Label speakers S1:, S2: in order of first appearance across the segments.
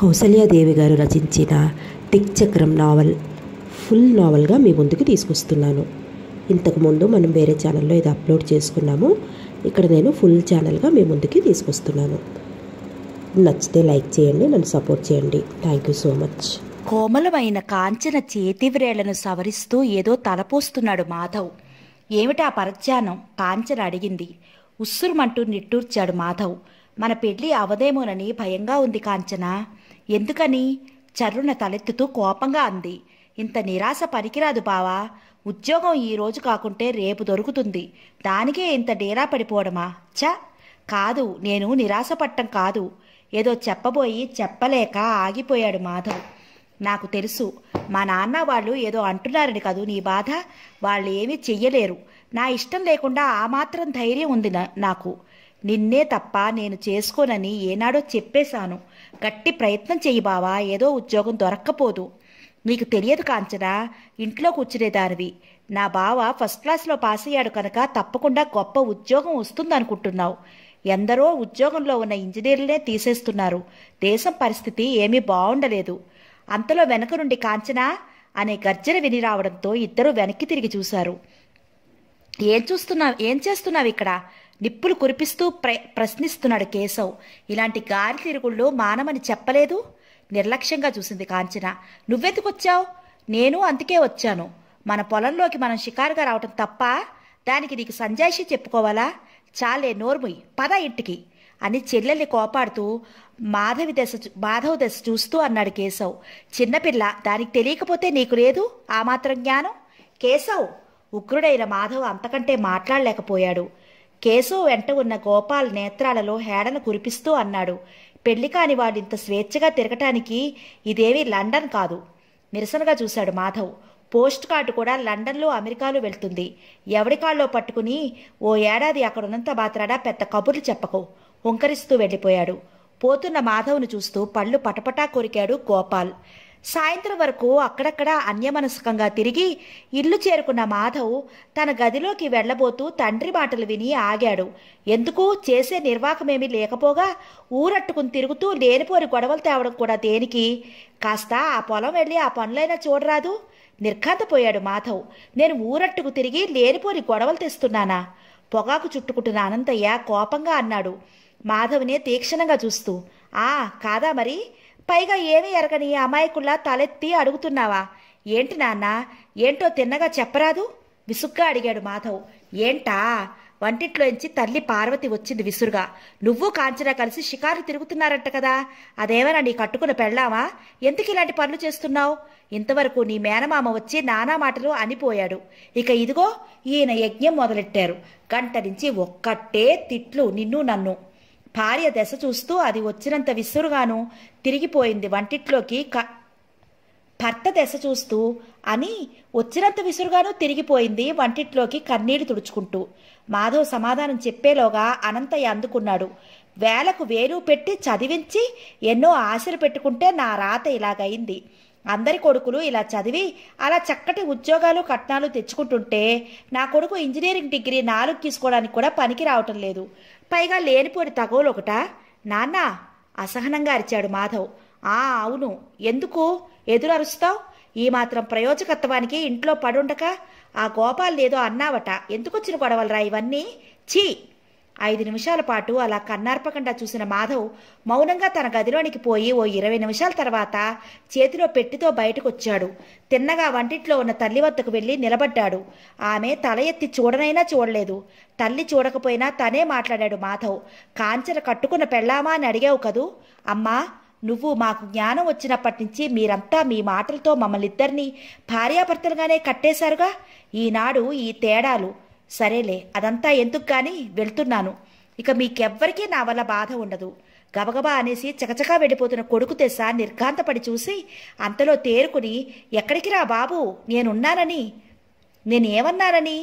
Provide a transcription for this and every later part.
S1: కౌసల్యాదేవి గారు రచించిన దిక్చక్రం naval full నావల్గా మీ ముందుకు తీసుకొస్తున్నాను ఇంతకుముందు మనం వేరే ఛానల్లో ఇది అప్లోడ్ చేసుకున్నాము ఇక్కడ నేను ఫుల్ ఛానల్గా మీ ముందుకి తీసుకొస్తున్నాను నచ్చితే లైక్ చేయండి నన్ను సపోర్ట్ చేయండి థ్యాంక్ యూ సో మచ్ కోమలమైన కాంచన చేతివ్రేళ్లను సవరిస్తూ ఏదో తలపోస్తున్నాడు మాధవ్ ఏమిటా పరధ్యానం కాంచన అడిగింది ఉస్సురుమంటూ నిట్టూర్చాడు మాధవ్ మన పెళ్ళి అవదేమోనని భయంగా ఉంది కాంచన ఎందుకని చర్రున తలెత్తుతూ కోపంగా అంది ఇంత నిరాశ పనికిరాదు బావా ఉద్యోగం ఈరోజు కాకుంటే రేపు దొరుకుతుంది దానికే ఇంత డేరా పడిపోవడమా చ కాదు నేను నిరాశపట్టం కాదు ఏదో చెప్పబోయి చెప్పలేక ఆగిపోయాడు మాధవ్ నాకు తెలుసు మా నాన్న వాళ్ళు ఏదో అంటున్నారని కదు నీ బాధ వాళ్ళు ఏమీ చెయ్యలేరు నా ఇష్టం లేకుండా ఆ మాత్రం ధైర్యం ఉంది నాకు నిన్నే తప్ప నేను చేసుకోనని ఏనాడో చెప్పేశాను గట్టి ప్రయత్నం చెయ్యి బావా ఏదో ఉద్యోగం దొరక్కపోదు నీకు తెలియదు కాంచనా ఇంట్లో కూర్చునేదానివి నా బావ ఫస్ట్ క్లాస్లో పాస్ అయ్యాడు కనుక తప్పకుండా గొప్ప ఉద్యోగం వస్తుందనుకుంటున్నావు ఎందరో ఉద్యోగంలో ఉన్న ఇంజనీర్లనే తీసేస్తున్నారు దేశం పరిస్థితి ఏమీ బాగుండలేదు అంతలో వెనక నుండి కాంచనా అనే గర్జన విని రావడంతో ఇద్దరు వెనక్కి తిరిగి చూశారు ఏం చూస్తున్నావు ఏం చేస్తున్నావు ఇక్కడ నిప్పులు కురిపిస్తూ ప్ర ప్రశ్నిస్తున్నాడు కేశవ్ ఇలాంటి గాలి తిరుగుళ్ళు మానమని చెప్పలేదు నిర్లక్ష్యంగా చూసింది కాంచన నువ్వెందుకొచ్చావు నేను అందుకే వచ్చాను మన పొలంలోకి మనం షికారుగా రావటం తప్ప దానికి నీకు సంజాయిషి చెప్పుకోవాలా చాలే నోర్ముయ్ పద ఇంటికి అని చెల్లెల్ని కోపాడుతూ మాధవి దశ మాధవ్ దశ చూస్తూ అన్నాడు కేశవ్ చిన్నపిల్ల దానికి తెలియకపోతే నీకు లేదు ఆ మాత్రం జ్ఞానం కేశవ్ ఉగ్రుడైన మాధవ్ అంతకంటే మాట్లాడలేకపోయాడు కేశవ్ వెంట ఉన్న గోపాల్ నేత్రాలలో హేడన కురిపిస్తూ అన్నాడు పెళ్లి కాని వాడింత స్వేచ్ఛగా తిరగటానికి ఇదేమీ లండన్ కాదు నిరసనగా చూశాడు మాధవ్ పోస్ట్ కార్డు కూడా లండన్లో అమెరికాలో వెళ్తుంది ఎవడి కాళ్ళో పట్టుకుని ఓ ఏడాది అక్కడున్నంత మాత్రాడా పెద్ద కబుర్లు చెప్పకు ఉంకరిస్తూ వెళ్ళిపోయాడు పోతున్న మాధవ్ను చూస్తూ పళ్ళు పటపటా కొరికాడు గోపాల్ సాయంత్రం వరకు అక్కడక్కడ అన్యమనస్కంగా తిరిగి ఇల్లు చేరుకున్న మాధవ్ తన గదిలోకి వెళ్లబోతూ తండ్రి మాటలు విని ఆగాడు ఎందుకు చేసే నిర్వాహమేమీ లేకపోగా ఊరట్టుకుని తిరుగుతూ లేనిపోని గొడవలు తేవడం కూడా దేనికి కాస్త ఆ పొలం వెళ్ళి ఆ పనులైనా చూడరాదు నిర్ఘాంతపోయాడు మాధవ్ నేను ఊరట్టుకు తిరిగి లేనిపోని గొడవలు తెస్తున్నానా పొగాకు చుట్టుకుంటున్న అనంతయ్య కోపంగా అన్నాడు మాధవ్నే తీక్షణంగా చూస్తూ ఆ కాదా మరి పైగా ఏమీ ఎరగని అమాయకుల్లా తలెత్తి అడుగుతున్నావా ఏంటి నాన్న ఏంటో తిన్నగా చెప్పరాదు విసుగ్గా అడిగాడు మాధవ్ ఏంటా వంటిట్లోంచి తల్లి పార్వతి వచ్చింది విసురుగా నువ్వు కాంచనా కలిసి షికారు తిరుగుతున్నారంట కదా అదేమైనా నీ కట్టుకుని పెళ్ళావా ఎందుకు ఇలాంటి పనులు చేస్తున్నావు ఇంతవరకు నీ మేనమామ వచ్చి నానా మాటలు అనిపోయాడు ఇక ఇదిగో ఈయన యజ్ఞం మొదలెట్టారు గంట నుంచి ఒక్కటే తిట్లు నిన్ను నన్ను భార్య దశ చూస్తూ అది వచ్చినంత విసురుగాను తిరిగిపోయింది వంటిట్లోకి క భర్త దశ చూస్తూ అని వచ్చినంత విసురుగాను తిరిగిపోయింది వంటిట్లోకి కన్నీళ్లు తుడుచుకుంటూ మాధవ్ సమాధానం చెప్పేలోగా అనంతయ్య అందుకున్నాడు వేలకు వేలు పెట్టి చదివించి ఎన్నో ఆశలు పెట్టుకుంటే నా రాత ఇలాగైంది అందరి కొడుకులు ఇలా చదివి అలా చక్కటి ఉద్యోగాలు కట్నాలు తెచ్చుకుంటుంటే నా కొడుకు ఇంజనీరింగ్ డిగ్రీ నాలుగు తీసుకోవడానికి కూడా పనికి రావటం లేదు పైగా లేనిపోని తగవులు ఒకట నాన్న అసహనంగా అరిచాడు మాధవ్ ఆ అవును ఎందుకు ఎదురు అరుస్తావు ఈ మాత్రం ప్రయోజకత్వానికి ఇంట్లో పడుండక ఆ గోపాలు ఏదో అన్నావట ఎందుకొచ్చిన గొడవలరా ఇవన్నీ ఛీ ఐదు నిమిషాల పాటు అలా కన్నార్పకుండా చూసిన మాధవ్ మౌనంగా తన గదిలోనికి పోయి ఓ ఇరవై నిమిషాల తర్వాత చేతిలో పెట్టితో బయటకు వచ్చాడు తిన్నగా వంటింట్లో ఉన్న తల్లి వద్దకు వెళ్ళి నిలబడ్డాడు ఆమె తల ఎత్తి చూడనైనా చూడలేదు తల్లి చూడకపోయినా తనే మాట్లాడాడు మాధవ్ కాంచన కట్టుకున్న పెళ్ళామా అని అడిగావు కదూ అమ్మా నువ్వు మాకు జ్ఞానం వచ్చినప్పటి నుంచి మీరంతా మీ మాటలతో మమ్మల్నిద్దరినీ భార్యాభర్తలుగానే కట్టేశారుగా ఈనాడు ఈ తేడాలు సరేలే అదంతా ఎందుకు కానీ వెళ్తున్నాను ఇక మీకెవ్వరికీ నా వల్ల బాధ ఉండదు గబగబా అనేసి చకచకా వెళ్ళిపోతున్న కొడుకు తెస నిర్ఘాంతపడి చూసి అంతలో తేరుకుని ఎక్కడికి రా బాబు నేనున్నానని నేనేమన్నానని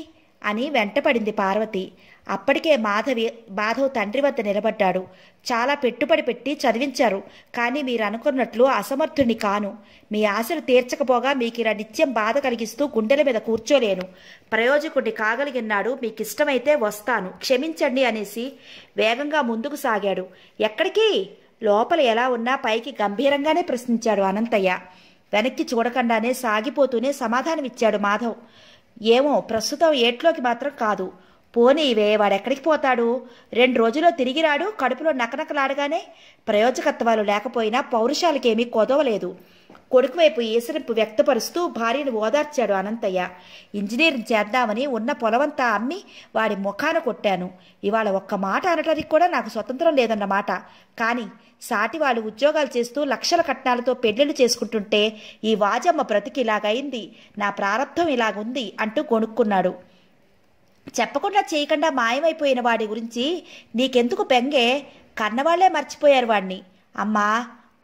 S1: అని వెంటపడింది పార్వతి అప్పటికే మాధవి మాధవ్ తండ్రి వద్ద నిలబడ్డాడు చాలా పెట్టుబడి పెట్టి చదివించారు కానీ మీరు అనుకున్నట్లు అసమర్థుడిని కాను మీ ఆశలు తీర్చకపోగా మీకు ఇలా నిత్యం బాధ కలిగిస్తూ గుండెల మీద కూర్చోలేను ప్రయోజకుడిని కాగలిగిన్నాడు మీకు ఇష్టమైతే వస్తాను క్షమించండి అనేసి వేగంగా ముందుకు సాగాడు ఎక్కడికి లోపల ఎలా ఉన్నా పైకి గంభీరంగానే ప్రశ్నించాడు అనంతయ్య వెనక్కి చూడకుండానే సాగిపోతూనే సమాధానమిచ్చాడు మాధవ్ ఏమో ప్రస్తుతం ఏట్లోకి మాత్రం కాదు పోనీవే వాడెక్కడికి పోతాడు రెండు రోజుల్లో తిరిగి రాడు కడుపులో నకనకలాడగానే ప్రయోజకత్వాలు లేకపోయినా పౌరుషాలకేమీ కొదవలేదు కొడుకు వైపు ఈసరింపు వ్యక్తపరుస్తూ భార్యను ఓదార్చాడు అనంతయ్య ఇంజనీరింగ్ చేద్దామని ఉన్న పొలవంతా అమ్మి వాడి ముఖాన కొట్టాను ఇవాళ ఒక్క మాట అనటానికి కూడా నాకు స్వతంత్రం లేదన్నమాట కానీ సాటి వాళ్ళు ఉద్యోగాలు చేస్తూ లక్షల కట్నాలతో పెళ్లిళ్ళు చేసుకుంటుంటే ఈ వాజమ్మ బ్రతికి ఇలాగైంది నా ప్రారంభం ఇలాగుంది అంటూ కొనుక్కున్నాడు చెప్పకుండా చేయకుండా మాయమైపోయిన వాడి గురించి నీకెందుకు బెంగే కన్నవాళ్లే మర్చిపోయారు వాణ్ణి అమ్మా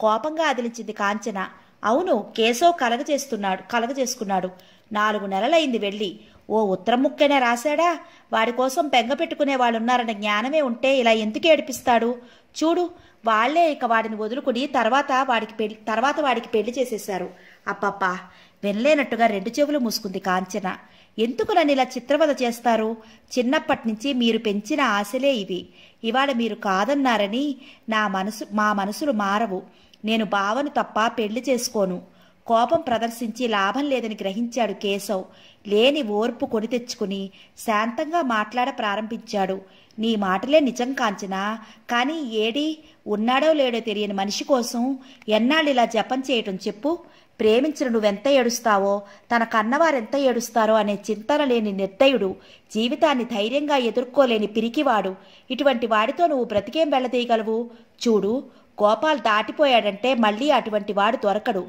S1: కోపంగా అదిలించింది కాంచన అవును కేశవ్ కలగజేస్తున్నాడు కలగజేసుకున్నాడు నాలుగు నెలలైంది వెళ్ళి ఓ ఉత్తరం ముక్కైనా రాశాడా వాడి కోసం పెంగ పెట్టుకునే వాళ్ళున్నారన్న జ్ఞానమే ఉంటే ఇలా ఎందుకు ఏడిపిస్తాడు చూడు వాళ్లే ఇక వాడిని వదులుకుని తర్వాత వాడికి పెళ్లి తర్వాత వాడికి పెళ్లి చేసేశారు అప్పప్పా వెళ్లేనట్టుగా రెండు చెవులు మూసుకుంది కాంచన ఎందుకు నన్ను ఇలా చిత్రవద చేస్తారు చిన్నప్పటి నుంచి మీరు పెంచిన ఆశలే ఇవి ఇవాళ మీరు కాదన్నారని నా మనసు మా మనసులు మారవు నేను బావను తప్ప పెళ్లి చేసుకోను కోపం ప్రదర్శించి లాభం లేదని గ్రహించాడు కేశవ్ లేని ఓర్పు కొని తెచ్చుకుని శాంతంగా మాట్లాడ ప్రారంభించాడు నీ మాటలే నిజం కాంచనా కానీ ఏడీ ఉన్నాడో లేడో తెలియని మనిషి కోసం ఎన్నాళ్ళు ఇలా జపం చేయటం చెప్పు ప్రేమించిన నువ్వెంత ఏడుస్తావో తన కన్నవారెంత ఏడుస్తారో అనే చింతన లేని నిర్దయుడు జీవితాన్ని ధైర్యంగా ఎదుర్కోలేని పిరికివాడు ఇటువంటి వాడితో నువ్వు బ్రతికేం వెళ్ళదీయగలవు చూడు గోపాల్ దాటిపోయాడంటే మళ్ళీ అటువంటి వాడు దొరకడు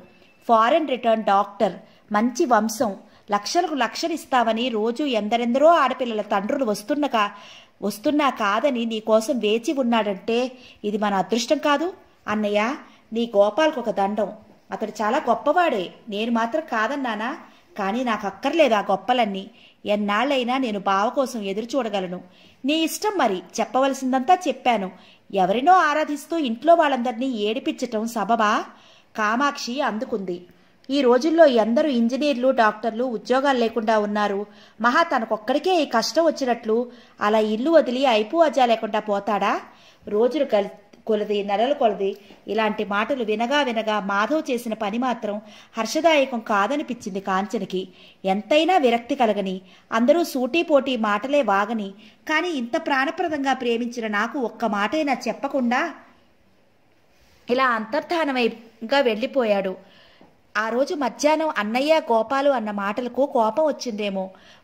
S1: ఫారెన్ రిటర్న్ డాక్టర్ మంచి వంశం లక్షలకు లక్షలిస్తావని రోజు ఎందరెందరో ఆడపిల్లల తండ్రులు వస్తున్నక వస్తున్నా కాదని నీకోసం వేచి ఉన్నాడంటే ఇది మన అదృష్టం కాదు అన్నయ్య నీ గోపాల్కొక దండం అతడు చాలా గొప్పవాడే నేను మాత్రం కాదన్నానా కానీ నాకు అక్కర్లేదు ఆ గొప్పలన్నీ ఎన్నాళ్ళైనా నేను బావ కోసం ఎదురు చూడగలను నీ ఇష్టం మరి చెప్పవలసిందంతా చెప్పాను ఎవరినో ఆరాధిస్తూ ఇంట్లో వాళ్ళందరినీ ఏడిపించటం సబబా కామాక్షి అందుకుంది ఈ రోజుల్లో ఎందరూ ఇంజనీర్లు డాక్టర్లు ఉద్యోగాలు లేకుండా ఉన్నారు మహా తనకొక్కడికే ఈ కష్టం వచ్చినట్లు అలా ఇల్లు వదిలి అయిపు అజా లేకుండా పోతాడా రోజులు గల్ కొలది నెలల కొలది ఇలాంటి మాటలు వినగా వినగా మాధవ్ చేసిన పని మాత్రం హర్షదాయకం కాదనిపించింది కాంచనకి ఎంతైనా విరక్తి కలగని అందరూ సూటీ పోటీ మాటలే వాగని కానీ ఇంత ప్రాణప్రదంగా ప్రేమించిన నాకు ఒక్క మాటైనా చెప్పకుండా ఇలా అంతర్ధానమైగా వెళ్ళిపోయాడు ఆ రోజు మధ్యాహ్నం అన్నయ్య గోపాలు అన్న మాటలకు కోపం వచ్చిందేమో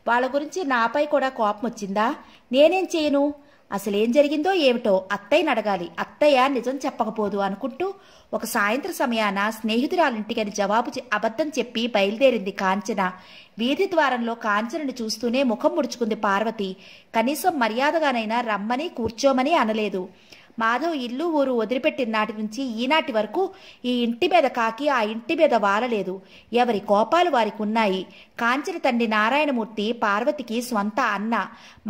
S1: వాళ్ళ గురించి నాపై కూడా కోపం వచ్చిందా నేనేం చేయను అసలేం జరిగిందో ఏమిటో అత్తయ్యని అడగాలి అత్తయ్య నిజం చెప్పకపోదు అనుకుంటూ ఒక సాయంత్ర సమయాన స్నేహితురాలింటికని జవాబు అబద్ధం చెప్పి బయలుదేరింది కాంచన వీధి ద్వారంలో కాంచనని చూస్తూనే ముఖం ముడుచుకుంది పార్వతి కనీసం మర్యాదగానైనా రమ్మని కూర్చోమని అనలేదు మాధవ్ ఇల్లు ఊరు వదిలిపెట్టిన నాటి నుంచి ఈనాటి వరకు ఈ ఇంటి మీద కాకి ఆ ఇంటి మీద వారలేదు ఎవరి కోపాలు వారికి ఉన్నాయి కాంచిన తండ్రి నారాయణమూర్తి పార్వతికి స్వంత అన్న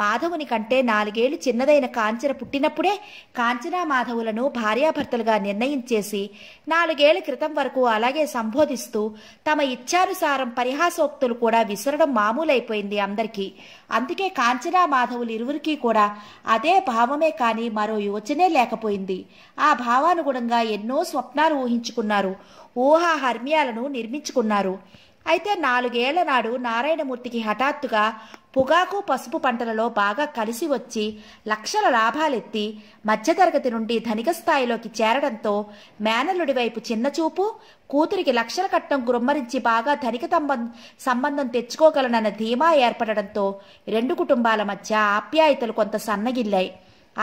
S1: మాధవుని కంటే నాలుగేళ్లు చిన్నదైన కాంచన పుట్టినప్పుడే కాంచనా మాధవులను భార్యాభర్తలుగా నిర్ణయించేసి నాలుగేళ్ల క్రితం వరకు అలాగే సంబోధిస్తూ తమ ఇచ్చానుసారం పరిహాసోక్తులు కూడా విసరడం మామూలైపోయింది అందరికీ అందుకే కాంచనా మాధవులు ఇరువురికి కూడా అదే భావమే కానీ మరో యువచనే లేకపోయింది ఆ భావానుగుణంగా ఎన్నో స్వప్నాలు ఊహించుకున్నారు ఊహా హర్మ్యాలను నిర్మించుకున్నారు అయితే నాలుగేళ్ల నాడు నారాయణమూర్తికి హఠాత్తుగా పొగాకు పసుపు పంటలలో బాగా కలిసి వచ్చి లక్షల లాభాలెత్తి మధ్యతరగతి నుండి ధనిక స్థాయిలోకి చేరడంతో మేనల్లుడి వైపు చిన్నచూపు కూతురికి లక్షల కట్టం గురుమ్మరించి బాగా ధనిక సంబంధం తెచ్చుకోగలనన్న ధీమా ఏర్పడడంతో రెండు కుటుంబాల మధ్య ఆప్యాయతలు కొంత సన్నగిల్లాయి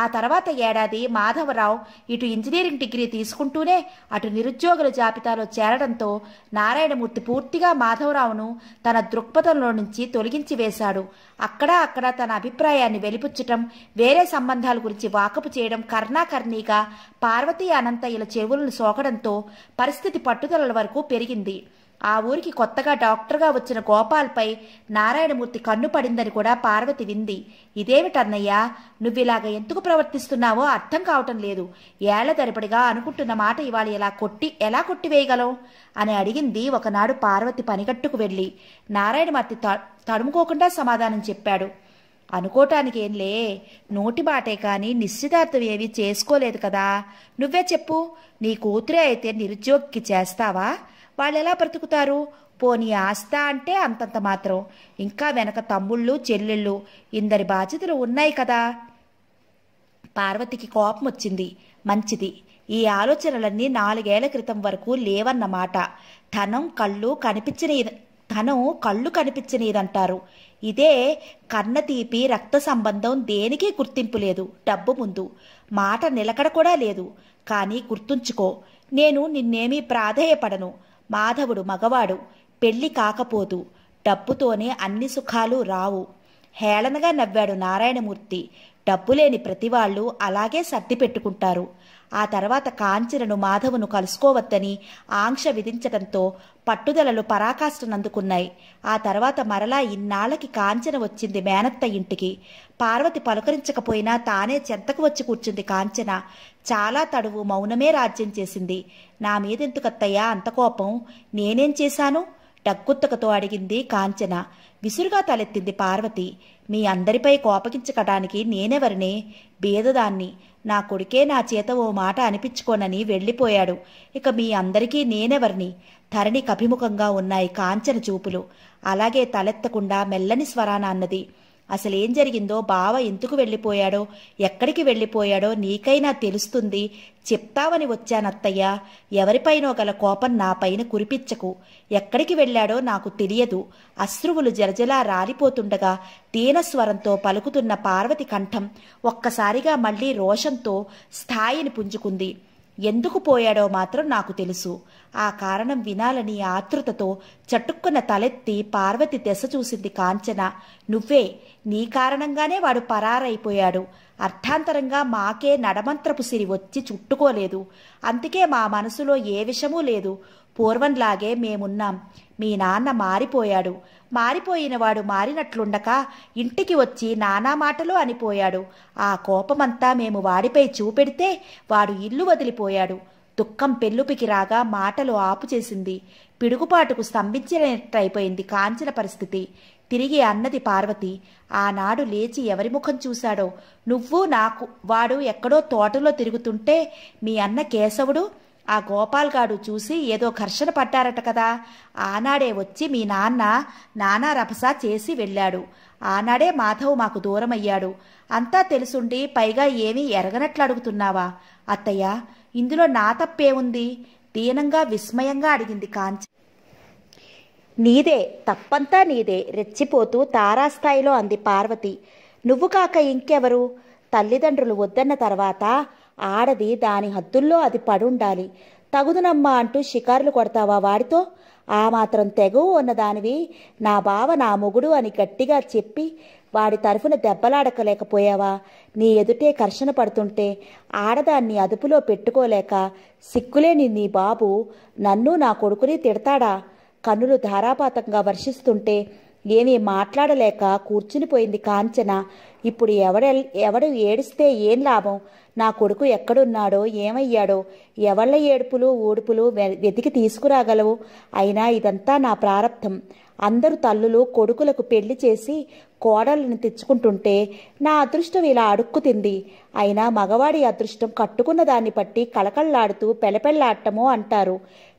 S1: ఆ తర్వాత ఏడాది మాధవరావు ఇటు ఇంజనీరింగ్ డిగ్రీ తీసుకుంటూనే అటు నిరుద్యోగుల జాబితాలో చేరడంతో నారాయణమూర్తి పూర్తిగా మాధవరావును తన దృక్పథంలో నుంచి తొలగించి వేశాడు అక్కడ అక్కడ తన అభిప్రాయాన్ని వెలిపుచ్చటం వేరే సంబంధాల గురించి వాకపు చేయడం కర్ణాకర్ణీగా పార్వతీ అనంతయ్యల చెవులను సోకడంతో పరిస్థితి పట్టుదలల వరకు పెరిగింది ఆ ఊరికి కొత్తగా డాక్టర్గా వచ్చిన గోపాల్పై నారాయణమూర్తి కన్ను పడిందని కూడా పార్వతి వింది ఇదేమిటన్నయ్యా నువ్విలాగ ఎందుకు ప్రవర్తిస్తున్నావో అర్థం కావటం లేదు ఏళ్ల తరపడిగా అనుకుంటున్న మాట ఇవాళ ఇలా కొట్టి ఎలా కొట్టివేయగలవు అని అడిగింది ఒకనాడు పార్వతి పనిగట్టుకు వెళ్ళి నారాయణమూర్తి తడుముకోకుండా సమాధానం చెప్పాడు అనుకోటానికి ఏంలే నోటి బాటే కానీ నిశ్చితార్థం ఏవి చేసుకోలేదు కదా నువ్వే చెప్పు నీ కూతురే అయితే నిరుద్యోగికి చేస్తావా వాళ్ళు ఎలా బ్రతుకుతారు పోనీ ఆస్త అంటే అంతంత మాత్రం ఇంకా వెనక తమ్ముళ్ళు చెల్లెళ్ళు ఇందరి బాధ్యతలు ఉన్నాయి కదా పార్వతికి కోపం వచ్చింది మంచిది ఈ ఆలోచనలన్నీ నాలుగేళ్ల క్రితం వరకు లేవన్నమాట ధనం కళ్ళు కనిపించిన ధనం కళ్ళు కనిపించనిదంటారు ఇదే కన్న తీపి రక్త సంబంధం దేనికి గుర్తింపు లేదు డబ్బు ముందు మాట నిలకడ కూడా లేదు కానీ గుర్తుంచుకో నేను నిన్నేమీ ప్రాధేయపడను మాధవుడు మగవాడు పెళ్లి కాకపోదు డబ్బుతోనే అన్ని సుఖాలు రావు హేళనగా నవ్వాడు నారాయణమూర్తి డబ్బు లేని ప్రతివాళ్ళు అలాగే సర్ది పెట్టుకుంటారు ఆ తర్వాత కాంచనను మాధవును కలుసుకోవద్దని ఆంక్ష విధించడంతో పట్టుదలలు పరాకాష్ఠనందుకున్నాయి ఆ తర్వాత మరలా ఇన్నాళ్లకి కాంచన వచ్చింది మేనత్త ఇంటికి పార్వతి పలకరించకపోయినా తానే చెంతకు వచ్చి కూర్చుంది కాంచన చాలా తడువు మౌనమే రాజ్యం చేసింది నా మీదెందుకత్తయ్యా అంత కోపం నేనేం చేశాను డగ్గుత్తకతో అడిగింది కాంచన విసురుగా తలెత్తింది పార్వతి మీ అందరిపై కోపగించకటానికి నేనెవరినే బీదదాన్ని నా కొడుకే నా చేత ఓ మాట అనిపించుకోనని వెళ్ళిపోయాడు ఇక మీ అందరికీ నేనెవరిని ధరణికభిముఖంగా అభిముఖంగా ఉన్నాయి కాంచన చూపులు అలాగే తలెత్తకుండా మెల్లని స్వరాన అన్నది అసలేం జరిగిందో బావ ఎందుకు వెళ్ళిపోయాడో ఎక్కడికి వెళ్ళిపోయాడో నీకైనా తెలుస్తుంది చెప్తావని వచ్చానత్తయ్య ఎవరిపైనో గల కోపం నాపైన కురిపించకు ఎక్కడికి వెళ్ళాడో నాకు తెలియదు అశ్రువులు జలజలా రాలిపోతుండగా దీనస్వరంతో పలుకుతున్న పార్వతి కంఠం ఒక్కసారిగా మళ్లీ రోషంతో స్థాయిని పుంజుకుంది ఎందుకు పోయాడో మాత్రం నాకు తెలుసు ఆ కారణం వినాలని ఆతృతతో చటుక్కున తలెత్తి పార్వతి దశ చూసింది కాంచన నువ్వే నీ కారణంగానే వాడు పరారైపోయాడు అర్థాంతరంగా మాకే నడమంత్రపు సిరి వచ్చి చుట్టుకోలేదు అందుకే మా మనసులో ఏ విషమూ లేదు పూర్వంలాగే మేమున్నాం మీ నాన్న మారిపోయాడు మారిపోయినవాడు మారినట్లుండక ఇంటికి వచ్చి నానా మాటలు అనిపోయాడు ఆ కోపమంతా మేము వాడిపై చూపెడితే వాడు ఇల్లు వదిలిపోయాడు దుఃఖం పెళ్ళుపికి రాగా మాటలు ఆపుచేసింది పిడుగుపాటుకు స్తంభించినట్టయిపోయింది కాంచిన పరిస్థితి తిరిగి అన్నది పార్వతి ఆనాడు లేచి ఎవరి ముఖం చూశాడో నువ్వు నాకు వాడు ఎక్కడో తోటలో తిరుగుతుంటే మీ అన్న కేశవుడు ఆ గోపాల్గాడు చూసి ఏదో ఘర్షణ పడ్డారట కదా ఆనాడే వచ్చి మీ నాన్న నానా రభస చేసి వెళ్ళాడు ఆనాడే మాధవ్ మాకు దూరం అయ్యాడు అంతా తెలుసుండి పైగా ఏమీ ఎరగనట్లు అడుగుతున్నావా అత్తయ్య ఇందులో నా తప్పేముంది దీనంగా విస్మయంగా అడిగింది కాంచి నీదే తప్పంతా నీదే రెచ్చిపోతూ తారాస్థాయిలో అంది పార్వతి నువ్వు కాక ఇంకెవరు తల్లిదండ్రులు వద్దన్న తర్వాత ఆడది దాని హద్దుల్లో అది పడుండాలి తగుదునమ్మా అంటూ షికారులు కొడతావా వాడితో ఆ మాత్రం తెగు ఉన్నదానివి నా బావ నా మొగుడు అని గట్టిగా చెప్పి వాడి తరఫున దెబ్బలాడకలేకపోయావా నీ ఎదుటే కర్షణ పడుతుంటే ఆడదాన్ని అదుపులో పెట్టుకోలేక సిక్కులేని నీ బాబు నన్ను నా కొడుకుని తిడతాడా కన్నులు ధారాపాతంగా వర్షిస్తుంటే ఏమీ మాట్లాడలేక కూర్చునిపోయింది కాంచన ఇప్పుడు ఎవడ ఎవడు ఏడిస్తే ఏం లాభం నా కొడుకు ఎక్కడున్నాడో ఏమయ్యాడో ఎవళ్ళ ఏడుపులు ఊడుపులు వెతికి తీసుకురాగలవు అయినా ఇదంతా నా ప్రారంధం అందరు తల్లులు కొడుకులకు పెళ్లి చేసి కోడలను తెచ్చుకుంటుంటే నా అదృష్టం ఇలా అడుక్కుతింది అయినా మగవాడి అదృష్టం కట్టుకున్న దాన్ని బట్టి కళకళ్లాడుతూ పెలపెళ్లాడటము అంటారు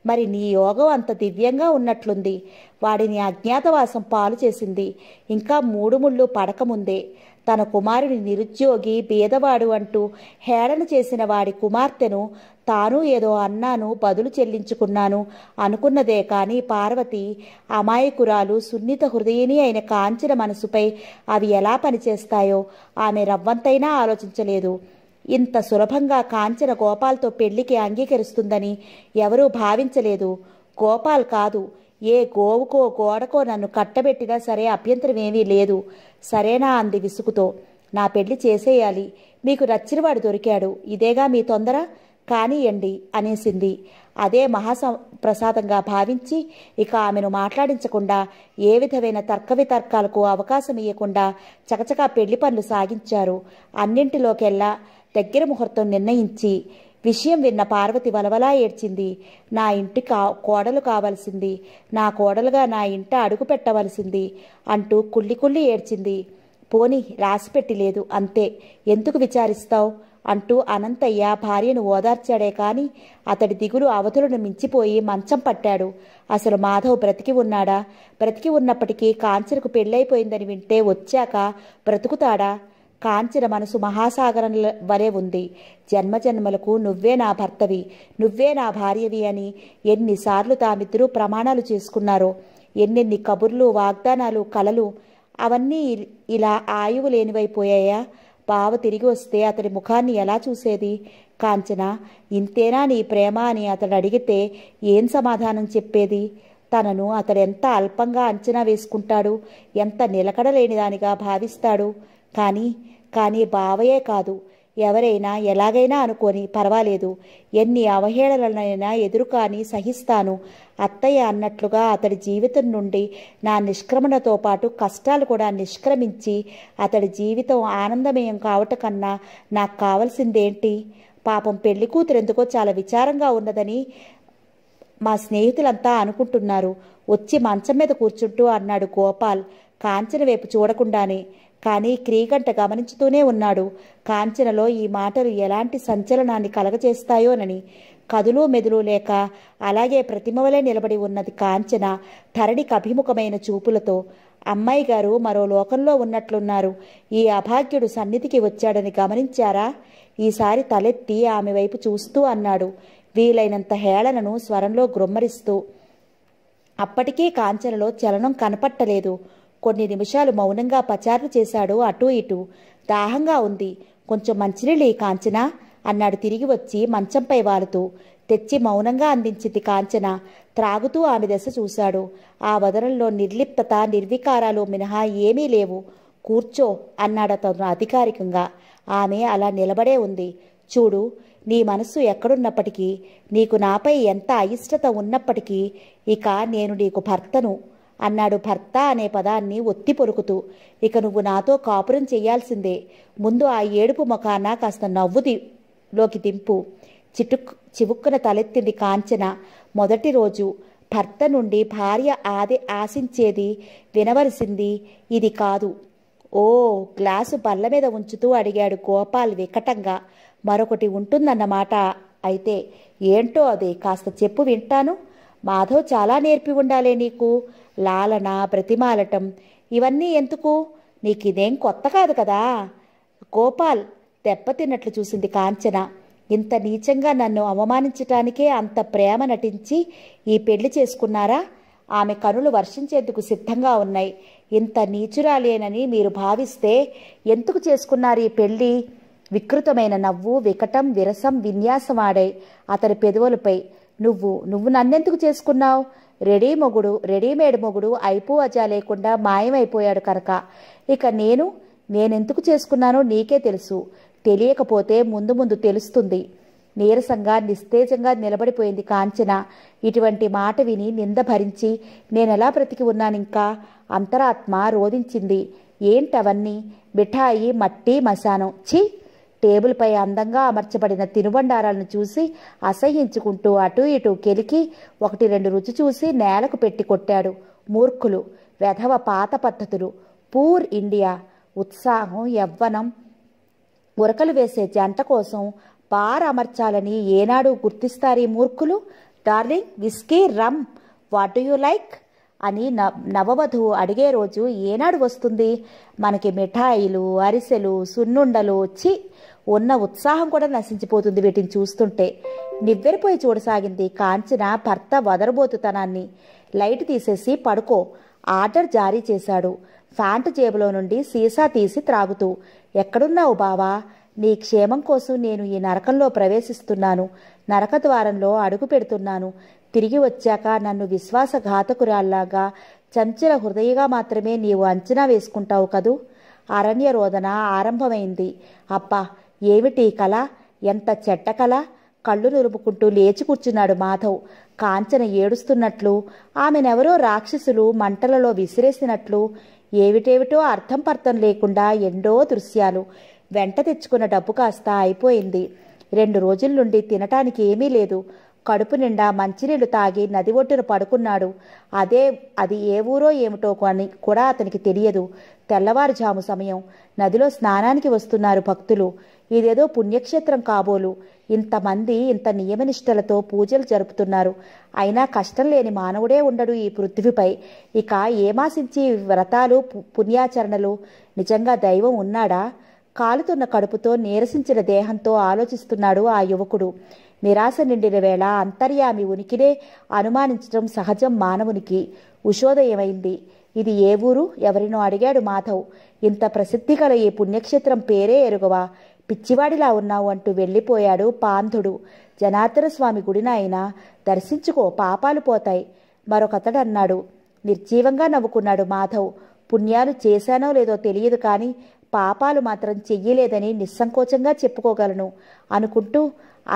S1: మరి నీ యోగం అంత దివ్యంగా ఉన్నట్లుంది వాడిని అజ్ఞాతవాసం పాలు చేసింది ఇంకా మూడు ముళ్ళు పడకముందే తన కుమారుని నిరుద్యోగి బీదవాడు అంటూ హేళన చేసిన వాడి కుమార్తెను తాను ఏదో అన్నాను బదులు చెల్లించుకున్నాను అనుకున్నదే కాని పార్వతి అమాయకురాలు సున్నిత హృదయని అయిన కాంచిన మనసుపై అవి ఎలా పనిచేస్తాయో ఆమె రవ్వంతైనా ఆలోచించలేదు ఇంత సులభంగా కాంచన గోపాల్తో పెళ్లికి అంగీకరిస్తుందని ఎవరూ భావించలేదు గోపాల్ కాదు ఏ గోవుకో గోడకో నన్ను కట్టబెట్టినా సరే అభ్యంతరం ఏమీ లేదు సరేనా అంది విసుగుతో నా పెళ్లి చేసేయాలి మీకు నచ్చినవాడు దొరికాడు ఇదేగా మీ తొందర కానియండి అనేసింది అదే మహాసం ప్రసాదంగా భావించి ఇక ఆమెను మాట్లాడించకుండా ఏ విధమైన తర్క వితర్కాలకు అవకాశం ఇవ్వకుండా చకచకా పెళ్లి పనులు సాగించారు అన్నింటిలోకెల్లా దగ్గర ముహూర్తం నిర్ణయించి విషయం విన్న పార్వతి వలవలా ఏడ్చింది నా ఇంటి కా కోడలు కావలసింది నా కోడలుగా నా ఇంట అడుగు పెట్టవలసింది అంటూ కుళ్ళి కుళ్ళి ఏడ్చింది పోని రాసిపెట్టి లేదు అంతే ఎందుకు విచారిస్తావు అంటూ అనంతయ్య భార్యను ఓదార్చాడే కాని అతడి దిగులు అవధులను మించిపోయి మంచం పట్టాడు అసలు మాధవ్ బ్రతికి ఉన్నాడా బ్రతికి ఉన్నప్పటికీ కాంచనకు పెళ్ళైపోయిందని వింటే వచ్చాక బ్రతుకుతాడా కాంచిన మనసు మహాసాగరం వలె ఉంది జన్మజన్మలకు నువ్వే నా భర్తవి నువ్వే నా భార్యవి అని ఎన్నిసార్లు తామిద్దరూ ప్రమాణాలు చేసుకున్నారో ఎన్నెన్ని కబుర్లు వాగ్దానాలు కలలు అవన్నీ ఇలా ఆయువు లేనివైపోయాయా బావ తిరిగి వస్తే అతడి ముఖాన్ని ఎలా చూసేది కాంచన ఇంతేనా నీ ప్రేమ అని అతడు అడిగితే ఏం సమాధానం చెప్పేది తనను అతడెంత అల్పంగా అంచనా వేసుకుంటాడు ఎంత నిలకడలేనిదానిగా భావిస్తాడు కానీ కానీ బావయే కాదు ఎవరైనా ఎలాగైనా అనుకొని పర్వాలేదు ఎన్ని అవహేళనలైనా ఎదురుకాని సహిస్తాను అత్తయ్య అన్నట్లుగా అతడి జీవితం నుండి నా నిష్క్రమణతో పాటు కష్టాలు కూడా నిష్క్రమించి అతడి జీవితం ఆనందమయం కావట కన్నా నాకు కావలసిందేంటి పాపం పెళ్లి కూతురు ఎందుకో చాలా విచారంగా ఉన్నదని మా స్నేహితులంతా అనుకుంటున్నారు వచ్చి మంచం మీద కూర్చుంటూ అన్నాడు గోపాల్ కాంచన వైపు చూడకుండానే కానీ క్రీగంట గమనించుతూనే ఉన్నాడు కాంచనలో ఈ మాటలు ఎలాంటి సంచలనాన్ని కలగచేస్తాయోనని కదులు మెదులు లేక అలాగే ప్రతిమవలే నిలబడి ఉన్నది కాంచన తరడికి అభిముఖమైన చూపులతో అమ్మాయి గారు మరో లోకంలో ఉన్నట్లున్నారు ఈ అభాగ్యుడు సన్నిధికి వచ్చాడని గమనించారా ఈసారి తలెత్తి ఆమె వైపు చూస్తూ అన్నాడు వీలైనంత హేళనను స్వరంలో గ్రుమ్మరిస్తూ అప్పటికీ కాంచనలో చలనం కనపట్టలేదు కొన్ని నిమిషాలు మౌనంగా పచారులు చేశాడు అటూ ఇటూ దాహంగా ఉంది కొంచెం మంచినీళ్ళు ఈ కాంచన అన్నాడు తిరిగి వచ్చి మంచంపై వాలుతూ తెచ్చి మౌనంగా అందించింది కాంచన త్రాగుతూ ఆమె దశ చూశాడు ఆ వదనంలో నిర్లిప్తత నిర్వికారాలు మినహా ఏమీ లేవు కూర్చో అన్నాడు అతను అధికారికంగా ఆమె అలా నిలబడే ఉంది చూడు నీ మనస్సు ఎక్కడున్నప్పటికీ నీకు నాపై ఎంత అయిష్టత ఉన్నప్పటికీ ఇక నేను నీకు భర్తను అన్నాడు భర్త అనే పదాన్ని ఒత్తి పొరుకుతూ ఇక నువ్వు నాతో కాపురం చేయాల్సిందే ముందు ఆ ఏడుపు ముఖాన కాస్త నవ్వుది లోకి దింపు చిటుక్ చివుక్కున తలెత్తింది కాంచన మొదటి రోజు భర్త నుండి భార్య ఆది ఆశించేది వినవలసింది ఇది కాదు ఓ గ్లాసు బల్ల మీద ఉంచుతూ అడిగాడు గోపాల్ వికటంగా మరొకటి ఉంటుందన్నమాట అయితే ఏంటో అది కాస్త చెప్పు వింటాను మాధవ్ చాలా నేర్పి ఉండాలే నీకు లాలన ప్రతిమాలటం ఇవన్నీ ఎందుకు నీకు ఇదేం కొత్త కాదు కదా గోపాల్ దెబ్బతిన్నట్లు చూసింది కాంచన ఇంత నీచంగా నన్ను అవమానించటానికే అంత ప్రేమ నటించి ఈ పెళ్లి చేసుకున్నారా ఆమె కనులు వర్షించేందుకు సిద్ధంగా ఉన్నాయి ఇంత నీచురాలేనని మీరు భావిస్తే ఎందుకు చేసుకున్నారు ఈ పెళ్ళి వికృతమైన నవ్వు వికటం విరసం విన్యాసం విన్యాసమాడాయి అతని పెదవులపై నువ్వు నువ్వు నన్నెందుకు చేసుకున్నావు రెడీ మొగుడు రెడీమేడ్ మొగుడు అయిపో అజా లేకుండా మాయమైపోయాడు కనుక ఇక నేను నేనెందుకు చేసుకున్నానో నీకే తెలుసు తెలియకపోతే ముందు ముందు తెలుస్తుంది నీరసంగా నిస్తేజంగా నిలబడిపోయింది కాంచన ఇటువంటి మాట విని నింద భరించి నేనెలా బ్రతికి ఉన్నానింకా అంతరాత్మ రోధించింది ఏంటవన్నీ మిఠాయి మట్టి మశానం ఛీ టేబుల్పై అందంగా అమర్చబడిన తినుబండారాలను చూసి అసహ్యించుకుంటూ అటూ ఇటూ కెలికి ఒకటి రెండు రుచి చూసి నేలకు పెట్టి కొట్టాడు మూర్ఖులు వెధవ పాత పద్ధతులు పూర్ ఇండియా ఉత్సాహం యవ్వనం ఉరకలు వేసే జంట కోసం పార అమర్చాలని ఏనాడు గుర్తిస్తారీ మూర్ఖులు darling whisky rum what you like అని నవవధువు అడిగే రోజు ఏనాడు వస్తుంది మనకి మిఠాయిలు అరిసెలు సున్నుండలు వచ్చి ఉన్న ఉత్సాహం కూడా నశించిపోతుంది వీటిని చూస్తుంటే నివ్వెరిపోయి చూడసాగింది కాంచన భర్త వదరబోతుతనాన్ని లైట్ తీసేసి పడుకో ఆర్డర్ జారీ చేశాడు ఫ్యాంట్ జేబులో నుండి సీసా తీసి త్రాగుతూ ఎక్కడున్నావు బావా నీ క్షేమం కోసం నేను ఈ నరకంలో ప్రవేశిస్తున్నాను నరక ద్వారంలో అడుగు పెడుతున్నాను తిరిగి వచ్చాక నన్ను విశ్వాసఘాతకురాల్లాగా చంచల హృదయగా మాత్రమే నీవు అంచనా వేసుకుంటావు కదూ అరణ్య రోదన ఆరంభమైంది అబ్బా ఏమిటి కళ ఎంత చెట్ట కళ కళ్ళు నురుపుకుంటూ లేచి కూర్చున్నాడు మాధవ్ కాంచన ఏడుస్తున్నట్లు ఆమెనెవరో రాక్షసులు మంటలలో విసిరేసినట్లు ఏమిటేమిటో అర్థం పర్థం లేకుండా ఎన్నో దృశ్యాలు వెంట తెచ్చుకున్న డబ్బు కాస్త అయిపోయింది రెండు రోజుల నుండి తినటానికి ఏమీ లేదు కడుపు నిండా మంచినీళ్లు తాగి నది ఒడ్డున పడుకున్నాడు అదే అది ఏ ఊరో ఏమిటో అని కూడా అతనికి తెలియదు తెల్లవారుజాము సమయం నదిలో స్నానానికి వస్తున్నారు భక్తులు ఇదేదో పుణ్యక్షేత్రం కాబోలు ఇంతమంది ఇంత నియమనిష్టలతో పూజలు జరుపుతున్నారు అయినా కష్టం లేని మానవుడే ఉండడు ఈ పృథ్వీపై ఇక ఏమాసించి వ్రతాలు పుణ్యాచరణలు నిజంగా దైవం ఉన్నాడా కాలుతున్న కడుపుతో నీరసించిన దేహంతో ఆలోచిస్తున్నాడు ఆ యువకుడు నిరాశ నిండిన వేళ అంతర్యామి ఉనికినే అనుమానించడం సహజం మానవునికి ఉషోదయమైంది ఇది ఏ ఊరు ఎవరినో అడిగాడు మాధవ్ ఇంత ప్రసిద్ధి గల ఈ పుణ్యక్షేత్రం పేరే ఎరుగవా పిచ్చివాడిలా ఉన్నావు అంటూ వెళ్ళిపోయాడు పాంధుడు జనార్దన స్వామి గుడినాయన దర్శించుకో పాపాలు పోతాయి మరొకతడు అన్నాడు నిర్జీవంగా నవ్వుకున్నాడు మాధవ్ పుణ్యాలు చేశానో లేదో తెలియదు కానీ పాపాలు మాత్రం చెయ్యలేదని నిస్సంకోచంగా చెప్పుకోగలను అనుకుంటూ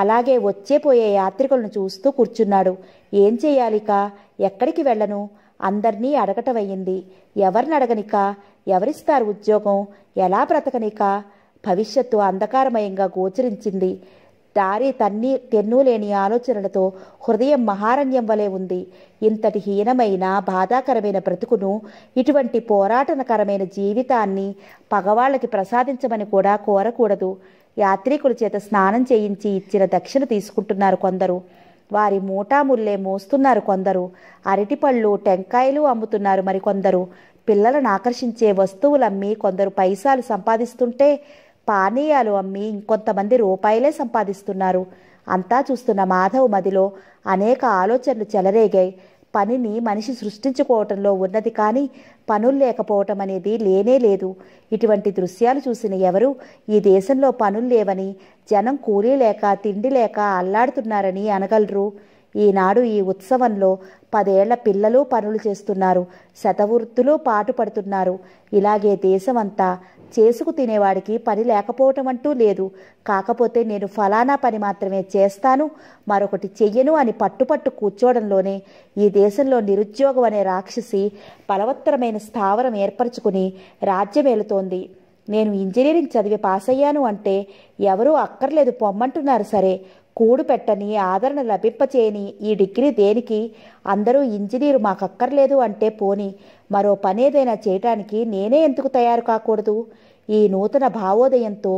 S1: అలాగే వచ్చే పోయే యాత్రికులను చూస్తూ కూర్చున్నాడు ఏం చేయాలిక ఎక్కడికి వెళ్ళను అందర్నీ అడగటమయ్యింది ఎవరిని ఎవరిస్తారు ఉద్యోగం ఎలా బ్రతకనిక భవిష్యత్తు అంధకారమయంగా గోచరించింది దారి తన్ని తెన్నులేని ఆలోచనలతో హృదయం మహారణ్యం వలె ఉంది ఇంతటి హీనమైన బాధాకరమైన బ్రతుకును ఇటువంటి పోరాటనకరమైన జీవితాన్ని పగవాళ్ళకి ప్రసాదించమని కూడా కోరకూడదు యాత్రికుల చేత స్నానం చేయించి ఇచ్చిన దక్షిణ తీసుకుంటున్నారు కొందరు వారి మూటాముల్లే మోస్తున్నారు కొందరు అరటిపళ్ళు టెంకాయలు అమ్ముతున్నారు మరికొందరు పిల్లలను ఆకర్షించే వస్తువులమ్మి కొందరు పైసాలు సంపాదిస్తుంటే పానీయాలు అమ్మి ఇంకొంతమంది రూపాయలే సంపాదిస్తున్నారు అంతా చూస్తున్న మాధవ్ మదిలో అనేక ఆలోచనలు చెలరేగాయి పనిని మనిషి సృష్టించుకోవటంలో ఉన్నది కానీ పనులు లేకపోవటం అనేది లేనే లేదు ఇటువంటి దృశ్యాలు చూసిన ఎవరు ఈ దేశంలో పనులు లేవని జనం కూలీ లేక తిండి లేక అల్లాడుతున్నారని అనగలరు ఈనాడు ఈ ఉత్సవంలో పదేళ్ల పిల్లలు పనులు చేస్తున్నారు శతవృత్తులు పాటుపడుతున్నారు ఇలాగే దేశమంతా చేసుకు తినేవాడికి పని లేకపోవటం అంటూ లేదు కాకపోతే నేను ఫలానా పని మాత్రమే చేస్తాను మరొకటి చెయ్యను అని పట్టుపట్టు కూర్చోవడంలోనే ఈ దేశంలో నిరుద్యోగం అనే రాక్షసి బలవత్తరమైన స్థావరం ఏర్పరచుకుని రాజ్యమేలుతోంది నేను ఇంజనీరింగ్ చదివి పాస్ అయ్యాను అంటే ఎవరూ అక్కర్లేదు పొమ్మంటున్నారు సరే కూడు పెట్టని ఆదరణ లభింపచేయని ఈ డిగ్రీ దేనికి అందరూ ఇంజనీరు మాకక్కర్లేదు అంటే పోని మరో పనేదైనా చేయటానికి నేనే ఎందుకు తయారు కాకూడదు ఈ నూతన భావోదయంతో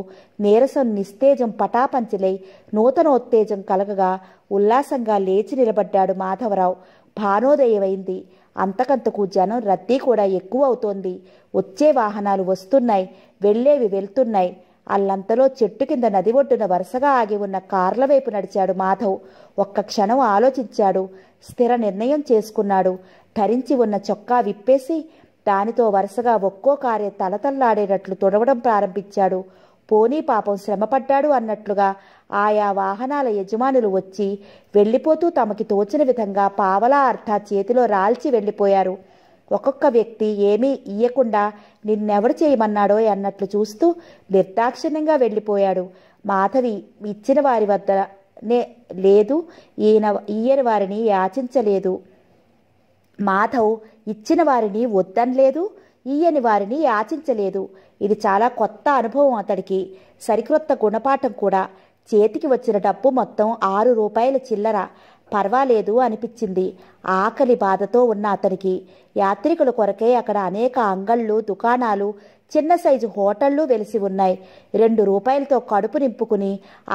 S1: నీరసం నిస్తేజం పటాపంచలై నూతనోత్తేజం కలగగా ఉల్లాసంగా లేచి నిలబడ్డాడు మాధవరావు భానోదయమైంది అంతకంతకు జనం రద్దీ కూడా ఎక్కువ అవుతోంది వచ్చే వాహనాలు వస్తున్నాయి వెళ్లేవి వెళ్తున్నాయి అల్లంతలో చెట్టు కింద నది ఒడ్డున వరుసగా ఆగి ఉన్న కార్ల వైపు నడిచాడు మాధవ్ ఒక్క క్షణం ఆలోచించాడు స్థిర నిర్ణయం చేసుకున్నాడు ధరించి ఉన్న చొక్కా విప్పేసి దానితో వరుసగా ఒక్కో కార్య తలతల్లాడేటట్లు తొడవడం ప్రారంభించాడు పోనీ పాపం శ్రమపడ్డాడు అన్నట్లుగా ఆయా వాహనాల యజమానులు వచ్చి వెళ్ళిపోతూ తమకి తోచిన విధంగా పావలా అర్థ చేతిలో రాల్చి వెళ్ళిపోయారు ఒక్కొక్క వ్యక్తి ఏమీ ఇయ్యకుండా నిన్నెవరు చేయమన్నాడో అన్నట్లు చూస్తూ నిర్దాక్షిణ్యంగా వెళ్ళిపోయాడు మాధవి ఇచ్చిన వారి వద్దనే లేదు ఈయన ఈయన వారిని యాచించలేదు మాధవ్ ఇచ్చిన వారిని వద్దనలేదు ఈయని వారిని యాచించలేదు ఇది చాలా కొత్త అనుభవం అతడికి సరికొత్త గుణపాఠం కూడా చేతికి వచ్చిన డబ్బు మొత్తం ఆరు రూపాయల చిల్లర పర్వాలేదు అనిపించింది ఆకలి బాధతో ఉన్న అతనికి యాత్రికుల కొరకే అక్కడ అనేక అంగళ్ళు దుకాణాలు చిన్న సైజు హోటళ్లు వెలిసి ఉన్నాయి రెండు రూపాయలతో కడుపు నింపుకుని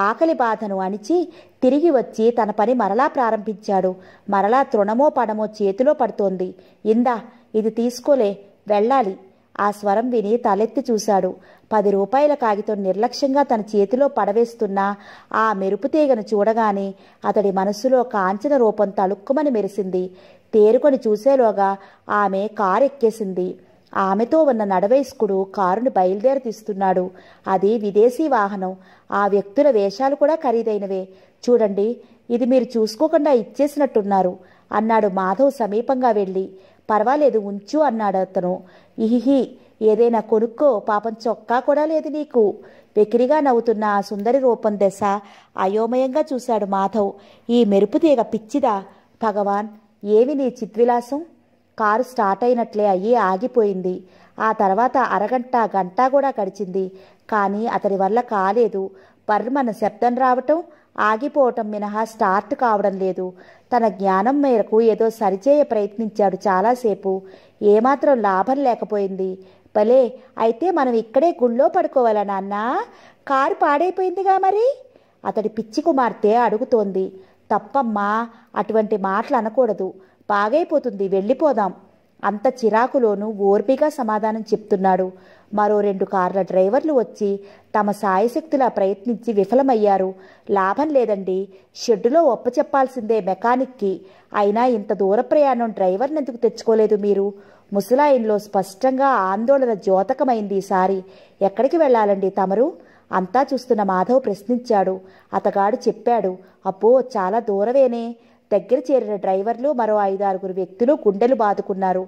S1: ఆకలి బాధను అణిచి తిరిగి వచ్చి తన పని మరలా ప్రారంభించాడు మరలా తృణమో పడమో చేతిలో పడుతోంది ఇందా ఇది తీసుకోలే వెళ్ళాలి ఆ స్వరం విని తలెత్తి చూశాడు పది రూపాయల కాగితం నిర్లక్ష్యంగా తన చేతిలో పడవేస్తున్న ఆ మెరుపు తీగను చూడగానే అతడి మనస్సులో కాంచిన రూపం తలుక్కుమని మెరిసింది తేరుకొని చూసేలోగా ఆమె కారెక్కేసింది ఆమెతో ఉన్న నడవేసుకుడు కారును బయలుదేరతీస్తున్నాడు అది విదేశీ వాహనం ఆ వ్యక్తుల వేషాలు కూడా ఖరీదైనవే చూడండి ఇది మీరు చూసుకోకుండా ఇచ్చేసినట్టున్నారు అన్నాడు మాధవ్ సమీపంగా వెళ్ళి పర్వాలేదు ఉంచు అన్నాడు అతను ఇహిహి ఏదైనా కొనుక్కో పాపం చొక్కా కూడా లేదు నీకు వెకిరిగా నవ్వుతున్న ఆ సుందరి రూపం దశ అయోమయంగా చూశాడు మాధవ్ ఈ మెరుపు తీగ పిచ్చిదా భగవాన్ ఏమి నీ చిద్విలాసం కారు స్టార్ట్ అయినట్లే అయ్యి ఆగిపోయింది ఆ తర్వాత అరగంట గంట కూడా గడిచింది కానీ అతని వల్ల కాలేదు పర్మన శబ్దం రావటం ఆగిపోవటం మినహా స్టార్ట్ కావడం లేదు తన జ్ఞానం మేరకు ఏదో సరిచేయ ప్రయత్నించాడు చాలాసేపు ఏమాత్రం లాభం లేకపోయింది భలే అయితే మనం ఇక్కడే గుళ్ళో పడుకోవాలా నాన్న కారు పాడైపోయిందిగా మరి అతడి పిచ్చి కుమార్తె అడుగుతోంది తప్పమ్మా అటువంటి మాటలు అనకూడదు బాగైపోతుంది వెళ్ళిపోదాం అంత చిరాకులోనూ ఓర్పిగా సమాధానం చెప్తున్నాడు మరో రెండు కార్ల డ్రైవర్లు వచ్చి తమ సాయశక్తులా ప్రయత్నించి విఫలమయ్యారు లాభం లేదండి షెడ్డులో ఒప్పచెప్పాల్సిందే మెకానిక్కి అయినా ఇంత దూర ప్రయాణం డ్రైవర్ని ఎందుకు తెచ్చుకోలేదు మీరు ముసలాయిన్లో స్పష్టంగా ఆందోళన జ్యోతకమైంది ఈసారి ఎక్కడికి వెళ్ళాలండి తమరు అంతా చూస్తున్న మాధవ్ ప్రశ్నించాడు అతగాడు చెప్పాడు అబ్బో చాలా దూరవేనే దగ్గర చేరిన డ్రైవర్లు మరో ఐదారుగురు వ్యక్తులు గుండెలు బాదుకున్నారు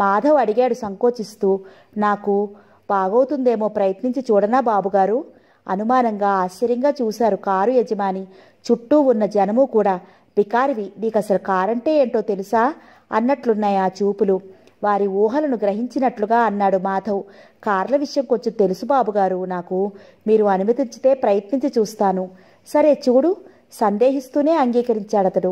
S1: మాధవ్ అడిగాడు సంకోచిస్తూ నాకు బాగోతుందేమో ప్రయత్నించి చూడనా బాబుగారు అనుమానంగా ఆశ్చర్యంగా చూశారు కారు యజమాని చుట్టూ ఉన్న జనము కూడా బికారివి నీకు అసలు కారంటే ఏంటో తెలుసా అన్నట్లున్నాయి ఆ చూపులు వారి ఊహలను గ్రహించినట్లుగా అన్నాడు మాధవ్ కార్ల విషయం కొంచెం తెలుసు బాబుగారు నాకు మీరు అనుమతించితే ప్రయత్నించి చూస్తాను సరే చూడు సందేహిస్తూనే అంగీకరించాడతడు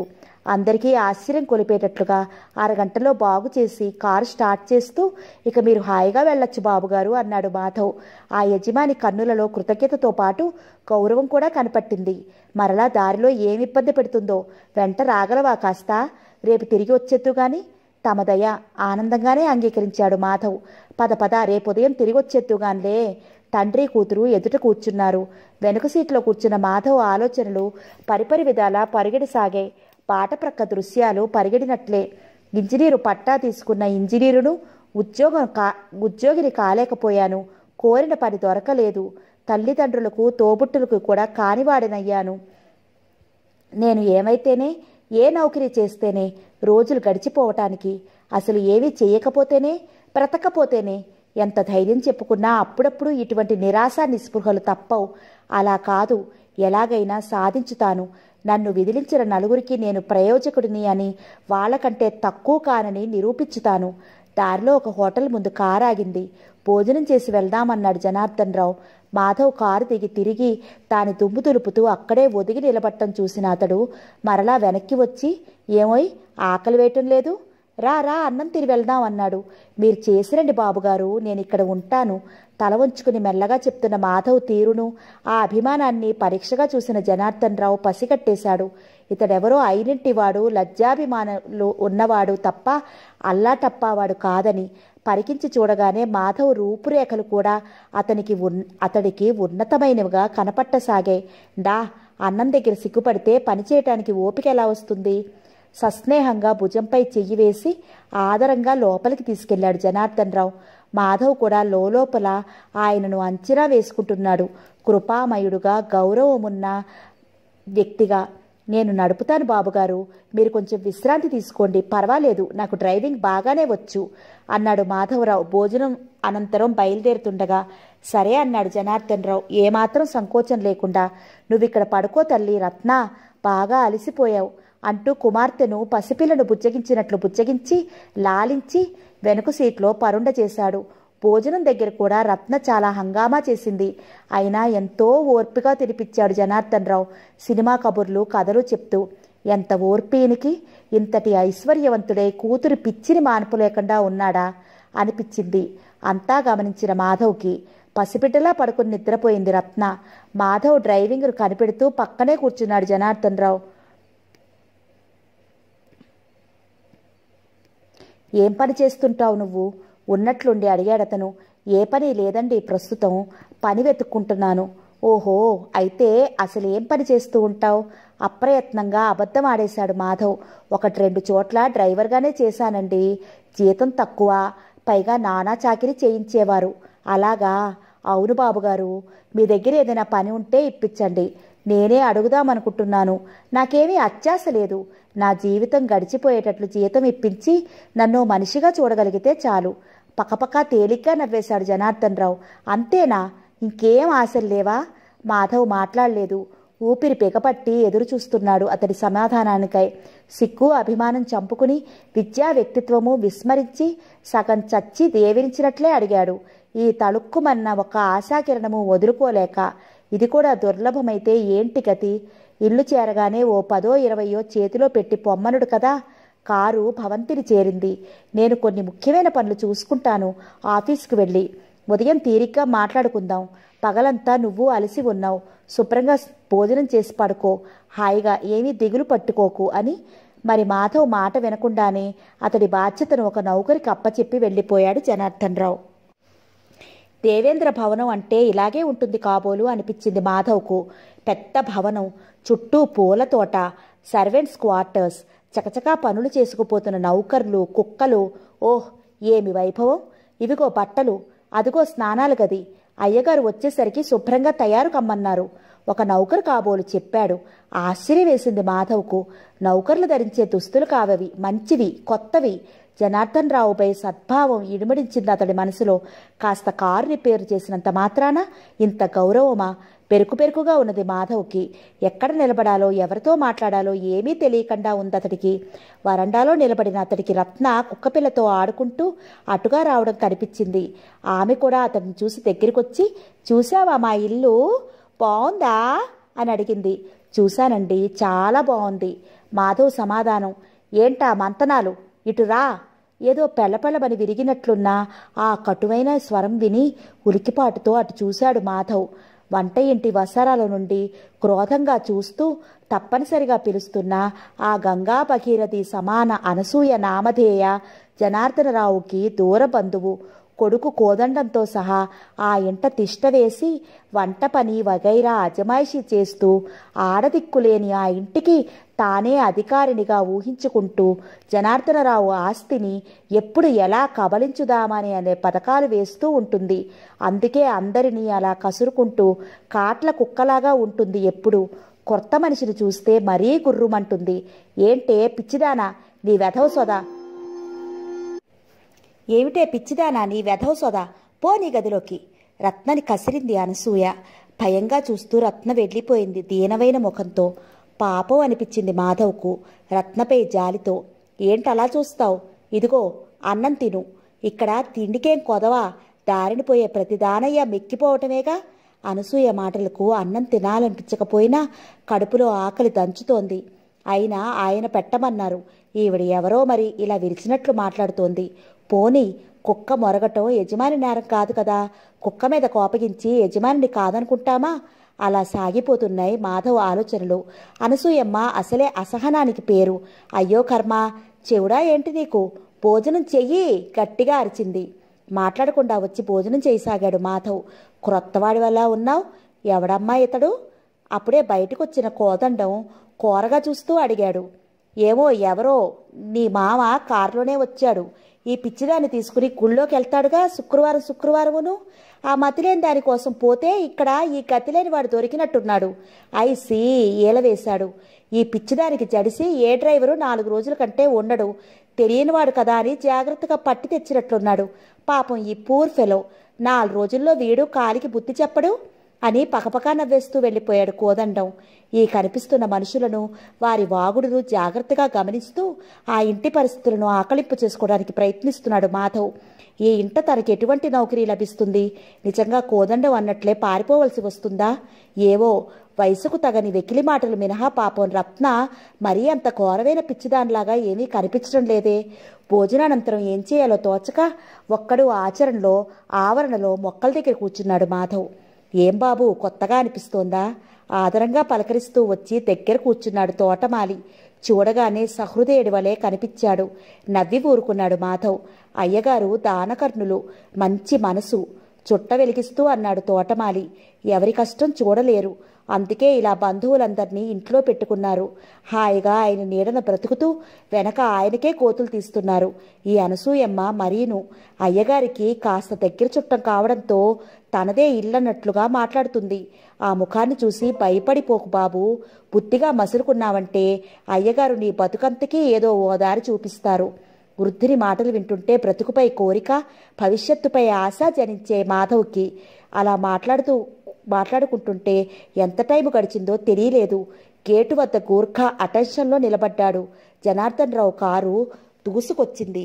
S1: అందరికీ ఆశ్చర్యం కొలిపేటట్లుగా అరగంటలో బాగు చేసి కారు స్టార్ట్ చేస్తూ ఇక మీరు హాయిగా వెళ్ళొచ్చు బాబుగారు అన్నాడు మాధవ్ ఆ యజమాని కన్నులలో కృతజ్ఞతతో పాటు గౌరవం కూడా కనపట్టింది మరలా దారిలో ఏమి ఇబ్బంది పెడుతుందో వెంట రాగలవా కాస్త రేపు తిరిగి వచ్చేద్దు గాని తమదయ ఆనందంగానే అంగీకరించాడు మాధవ్ పద పద ఉదయం తిరిగి వచ్చేద్దుగాన్లే తండ్రి కూతురు ఎదుట కూర్చున్నారు వెనుక సీట్లో కూర్చున్న మాధవ్ ఆలోచనలు పరిపరి విధాలా పరిగెడసాగాయి పాటప్రక్క దృశ్యాలు పరిగెడినట్లే ఇంజనీరు పట్టా తీసుకున్న ఇంజనీరును ఉద్యోగం కా ఉద్యోగిని కాలేకపోయాను కోరిన పని దొరకలేదు తల్లిదండ్రులకు తోబుట్టులకు కూడా కానివాడినయ్యాను నేను ఏమైతేనే ఏ నౌకరీ చేస్తేనే రోజులు గడిచిపోవటానికి అసలు ఏవి చేయకపోతేనే బ్రతకపోతేనే ఎంత ధైర్యం చెప్పుకున్నా అప్పుడప్పుడు ఇటువంటి నిరాశ నిస్పృహలు తప్పవు అలా కాదు ఎలాగైనా సాధించుతాను నన్ను విదిలించిన నలుగురికి నేను ప్రయోజకుడిని అని వాళ్ళకంటే తక్కువ కానని నిరూపించుతాను దారిలో ఒక హోటల్ ముందు కారు ఆగింది భోజనం చేసి వెళ్దామన్నాడు జనార్దన్ రావు మాధవ్ కారు దిగి తిరిగి దాని దుమ్ము దులుపుతూ అక్కడే ఒదిగి నిలబట్టం చూసిన అతడు మరలా వెనక్కి వచ్చి ఏమోయ్ ఆకలి వేయటం లేదు రా రా అన్నం తిరిగి వెళ్దాం అన్నాడు మీరు చేసిరండి బాబుగారు నేను ఇక్కడ ఉంటాను తల వంచుకుని మెల్లగా చెప్తున్న మాధవ్ తీరును ఆ అభిమానాన్ని పరీక్షగా చూసిన జనార్దన్ రావు పసిగట్టేశాడు ఇతడెవరో ఐనింటివాడు లజ్జాభిమానులు ఉన్నవాడు తప్ప అల్లాటప్పావాడు కాదని పరికించి చూడగానే మాధవ్ రూపురేఖలు కూడా అతనికి ఉన్ అతడికి ఉన్నతమైనవిగా కనపట్టసాగాయి డా అన్నం దగ్గర సిగ్గుపడితే పనిచేయటానికి ఓపిక ఎలా వస్తుంది సస్నేహంగా భుజంపై చెయ్యి వేసి ఆదరంగా లోపలికి తీసుకెళ్లాడు జనార్దన్ రావు మాధవ్ కూడా లోపల ఆయనను అంచనా వేసుకుంటున్నాడు కృపామయుడుగా గౌరవమున్న వ్యక్తిగా నేను నడుపుతాను బాబుగారు మీరు కొంచెం విశ్రాంతి తీసుకోండి పర్వాలేదు నాకు డ్రైవింగ్ బాగానే వచ్చు అన్నాడు మాధవరావు భోజనం అనంతరం బయలుదేరుతుండగా సరే అన్నాడు జనార్దన్ రావు ఏమాత్రం సంకోచం లేకుండా నువ్వు ఇక్కడ పడుకో తల్లి రత్న బాగా అలసిపోయావు అంటూ కుమార్తెను పసిపిల్లను బుజ్జగించినట్లు బుజ్జగించి లాలించి వెనుక సీట్లో పరుండ చేశాడు భోజనం దగ్గర కూడా రత్న చాలా హంగామా చేసింది అయినా ఎంతో ఓర్పుగా తినిపించాడు జనార్దన్ రావు సినిమా కబుర్లు కథలు చెప్తూ ఎంత ఓర్పీనికి ఇంతటి ఐశ్వర్యవంతుడే కూతురు పిచ్చిని మాన్పు లేకుండా ఉన్నాడా అనిపించింది అంతా గమనించిన మాధవ్కి పసిబిడ్డలా పడుకుని నిద్రపోయింది రత్న మాధవ్ డ్రైవింగ్ను కనిపెడుతూ పక్కనే కూర్చున్నాడు జనార్దన్ రావు ఏం పని చేస్తుంటావు నువ్వు ఉన్నట్లుండి అడిగాడతను ఏ పని లేదండి ప్రస్తుతం పని వెతుక్కుంటున్నాను ఓహో అయితే అసలు ఏం పని చేస్తూ ఉంటావు అప్రయత్నంగా అబద్ధం ఆడేశాడు మాధవ్ ఒకటి రెండు చోట్ల డ్రైవర్గానే చేశానండి జీతం తక్కువ పైగా నానా చాకిరి చేయించేవారు అలాగా అవును బాబుగారు మీ దగ్గర ఏదైనా పని ఉంటే ఇప్పించండి నేనే అడుగుదామనుకుంటున్నాను నాకేమీ అత్యాశ లేదు నా జీవితం గడిచిపోయేటట్లు జీతం ఇప్పించి నన్ను మనిషిగా చూడగలిగితే చాలు పక్కపక్క తేలిగ్గా నవ్వేశాడు జనార్దన్ రావు అంతేనా ఇంకేం ఆశలు లేవా మాధవ్ మాట్లాడలేదు ఊపిరి పిగపట్టి ఎదురు చూస్తున్నాడు అతడి సమాధానానికై సిక్కు అభిమానం చంపుకుని విద్యా వ్యక్తిత్వము విస్మరించి సగం చచ్చి దేవించినట్లే అడిగాడు ఈ తళుక్కుమన్న ఒక ఆశాకిరణము వదులుకోలేక ఇది కూడా దుర్లభమైతే ఏంటి గతి ఇల్లు చేరగానే ఓ పదో ఇరవయో చేతిలో పెట్టి పొమ్మనుడు కదా కారు భవంతిని చేరింది నేను కొన్ని ముఖ్యమైన పనులు చూసుకుంటాను ఆఫీస్కు వెళ్ళి ఉదయం తీరిగ్గా మాట్లాడుకుందాం పగలంతా నువ్వు అలసి ఉన్నావు శుభ్రంగా భోజనం చేసి పడుకో హాయిగా ఏమీ దిగులు పట్టుకోకు అని మరి మాధవ్ మాట వినకుండానే అతడి బాధ్యతను ఒక నౌకరికి అప్పచెప్పి వెళ్ళిపోయాడు జనార్దన్ రావు దేవేంద్ర భవనం అంటే ఇలాగే ఉంటుంది కాబోలు అనిపించింది మాధవ్కు పెద్ద భవనం చుట్టూ పూల తోట సర్వెంట్స్ క్వార్టర్స్ చకచకా పనులు చేసుకుపోతున్న నౌకర్లు కుక్కలు ఓహ్ ఏమి వైభవం ఇవిగో బట్టలు అదిగో స్నానాలు గది అయ్యగారు వచ్చేసరికి శుభ్రంగా తయారు కమ్మన్నారు ఒక నౌకరు కాబోలు చెప్పాడు ఆశ్చర్యం వేసింది మాధవ్కు నౌకర్లు ధరించే దుస్తులు కావవి మంచివి కొత్తవి జనార్దన్ రావుపై సద్భావం ఇడిమడించింది అతడి మనసులో కాస్త కారు రిపేరు చేసినంత మాత్రాన ఇంత గౌరవమా పెరుకు పెరుకుగా ఉన్నది మాధవ్కి ఎక్కడ నిలబడాలో ఎవరితో మాట్లాడాలో ఏమీ తెలియకుండా ఉంది అతడికి వరండాలో నిలబడిన అతడికి రత్న కుక్కపిల్లతో ఆడుకుంటూ అటుగా రావడం కనిపించింది ఆమె కూడా అతన్ని చూసి దగ్గరికొచ్చి చూసావా మా ఇల్లు బాగుందా అని అడిగింది చూశానండి చాలా బాగుంది మాధవ్ సమాధానం ఏంటా మంతనాలు ఇటురా ఏదో పెలపెలబని విరిగినట్లున్న ఆ కటువైన స్వరం విని ఉలికిపాటుతో అటు చూశాడు మాధవ్ వంట ఇంటి వసారాల నుండి క్రోధంగా చూస్తూ తప్పనిసరిగా పిలుస్తున్న ఆ గంగా భగీరథి సమాన అనసూయ నామధేయ జనార్దనరావుకి దూర బంధువు కొడుకు కోదండంతో సహా ఆ ఇంట తిష్టవేసి వంట పని వగైరా అజమాయిషీ చేస్తూ ఆడదిక్కులేని ఆ ఇంటికి తానే అధికారినిగా ఊహించుకుంటూ జనార్దనరావు ఆస్తిని ఎప్పుడు ఎలా కబలించుదామని అనే పథకాలు వేస్తూ ఉంటుంది అందుకే అందరినీ అలా కసురుకుంటూ కాట్ల కుక్కలాగా ఉంటుంది ఎప్పుడు కొత్త మనిషిని చూస్తే మరీ గుర్రుమంటుంది ఏంటే పిచ్చిదానా నీ వెధవ సొదా ఏమిటే పిచ్చిదానా నీ వెధవ సొదా పో నీ గదిలోకి రత్నని కసిరింది అనసూయ భయంగా చూస్తూ రత్న వెళ్ళిపోయింది దీనమైన ముఖంతో పాపం అనిపించింది మాధవ్కు రత్నపై జాలితో ఏంటలా చూస్తావు ఇదిగో అన్నం తిను ఇక్కడ తిండికేం కొదవా దారిని పోయే ప్రతిదానయ్య మెక్కిపోవటమేగా అనసూయ మాటలకు అన్నం తినాలనిపించకపోయినా కడుపులో ఆకలి దంచుతోంది అయినా ఆయన పెట్టమన్నారు ఈవిడ ఎవరో మరి ఇలా విరిచినట్లు మాట్లాడుతోంది పోనీ కుక్క మొరగటం యజమాని నేరం కాదు కదా కుక్క మీద కోపగించి యజమానిని కాదనుకుంటామా అలా సాగిపోతున్నాయి మాధవ్ ఆలోచనలు అనసూయమ్మ అసలే అసహనానికి పేరు అయ్యో కర్మ చెవుడా ఏంటి నీకు భోజనం చెయ్యి గట్టిగా అరిచింది మాట్లాడకుండా వచ్చి భోజనం చేయసాగాడు మాధవ్ క్రొత్తవాడి వల్ల ఉన్నావు ఎవడమ్మా ఇతడు అప్పుడే బయటకు వచ్చిన కోదండం కూరగా చూస్తూ అడిగాడు ఏమో ఎవరో నీ మామ కారులోనే వచ్చాడు ఈ పిచ్చిదాన్ని తీసుకుని గుళ్ళోకి వెళ్తాడుగా శుక్రవారం శుక్రవారమును ఆ మతిలేని దానికోసం పోతే ఇక్కడ ఈ కత్తిలేని వాడు దొరికినట్టున్నాడు ఐసి ఏలవేశాడు ఈ పిచ్చిదానికి జడిసి ఏ డ్రైవరు నాలుగు రోజుల కంటే ఉండడు తెలియనివాడు కదా అని జాగ్రత్తగా పట్టి తెచ్చినట్లున్నాడు పాపం ఈ పూర్ ఫెలో నాలుగు రోజుల్లో వీడు కాలికి బుద్ధి చెప్పడు అని పకపకా నవ్వేస్తూ వెళ్ళిపోయాడు కోదండం ఈ కనిపిస్తున్న మనుషులను వారి వాగుడును జాగ్రత్తగా గమనిస్తూ ఆ ఇంటి పరిస్థితులను ఆకలింపు చేసుకోవడానికి ప్రయత్నిస్తున్నాడు మాధవ్ ఈ ఇంట తనకి ఎటువంటి నౌకరీ లభిస్తుంది నిజంగా కోదండం అన్నట్లే పారిపోవలసి వస్తుందా ఏవో వయసుకు తగని వెకిలి మాటలు మినహా పాపం రత్న మరీ అంత ఘోరమైన పిచ్చిదానిలాగా ఏమీ కనిపించడం లేదే భోజనానంతరం ఏం చేయాలో తోచక ఒక్కడు ఆచరణలో ఆవరణలో మొక్కల దగ్గర కూర్చున్నాడు మాధవ్ ఏం బాబు కొత్తగా అనిపిస్తోందా ఆదరంగా పలకరిస్తూ వచ్చి దగ్గర కూర్చున్నాడు తోటమాలి చూడగానే సహృదయుడి వలె కనిపించాడు నవ్వి ఊరుకున్నాడు మాధవ్ అయ్యగారు దానకర్ణులు మంచి మనసు చుట్ట వెలిగిస్తూ అన్నాడు తోటమాలి ఎవరి కష్టం చూడలేరు అందుకే ఇలా బంధువులందరినీ ఇంట్లో పెట్టుకున్నారు హాయిగా ఆయన నీడన బ్రతుకుతూ వెనక ఆయనకే కోతులు తీస్తున్నారు ఈ అనసూయమ్మ మరీను అయ్యగారికి కాస్త దగ్గర చుట్టం కావడంతో తనదే ఇల్లన్నట్లుగా మాట్లాడుతుంది ఆ ముఖాన్ని చూసి భయపడిపోకు బాబు బుద్ధిగా మసులుకున్నావంటే అయ్యగారు నీ బతుకంతకీ ఏదో ఓదారి చూపిస్తారు వృద్ధిని మాటలు వింటుంటే బ్రతుకుపై కోరిక భవిష్యత్తుపై ఆశ జనించే మాధవ్కి అలా మాట్లాడుతూ మాట్లాడుకుంటుంటే ఎంత టైం గడిచిందో తెలియలేదు గేటు వద్ద గూర్ఖా అటెన్షన్లో నిలబడ్డాడు జనార్దన్ రావు కారు దూసుకొచ్చింది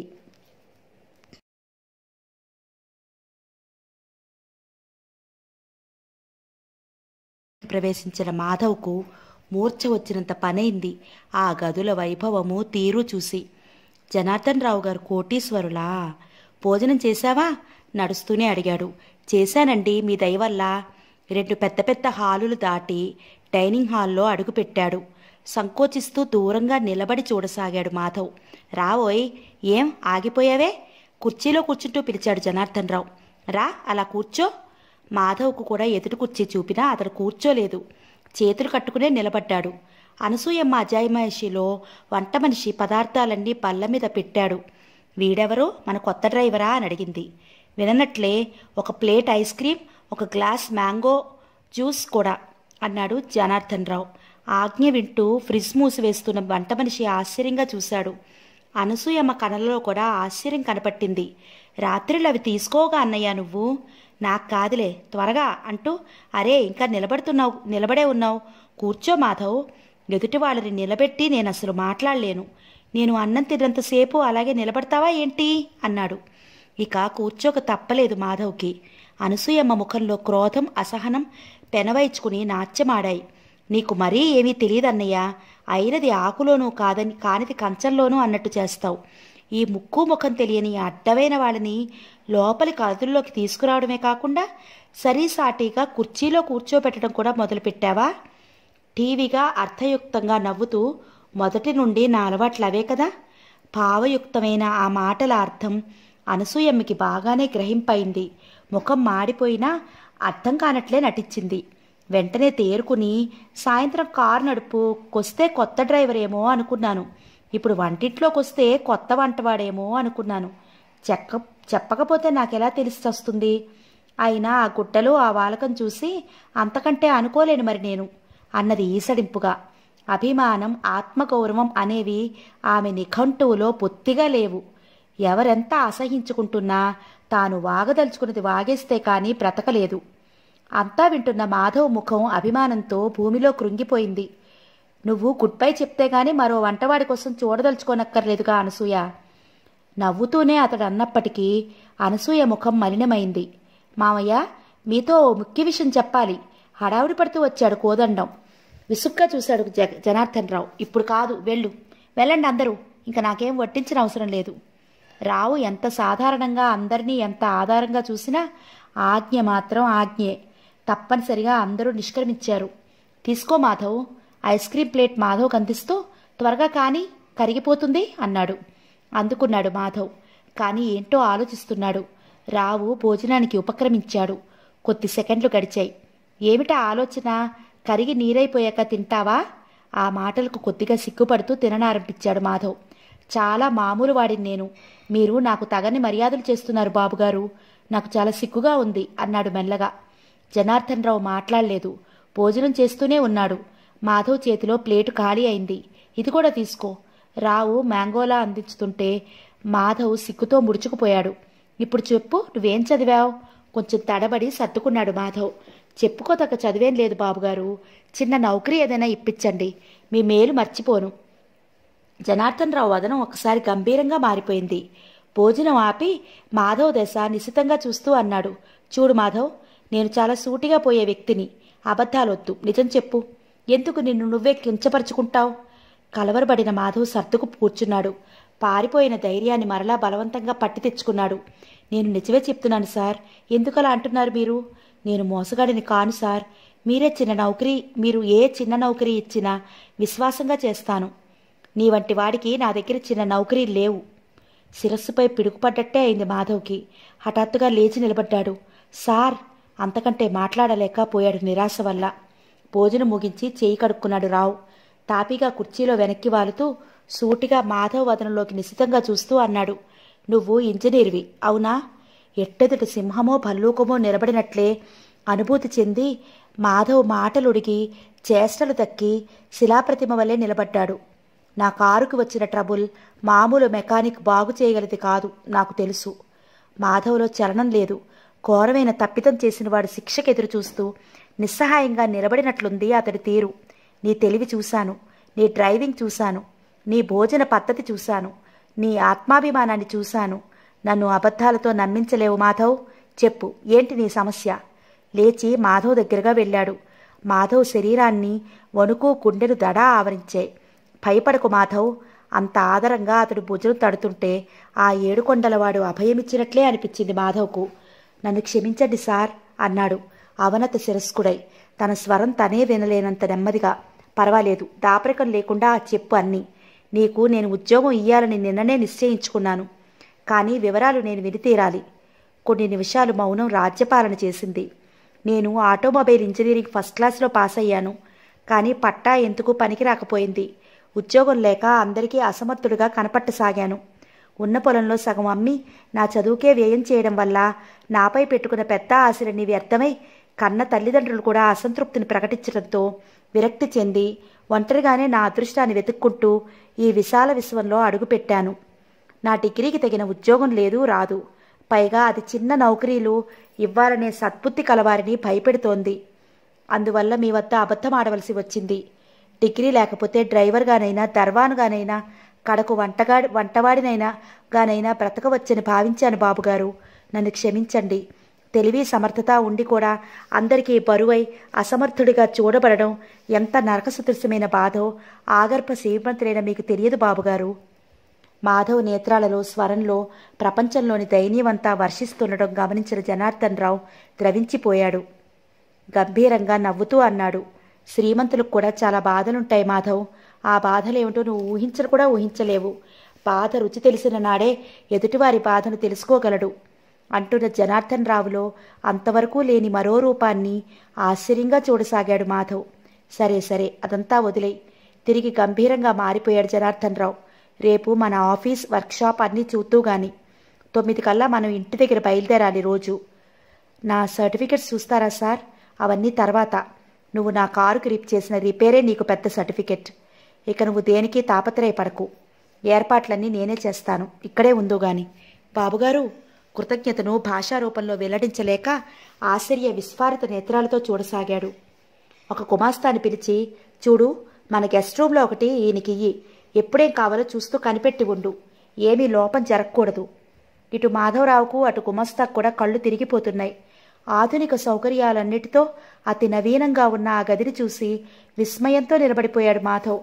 S1: ప్రవేశించిన మాధవ్కు మూర్ఛ వచ్చినంత పనైంది ఆ గదుల వైభవము తీరు చూసి జనార్దన్ రావు గారు కోటీశ్వరులా భోజనం చేశావా నడుస్తూనే అడిగాడు చేశానండి మీ దయవల్ల రెండు పెద్ద పెద్ద హాలులు దాటి డైనింగ్ హాల్లో అడుగుపెట్టాడు సంకోచిస్తూ దూరంగా నిలబడి చూడసాగాడు మాధవ్ రావోయ్ ఏం ఆగిపోయావే కుర్చీలో కూర్చుంటూ పిలిచాడు జనార్దన్ రావు రా అలా కూర్చో మాధవ్కు కూడా ఎదుటి కుర్చీ చూపినా అతడు కూర్చోలేదు చేతులు కట్టుకునే నిలబడ్డాడు అనసూయమ్మ అజాయిమాయిషిలో వంట మనిషి పదార్థాలన్నీ పళ్ళ మీద పెట్టాడు వీడెవరో మన కొత్త డ్రైవరా అని అడిగింది విననట్లే ఒక ప్లేట్ ఐస్ క్రీమ్ ఒక గ్లాస్ మ్యాంగో జ్యూస్ కూడా అన్నాడు జనార్దన్ రావు ఆజ్ఞ వింటూ ఫ్రిడ్జ్ మూసివేస్తున్న వంట మనిషి ఆశ్చర్యంగా చూశాడు అనసూయమ్మ కనలలో కూడా ఆశ్చర్యం కనపట్టింది రాత్రిలో అవి తీసుకోగా అన్నయ్య నువ్వు నాకు కాదులే త్వరగా అంటూ అరే ఇంకా నిలబడుతున్నావు నిలబడే ఉన్నావు కూర్చో మాధవ్ ఎదుటి వాళ్ళని నిలబెట్టి నేను అసలు మాట్లాడలేను నేను అన్నం తినంతసేపు అలాగే నిలబడతావా ఏంటి అన్నాడు ఇక కూర్చోక తప్పలేదు మాధవ్కి అనసూయమ్మ ముఖంలో క్రోధం అసహనం పెనవయించుకుని నాచ్యమాడాయి నీకు మరీ ఏమీ తెలియదన్నయ్యా అయినది ఆకులోనూ కాదని కానిది కంచంలోనూ అన్నట్టు చేస్తావు ఈ ముక్కు ముఖం తెలియని అడ్డమైన వాళ్ళని లోపలి కదుల్లోకి తీసుకురావడమే కాకుండా సరీసాటిగా కుర్చీలో కూర్చోబెట్టడం కూడా మొదలుపెట్టావా టీవీగా అర్థయుక్తంగా నవ్వుతూ మొదటి నుండి నా అలవాట్లు అవే కదా భావయుక్తమైన ఆ మాటల అర్థం అనసూయమ్మకి బాగానే గ్రహింపైంది ముఖం మాడిపోయినా అర్థం కానట్లే నటించింది వెంటనే తేరుకుని సాయంత్రం కారు నడుపుకొస్తే కొత్త డ్రైవర్ ఏమో అనుకున్నాను ఇప్పుడు వంటింట్లోకి వస్తే కొత్త వంటవాడేమో అనుకున్నాను చెక్క చెప్పకపోతే నాకెలా తెలిసొస్తుంది అయినా ఆ గుడ్డలు ఆ వాలకం చూసి అంతకంటే అనుకోలేను మరి నేను అన్నది ఈసడింపుగా అభిమానం ఆత్మగౌరవం అనేవి ఆమె నిఘంటువులో పొత్తిగా లేవు ఎవరెంత అసహించుకుంటున్నా తాను వాగదలుచుకున్నది వాగేస్తే కానీ బ్రతకలేదు అంతా వింటున్న మాధవ్ ముఖం అభిమానంతో భూమిలో కృంగిపోయింది నువ్వు గుడ్ బై చెప్తే గాని మరో వంటవాడి కోసం చూడదలుచుకోనక్కర్లేదుగా అనసూయ నవ్వుతూనే అతడు అన్నప్పటికీ అనసూయ ముఖం మలినమైంది మామయ్య మీతో ముఖ్య విషయం చెప్పాలి హడావుడి పడుతూ వచ్చాడు కోదండం విసుగ్గా చూశాడు జ జనార్దన్ రావు ఇప్పుడు కాదు వెళ్ళు వెళ్ళండి అందరూ ఇంకా నాకేం వట్టించిన అవసరం లేదు రావు ఎంత సాధారణంగా అందరినీ ఎంత ఆధారంగా చూసినా ఆజ్ఞ మాత్రం ఆజ్ఞే తప్పనిసరిగా అందరూ నిష్క్రమించారు తీసుకో Madhav ice cream plate Madhav అందిస్తూ త్వరగా కానీ కరిగిపోతుంది అన్నాడు అందుకున్నాడు మాధవ్ కానీ ఏంటో ఆలోచిస్తున్నాడు రావు భోజనానికి ఉపక్రమించాడు కొద్ది సెకండ్లు గడిచాయి ఏమిటా ఆలోచన కరిగి నీరైపోయాక తింటావా ఆ మాటలకు కొద్దిగా సిగ్గుపడుతూ తిననారంభించాడు మాధవ్ చాలా మామూలు వాడిని నేను మీరు నాకు తగని మర్యాదలు చేస్తున్నారు బాబుగారు నాకు చాలా సిగ్గుగా ఉంది అన్నాడు మెల్లగా జనార్దన్ రావు మాట్లాడలేదు భోజనం చేస్తూనే ఉన్నాడు మాధవ్ చేతిలో ప్లేటు ఖాళీ అయింది ఇది కూడా తీసుకో రావు మ్యాంగోలా అందించుతుంటే మాధవ్ సిక్కుతో ముడుచుకుపోయాడు ఇప్పుడు చెప్పు నువ్వేం చదివావు కొంచెం తడబడి సర్దుకున్నాడు మాధవ్ చెప్పుకోదక్క చదివేం లేదు బాబుగారు చిన్న నౌకరీ ఏదైనా ఇప్పించండి మీ మేలు మర్చిపోను జనార్దన్ రావు వదనం ఒకసారి గంభీరంగా మారిపోయింది భోజనం ఆపి మాధవ్ దశ నిశితంగా చూస్తూ అన్నాడు చూడు మాధవ్ నేను చాలా సూటిగా పోయే వ్యక్తిని అబద్ధాలొద్దు నిజం చెప్పు ఎందుకు నిన్ను నువ్వే కించపరుచుకుంటావు కలవరబడిన మాధవ్ సర్దుకు కూర్చున్నాడు పారిపోయిన ధైర్యాన్ని మరలా బలవంతంగా పట్టి తెచ్చుకున్నాడు నేను నిజమే చెప్తున్నాను సార్ ఎందుకలా అంటున్నారు మీరు నేను మోసగాడిని కాను సార్ మీరే చిన్న నౌకరీ మీరు ఏ చిన్న నౌకరీ ఇచ్చినా విశ్వాసంగా చేస్తాను నీ వంటి వాడికి నా దగ్గర చిన్న నౌకరీ లేవు శిరస్సుపై పిడుగుపడ్డట్టే అయింది మాధవ్కి హఠాత్తుగా లేచి నిలబడ్డాడు సార్ అంతకంటే మాట్లాడలేక పోయాడు నిరాశ వల్ల భోజనం ముగించి చేయి కడుక్కున్నాడు రావు తాపీగా కుర్చీలో వెనక్కి వాలుతూ సూటిగా మాధవ్ వదనంలోకి నిశితంగా చూస్తూ అన్నాడు నువ్వు ఇంజనీర్వి అవునా ఎట్టెదుటి సింహమో భల్లూకమో నిలబడినట్లే అనుభూతి చెంది మాధవ్ మాటలుడిగి చేష్టలు తక్కి శిలాప్రతిమ వల్లే నిలబడ్డాడు నా కారుకు వచ్చిన ట్రబుల్ మామూలు మెకానిక్ బాగు చేయగలది కాదు నాకు తెలుసు మాధవ్లో చలనం లేదు ఘోరమైన తప్పిదం చేసిన వాడు శిక్షకెదురు చూస్తూ నిస్సహాయంగా నిలబడినట్లుంది అతడి తీరు నీ తెలివి చూశాను నీ డ్రైవింగ్ చూశాను నీ భోజన పద్ధతి చూశాను నీ ఆత్మాభిమానాన్ని చూశాను నన్ను అబద్ధాలతో నమ్మించలేవు మాధవ్ చెప్పు ఏంటి నీ సమస్య లేచి మాధవ్ దగ్గరగా వెళ్ళాడు మాధవ్ శరీరాన్ని వణుకు గుండెను దడా ఆవరించాయి భయపడకు మాధవ్ అంత ఆదరంగా అతడు భుజం తడుతుంటే ఆ ఏడుకొండలవాడు అభయమిచ్చినట్లే అనిపించింది మాధవ్కు నన్ను క్షమించండి సార్ అన్నాడు అవనత శిరస్కుడై తన స్వరం తనే వినలేనంత నెమ్మదిగా పర్వాలేదు దాపరికం లేకుండా చెప్పు అన్ని నీకు నేను ఉద్యోగం ఇయ్యాలని నిన్ననే నిశ్చయించుకున్నాను కానీ వివరాలు నేను వినితీరాలి కొన్ని నిమిషాలు మౌనం రాజ్యపాలన చేసింది నేను ఆటోమొబైల్ ఇంజనీరింగ్ ఫస్ట్ క్లాస్లో పాస్ అయ్యాను కానీ పట్టా ఎందుకు పనికి రాకపోయింది ఉద్యోగం లేక అందరికీ అసమర్థుడుగా కనపట్టసాగాను ఉన్న పొలంలో సగం అమ్మి నా చదువుకే వ్యయం చేయడం వల్ల నాపై పెట్టుకున్న పెద్ద ఆశలన్నీ వ్యర్థమై కన్న తల్లిదండ్రులు కూడా అసంతృప్తిని ప్రకటించడంతో విరక్తి చెంది ఒంటరిగానే నా అదృష్టాన్ని వెతుక్కుంటూ ఈ విశాల విశ్వంలో అడుగుపెట్టాను నా డిగ్రీకి తగిన ఉద్యోగం లేదు రాదు పైగా అది చిన్న నౌకరీలు ఇవ్వాలనే సత్బుద్ధి కలవారిని భయపెడుతోంది అందువల్ల మీ వద్ద అబద్ధం ఆడవలసి వచ్చింది డిగ్రీ లేకపోతే డ్రైవర్గానైనా దర్వానుగానైనా కడకు వంటగాడి వంటవాడినైనా గానైనా బ్రతకవచ్చని భావించాను బాబుగారు నన్ను క్షమించండి తెలివి సమర్థత ఉండి కూడా అందరికీ బరువై అసమర్థుడిగా చూడబడడం ఎంత నరకసదృశ్యమైన బాధో ఆగర్భ శ్రీమంతులైన మీకు తెలియదు బాబుగారు మాధవ్ నేత్రాలలో స్వరంలో ప్రపంచంలోని దయనీయమంతా వర్షిస్తుండడం గమనించిన జనార్దన్ రావు ద్రవించిపోయాడు గంభీరంగా నవ్వుతూ అన్నాడు శ్రీమంతులకు కూడా చాలా బాధలుంటాయి మాధవ్ ఆ బాధలేమిటో నువ్వు ఊహించను కూడా ఊహించలేవు బాధ రుచి తెలిసిన నాడే ఎదుటివారి బాధను తెలుసుకోగలడు అంటున్న జనార్దన్ రావులో అంతవరకు లేని మరో రూపాన్ని ఆశ్చర్యంగా చూడసాగాడు మాధవ్ సరే సరే అదంతా వదిలే తిరిగి గంభీరంగా మారిపోయాడు జనార్దన్ రావు రేపు మన ఆఫీస్ వర్క్షాప్ అన్నీ చూస్తూ గాని తొమ్మిది కల్లా మనం ఇంటి దగ్గర బయలుదేరాలి రోజు నా సర్టిఫికెట్స్ చూస్తారా సార్ అవన్నీ తర్వాత నువ్వు నా కారు రిప్ చేసిన రిపేరే నీకు పెద్ద సర్టిఫికెట్ ఇక నువ్వు దేనికి తాపత్రయపడకు ఏర్పాట్లన్నీ నేనే చేస్తాను ఇక్కడే ఉందో గాని బాబుగారు కృతజ్ఞతను భాషారూపంలో వెల్లడించలేక ఆశ్చర్య విస్ఫారిత నేత్రాలతో చూడసాగాడు ఒక కుమాస్తాని పిలిచి చూడు మన గెస్ట్ రూమ్లో ఒకటి ఈయనకియ్యి ఎప్పుడేం కావాలో చూస్తూ కనిపెట్టి ఉండు ఏమీ లోపం జరగకూడదు ఇటు మాధవరావుకు అటు కుమస్తాకు కూడా కళ్ళు తిరిగిపోతున్నాయి ఆధునిక సౌకర్యాలన్నిటితో అతి నవీనంగా ఉన్న ఆ గదిని చూసి విస్మయంతో నిలబడిపోయాడు మాధవ్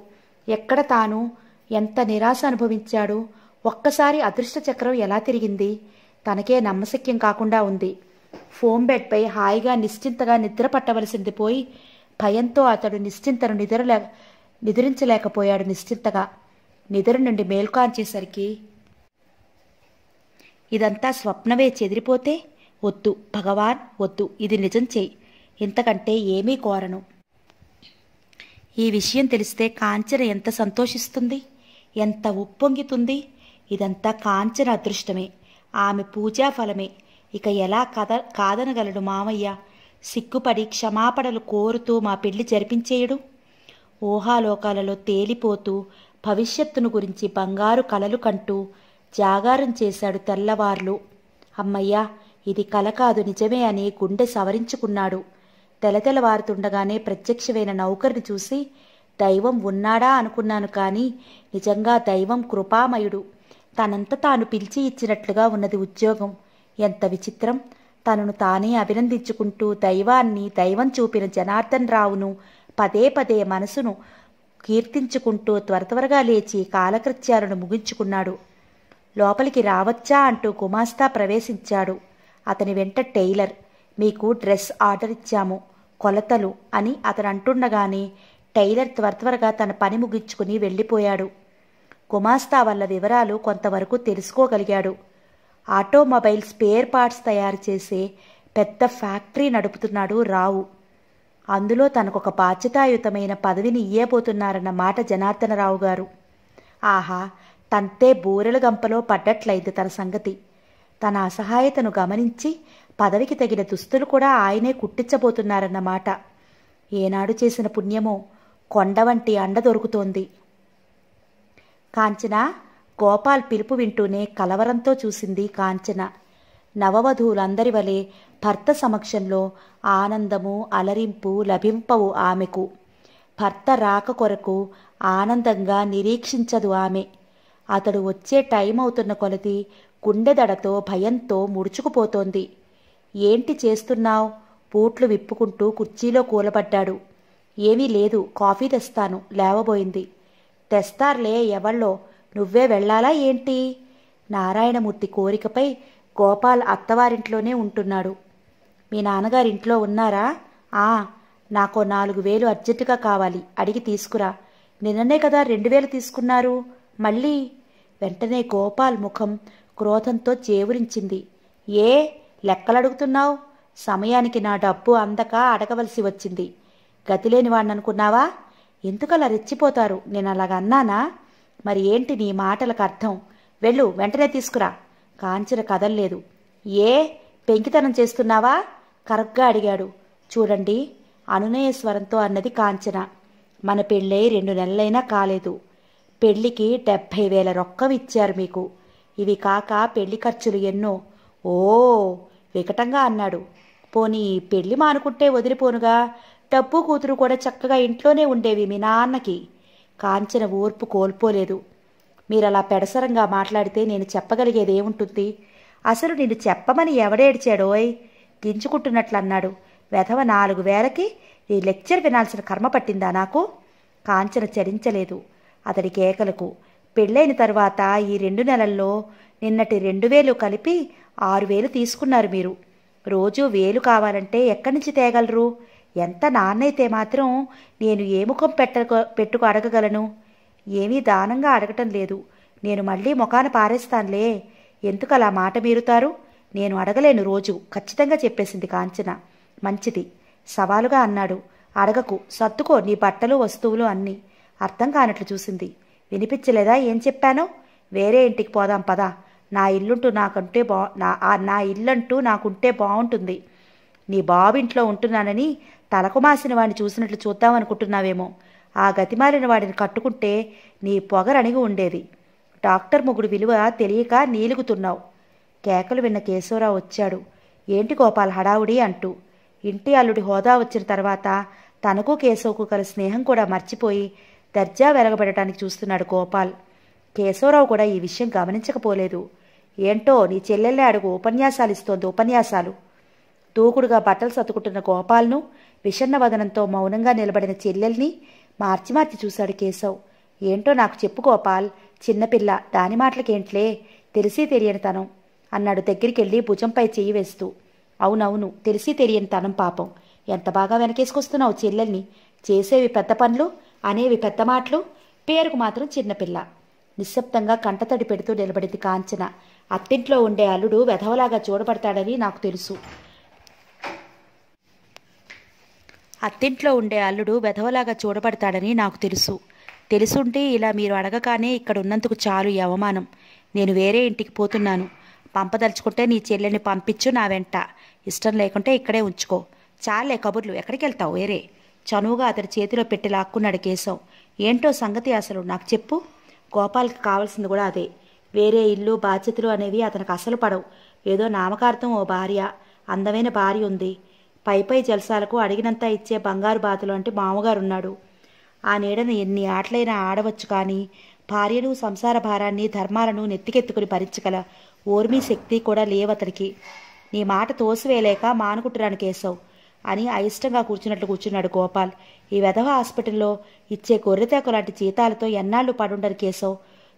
S1: ఎక్కడ తాను ఎంత నిరాశ అనుభవించాడు ఒక్కసారి అదృష్ట చక్రం ఎలా తిరిగింది తనకే నమ్మశక్యం కాకుండా ఉంది ఫోమ్ బెడ్పై హాయిగా నిశ్చింతగా నిద్ర పట్టవలసింది పోయి భయంతో అతడు నిశ్చింతను నిద్రలే నిద్రించలేకపోయాడు నిశ్చింతగా నిద్ర నుండి మేల్కాంచేసరికి ఇదంతా స్వప్నమే చెదిరిపోతే వద్దు భగవాన్ వద్దు ఇది నిజం చేయి ఇంతకంటే ఏమీ కోరను ఈ విషయం తెలిస్తే కాంచన ఎంత సంతోషిస్తుంది ఎంత ఉప్పొంగితుంది ఇదంతా కాంచన అదృష్టమే ఆమె పూజాఫలమే ఇక ఎలా కద కాదనగలడు మామయ్య సిగ్గుపడి క్షమాపణలు కోరుతూ మా పెళ్లి జరిపించేయడు ఊహాలోకాలలో తేలిపోతూ భవిష్యత్తును గురించి బంగారు కలలు కంటూ జాగారం చేశాడు తెల్లవార్లు అమ్మయ్యా ఇది కల కాదు నిజమే అని గుండె సవరించుకున్నాడు తెలతెలవారుతుండగానే ప్రత్యక్షమైన నౌకర్ని చూసి దైవం ఉన్నాడా అనుకున్నాను కానీ నిజంగా దైవం కృపామయుడు తనంత తాను పిలిచి ఇచ్చినట్లుగా ఉన్నది ఉద్యోగం ఎంత విచిత్రం తనను తానే అభినందించుకుంటూ దైవాన్ని దైవం చూపిన జనార్దన్ రావును పదే పదే మనసును కీర్తించుకుంటూ త్వర త్వరగా లేచి కాలకృత్యాలను ముగించుకున్నాడు లోపలికి రావచ్చా అంటూ గుమాస్తా ప్రవేశించాడు అతని వెంట టైలర్ మీకు డ్రెస్ ఆర్డర్ ఇచ్చాము కొలతలు అని అతను అంటుండగానే టైలర్ త్వరగా తన పని ముగించుకుని వెళ్ళిపోయాడు గుమాస్తా వల్ల వివరాలు కొంతవరకు తెలుసుకోగలిగాడు ఆటోమొబైల్ స్పేర్ పార్ట్స్ తయారు చేసే పెద్ద ఫ్యాక్టరీ నడుపుతున్నాడు రావు అందులో తనకొక బాధ్యతాయుతమైన పదవిని ఇయ్యబోతున్నారన్న మాట జనార్దనరావు గారు ఆహా తంతే బూరెల గంపలో పడ్డట్లయింది తన సంగతి తన అసహాయతను గమనించి పదవికి తగిన దుస్తులు కూడా ఆయనే కుట్టించబోతున్నారన్నమాట ఏనాడు చేసిన పుణ్యమో కొండ వంటి అండ దొరుకుతోంది కాంచన గోపాల్ పిలుపు వింటూనే కలవరంతో చూసింది కాంచన నవవధువులందరి వలె భర్త సమక్షంలో ఆనందము అలరింపు లభింపవు ఆమెకు భర్త రాక కొరకు ఆనందంగా నిరీక్షించదు ఆమె అతడు వచ్చే టైం అవుతున్న కొలది గుండెదడతో భయంతో ముడుచుకుపోతోంది ఏంటి చేస్తున్నావు బూట్లు విప్పుకుంటూ కుర్చీలో కూలబడ్డాడు ఏమీ లేదు కాఫీ తెస్తాను లేవబోయింది తెస్తార్లే ఎవళ్ళో నువ్వే వెళ్ళాలా ఏంటి నారాయణమూర్తి కోరికపై గోపాల్ అత్తవారింట్లోనే ఉంటున్నాడు మీ నాన్నగారింట్లో ఉన్నారా ఆ నాకో నాలుగు వేలు అర్జెంటుగా కావాలి అడిగి తీసుకురా నిన్ననే కదా రెండు వేలు తీసుకున్నారు మళ్ళీ వెంటనే గోపాల్ ముఖం క్రోధంతో చేవురించింది ఏ లెక్కలడుగుతున్నావు సమయానికి నా డబ్బు అందక అడగవలసి వచ్చింది గతిలేని వాణ్ణనుకున్నావా ఎందుకలా రెచ్చిపోతారు నేను అలాగ అన్నానా మరి ఏంటి నీ మాటలకు అర్థం వెళ్ళు వెంటనే తీసుకురా కాంచిన కదల్లేదు ఏ పెంకితనం చేస్తున్నావా కరగ్గా అడిగాడు చూడండి అనునయ స్వరంతో అన్నది కాంచన మన పెళ్ళై రెండు నెలలైనా కాలేదు పెళ్లికి డెబ్భై వేల రొక్కం ఇచ్చారు మీకు ఇవి కాక పెళ్లి ఖర్చులు ఎన్నో ఓ వికటంగా అన్నాడు పోనీ పెళ్లి మానుకుంటే వదిలిపోనుగా డబ్బు కూతురు కూడా చక్కగా ఇంట్లోనే ఉండేవి మీ నాన్నకి కాంచన ఓర్పు కోల్పోలేదు మీరు అలా పెడసరంగా మాట్లాడితే నేను చెప్పగలిగేది ఏముంటుంది అసలు నేను చెప్పమని ఎవడేడ్చాడోయ్ గింజుకుంటున్నట్లు అన్నాడు వెధవ నాలుగు వేలకి నీ లెక్చర్ వినాల్సిన కర్మ పట్టిందా నాకు కాంచన చరించలేదు అతడి కేకలకు పెళ్ళైన తర్వాత ఈ రెండు నెలల్లో నిన్నటి రెండు వేలు కలిపి ఆరు వేలు తీసుకున్నారు మీరు రోజూ వేలు కావాలంటే ఎక్కడి నుంచి తేగలరు ఎంత నాన్నైతే మాత్రం నేను ఏ ముఖం పెట్ట పెట్టుకు అడగగలను ఏమీ దానంగా అడగటం లేదు నేను మళ్ళీ ముఖాన పారేస్తానులే ఎందుకు అలా మాట మీరుతారు నేను అడగలేను రోజు ఖచ్చితంగా చెప్పేసింది కాంచన మంచిది సవాలుగా అన్నాడు అడగకు సర్దుకో నీ బట్టలు వస్తువులు అన్నీ అర్థం కానట్లు చూసింది వినిపించలేదా ఏం చెప్పానో వేరే ఇంటికి పోదాం పదా నా ఇల్లుంటూ నాకంటే బా నా నా ఇల్లంటూ నాకుంటే బాగుంటుంది నీ బాబు ఇంట్లో ఉంటున్నానని తలకుమాసిన వాడిని చూసినట్లు చూద్దామనుకుంటున్నావేమో ఆ గతిమాలిన వాడిని కట్టుకుంటే నీ పొగరణిగి ఉండేది డాక్టర్ మొగుడు విలువ తెలియక నీలుగుతున్నావు కేకలు విన్న కేశవరావు వచ్చాడు ఏంటి గోపాల్ హడావుడి అంటూ ఇంటి అల్లుడి హోదా వచ్చిన తర్వాత తనకు కేశవుకు కల స్నేహం కూడా మర్చిపోయి దర్జా వెలగబడటానికి చూస్తున్నాడు గోపాల్ కేశవరావు కూడా ఈ విషయం గమనించకపోలేదు ఏంటో నీ చెల్లెళ్ళే అడుగు ఉపన్యాసాలు ఇస్తోంది ఉపన్యాసాలు దూకుడుగా బట్టలు సతుకుతున్న గోపాల్ను విషన్నవదనంతో మౌనంగా నిలబడిన చెల్లెల్ని మార్చి మార్చి చూశాడు కేశవ్ ఏంటో నాకు చెప్పుకోపాల్ చిన్నపిల్ల దాని మాటలకేంట్లే తెలిసి తెలియని తనం అన్నాడు దగ్గరికెళ్ళి భుజంపై చెయ్యి వేస్తూ అవునవును తెలిసి తెలియని తనం పాపం ఎంత బాగా వెనకేసుకొస్తున్నావు చెల్లెల్ని చేసేవి పెద్ద పనులు అనేవి పెద్ద మాటలు పేరుకు మాత్రం చిన్నపిల్ల నిశ్శబ్దంగా కంటతడి పెడుతూ నిలబడింది కాంచన అత్తింట్లో ఉండే అల్లుడు వెధవలాగా చూడబడతాడని నాకు తెలుసు అత్తింట్లో ఉండే అల్లుడు వెధవలాగా చూడబడతాడని నాకు తెలుసు తెలుసుంటే ఇలా మీరు అడగగానే ఇక్కడ ఉన్నందుకు చాలు ఈ అవమానం నేను వేరే ఇంటికి పోతున్నాను పంపదలుచుకుంటే నీ చెల్లెని పంపించు నా వెంట ఇష్టం లేకుంటే ఇక్కడే ఉంచుకో చాలే కబుర్లు ఎక్కడికి వెళ్తావు వేరే చనువుగా అతడి చేతిలో పెట్టి లాక్కున్నాడు కేశవ్ ఏంటో సంగతి అసలు నాకు చెప్పు గోపాల్కి కావాల్సింది కూడా అదే వేరే ఇల్లు బాధ్యతలు అనేవి అతనికి అసలు పడవు ఏదో నామకార్థం ఓ భార్య అందమైన భార్య ఉంది పైపై జలసాలకు అడిగినంత ఇచ్చే బంగారు బాతులు అంటే మామగారున్నాడు ఆ నీడను ఎన్ని ఆటలైనా ఆడవచ్చు కానీ భార్యను సంసార భారాన్ని ధర్మాలను నెత్తికెత్తుకుని భరించగల ఓర్మి శక్తి కూడా లేవతడికి నీ మాట తోసివేయలేక మానుకుంటున్నాను కేశవ్ అని అయిష్టంగా కూర్చున్నట్లు కూర్చున్నాడు గోపాల్ ఈ వెధవ హాస్పిటల్లో ఇచ్చే గొర్రెతేకు లాంటి జీతాలతో ఎన్నాళ్ళు పడుండరు కేశవ్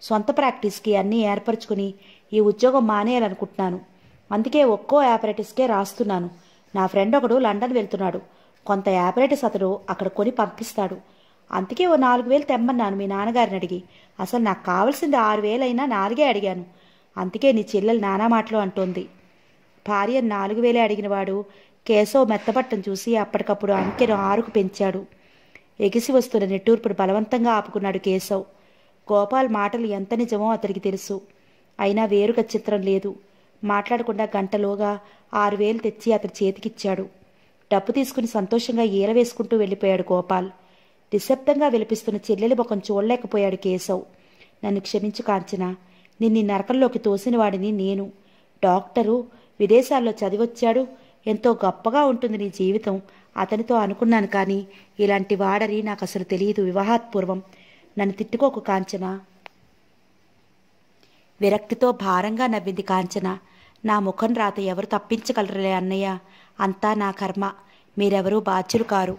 S1: సొంత ప్రాక్టీస్కి అన్నీ ఏర్పరచుకుని ఈ ఉద్యోగం మానేయాలనుకుంటున్నాను అందుకే ఒక్కో యాపరేటిస్కే రాస్తున్నాను నా ఫ్రెండ్ ఒకడు లండన్ వెళ్తున్నాడు కొంత యాపరేటిస్ అతడు అక్కడ కొని పంపిస్తాడు అందుకే ఓ నాలుగు వేలు తెమ్మన్నాను మీ నాన్నగారిని అడిగి అసలు నాకు కావాల్సింది ఆరు వేలైనా నాలుగే అడిగాను అందుకే నీ చెల్లెలు నానా మాటలు అంటోంది భార్య నాలుగు వేలే అడిగినవాడు కేశవ్ మెత్తబట్టం చూసి అప్పటికప్పుడు అంకెను ఆరుకు పెంచాడు ఎగిసి వస్తున్న నెట్టూర్పుడు బలవంతంగా ఆపుకున్నాడు కేశవ్ గోపాల్ మాటలు ఎంత నిజమో అతనికి తెలుసు అయినా వేరుగా చిత్రం లేదు మాట్లాడకుండా గంటలోగా ఆరు వేలు తెచ్చి అతని చేతికిచ్చాడు డబ్బు తీసుకుని సంతోషంగా వేసుకుంటూ వెళ్ళిపోయాడు గోపాల్ నిశ్శబ్దంగా విలపిస్తున్న చెల్లెలి ముఖం చూడలేకపోయాడు కేశవ్ నన్ను క్షమించు కాంచన నిన్ని నరకంలోకి తోసినవాడిని నేను డాక్టరు విదేశాల్లో చదివొచ్చాడు ఎంతో గొప్పగా ఉంటుంది నీ జీవితం అతనితో అనుకున్నాను కానీ ఇలాంటి వాడని నాకు అసలు తెలియదు వివాహాత్పూర్వం నన్ను తిట్టుకోకు కాంచన విరక్తితో భారంగా నవ్వింది కాంచన నా ముఖం రాత ఎవరు తప్పించగలరులే అన్నయ్య అంతా నా కర్మ మీరెవరూ బాధ్యులు కారు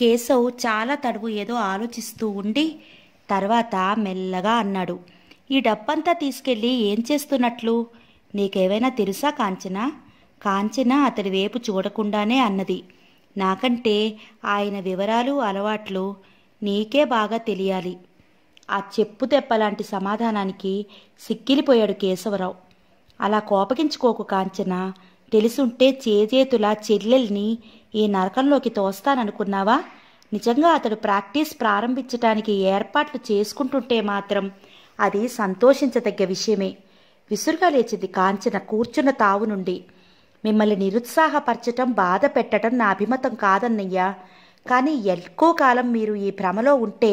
S1: కేశవ్ చాలా తడువు ఏదో ఆలోచిస్తూ ఉండి తర్వాత మెల్లగా అన్నాడు ఈ డబ్బంతా తీసుకెళ్ళి ఏం చేస్తున్నట్లు నీకేవైనా తెలుసా కాంచన కాంచన అతడి వేపు చూడకుండానే అన్నది నాకంటే ఆయన వివరాలు అలవాట్లు నీకే బాగా తెలియాలి ఆ చెప్పు తెప్పలాంటి సమాధానానికి సిక్కిలిపోయాడు కేశవరావు అలా కోపగించుకోకు కాంచన తెలిసుంటే చేజేతులా చెల్లెల్ని ఈ నరకంలోకి తోస్తాననుకున్నావా నిజంగా అతడు ప్రాక్టీస్ ప్రారంభించటానికి ఏర్పాట్లు చేసుకుంటుంటే మాత్రం అది సంతోషించదగ్గ విషయమే విసురుగా లేచింది కాంచన కూర్చున్న తావు నుండి మిమ్మల్ని నిరుత్సాహపరచటం బాధ పెట్టడం నా అభిమతం కాదన్నయ్యా కానీ ఎక్కువ కాలం మీరు ఈ భ్రమలో ఉంటే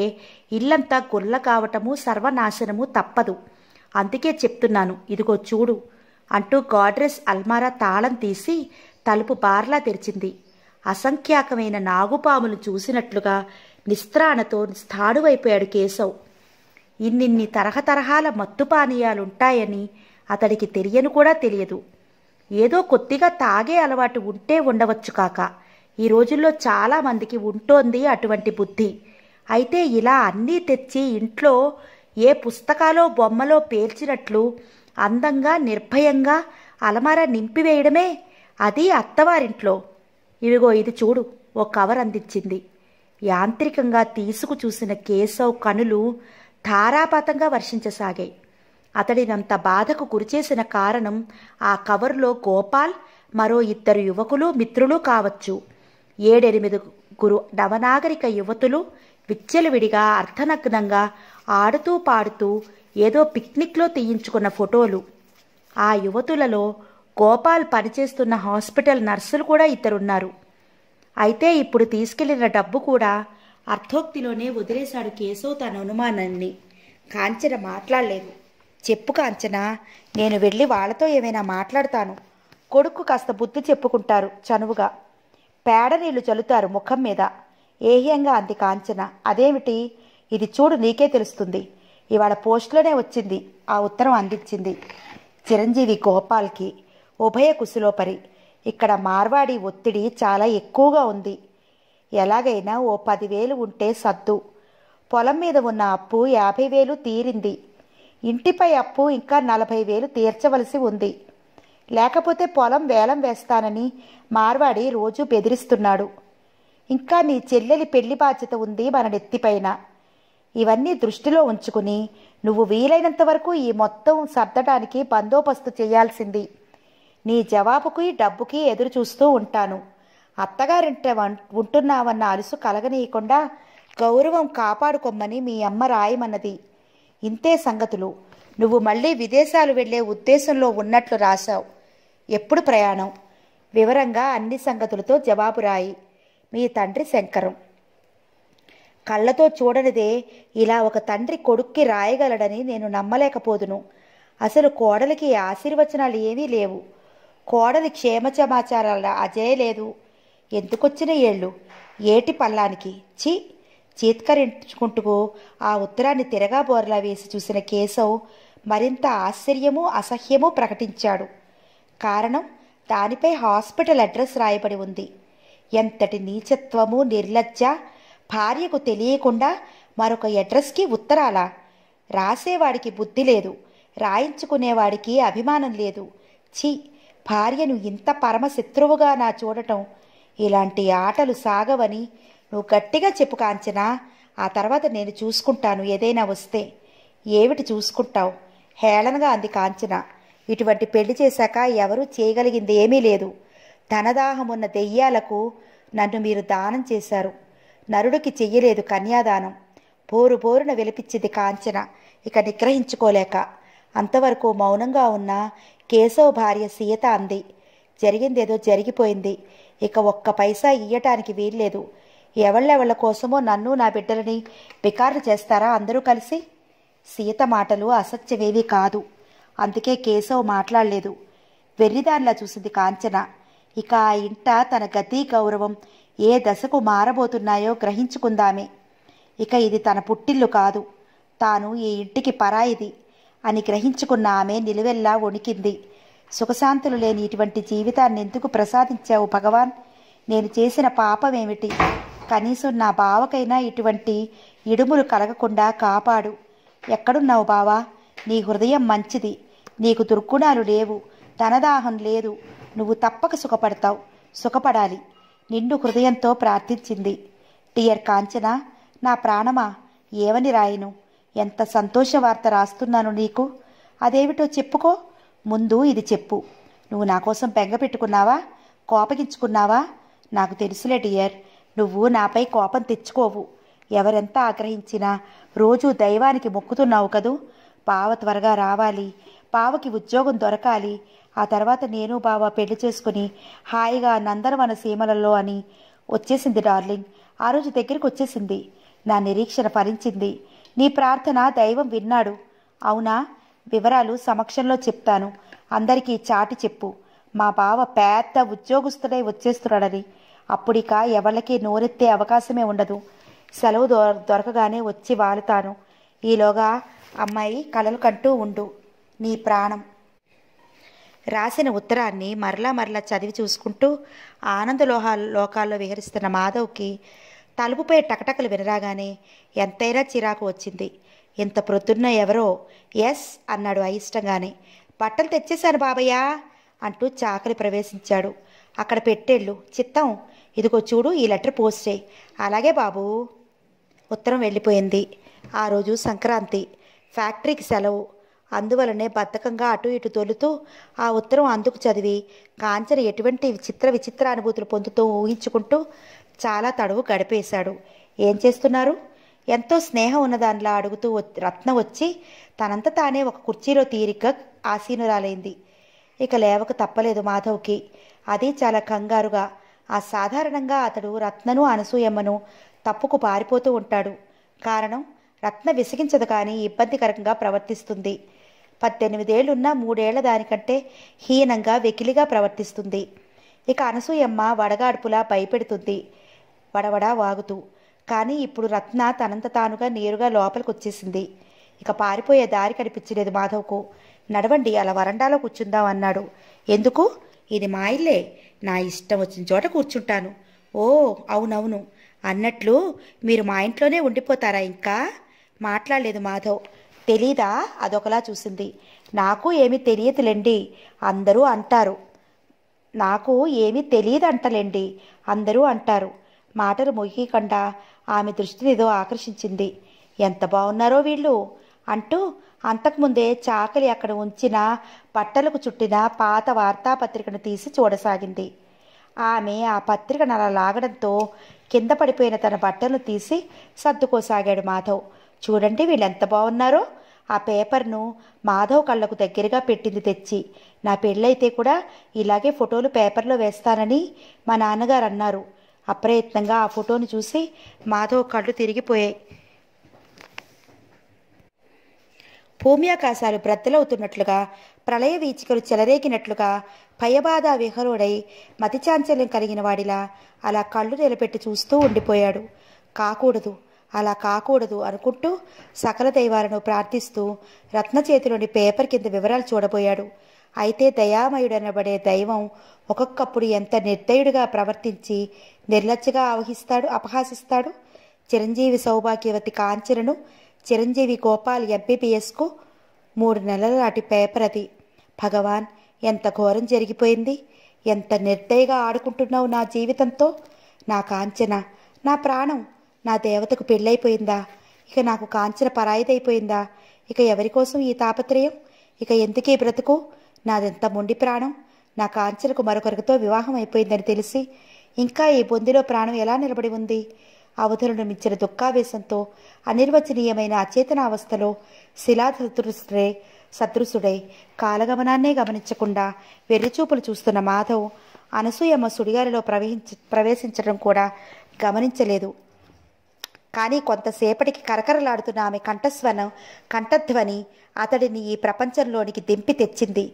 S1: ఇల్లంతా గుల్ల కావటము సర్వనాశనము తప్పదు అందుకే చెప్తున్నాను ఇదిగో చూడు అంటూ గాడ్రెస్ అల్మారా తాళం తీసి తలుపు బార్లా తెరిచింది అసంఖ్యాకమైన నాగుపాములు చూసినట్లుగా నిస్త్రాణతో స్థాడువైపోయాడు కేశవ్ ఇన్నిన్ని తరహతరహాల మత్తు అతడికి తెలియను కూడా తెలియదు ఏదో కొద్దిగా తాగే అలవాటు ఉంటే ఉండవచ్చు కాక ఈ రోజుల్లో చాలామందికి ఉంటోంది అటువంటి బుద్ధి అయితే ఇలా అన్నీ తెచ్చి ఇంట్లో ఏ పుస్తకాలో బొమ్మలో పేర్చినట్లు అందంగా నిర్భయంగా అలమార నింపివేయడమే అది అత్తవారింట్లో ఇవిగో ఇది చూడు ఓ కవర్ అందించింది యాంత్రికంగా తీసుకు చూసిన కేశవ్ కనులు ధారాపాతంగా వర్షించసాగాయి అతడినంత బాధకు గురిచేసిన కారణం ఆ కవర్లో గోపాల్ మరో ఇద్దరు యువకులు మిత్రులు కావచ్చు ఏడెనిమిదిగురు నవనాగరిక యువతులు విచ్చలవిడిగా అర్థనగ్నంగా ఆడుతూ పాడుతూ ఏదో పిక్నిక్లో తీయించుకున్న ఫోటోలు ఆ యువతులలో గోపాల్ పనిచేస్తున్న హాస్పిటల్ నర్సులు కూడా ఇద్దరున్నారు అయితే ఇప్పుడు తీసుకెళ్లిన డబ్బు కూడా అర్థోక్తిలోనే వదిలేశాడు కేశవ్ తన అనుమానాన్ని కాంచన మాట్లాడలేదు చెప్పు కాంచన నేను వెళ్ళి వాళ్ళతో ఏమైనా మాట్లాడతాను కొడుకు కాస్త బుద్ధి చెప్పుకుంటారు చనువుగా పేడ నీళ్లు చల్లుతారు ముఖం మీద ఏహ్యంగా అంది కాంచన అదేమిటి ఇది చూడు నీకే తెలుస్తుంది ఇవాళ పోస్టులోనే వచ్చింది ఆ ఉత్తరం అందించింది చిరంజీవి గోపాల్కి ఉభయ కుశలోపరి ఇక్కడ మార్వాడి ఒత్తిడి చాలా ఎక్కువగా ఉంది ఎలాగైనా ఓ పదివేలు ఉంటే సద్దు పొలం మీద ఉన్న అప్పు యాభై వేలు తీరింది ఇంటిపై అప్పు ఇంకా నలభై వేలు తీర్చవలసి ఉంది లేకపోతే పొలం వేలం వేస్తానని మార్వాడి రోజు బెదిరిస్తున్నాడు ఇంకా నీ చెల్లెలి పెళ్లి బాధ్యత ఉంది మన నెత్తిపైన ఇవన్నీ దృష్టిలో ఉంచుకుని నువ్వు వీలైనంత వరకు ఈ మొత్తం సర్దడానికి బందోబస్తు చేయాల్సింది నీ జవాబుకి డబ్బుకి ఎదురు చూస్తూ ఉంటాను అత్తగారింట ఉంటున్నావన్న అలుసు కలగనీయకుండా గౌరవం కాపాడుకోమ్మని మీ అమ్మ రాయమన్నది ఇంతే సంగతులు నువ్వు మళ్ళీ విదేశాలు వెళ్లే ఉద్దేశంలో ఉన్నట్లు రాశావు ఎప్పుడు ప్రయాణం వివరంగా అన్ని సంగతులతో జవాబు రాయి మీ తండ్రి శంకరం కళ్ళతో చూడనిదే ఇలా ఒక తండ్రి కొడుక్కి రాయగలడని నేను నమ్మలేకపోదును అసలు కోడలికి ఆశీర్వచనాలు ఏమీ లేవు కోడలి క్షేమ సమాచారాల అజయ లేదు ఎందుకొచ్చిన ఏళ్ళు ఏటి పల్లానికి చి చీత్కరించుకుంటూ ఆ ఉత్తరాన్ని తిరగా బోర్లా వేసి చూసిన కేశవ్ మరింత ఆశ్చర్యము అసహ్యము ప్రకటించాడు కారణం దానిపై హాస్పిటల్ అడ్రస్ రాయబడి ఉంది ఎంతటి నీచత్వము నిర్లజ్జ భార్యకు తెలియకుండా మరొక అడ్రస్కి ఉత్తరాల రాసేవాడికి బుద్ధి లేదు రాయించుకునేవాడికి అభిమానం లేదు ఛీ భార్యను ఇంత పరమశత్రువుగా నా చూడటం ఇలాంటి ఆటలు సాగవని నువ్వు గట్టిగా చెప్పు కాంచనా ఆ తర్వాత నేను చూసుకుంటాను ఏదైనా వస్తే ఏమిటి చూసుకుంటావు హేళనగా అంది కాంచనా ఇటువంటి పెళ్లి చేశాక ఎవరూ చేయగలిగింది ఏమీ లేదు ధనదాహమున్న దెయ్యాలకు నన్ను మీరు దానం చేశారు నరుడికి చెయ్యలేదు కన్యాదానం బోరు బోరున విలిపించింది కాంచన ఇక నిగ్రహించుకోలేక అంతవరకు మౌనంగా ఉన్న కేశవ భార్య సీత అంది జరిగిందేదో జరిగిపోయింది ఇక ఒక్క పైసా ఇయ్యటానికి వీల్లేదు ఎవళ్ళెవళ్ళ కోసమో నన్ను నా బిడ్డలని పికార్లు చేస్తారా అందరూ కలిసి సీత మాటలు అసత్యమేవి కాదు అందుకే కేశవ్ మాట్లాడలేదు వెర్రిదారిలా చూసింది కాంచన ఇక ఆ ఇంట తన గతి గౌరవం ఏ దశకు మారబోతున్నాయో గ్రహించుకుందామే ఇక ఇది తన పుట్టిల్లు కాదు తాను ఈ ఇంటికి పరాయిది అని గ్రహించుకున్న ఆమె నిలువెల్లా వణికింది సుఖశాంతులు లేని ఇటువంటి జీవితాన్ని ఎందుకు ప్రసాదించావు భగవాన్ నేను చేసిన పాపమేమిటి కనీసం నా బావకైనా ఇటువంటి ఇడుములు కలగకుండా కాపాడు ఎక్కడున్నావు బావా నీ హృదయం మంచిది నీకు దుర్గుణాలు లేవు ధనదాహం లేదు నువ్వు తప్పక సుఖపడతావు సుఖపడాలి నిండు హృదయంతో ప్రార్థించింది టియర్ కాంచన నా ప్రాణమా ఏమని రాయను ఎంత సంతోష వార్త రాస్తున్నాను నీకు అదేమిటో చెప్పుకో ముందు ఇది చెప్పు నువ్వు నా కోసం పెంగపెట్టుకున్నావా పెట్టుకున్నావా కోపగించుకున్నావా నాకు తెలుసులే డియర్ నువ్వు నాపై కోపం తెచ్చుకోవు ఎవరెంత ఆగ్రహించినా రోజూ దైవానికి మొక్కుతున్నావు కదూ బావ త్వరగా రావాలి బావకి ఉద్యోగం దొరకాలి ఆ తర్వాత నేను బావ పెళ్లి చేసుకుని హాయిగా నందనవన సీమలలో అని వచ్చేసింది డార్లింగ్ ఆ రోజు దగ్గరికి వచ్చేసింది నా నిరీక్షణ ఫలించింది నీ ప్రార్థన దైవం విన్నాడు అవునా వివరాలు సమక్షంలో చెప్తాను అందరికీ చాటి చెప్పు మా బావ పెద్ద ఉద్యోగస్తుడై వచ్చేస్తున్నాడని అప్పుడిక ఎవళ్ళకి నోరెత్తే అవకాశమే ఉండదు సెలవు దొరకగానే వచ్చి వాలుతాను ఈలోగా అమ్మాయి కలలు కంటూ ఉండు నీ ప్రాణం రాసిన ఉత్తరాన్ని మరలా మరలా చదివి చూసుకుంటూ ఆనంద లోహాల లోకాల్లో విహరిస్తున్న మాధవ్కి తలుపుపై టకటకలు వినరాగానే ఎంతైనా చిరాకు వచ్చింది ఇంత ప్రొద్దున్న ఎవరో ఎస్ అన్నాడు అయిష్టంగానే బట్టలు తెచ్చేశాను బాబయ్య అంటూ చాకలి ప్రవేశించాడు అక్కడ పెట్టేళ్ళు చిత్తం ఇదిగో చూడు ఈ లెటర్ పోస్ట్ చేయి అలాగే బాబు ఉత్తరం వెళ్ళిపోయింది ఆ రోజు సంక్రాంతి ఫ్యాక్టరీకి సెలవు అందువలనే బద్ధకంగా అటు ఇటు తొలుతూ ఆ ఉత్తరం అందుకు చదివి కాంచన ఎటువంటి విచిత్ర విచిత్ర అనుభూతులు పొందుతూ ఊహించుకుంటూ చాలా తడవు గడిపేశాడు ఏం చేస్తున్నారు ఎంతో స్నేహం ఉన్నదానిలా అడుగుతూ రత్న వచ్చి తనంత తానే ఒక కుర్చీలో తీరిగ్గా ఆసీనురాలైంది ఇక లేవక తప్పలేదు మాధవ్కి అది చాలా కంగారుగా ఆ సాధారణంగా అతడు రత్నను అనసూయమ్మను తప్పుకు పారిపోతూ ఉంటాడు కారణం రత్న విసిగించదు కానీ ఇబ్బందికరంగా ప్రవర్తిస్తుంది పద్దెనిమిదేళ్లున్న మూడేళ్ల దానికంటే హీనంగా వెకిలిగా ప్రవర్తిస్తుంది ఇక అనసూయమ్మ వడగాడుపులా భయపెడుతుంది వడవడా వాగుతూ కానీ ఇప్పుడు రత్న తనంత తానుగా నేరుగా లోపలికి వచ్చేసింది ఇక పారిపోయే దారి కనిపించలేదు మాధవ్కు నడవండి అలా వరండాలో కూర్చుందాం అన్నాడు ఎందుకు ఇది మా ఇల్లే నా ఇష్టం వచ్చిన చోట కూర్చుంటాను ఓ అవునవును అన్నట్లు మీరు మా ఇంట్లోనే ఉండిపోతారా ఇంకా మాట్లాడలేదు మాధవ్ తెలీదా అదొకలా చూసింది నాకు ఏమీ తెలియదులేండి అందరూ అంటారు నాకు ఏమీ తెలియదంటలేండి అందరూ అంటారు మాటలు మొగికండా ఆమె దృష్టిని ఏదో ఆకర్షించింది ఎంత బాగున్నారో వీళ్ళు అంటూ అంతకుముందే చాకలి అక్కడ ఉంచిన బట్టలకు చుట్టిన పాత వార్తాపత్రికను తీసి చూడసాగింది ఆమె ఆ పత్రికను అలా లాగడంతో కింద పడిపోయిన తన బట్టలను తీసి సర్దుకోసాగాడు మాధవ్ చూడండి వీళ్ళెంత బాగున్నారో ఆ పేపర్ను మాధవ్ కళ్ళకు దగ్గరగా పెట్టింది తెచ్చి నా పెళ్ళైతే కూడా ఇలాగే ఫోటోలు పేపర్లో వేస్తానని మా నాన్నగారు అన్నారు అప్రయత్నంగా ఆ ఫోటోను చూసి మాధవ్ కళ్ళు తిరిగిపోయాయి భూమ్యాకాశాలు బ్రద్దలవుతున్నట్లుగా ప్రళయ వీచికలు చెలరేగినట్లుగా భయబాధ విహరుడై మతిచాంచల్యం కలిగిన వాడిలా అలా కళ్ళు నిలబెట్టి చూస్తూ ఉండిపోయాడు కాకూడదు అలా కాకూడదు అనుకుంటూ సకల దైవాలను ప్రార్థిస్తూ రత్న చేతిలోని పేపర్ కింద వివరాలు చూడబోయాడు అయితే దయామయుడనబడే దైవం ఒక్కొక్కప్పుడు ఎంత నిర్దయుడిగా ప్రవర్తించి నిర్లజ్జగా అవహిస్తాడు అపహాసిస్తాడు చిరంజీవి సౌభాగ్యవతి కాంచలను చిరంజీవి గోపాల్ ఎంబీబీఎస్కు మూడు నెలల నాటి పేపర్ అది భగవాన్ ఎంత ఘోరం జరిగిపోయింది ఎంత నిర్దయగా ఆడుకుంటున్నావు నా జీవితంతో నా కాంచన నా ప్రాణం నా దేవతకు పెళ్ళైపోయిందా ఇక నాకు కాంచన పరాయిదైపోయిందా ఇక ఎవరి కోసం ఈ తాపత్రయం ఇక ఎందుకే బ్రతుకు నాదెంత మొండి ప్రాణం నా కాంచనకు మరొకరితో వివాహం అయిపోయిందని తెలిసి ఇంకా ఈ బొందిలో ప్రాణం ఎలా నిలబడి ఉంది అవధులను మించిన దుఃఖావేశంతో అనిర్వచనీయమైన అచేతనావస్థలో శిలాధృతుడే సదృశుడై కాలగమనాన్నే గమనించకుండా వెర్రిచూపులు చూస్తున్న మాధవ్ అనసూయమ్మ సుడిగాలిలో ప్రవహించ ప్రవేశించడం కూడా గమనించలేదు కానీ కొంతసేపటికి కరకరలాడుతున్న ఆమె కంఠస్వనం కంఠధ్వని అతడిని ఈ ప్రపంచంలోనికి దింపి తెచ్చింది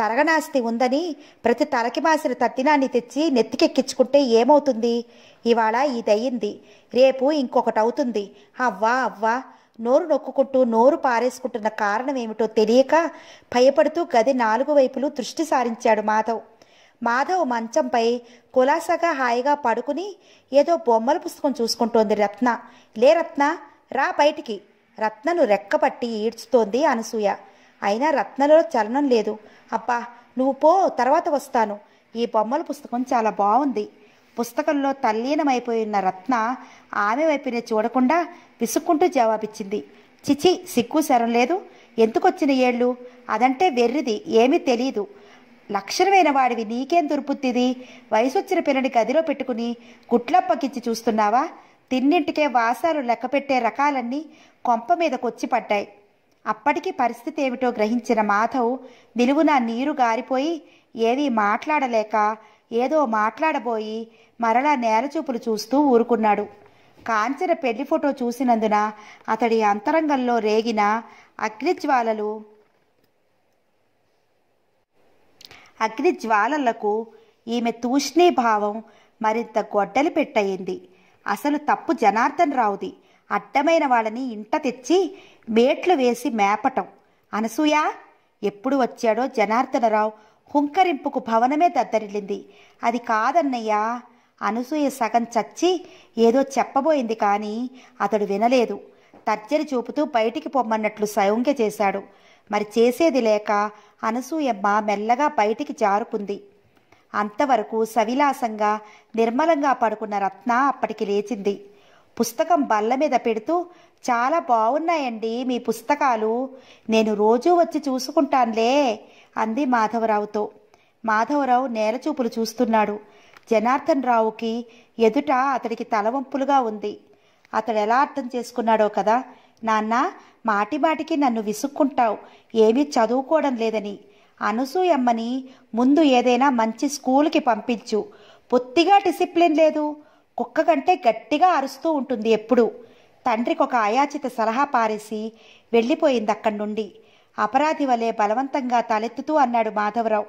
S1: తరగనాస్తి ఉందని ప్రతి తలకి మాసిన తట్టినాన్ని తెచ్చి నెత్తికెక్కించుకుంటే ఏమవుతుంది ఇవాళ ఇదయ్యింది రేపు ఇంకొకటి అవుతుంది అవ్వా అవ్వా నోరు నొక్కుకుంటూ నోరు పారేసుకుంటున్న కారణం ఏమిటో తెలియక భయపడుతూ గది నాలుగు వైపులు దృష్టి సారించాడు మాధవ్ మాధవ్ మంచంపై కులాసగా హాయిగా పడుకుని ఏదో బొమ్మల పుస్తకం చూసుకుంటోంది రత్న లే రత్న రా బయటికి రత్నను రెక్కపట్టి ఈడ్చుతోంది అనసూయ అయినా రత్నలో చలనం లేదు అబ్బా నువ్వు పో తర్వాత వస్తాను ఈ బొమ్మల పుస్తకం చాలా బాగుంది పుస్తకంలో తల్లీనమైపోయిన రత్న ఆమె వైపునే చూడకుండా విసుక్కుంటూ జవాబిచ్చింది చిచి సిగ్గు శరం లేదు ఎందుకొచ్చిన ఏళ్ళు అదంటే వెర్రిది ఏమీ తెలియదు లక్షణమైన వాడివి నీకేం వయసు వయసొచ్చిన పిల్లని గదిలో పెట్టుకుని గుట్లప్పకిచ్చి చూస్తున్నావా తిన్నింటికే వాసాలు లెక్కపెట్టే రకాలన్నీ కొంప మీదకొచ్చి పడ్డాయి అప్పటికి పరిస్థితి ఏమిటో గ్రహించిన మాధవ్ నిలువున నీరు గారిపోయి ఏవీ మాట్లాడలేక ఏదో మాట్లాడబోయి మరలా నేలచూపులు చూస్తూ ఊరుకున్నాడు కాంచన పెళ్లి ఫోటో చూసినందున అతడి అంతరంగంలో రేగిన అగ్నిజ్వాలలు అగ్ని జ్వాలలకు ఈమె తూష్ణీభావం మరింత గొడ్డలి పెట్టయింది అసలు తప్పు జనార్దన్ రావుది అడ్డమైన వాళ్ళని ఇంట తెచ్చి మేట్లు వేసి మేపటం అనసూయ ఎప్పుడు వచ్చాడో జనార్దనరావు హుంకరింపుకు భవనమే దద్దరిల్లింది అది కాదన్నయ్యా అనసూయ సగం చచ్చి ఏదో చెప్పబోయింది కానీ అతడు వినలేదు తర్జరి చూపుతూ బయటికి పొమ్మన్నట్లు సయోంగ్య చేశాడు మరి చేసేది లేక అనసూయమ్మ మెల్లగా బయటికి జారుకుంది అంతవరకు సవిలాసంగా నిర్మలంగా పడుకున్న రత్న అప్పటికి లేచింది పుస్తకం బల్ల మీద పెడుతూ చాలా బాగున్నాయండి మీ పుస్తకాలు నేను రోజూ వచ్చి చూసుకుంటానులే అంది మాధవరావుతో మాధవరావు నేలచూపులు చూస్తున్నాడు జనార్దన్ రావుకి ఎదుట అతడికి తలవంపులుగా ఉంది అతడు ఎలా అర్థం చేసుకున్నాడో కదా నాన్న మాటిమాటికి నన్ను విసుక్కుంటావు ఏమీ చదువుకోవడం లేదని అనసూయమ్మని ముందు ఏదైనా మంచి స్కూల్కి పంపించు పొత్తిగా డిసిప్లిన్ లేదు కుక్క కంటే గట్టిగా అరుస్తూ ఉంటుంది ఎప్పుడు తండ్రికి ఒక అయాచిత సలహా పారేసి వెళ్ళిపోయింది అక్కడి నుండి అపరాధి వలె బలవంతంగా తలెత్తుతూ అన్నాడు మాధవరావు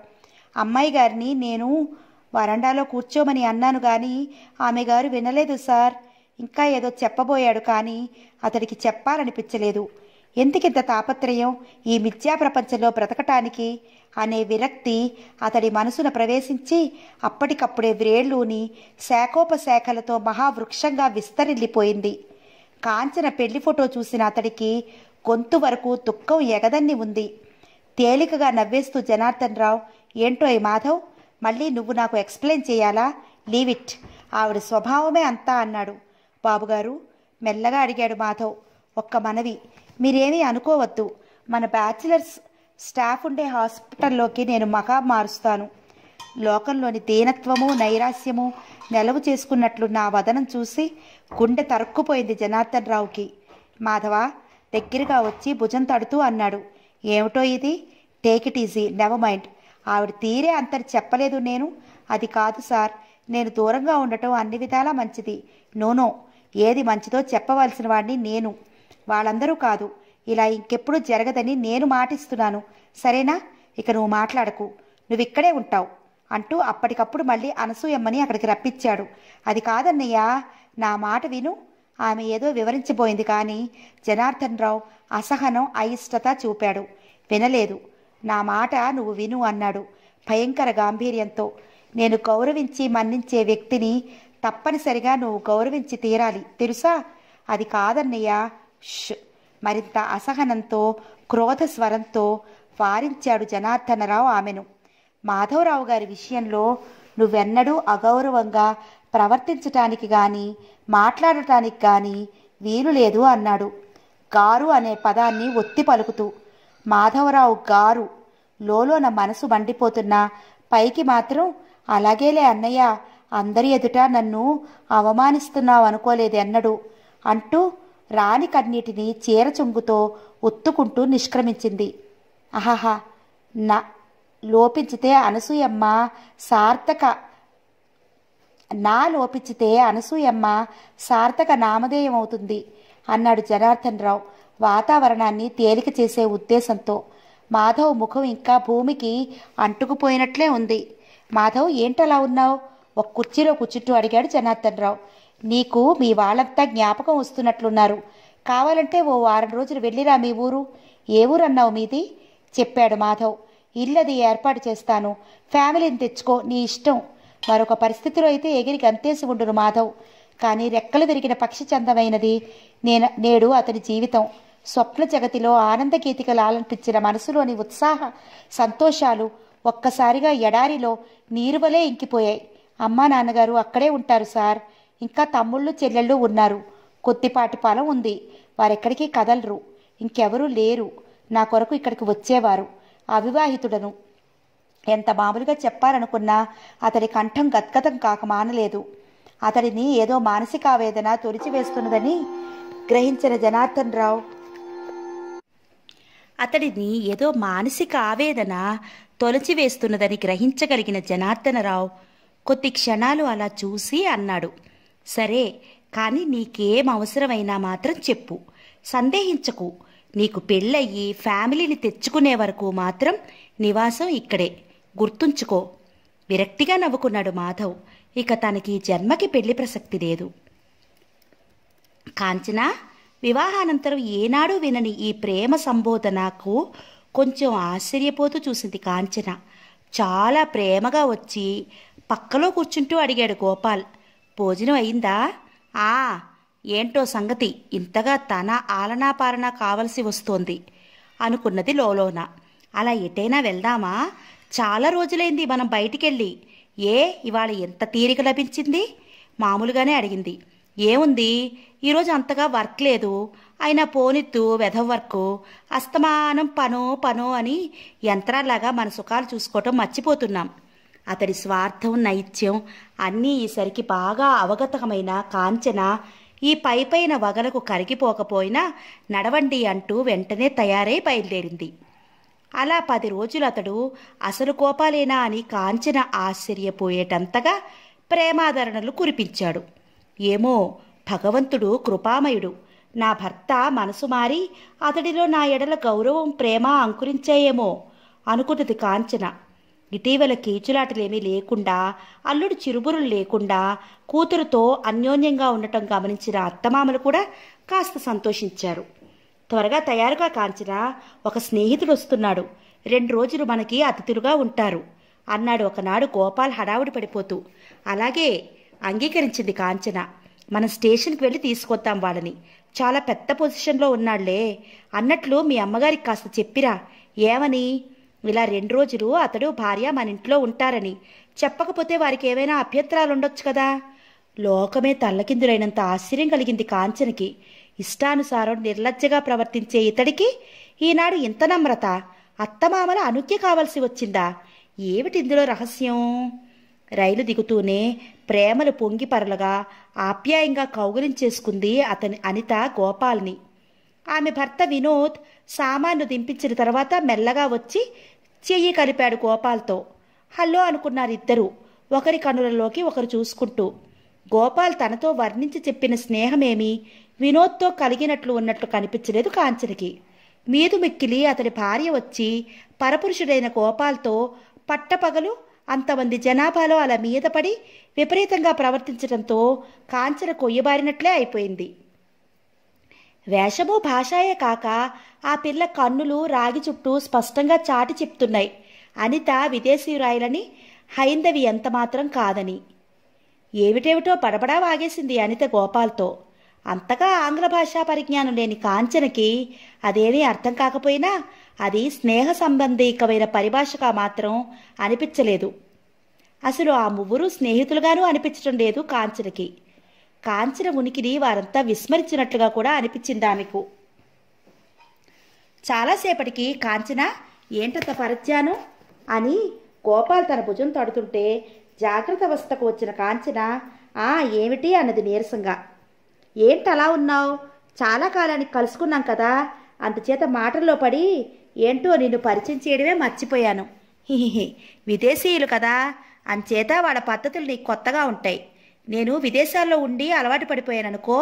S1: అమ్మాయి గారిని నేను వరండాలో కూర్చోమని అన్నాను కానీ ఆమె గారు వినలేదు సార్ ఇంకా ఏదో చెప్పబోయాడు కానీ అతడికి చెప్పాలనిపించలేదు ఎందుకింత తాపత్రయం ఈ మిథ్యా ప్రపంచంలో బ్రతకటానికి అనే విరక్తి అతడి మనసున ప్రవేశించి అప్పటికప్పుడే వ్రేళ్ళూని శాఖోపశాఖలతో మహావృక్షంగా విస్తరిల్లిపోయింది కాంచన పెళ్లి ఫోటో చూసిన అతడికి గొంతు వరకు దుఃఖం ఎగదన్ని ఉంది తేలికగా నవ్వేస్తూ జనార్దన్ రావు ఏంటో ఈ మాధవ్ మళ్ళీ నువ్వు నాకు ఎక్స్ప్లెయిన్ చేయాలా లీవ్ ఇట్ ఆవిడ స్వభావమే అంతా అన్నాడు బాబుగారు మెల్లగా అడిగాడు మాధవ్ ఒక్క మనవి మీరేమీ అనుకోవద్దు మన బ్యాచిలర్స్ స్టాఫ్ ఉండే హాస్పిటల్లోకి నేను మగా మారుస్తాను లోకంలోని దీనత్వము నైరాస్యము నెలవు చేసుకున్నట్లు నా వదనం చూసి గుండె తరుక్కుపోయింది జనార్దన్ రావుకి మాధవ దగ్గరగా వచ్చి భుజం తడుతూ అన్నాడు ఏమిటో ఇది take it easy never mind ఆవిడ తీరే అంతని చెప్పలేదు నేను అది కాదు సార్ నేను దూరంగా ఉండటం అన్ని విధాలా మంచిది నోనో ఏది మంచిదో చెప్పవలసిన వాడిని నేను వాళ్ళందరూ కాదు ఇలా ఇంకెప్పుడు జరగదని నేను మాటిస్తున్నాను సరేనా ఇక నువ్వు మాట్లాడకు నువ్వు ఇక్కడే ఉంటావు అంటూ అప్పటికప్పుడు మళ్ళీ అనసూయమ్మని అక్కడికి రప్పించాడు అది కాదన్నయ్యా నా మాట విను ఆమె ఏదో వివరించబోయింది కానీ జనార్దన్ రావు అసహనం అయిష్టత చూపాడు వినలేదు నా మాట నువ్వు విను అన్నాడు భయంకర గాంభీర్యంతో నేను గౌరవించి మన్నించే వ్యక్తిని తప్పనిసరిగా నువ్వు గౌరవించి తీరాలి తెలుసా అది కాదన్నయ్య ష్ మరింత అసహనంతో క్రోధ స్వరంతో వారించాడు జనార్దనరావు ఆమెను మాధవరావు గారి విషయంలో నువ్వెన్నడూ అగౌరవంగా ప్రవర్తించటానికి గాని మాట్లాడటానికి గాని వీలు లేదు అన్నాడు గారు అనే పదాన్ని ఒత్తి పలుకుతూ మాధవరావు గారు లోలోన మనసు మండిపోతున్నా పైకి మాత్రం అలాగేలే అన్నయ్య అందరి ఎదుట నన్ను అవమానిస్తున్నావు అనుకోలేదు ఎన్నడూ అంటూ రాణి కన్నీటిని చీర ఒత్తుకుంటూ నిష్క్రమించింది అహహా నా లోపించితే అనసూయమ్మ సార్థక నా లోపించితే అనసూయమ్మ సార్థక నామధేయం అవుతుంది అన్నాడు జనార్దన్ రావు వాతావరణాన్ని తేలిక చేసే ఉద్దేశంతో మాధవ్ ముఖం ఇంకా భూమికి అంటుకుపోయినట్లే ఉంది మాధవ్ ఏంటలా ఉన్నావు ఒక కుర్చీలో కూర్చుంటూ అడిగాడు జనార్దన్ రావు నీకు మీ వాళ్ళంతా జ్ఞాపకం వస్తున్నట్లున్నారు కావాలంటే ఓ వారం రోజులు వెళ్ళిరా మీ ఊరు ఏ ఊరు అన్నావు మీది చెప్పాడు మాధవ్ ఇల్లది ఏర్పాటు చేస్తాను ఫ్యామిలీని తెచ్చుకో నీ ఇష్టం మరొక పరిస్థితిలో అయితే ఎగిరి గంతేసి ఉండును మాధవ్ కానీ రెక్కలు విరిగిన పక్షి చందమైనది నేను నేడు అతని జీవితం స్వప్న జగతిలో ఆనంద గీతికలు ఆలంపించిన మనసులోని ఉత్సాహ సంతోషాలు ఒక్కసారిగా ఎడారిలో నీరువలే ఇంకిపోయాయి అమ్మా నాన్నగారు అక్కడే ఉంటారు సార్ ఇంకా తమ్ముళ్ళు చెల్లెళ్ళు ఉన్నారు కొద్దిపాటి పొలం ఉంది వారెక్కడికి కదలరు ఇంకెవరూ లేరు నా కొరకు ఇక్కడికి వచ్చేవారు అవివాహితుడను ఎంత మామూలుగా చెప్పాలనుకున్నా అతడి కంఠం గద్గతం కాక మానలేదు అతడిని ఏదో మానసిక ఆవేదన తొలిచివేస్తున్నదని గ్రహించిన జనార్దన్ రావు అతడిని ఏదో మానసిక ఆవేదన తొలచివేస్తున్నదని గ్రహించగలిగిన జనార్దనరావు కొద్ది క్షణాలు అలా చూసి అన్నాడు సరే కానీ నీకేం అవసరమైనా మాత్రం చెప్పు సందేహించకు నీకు పెళ్ళయ్యి ఫ్యామిలీని తెచ్చుకునే వరకు మాత్రం నివాసం ఇక్కడే గుర్తుంచుకో విరక్తిగా నవ్వుకున్నాడు మాధవ్ ఇక తనకి జన్మకి పెళ్లి ప్రసక్తి లేదు కాంచన వివాహానంతరం ఏనాడు వినని ఈ ప్రేమ సంబోధనకు కొంచెం ఆశ్చర్యపోతూ చూసింది కాంచన చాలా ప్రేమగా వచ్చి పక్కలో కూర్చుంటూ అడిగాడు గోపాల్ భోజనం అయిందా ఆ ఏంటో సంగతి ఇంతగా తన ఆలనా పాలన కావలసి వస్తోంది అనుకున్నది లోలోన అలా ఎటైనా వెళ్దామా చాలా రోజులైంది మనం బయటికెళ్ళి ఏ ఇవాళ ఎంత తీరిక లభించింది మామూలుగానే అడిగింది ఏముంది ఈరోజు అంతగా వర్క్ లేదు అయినా పోనిత్తు వెధ వర్క్ అస్తమానం పను పను అని యంత్రాల్లాగా మన సుఖాలు చూసుకోవటం మర్చిపోతున్నాం అతడి స్వార్థం నైత్యం అన్నీ ఈసరికి బాగా అవగతమైన కాంచన ఈ పైపైన వగలకు కరిగిపోకపోయినా నడవండి అంటూ వెంటనే తయారై బయలుదేరింది అలా పది రోజులు అతడు అసలు కోపాలేనా అని కాంచన ఆశ్చర్యపోయేటంతగా ప్రేమాదరణలు కురిపించాడు ఏమో భగవంతుడు కృపామయుడు నా భర్త మనసు మారి అతడిలో నా ఎడల గౌరవం ప్రేమ అంకురించాయేమో అనుకున్నది కాంచన ఇటీవల కీచులాటలేమీ లేకుండా అల్లుడు చిరుబురులు లేకుండా కూతురుతో అన్యోన్యంగా ఉండటం గమనించిన అత్తమామలు కూడా కాస్త సంతోషించారు త్వరగా తయారుగా కాంచిన ఒక స్నేహితుడు వస్తున్నాడు రెండు రోజులు మనకి అతిథులుగా ఉంటారు అన్నాడు ఒకనాడు గోపాల్ హడావుడి పడిపోతూ అలాగే అంగీకరించింది కాంచన మనం స్టేషన్కి వెళ్ళి తీసుకొద్దాం వాళ్ళని చాలా పెద్ద పొజిషన్లో ఉన్నాళ్లే అన్నట్లు మీ అమ్మగారికి కాస్త చెప్పిరా ఏమని ఇలా రెండు రోజులు అతడు భార్య మన ఇంట్లో ఉంటారని చెప్పకపోతే వారికి ఏవైనా అభ్యంతరాలు ఉండొచ్చు కదా లోకమే తల్లకిందులైనంత ఆశ్చర్యం కలిగింది కాంచనకి ఇష్టానుసారం నిర్లజ్జగా ప్రవర్తించే ఇతడికి ఈనాడు ఇంత నమ్రత అత్తమామల అనుజ్ఞ కావలసి వచ్చిందా ఏమిటి ఇందులో రహస్యం రైలు దిగుతూనే ప్రేమలు పొంగిపరలుగా ఆప్యాయంగా కౌగులించేసుకుంది అతని అనిత గోపాల్ని ఆమె భర్త వినోద్ సామాన్లు దింపించిన తర్వాత మెల్లగా వచ్చి చెయ్యి కలిపాడు గోపాల్తో హలో అనుకున్నారు ఇద్దరూ ఒకరి కనులలోకి ఒకరు చూసుకుంటూ గోపాల్ తనతో వర్ణించి చెప్పిన స్నేహమేమి వినోద్తో కలిగినట్లు ఉన్నట్లు కనిపించలేదు కాంచనికి మీదు మిక్కిలి అతడి భార్య వచ్చి పరపురుషుడైన గోపాల్తో పట్టపగలు అంతమంది జనాభాలో అలా మీద పడి విపరీతంగా ప్రవర్తించడంతో కాంచన కొయ్యబారినట్లే అయిపోయింది వేషము భాషాయే కాక ఆ పిల్ల కన్నులు రాగి చుట్టూ స్పష్టంగా చాటి చెప్తున్నాయి అనిత విదేశీయురాయలని హైందవి ఎంతమాత్రం కాదని ఏమిటేమిటో పడబడా వాగేసింది అనిత గోపాల్తో అంతగా ఆంగ్ల భాషా పరిజ్ఞానం లేని కాంచనకి అదేమీ అర్థం కాకపోయినా అది స్నేహ సంబంధికమైన పరిభాషగా మాత్రం అనిపించలేదు అసలు ఆ ముగ్గురు స్నేహితులుగాను అనిపించడం లేదు కాంచనకి కాంచిన ఉనికిని వారంతా విస్మరించినట్లుగా కూడా అనిపించింది ఆమెకు చాలాసేపటికి కాంచన ఏంటంత పరిచయాను అని గోపాల్ తన భుజం తడుతుంటే జాగ్రత్త అవస్థకు వచ్చిన కాంచన ఆ ఏమిటి అన్నది నీరసంగా ఏంటలా ఉన్నావు చాలా కాలానికి కలుసుకున్నాం కదా అందుచేత మాటల్లో పడి ఏంటో నిన్ను పరిచయం చేయడమే మర్చిపోయాను విదేశీయులు కదా అంచేత వాళ్ళ పద్ధతులు నీకు కొత్తగా ఉంటాయి నేను విదేశాల్లో ఉండి అలవాటు పడిపోయాననుకో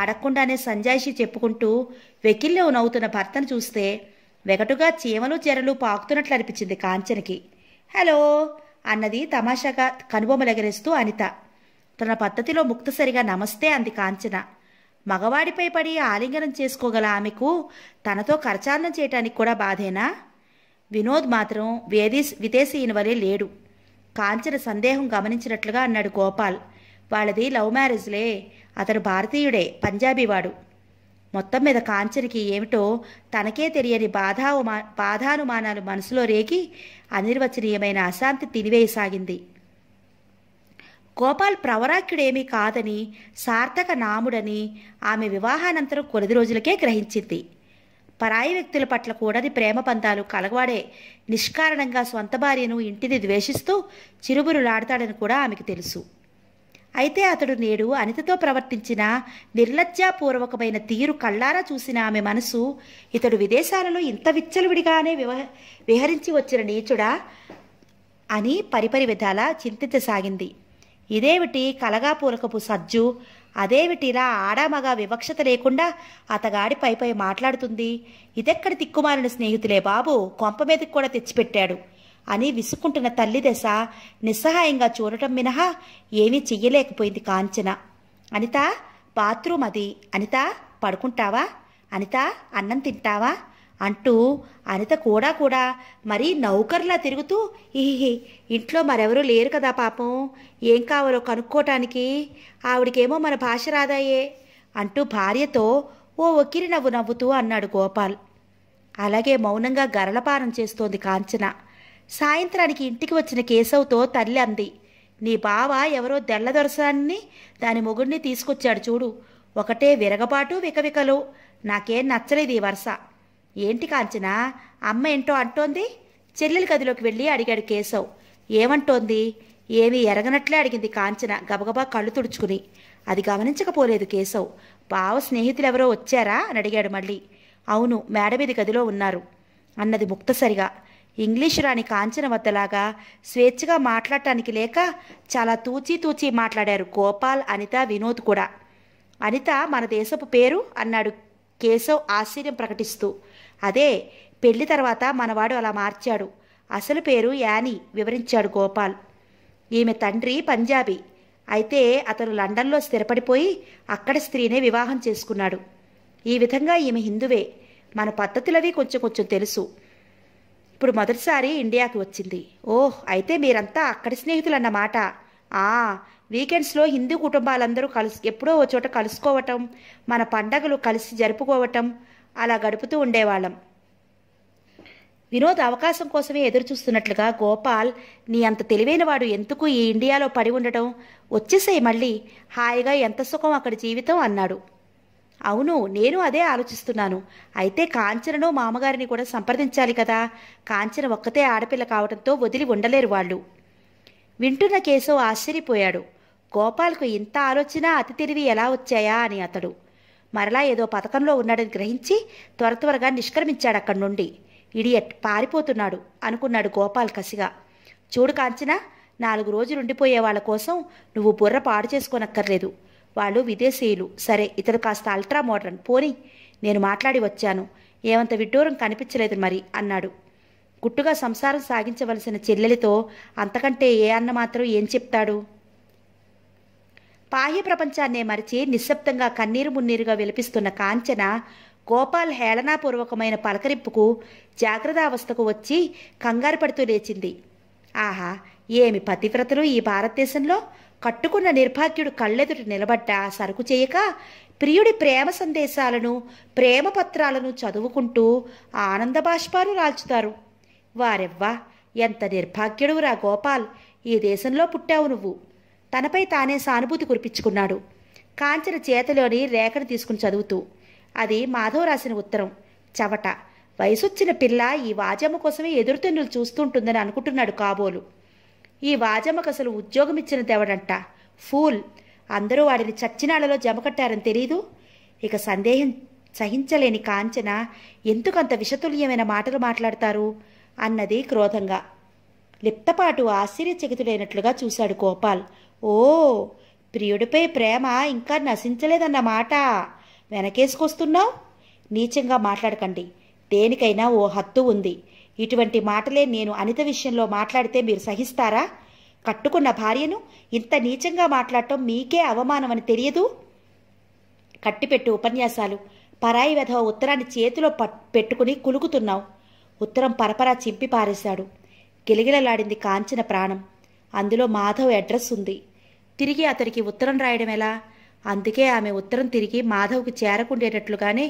S1: అడగకుండానే సంజాయిషి చెప్పుకుంటూ వెకిల్లో నవ్వుతున్న భర్తను చూస్తే వెగటుగా చీమలు చెరలు పాకుతున్నట్లు అనిపించింది కాంచనకి హలో అన్నది తమాషాగా కనుబొమ్మలెగరేస్తూ అనిత తన పద్ధతిలో సరిగా నమస్తే అంది కాంచన మగవాడిపై పడి ఆలింగనం చేసుకోగల ఆమెకు తనతో కరచాలనం చేయటానికి కూడా బాధేనా వినోద్ మాత్రం వేదీ విదేశీయుని వలె లేడు కాంచన సందేహం గమనించినట్లుగా అన్నాడు గోపాల్ వాళ్ళది లవ్ మ్యారేజ్లే అతను భారతీయుడే పంజాబీ వాడు మొత్తం మీద కాంచనికి ఏమిటో తనకే తెలియని బాధావమా బాధానుమానాలు మనసులో రేగి అనిర్వచనీయమైన అశాంతి తినివేయసాగింది గోపాల్ ప్రవరాక్యుడేమీ కాదని సార్థక నాముడని ఆమె వివాహానంతరం కొద్ది రోజులకే గ్రహించింది పరాయి వ్యక్తుల పట్ల కూడాది ప్రేమ పంతాలు కలగవాడే నిష్కారణంగా సొంత భార్యను ఇంటిని ద్వేషిస్తూ చిరుబురులాడతాడని కూడా ఆమెకు తెలుసు అయితే అతడు నేడు అనితతో ప్రవర్తించిన నిర్లజ్జాపూర్వకమైన తీరు కళ్ళారా చూసిన ఆమె మనసు ఇతడు విదేశాలలో ఇంత విచ్చలవిడిగానే వివ విహరించి వచ్చిన నీచుడా అని పరిపరి విధాల చింతించసాగింది ఇదేమిటి కలగాపూరకపు సజ్జు అదేమిటిలా ఆడామగా వివక్షత లేకుండా అతగాడి పైపై మాట్లాడుతుంది ఇదెక్కడ తిక్కుమాలిన స్నేహితులే బాబు కొంప మీదకి కూడా తెచ్చిపెట్టాడు అని విసుక్కుంటున్న తల్లి దశ నిస్సహాయంగా చూడటం మినహా ఏమీ చెయ్యలేకపోయింది కాంచన అనిత బాత్రూమ్ అది అనిత పడుకుంటావా అనిత అన్నం తింటావా అంటూ అనిత కూడా కూడా మరీ నౌకర్లా తిరుగుతూ ఇహిహి ఇంట్లో మరెవరూ లేరు కదా పాపం ఏం కావాలో కనుక్కోటానికి ఆవిడకేమో మన భాష రాదాయే అంటూ భార్యతో ఓ ఒకిరి నవ్వు నవ్వుతూ అన్నాడు గోపాల్ అలాగే మౌనంగా గరళపానం చేస్తోంది కాంచన సాయంత్రానికి ఇంటికి వచ్చిన కేశవ్తో తల్లి అంది నీ బావ ఎవరో దెల్లదొరసాన్ని దాని మొగుడిని తీసుకొచ్చాడు చూడు ఒకటే విరగబాటు వికవికలు నాకేం నచ్చలేదు ఈ వరుస ఏంటి కాంచిన అమ్మ ఏంటో అంటోంది చెల్లెల గదిలోకి వెళ్ళి అడిగాడు కేశవ్ ఏమంటోంది ఏమీ ఎరగనట్లే అడిగింది కాంచన గబగబా కళ్ళు తుడుచుకుని అది గమనించకపోలేదు కేశవ్ బావ స్నేహితులెవరో వచ్చారా అని అడిగాడు మళ్ళీ అవును మేడ మీద గదిలో ఉన్నారు అన్నది ముక్తసరిగా ఇంగ్లీష్ రాని వద్దలాగా స్వేచ్ఛగా మాట్లాడటానికి లేక చాలా తూచి తూచి మాట్లాడారు గోపాల్ అనిత వినోద్ కూడా అనిత మన దేశపు పేరు అన్నాడు కేశవ్ ఆశ్చర్యం ప్రకటిస్తూ అదే పెళ్లి తర్వాత మనవాడు అలా మార్చాడు అసలు పేరు యానీ వివరించాడు గోపాల్ ఈమె తండ్రి పంజాబీ అయితే అతను లండన్లో స్థిరపడిపోయి అక్కడ స్త్రీనే వివాహం చేసుకున్నాడు ఈ విధంగా ఈమె హిందువే మన పద్ధతులవి కొంచెం కొంచెం తెలుసు ఇప్పుడు మొదటిసారి ఇండియాకి వచ్చింది ఓహ్ అయితే మీరంతా అక్కడి స్నేహితులన్నమాట ఆ వీకెండ్స్లో హిందూ కుటుంబాలందరూ కలుసు ఎప్పుడో ఓ చోట కలుసుకోవటం మన పండగలు కలిసి జరుపుకోవటం అలా గడుపుతూ ఉండేవాళ్ళం వినోద్ అవకాశం కోసమే ఎదురు చూస్తున్నట్లుగా గోపాల్ నీ అంత తెలివైన వాడు ఎందుకు ఈ ఇండియాలో పడి ఉండటం వచ్చేసాయి మళ్ళీ హాయిగా ఎంత సుఖం అక్కడి జీవితం అన్నాడు అవును నేను అదే ఆలోచిస్తున్నాను అయితే కాంచనను మామగారిని కూడా సంప్రదించాలి కదా కాంచన ఒక్కతే ఆడపిల్ల కావడంతో వదిలి ఉండలేరు వాళ్ళు వింటున్న కేశవ్ ఆశ్చర్యపోయాడు గోపాల్కు ఇంత ఆలోచన అతి తెలివి ఎలా వచ్చాయా అని అతడు మరలా ఏదో పథకంలో ఉన్నాడని గ్రహించి త్వర త్వరగా నిష్క్రమించాడు అక్కడి నుండి ఇడియట్ పారిపోతున్నాడు అనుకున్నాడు గోపాల్ కసిగా చూడు కాంచన నాలుగు రోజులుండిపోయే వాళ్ళ కోసం నువ్వు బుర్ర పాడు చేసుకోనక్కర్లేదు వాళ్ళు విదేశీయులు సరే ఇతను కాస్త అల్ట్రా మోడర్న్ పోనీ నేను మాట్లాడి వచ్చాను ఏమంత విడ్డూరం కనిపించలేదు మరి అన్నాడు గుట్టుగా సంసారం సాగించవలసిన చెల్లెలితో అంతకంటే ఏ అన్న మాత్రం ఏం చెప్తాడు బాహ్య ప్రపంచాన్నే మరిచి నిశ్శబ్దంగా కన్నీరు మున్నీరుగా విలపిస్తున్న కాంచన గోపాల్ హేళనాపూర్వకమైన పలకరింపుకు జాగ్రత్తావస్థకు వచ్చి కంగారు పడుతూ లేచింది ఆహా ఏమి పతివ్రతలు ఈ భారతదేశంలో కట్టుకున్న నిర్భాగ్యుడు కళ్ళెదుట నిలబడ్డా సరుకు చేయక ప్రియుడి ప్రేమ సందేశాలను ప్రేమ పత్రాలను చదువుకుంటూ ఆనంద బాష్పాలు రాల్చుతారు వారెవ్వా ఎంత రా గోపాల్ ఈ దేశంలో పుట్టావు నువ్వు తనపై తానే సానుభూతి కురిపించుకున్నాడు కాంచన చేతలోని రేఖను తీసుకుని చదువుతూ అది మాధవ్ రాసిన ఉత్తరం చవట వయసొచ్చిన పిల్ల ఈ వాజమ్మ కోసమే ఎదురుతెన్నులు చూస్తుంటుందని అనుకుంటున్నాడు కాబోలు ఈ వాజమ్మకు అసలు ఉద్యోగం ఇచ్చిన దేవడంట ఫూల్ అందరూ వాడిని చచ్చినాళ్లలో కట్టారని తెలీదు ఇక సందేహం సహించలేని కాంచన ఎందుకంత విషతుల్యమైన మాటలు మాట్లాడతారు అన్నది క్రోధంగా లిప్తపాటు ఆశ్చర్యచకితుడైనట్లుగా చూశాడు గోపాల్ ఓ ప్రియుడిపై ప్రేమ ఇంకా నశించలేదన్నమాట వెనకేసుకొస్తున్నావు నీచంగా మాట్లాడకండి దేనికైనా ఓ హత్తు ఉంది ఇటువంటి మాటలే నేను అనిత విషయంలో మాట్లాడితే మీరు సహిస్తారా కట్టుకున్న భార్యను ఇంత నీచంగా మాట్లాడటం మీకే అవమానమని తెలియదు కట్టిపెట్టు ఉపన్యాసాలు పరాయి వెధవ ఉత్తరాన్ని చేతిలో పెట్టుకుని కులుకుతున్నావు ఉత్తరం పరపరా చింపి పారేశాడు గిలగిలలాడింది కాంచిన ప్రాణం అందులో మాధవ్ అడ్రస్ ఉంది తిరిగి అతడికి ఉత్తరం రాయడం ఎలా అందుకే ఆమె ఉత్తరం తిరిగి మాధవ్కి చేరకుండేటట్లుగానే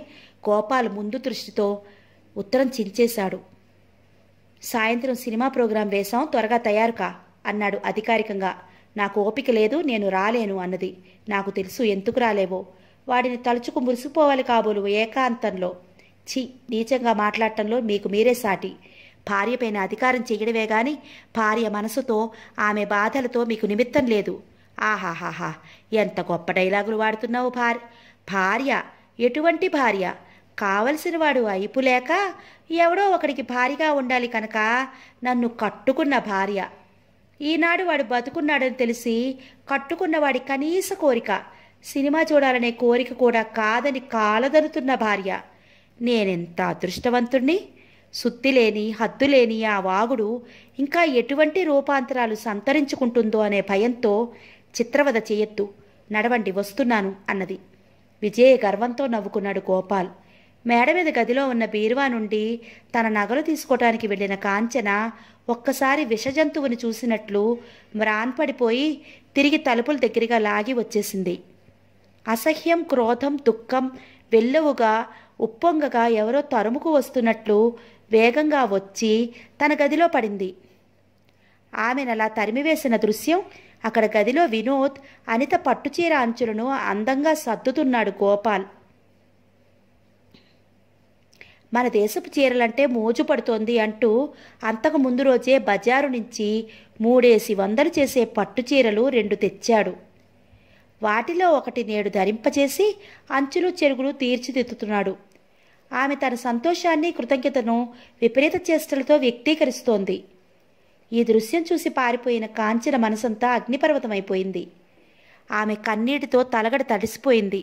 S1: గోపాల్ ముందు దృష్టితో ఉత్తరం చించేశాడు సాయంత్రం సినిమా ప్రోగ్రాం వేశాం త్వరగా తయారుకా అన్నాడు అధికారికంగా నాకు ఓపిక లేదు నేను రాలేను అన్నది నాకు తెలుసు ఎందుకు రాలేవో వాడిని తలుచుకు మురిసిపోవాలి కాబోలు ఏకాంతంలో ఛీ నీచంగా మాట్లాడటంలో మీకు మీరే సాటి భార్య పైన అధికారం చేయడమే గాని భార్య మనసుతో ఆమె బాధలతో మీకు నిమిత్తం లేదు ఆహాహాహా ఎంత గొప్ప డైలాగులు వాడుతున్నావు భార్య భార్య ఎటువంటి భార్య కావలసినవాడు అయిపు లేక ఎవడో ఒకడికి భారీగా ఉండాలి కనుక నన్ను కట్టుకున్న భార్య ఈనాడు వాడు బతుకున్నాడని తెలిసి కట్టుకున్నవాడి కనీస కోరిక సినిమా చూడాలనే కోరిక కూడా కాదని కాలదరుతున్న భార్య నేనెంత అదృష్టవంతుణ్ణి సుత్తిలేని హద్దులేని ఆ వాగుడు ఇంకా ఎటువంటి రూపాంతరాలు సంతరించుకుంటుందో అనే భయంతో చిత్రవద చేయొద్దు నడవండి వస్తున్నాను అన్నది విజయ గర్వంతో నవ్వుకున్నాడు గోపాల్ మేడ మీద గదిలో ఉన్న బీరువా నుండి తన నగలు తీసుకోవటానికి వెళ్ళిన కాంచన ఒక్కసారి విషజంతువుని చూసినట్లు మ్రాన్పడిపోయి తిరిగి తలుపుల దగ్గరగా లాగి వచ్చేసింది అసహ్యం క్రోధం దుఃఖం వెల్లవుగా ఉప్పొంగగా ఎవరో తరుముకు వస్తున్నట్లు వేగంగా వచ్చి తన గదిలో పడింది ఆమెనలా తరిమివేసిన దృశ్యం అక్కడ గదిలో వినోద్ అనిత పట్టుచీర అంచులను అందంగా సర్దుతున్నాడు గోపాల్ మన దేశపు చీరలంటే మోజు పడుతోంది అంటూ అంతకు ముందు రోజే బజారు నుంచి మూడేసి వందలు చేసే పట్టు చీరలు రెండు తెచ్చాడు వాటిలో ఒకటి నేడు ధరింపచేసి అంచులు చెరుగులు తీర్చిదిద్దుతున్నాడు ఆమె తన సంతోషాన్ని కృతజ్ఞతను విపరీత చేష్టలతో వ్యక్తీకరిస్తోంది ఈ దృశ్యం చూసి పారిపోయిన కాంచిన మనసంతా అగ్నిపర్వతమైపోయింది ఆమె కన్నీటితో తలగడ తడిసిపోయింది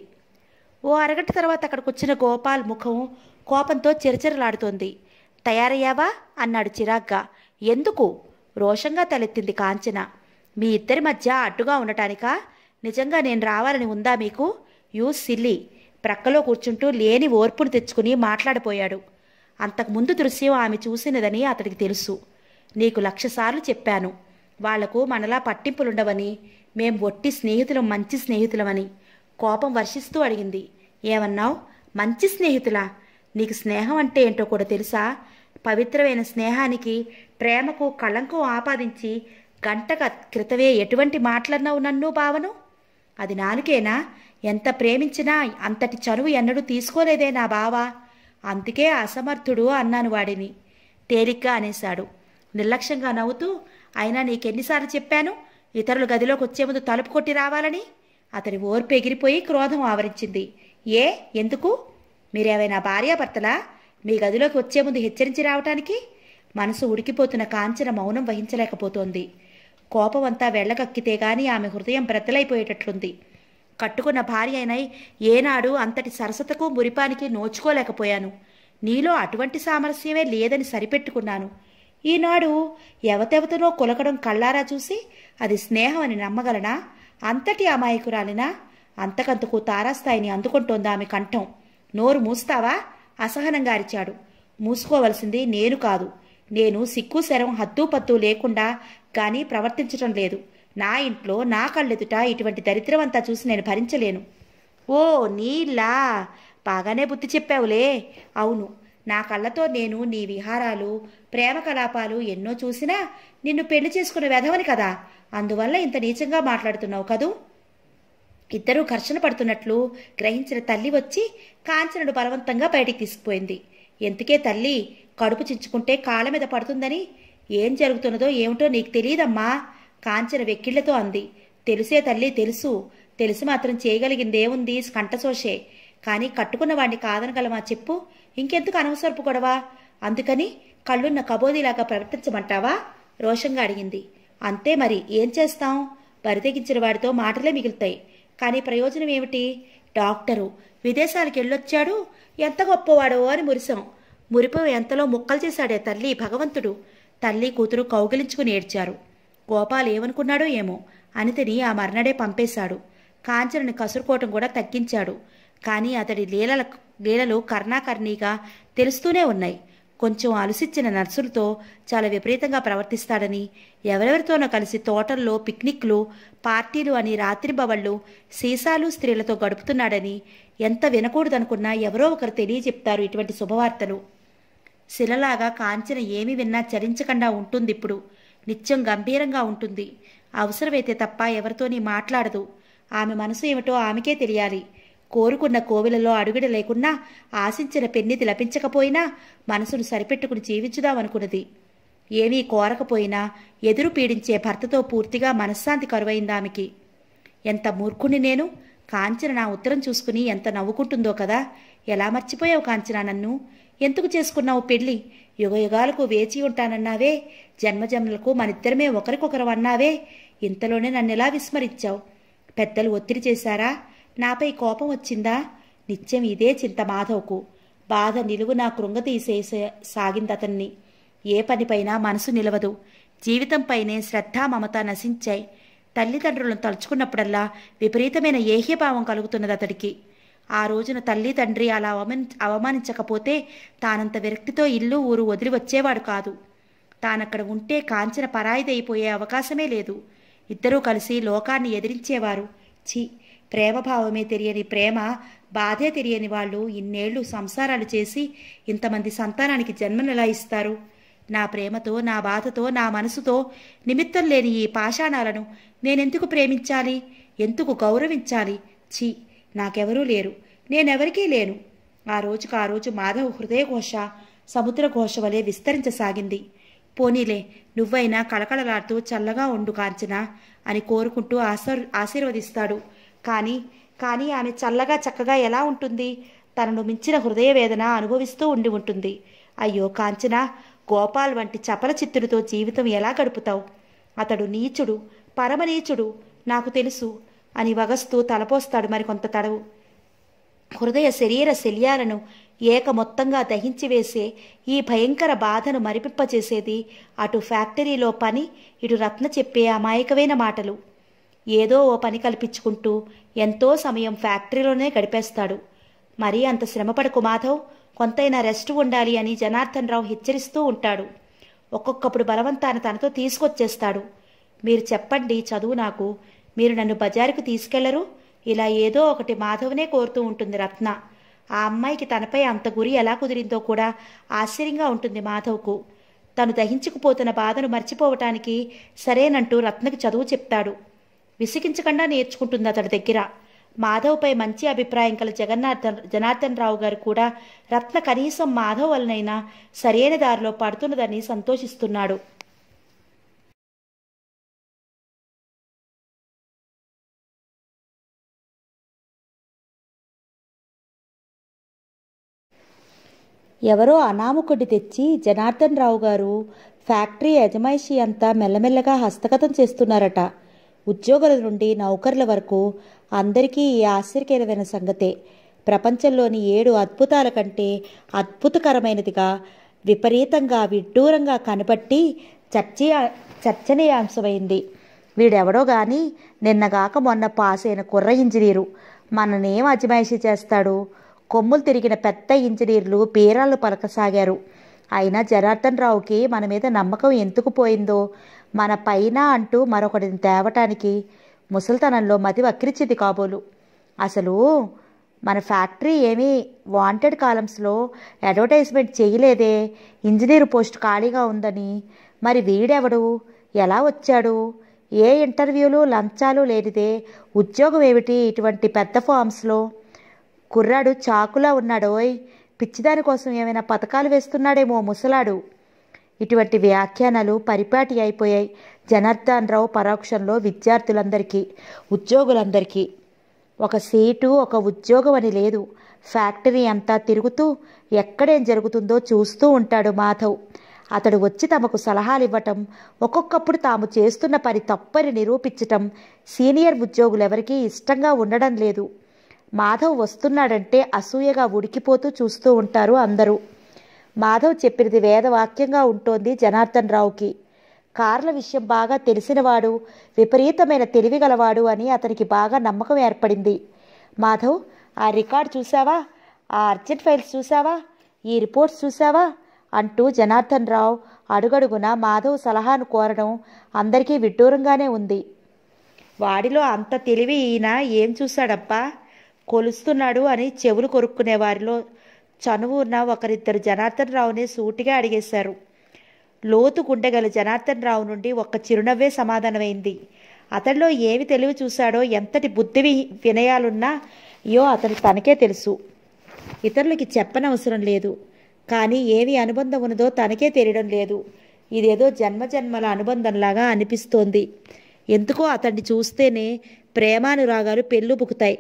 S1: ఓ అరగంట తర్వాత అక్కడికొచ్చిన గోపాల్ ముఖం కోపంతో చిరచిరలాడుతోంది తయారయ్యావా అన్నాడు చిరాగ్గా ఎందుకు రోషంగా తలెత్తింది కాంచన మీ ఇద్దరి మధ్య అడ్డుగా ఉండటానికా నిజంగా నేను రావాలని ఉందా మీకు యూ సిల్లి ప్రక్కలో కూర్చుంటూ లేని ఓర్పును తెచ్చుకుని మాట్లాడిపోయాడు అంతకుముందు దృశ్యం ఆమె చూసినదని అతడికి తెలుసు నీకు లక్షసార్లు చెప్పాను వాళ్లకు మనలా పట్టింపులుండవని మేం ఒట్టి స్నేహితులం మంచి స్నేహితులమని కోపం వర్షిస్తూ అడిగింది ఏమన్నావు మంచి స్నేహితులా నీకు స్నేహం అంటే ఏంటో కూడా తెలుసా పవిత్రమైన స్నేహానికి ప్రేమకు కళంకం ఆపాదించి గంటక క్రితవే ఎటువంటి మాట్లాడినావు నన్ను భావను అది నాలుకేనా ఎంత ప్రేమించినా అంతటి చనువు ఎన్నడూ తీసుకోలేదే నా బావ అందుకే అసమర్థుడు అన్నాను వాడిని తేలిగ్గా అనేశాడు నిర్లక్ష్యంగా నవ్వుతూ అయినా నీకెన్నిసార్లు చెప్పాను ఇతరుల గదిలోకి వచ్చే ముందు తలుపు కొట్టి రావాలని అతని ఓర్పు ఎగిరిపోయి క్రోధం ఆవరించింది ఏ ఎందుకు మీరేమైనా భార్యాభర్తలా మీ గదిలోకి వచ్చే ముందు హెచ్చరించి రావటానికి మనసు ఉడికిపోతున్న కాంచన మౌనం వహించలేకపోతోంది కోపమంతా వెళ్ళకక్కితే గాని ఆమె హృదయం బ్రతలైపోయేటట్లుంది కట్టుకున్న భార్య అయినై ఏనాడు అంతటి సరసతకు మురిపానికి నోచుకోలేకపోయాను నీలో అటువంటి సామరస్యమే లేదని సరిపెట్టుకున్నాను ఈనాడు ఎవతెవతనో కొలకడం కళ్ళారా చూసి అది స్నేహం అని నమ్మగలనా అంతటి అమాయకురాలినా అంతకంతకు తారాస్థాయిని అందుకుంటోందా ఆమె కంఠం నోరు మూస్తావా అసహనంగా అరిచాడు మూసుకోవలసింది నేను కాదు నేను సిక్కు శరం పత్తు లేకుండా కానీ ప్రవర్తించటం లేదు నా ఇంట్లో నా కళ్ళెదుట ఇటువంటి దరిద్రం అంతా చూసి నేను భరించలేను ఓ నీలా బాగానే బుద్ధి చెప్పావులే అవును నా కళ్ళతో నేను నీ విహారాలు ప్రేమ కలాపాలు ఎన్నో చూసినా నిన్ను పెళ్లి చేసుకున్న వెధవని కదా అందువల్ల ఇంత నీచంగా మాట్లాడుతున్నావు కదూ ఇద్దరూ ఘర్షణ పడుతున్నట్లు గ్రహించిన తల్లి వచ్చి కాంచనుడు బలవంతంగా బయటికి తీసుకుపోయింది ఎందుకే తల్లి కడుపు చించుకుంటే కాళ్ళ మీద పడుతుందని ఏం జరుగుతున్నదో ఏమిటో నీకు తెలియదమ్మా కాంచన వెక్కిళ్లతో అంది తెలుసే తల్లి తెలుసు తెలిసి మాత్రం చేయగలిగిందేముంది కంటసోషే కానీ కట్టుకున్న వాడిని కాదనగలమా చెప్పు ఇంకెందుకు అనవసరపు గొడవా అందుకని కళ్ళున్న కబోదీలాగా ప్రవర్తించమంటావా రోషంగా అడిగింది అంతే మరి ఏం చేస్తాం పరితెగించిన వాడితో మాటలే మిగులుతాయి కానీ ప్రయోజనం ఏమిటి డాక్టరు విదేశాలకు వెళ్ళొచ్చాడు ఎంత గొప్పవాడో అని మురిసాం మురిపం ఎంతలో ముక్కలు చేశాడే తల్లి భగవంతుడు తల్లి కూతురు కౌగిలించుకుని ఏడ్చారు గోపాల్ ఏమనుకున్నాడో ఏమో అనితని ఆ మర్నాడే పంపేశాడు కాంచనని కసురుకోవటం కూడా తగ్గించాడు కానీ అతడి లీలల లీలలు కర్ణాకర్ణీగా తెలుస్తూనే ఉన్నాయి కొంచెం అలుసిచ్చిన నర్సులతో చాలా విపరీతంగా ప్రవర్తిస్తాడని ఎవరెవరితోనో కలిసి తోటల్లో పిక్నిక్లు పార్టీలు అని రాత్రి రాత్రింబవళ్ళు సీసాలు స్త్రీలతో గడుపుతున్నాడని ఎంత వినకూడదనుకున్నా ఎవరో ఒకరు తెలియజెప్తారు ఇటువంటి శుభవార్తలు శిలలాగా కాంచిన ఏమి విన్నా చరించకుండా ఉంటుంది ఇప్పుడు నిత్యం గంభీరంగా ఉంటుంది అవసరమైతే తప్ప ఎవరితోని మాట్లాడదు ఆమె మనసు ఏమిటో ఆమెకే తెలియాలి కోరుకున్న కోవిలలో అడుగుడ లేకున్నా ఆశించిన పెన్నిది లభించకపోయినా మనసును సరిపెట్టుకుని జీవించుదామనుకున్నది ఏమీ కోరకపోయినా ఎదురు పీడించే భర్తతో పూర్తిగా మనశ్శాంతి కరువైంది ఆమెకి ఎంత మూర్ఖుని నేను కాంచన నా ఉత్తరం చూసుకుని ఎంత నవ్వుకుంటుందో కదా ఎలా మర్చిపోయావు కాంచన నన్ను ఎందుకు చేసుకున్నావు పెళ్ళి యుగయుగాలకు వేచి ఉంటానన్నావే జన్మజన్మలకు మనిద్దరమే ఒకరికొకరు అన్నావే ఇంతలోనే నన్ను ఎలా విస్మరించావు పెద్దలు ఒత్తిడి చేశారా నాపై కోపం వచ్చిందా నిత్యం ఇదే చింత మాధవ్కు బాధ నిలువు నా కృంగతీసే సాగిందతన్ని ఏ పనిపైనా మనసు నిలవదు జీవితంపైనే శ్రద్ధ మమత నశించాయి తల్లిదండ్రులను తలుచుకున్నప్పుడల్లా విపరీతమైన ఏహ్యభావం కలుగుతున్నది అతడికి ఆ రోజున తల్లి తండ్రి అలా అవమాని అవమానించకపోతే తానంత విరక్తితో ఇల్లు ఊరు వదిలి వచ్చేవాడు కాదు తానక్కడ ఉంటే కాంచన పరాయిదైపోయే అవకాశమే లేదు ఇద్దరూ కలిసి లోకాన్ని ఎదిరించేవారు ఛీ ప్రేమభావమే తెలియని ప్రేమ బాధే తెలియని వాళ్ళు ఇన్నేళ్లు సంసారాలు చేసి ఇంతమంది సంతానానికి జన్మనెలా ఇస్తారు నా ప్రేమతో నా బాధతో నా మనసుతో నిమిత్తం లేని ఈ పాషాణాలను నేనెందుకు ప్రేమించాలి ఎందుకు గౌరవించాలి ఛీ నాకెవరూ లేరు నేనెవరికీ లేను ఆ రోజుకు ఆ రోజు మాధవ్ హృదయఘోష సముద్రఘోష వలె విస్తరించసాగింది పోనీలే నువ్వైనా కళకళలాడుతూ చల్లగా ఉండు కాంచనా అని కోరుకుంటూ ఆశీర్వదిస్తాడు కానీ కానీ ఆమె చల్లగా చక్కగా ఎలా ఉంటుంది తనను మించిన హృదయ వేదన అనుభవిస్తూ ఉండి ఉంటుంది అయ్యో కాంచన గోపాల్ వంటి చపల చిత్తుడితో జీవితం ఎలా గడుపుతావు అతడు నీచుడు పరమనీచుడు నాకు తెలుసు అని వగస్తూ తలపోస్తాడు మరికొంత తడవు హృదయ శరీర శల్యాలను ఏకమొత్తంగా దహించి వేసే ఈ భయంకర బాధను మరిపింపచేసేది అటు ఫ్యాక్టరీలో పని ఇటు రత్న చెప్పే అమాయకమైన మాటలు ఏదో ఓ పని కల్పించుకుంటూ ఎంతో సమయం ఫ్యాక్టరీలోనే గడిపేస్తాడు మరీ అంత శ్రమపడకు మాధవ్ కొంతైనా రెస్ట్ ఉండాలి అని జనార్దన్ రావు హెచ్చరిస్తూ ఉంటాడు ఒక్కొక్కప్పుడు బలవంతాన్ని తనతో తీసుకొచ్చేస్తాడు మీరు చెప్పండి చదువు నాకు మీరు నన్ను బజారుకు తీసుకెళ్లరు ఇలా ఏదో ఒకటి మాధవనే కోరుతూ ఉంటుంది రత్న ఆ అమ్మాయికి తనపై అంత గురి ఎలా కుదిరిందో కూడా ఆశ్చర్యంగా ఉంటుంది మాధవ్కు తను దహించుకుపోతున్న బాధను మర్చిపోవటానికి సరేనంటూ రత్నకు చదువు చెప్తాడు విసిగించకుండా నేర్చుకుంటుంది అతడి దగ్గర మాధవ్పై మంచి అభిప్రాయం కల జగన్నాథన్ జనార్దన్ రావు గారు కూడా రత్న కనీసం మాధవ్ వలనైనా సరైన దారిలో పడుతున్నదని సంతోషిస్తున్నాడు ఎవరో అనామకుడి తెచ్చి జనార్దన్ రావు గారు ఫ్యాక్టరీ యజమాయిషి అంతా మెల్లమెల్లగా హస్తగతం చేస్తున్నారట ఉద్యోగుల నుండి నౌకర్ల వరకు అందరికీ ఈ ఆశ్చర్యకరమైన సంగతే ప్రపంచంలోని ఏడు అద్భుతాల కంటే అద్భుతకరమైనదిగా విపరీతంగా విడ్డూరంగా కనబట్టి చర్చ చర్చనీయాంశమైంది వీడెవడో గాని నిన్నగాక మొన్న పాస్ అయిన కుర్ర ఇంజనీరు మననేం అజమాయిషి చేస్తాడు కొమ్ములు తిరిగిన పెద్ద ఇంజనీర్లు పీరాలు పలకసాగారు అయినా జనార్దన్ రావుకి మన మీద నమ్మకం ఎందుకు పోయిందో మన పైన అంటూ మరొకటిని తేవటానికి ముసలితనంలో మతి వక్రిచ్చింది కాబోలు అసలు మన ఫ్యాక్టరీ ఏమీ వాంటెడ్ కాలమ్స్లో అడ్వర్టైజ్మెంట్ చేయలేదే ఇంజనీర్ పోస్ట్ ఖాళీగా ఉందని మరి వీడెవడు ఎలా వచ్చాడు ఏ ఇంటర్వ్యూలు లంచాలు లేనిదే ఉద్యోగం ఏమిటి ఇటువంటి పెద్ద ఫామ్స్లో కుర్రాడు చాకులా ఉన్నాడోయ్ పిచ్చిదాని కోసం ఏమైనా పథకాలు వేస్తున్నాడేమో ముసలాడు ఇటువంటి వ్యాఖ్యానాలు పరిపాటి అయిపోయాయి జనార్దన్ రావు పరోక్షంలో విద్యార్థులందరికీ ఉద్యోగులందరికీ ఒక సీటు ఒక ఉద్యోగం అని లేదు ఫ్యాక్టరీ అంతా తిరుగుతూ ఎక్కడేం జరుగుతుందో చూస్తూ ఉంటాడు మాధవ్ అతడు వచ్చి తమకు సలహాలు ఇవ్వటం ఒక్కొక్కప్పుడు తాము చేస్తున్న పని తప్పని నిరూపించటం సీనియర్ ఉద్యోగులెవరికీ ఇష్టంగా ఉండడం లేదు మాధవ్ వస్తున్నాడంటే అసూయగా ఉడికిపోతూ చూస్తూ ఉంటారు అందరూ మాధవ్ చెప్పినది వేదవాక్యంగా ఉంటోంది జనార్దన్ రావుకి కార్ల విషయం బాగా తెలిసినవాడు విపరీతమైన తెలివిగలవాడు అని అతనికి బాగా నమ్మకం ఏర్పడింది మాధవ్ ఆ రికార్డు చూసావా ఆ అర్జెంట్ ఫైల్స్ చూసావా ఈ రిపోర్ట్స్ చూసావా అంటూ జనార్దన్ రావు అడుగడుగున మాధవ్ సలహాను కోరడం అందరికీ విడ్డూరంగానే ఉంది వాడిలో అంత తెలివి ఈయన ఏం చూశాడప్పా కొలుస్తున్నాడు అని చెవులు కొరుక్కునే వారిలో చనువున్న ఒకరిద్దరు జనార్దన్ రావుని సూటిగా అడిగేశారు లోతు గుండెగల జనార్దన్ రావు నుండి ఒక్క చిరునవ్వే సమాధానమైంది అతడిలో ఏమి తెలివి చూశాడో ఎంతటి బుద్ధి వినయాలున్నా యో అతను తనకే తెలుసు ఇతరులకి చెప్పనవసరం లేదు కానీ ఏమి అనుబంధం ఉన్నదో తనకే తెలియడం లేదు ఇదేదో జన్మజన్మల అనుబంధంలాగా అనిపిస్తోంది ఎందుకో అతన్ని చూస్తేనే ప్రేమానురాగాలు పెళ్ళుబుకుతాయి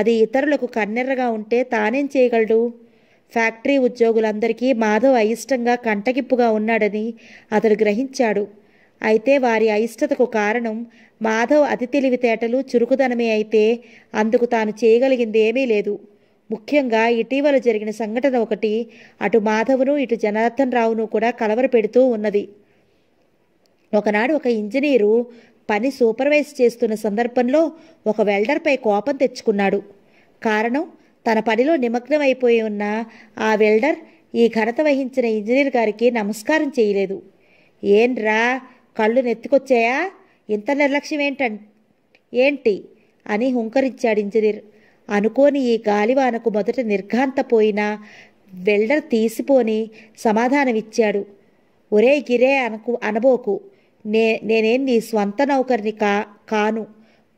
S1: అది ఇతరులకు కన్నెర్రగా ఉంటే తానేం చేయగలడు ఫ్యాక్టరీ ఉద్యోగులందరికీ మాధవ్ అయిష్టంగా కంటగిప్పుగా ఉన్నాడని అతడు గ్రహించాడు అయితే వారి అయిష్టతకు కారణం మాధవ్ అతి తెలివితేటలు చురుకుదనమే అయితే అందుకు తాను చేయగలిగింది ఏమీ లేదు ముఖ్యంగా ఇటీవల జరిగిన సంఘటన ఒకటి అటు మాధవ్ను ఇటు జనార్దన్ రావును కూడా కలవర పెడుతూ ఉన్నది ఒకనాడు ఒక ఇంజనీరు పని సూపర్వైజ్ చేస్తున్న సందర్భంలో ఒక వెల్డర్పై కోపం తెచ్చుకున్నాడు కారణం తన పనిలో నిమగ్నమైపోయి ఉన్న ఆ వెల్డర్ ఈ ఘనత వహించిన ఇంజనీర్ గారికి నమస్కారం చేయలేదు ఏంరా కళ్ళు నెత్తికొచ్చాయా ఇంత నిర్లక్ష్యం ఏంటం ఏంటి అని హుంకరించాడు ఇంజనీర్ అనుకోని ఈ గాలివానకు మొదట నిర్ఘాంతపోయిన వెల్డర్ తీసిపోని సమాధానమిచ్చాడు ఒరే గిరే అనకు అనబోకు నే నేనేం నీ స్వంత నౌకర్ని కా కాను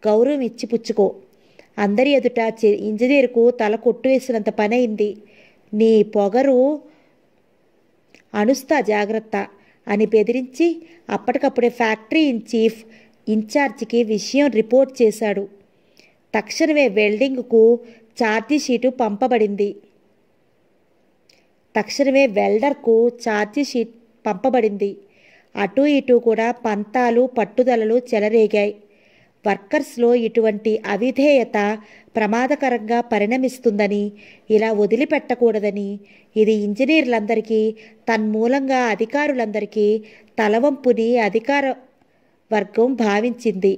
S1: గౌరవం ఇచ్చి పుచ్చుకో అందరి ఎదుట ఇంజనీర్కు తల కొట్టువేసినంత పనైంది నీ పొగరు అనుస్తా జాగ్రత్త అని బెదిరించి అప్పటికప్పుడే ఫ్యాక్టరీ ఇన్ చీఫ్ ఇన్ఛార్జికి విషయం రిపోర్ట్ చేశాడు తక్షణమే వెల్డింగ్కు షీటు పంపబడింది తక్షణమే వెల్డర్కు షీట్ పంపబడింది అటు ఇటు కూడా పంతాలు పట్టుదలలు చెలరేగాయి వర్కర్స్లో ఇటువంటి అవిధేయత ప్రమాదకరంగా పరిణమిస్తుందని ఇలా వదిలిపెట్టకూడదని ఇది ఇంజనీర్లందరికీ తన్మూలంగా అధికారులందరికీ తలవంపుని అధికార వర్గం భావించింది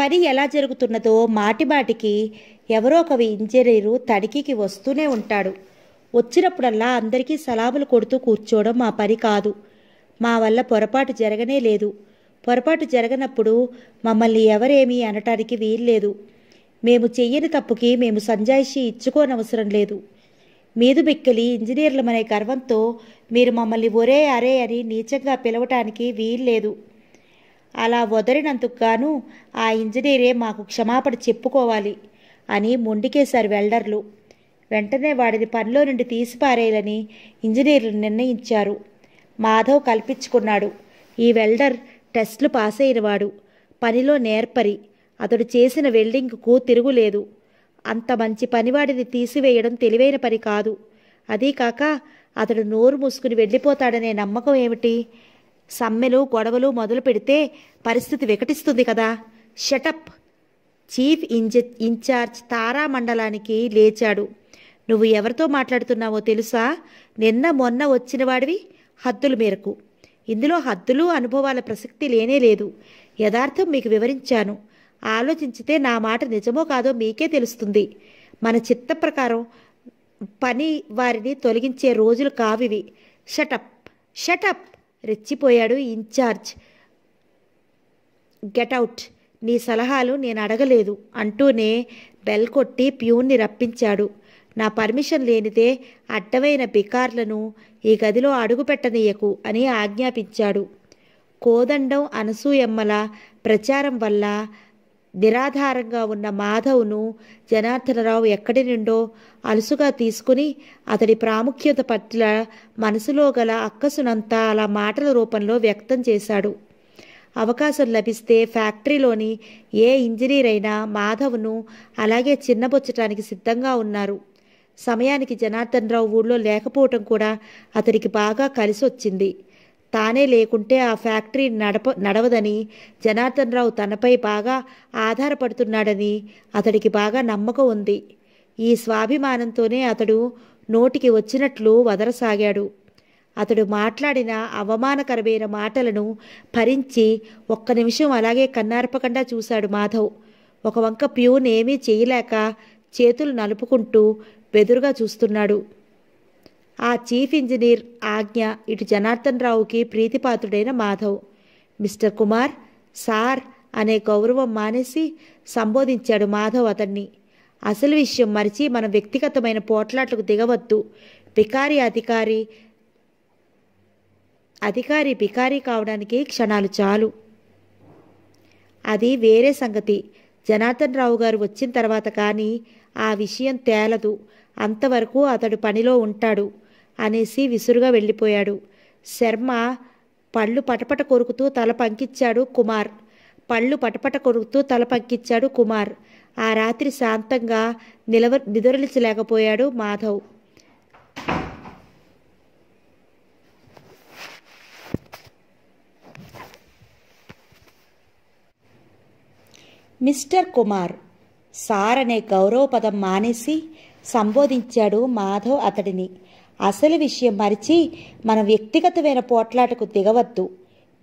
S1: పని ఎలా జరుగుతున్నదో మాటిమాటికి ఎవరో ఒక ఇంజనీరు తడికికి వస్తూనే ఉంటాడు వచ్చినప్పుడల్లా అందరికీ సలాములు కొడుతూ కూర్చోవడం మా పని కాదు మా వల్ల పొరపాటు జరగనే లేదు పొరపాటు జరగనప్పుడు మమ్మల్ని ఎవరేమీ అనటానికి వీల్లేదు మేము చెయ్యని తప్పుకి మేము సంజాయిషి ఇచ్చుకోనవసరం లేదు మీదు మిక్కిలి ఇంజనీర్లమనే గర్వంతో మీరు మమ్మల్ని ఒరే అరే అని నీచంగా పిలవటానికి వీల్లేదు అలా వదరినందుకు గాను ఆ ఇంజనీరే మాకు క్షమాపణ చెప్పుకోవాలి అని మొండికేశారు వెల్డర్లు వెంటనే వాడిని పనిలో నుండి తీసిపారేయాలని ఇంజనీర్లు నిర్ణయించారు మాధవ్ కల్పించుకున్నాడు ఈ వెల్డర్ టెస్ట్లు పాస్ అయినవాడు పనిలో నేర్పరి అతడు చేసిన వెల్డింగ్కు తిరుగులేదు అంత మంచి పనివాడిని తీసివేయడం తెలివైన పని కాదు అదీ కాక అతడు నోరు మూసుకుని వెళ్ళిపోతాడనే నమ్మకం ఏమిటి సమ్మెలు గొడవలు మొదలు పెడితే పరిస్థితి వికటిస్తుంది కదా షటప్ చీఫ్ ఇంజ ఇన్ఛార్జ్ తారా మండలానికి లేచాడు నువ్వు ఎవరితో మాట్లాడుతున్నావో తెలుసా నిన్న మొన్న వచ్చినవాడివి హద్దుల మేరకు ఇందులో హద్దులు అనుభవాల ప్రసక్తి లేనే లేదు యథార్థం మీకు వివరించాను ఆలోచించితే నా మాట నిజమో కాదో మీకే తెలుస్తుంది మన చిత్త ప్రకారం పని వారిని తొలగించే రోజులు కావివి షటప్ షటప్ రెచ్చిపోయాడు ఇన్ఛార్జ్ గెటౌట్ నీ సలహాలు నేను అడగలేదు అంటూనే బెల్ కొట్టి ప్యూన్ని రప్పించాడు నా పర్మిషన్ లేనిదే అడ్డమైన బికార్లను ఈ గదిలో అడుగుపెట్టనీయకు అని ఆజ్ఞాపించాడు కోదండం అనసూయమ్మల ప్రచారం వల్ల నిరాధారంగా ఉన్న మాధవ్ను జనార్దనరావు ఎక్కడి నుండో అలుసుగా తీసుకుని అతడి ప్రాముఖ్యత పట్ల మనసులో గల అక్కసునంతా అలా మాటల రూపంలో వ్యక్తం చేశాడు అవకాశం లభిస్తే ఫ్యాక్టరీలోని ఏ ఇంజనీర్ అయినా మాధవ్ను అలాగే చిన్నబొచ్చటానికి సిద్ధంగా ఉన్నారు సమయానికి జనార్దన్ రావు ఊళ్ళో లేకపోవటం కూడా అతనికి బాగా కలిసొచ్చింది తానే లేకుంటే ఆ ఫ్యాక్టరీ నడప నడవదని జనార్దన్ రావు తనపై బాగా ఆధారపడుతున్నాడని అతడికి బాగా నమ్మకం ఉంది ఈ స్వాభిమానంతోనే అతడు నోటికి వచ్చినట్లు వదరసాగాడు అతడు మాట్లాడిన అవమానకరమైన మాటలను భరించి ఒక్క నిమిషం అలాగే కన్నార్పకుండా చూశాడు మాధవ్ ఒక వంక ప్యూన్ ఏమీ చేయలేక చేతులు నలుపుకుంటూ బెదురుగా చూస్తున్నాడు ఆ చీఫ్ ఇంజనీర్ ఆజ్ఞ ఇటు జనార్దన్ రావుకి ప్రీతిపాత్రుడైన మాధవ్ మిస్టర్ కుమార్ సార్ అనే గౌరవం మానేసి సంబోధించాడు మాధవ్ అతన్ని అసలు విషయం మరిచి మన వ్యక్తిగతమైన పోట్లాట్లకు దిగవద్దు పికారి అధికారి అధికారి పికారి కావడానికి క్షణాలు చాలు అది వేరే సంగతి జనార్దన్ రావు గారు వచ్చిన తర్వాత కానీ ఆ విషయం తేలదు అంతవరకు అతడు పనిలో ఉంటాడు అనేసి విసురుగా వెళ్ళిపోయాడు శర్మ పళ్ళు పటపట కొరుకుతూ తల పంకిచ్చాడు కుమార్ పళ్ళు పటపట కొరుకుతూ తల పంకిచ్చాడు కుమార్ ఆ రాత్రి శాంతంగా నిలవ నిదురలిచలేకపోయాడు మాధవ్ మిస్టర్ కుమార్ సార్ అనే గౌరవ పదం మానేసి సంబోధించాడు మాధవ్ అతడిని అసలు విషయం మరిచి మన వ్యక్తిగతమైన పోట్లాటకు దిగవద్దు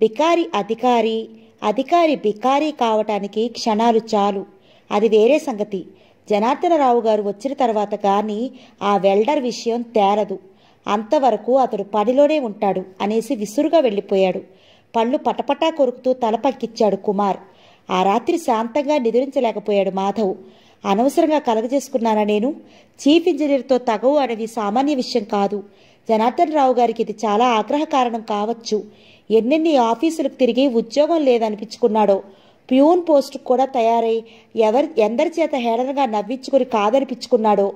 S1: బికారి అధికారి అధికారి బికారి కావటానికి క్షణాలు చాలు అది వేరే సంగతి జనార్దనరావు గారు వచ్చిన తర్వాత కానీ ఆ వెల్డర్ విషయం తేలదు అంతవరకు అతడు పనిలోనే ఉంటాడు అనేసి విసురుగా వెళ్ళిపోయాడు పళ్ళు పటపటా కొరుకుతూ తల పంకిచ్చాడు కుమార్ ఆ రాత్రి శాంతంగా నిద్రించలేకపోయాడు మాధవ్ అనవసరంగా కలగజేసుకున్నానా నేను చీఫ్ ఇంజనీర్తో తగవు అనేది సామాన్య విషయం కాదు జనార్దన్ రావు గారికి ఇది చాలా ఆగ్రహ కారణం కావచ్చు ఎన్నెన్ని ఆఫీసులకు తిరిగి ఉద్యోగం లేదనిపించుకున్నాడో ప్యూన్ పోస్టు కూడా తయారై ఎవరి ఎందరి చేత హేళనగా నవ్వించుకుని కాదనిపించుకున్నాడో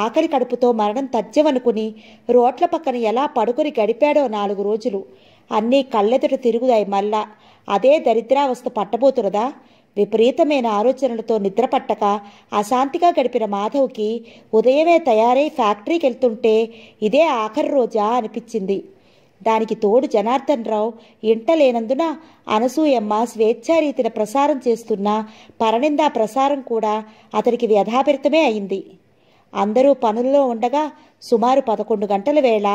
S1: ఆకలి కడుపుతో మరణం తథ్యమనుకుని రోడ్ల పక్కన ఎలా పడుకొని గడిపాడో నాలుగు రోజులు అన్నీ కళ్ళెదుట తిరుగుదాయి మళ్ళా అదే దరిద్రావస్థ పట్టబోతున్నదా విపరీతమైన ఆలోచనలతో నిద్రపట్టక అశాంతిగా గడిపిన మాధవ్కి ఉదయమే తయారై ఫ్యాక్టరీకి వెళ్తుంటే ఇదే ఆఖరి రోజా అనిపించింది దానికి తోడు జనార్దన్ రావు ఇంట లేనందున అనసూయమ్మ స్వేచ్ఛారీతిన ప్రసారం చేస్తున్న పరనిందా ప్రసారం కూడా అతనికి వ్యధాభరితమే అయింది అందరూ పనుల్లో ఉండగా సుమారు పదకొండు గంటల వేళ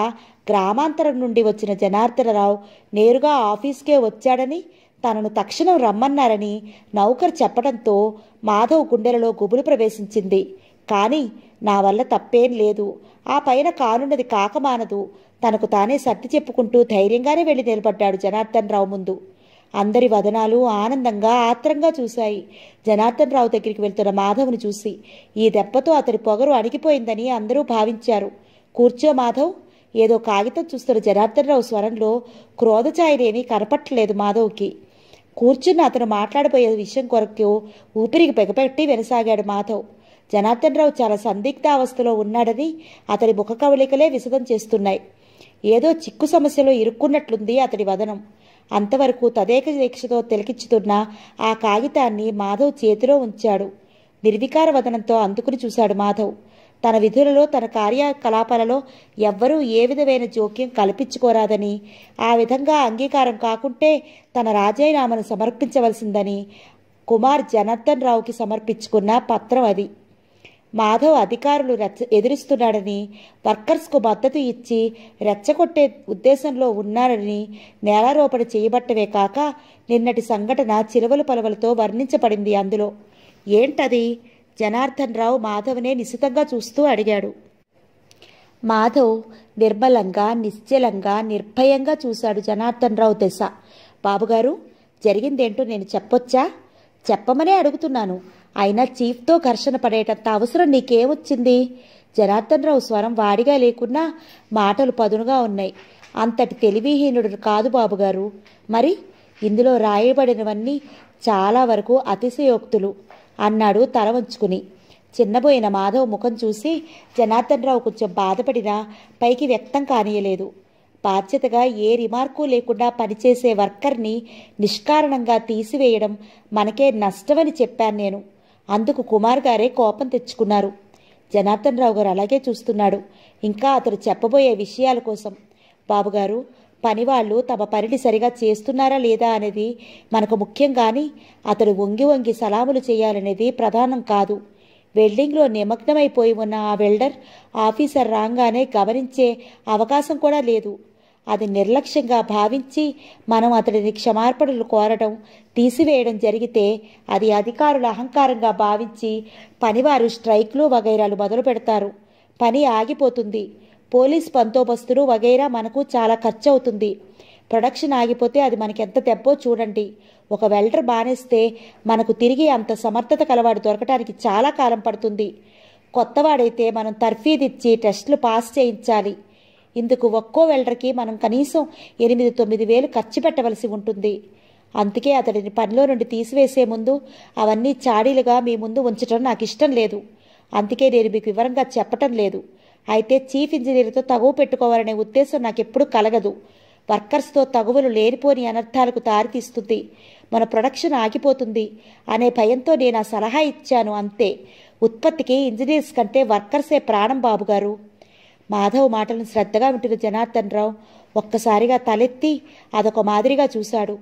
S1: గ్రామాంతరం నుండి వచ్చిన జనార్దనరావు నేరుగా ఆఫీస్కే వచ్చాడని తనను తక్షణం రమ్మన్నారని నౌకర్ చెప్పడంతో మాధవ్ గుండెలలో గుబులు ప్రవేశించింది కానీ నా వల్ల తప్పేం లేదు ఆ పైన కానున్నది కాకమానదు తనకు తానే సర్ది చెప్పుకుంటూ ధైర్యంగానే వెళ్ళి నిలబడ్డాడు జనార్దన్ రావు ముందు అందరి వదనాలు ఆనందంగా ఆత్రంగా చూశాయి జనార్దన్ రావు దగ్గరికి వెళ్తున్న మాధవ్ని చూసి ఈ దెబ్బతో అతడి పొగరు అణిగిపోయిందని అందరూ భావించారు కూర్చో మాధవ్ ఏదో కాగితం చూస్తున్న జనార్దన్ రావు స్వరంలో క్రోధఛాయలేమీ కనపట్టలేదు మాధవ్కి కూర్చున్న అతను మాట్లాడబోయే విషయం కొరకు ఊపిరికి పెగపెట్టి వినసాగాడు మాధవ్ జనార్దన్ రావు చాలా అవస్థలో ఉన్నాడని అతని ముఖ కవలికలే విశదం చేస్తున్నాయి ఏదో చిక్కు సమస్యలో ఇరుక్కున్నట్లుంది అతడి వదనం అంతవరకు తదేక దీక్షతో తిలకిచ్చుతున్న ఆ కాగితాన్ని మాధవ్ చేతిలో ఉంచాడు నిర్వికార వదనంతో అందుకుని చూశాడు మాధవ్ తన విధులలో తన కార్యకలాపాలలో ఎవ్వరూ ఏ విధమైన జోక్యం కల్పించుకోరాదని ఆ విధంగా అంగీకారం కాకుంటే తన రాజీనామాను సమర్పించవలసిందని కుమార్ జనార్దన్ రావుకి సమర్పించుకున్న పత్రం అది మాధవ్ అధికారులు రెచ్చ ఎదురుస్తున్నాడని వర్కర్స్కు మద్దతు ఇచ్చి రెచ్చగొట్టే ఉద్దేశంలో ఉన్నాడని నేలారోపణ చేయబట్టవే కాక నిన్నటి సంఘటన చిలువలు పలవలతో వర్ణించబడింది అందులో ఏంటది జనార్దన్ రావు మాధవ్నే నిశితంగా చూస్తూ అడిగాడు మాధవ్ నిర్మలంగా నిశ్చలంగా నిర్భయంగా చూశాడు జనార్దన్ రావు దశ బాబుగారు జరిగిందేంటో నేను చెప్పొచ్చా చెప్పమనే అడుగుతున్నాను అయినా చీఫ్తో ఘర్షణ పడేటంత అవసరం నీకేమొచ్చింది జనార్దన్ రావు స్వరం వాడిగా లేకున్నా మాటలు పదునుగా ఉన్నాయి అంతటి తెలివిహీనుడు కాదు బాబుగారు మరి ఇందులో రాయబడినవన్నీ చాలా వరకు అతిశయోక్తులు అన్నాడు తల వంచుకుని చిన్నబోయిన మాధవ్ ముఖం చూసి జనార్దన్ రావు కొంచెం బాధపడినా పైకి వ్యక్తం కానియలేదు బాధ్యతగా ఏ రిమార్కు లేకుండా పనిచేసే వర్కర్ని నిష్కారణంగా తీసివేయడం మనకే నష్టమని చెప్పాను నేను అందుకు కుమార్ గారే కోపం తెచ్చుకున్నారు జనార్దన్ రావు గారు అలాగే చూస్తున్నాడు ఇంకా అతడు చెప్పబోయే విషయాల కోసం బాబుగారు పనివాళ్ళు తమ పనిని సరిగా చేస్తున్నారా లేదా అనేది మనకు ముఖ్యం కానీ అతడు వంగి వంగి సలాములు చేయాలనేది ప్రధానం కాదు వెల్డింగ్లో నిమగ్నమైపోయి ఉన్న ఆ వెల్డర్ ఆఫీసర్ రాగానే గమనించే అవకాశం కూడా లేదు అది నిర్లక్ష్యంగా భావించి మనం అతడిని క్షమార్పణలు కోరడం తీసివేయడం జరిగితే అది అధికారుల అహంకారంగా భావించి పనివారు స్ట్రైక్లు వగైరాలు మొదలు పెడతారు పని ఆగిపోతుంది పోలీస్ బందోబస్తులు వగైరా మనకు చాలా ఖర్చు అవుతుంది ప్రొడక్షన్ ఆగిపోతే అది మనకి ఎంత దెబ్బో చూడండి ఒక వెల్డర్ బానేస్తే మనకు తిరిగి అంత సమర్థత కలవాడు దొరకడానికి చాలా కాలం పడుతుంది కొత్తవాడైతే మనం తర్ఫీదిచ్చి టెస్టులు పాస్ చేయించాలి ఇందుకు ఒక్కో వెల్డర్కి మనం కనీసం ఎనిమిది తొమ్మిది వేలు ఖర్చు పెట్టవలసి ఉంటుంది అందుకే అతడిని పనిలో నుండి తీసివేసే ముందు అవన్నీ చాడీలుగా మీ ముందు ఉంచటం నాకు ఇష్టం లేదు అందుకే నేను మీకు వివరంగా చెప్పటం లేదు అయితే చీఫ్ ఇంజనీర్తో తగువు పెట్టుకోవాలనే ఉద్దేశం నాకెప్పుడు కలగదు వర్కర్స్తో తగువలు లేనిపోని అనర్థాలకు తీస్తుంది మన ప్రొడక్షన్ ఆగిపోతుంది అనే భయంతో నేను ఆ సలహా ఇచ్చాను అంతే ఉత్పత్తికి ఇంజనీర్స్ కంటే వర్కర్సే ప్రాణం బాబు గారు మాధవ్ మాటలను శ్రద్ధగా వింటున్న జనార్దన్ రావు ఒక్కసారిగా తలెత్తి అదొక మాదిరిగా చూశాడు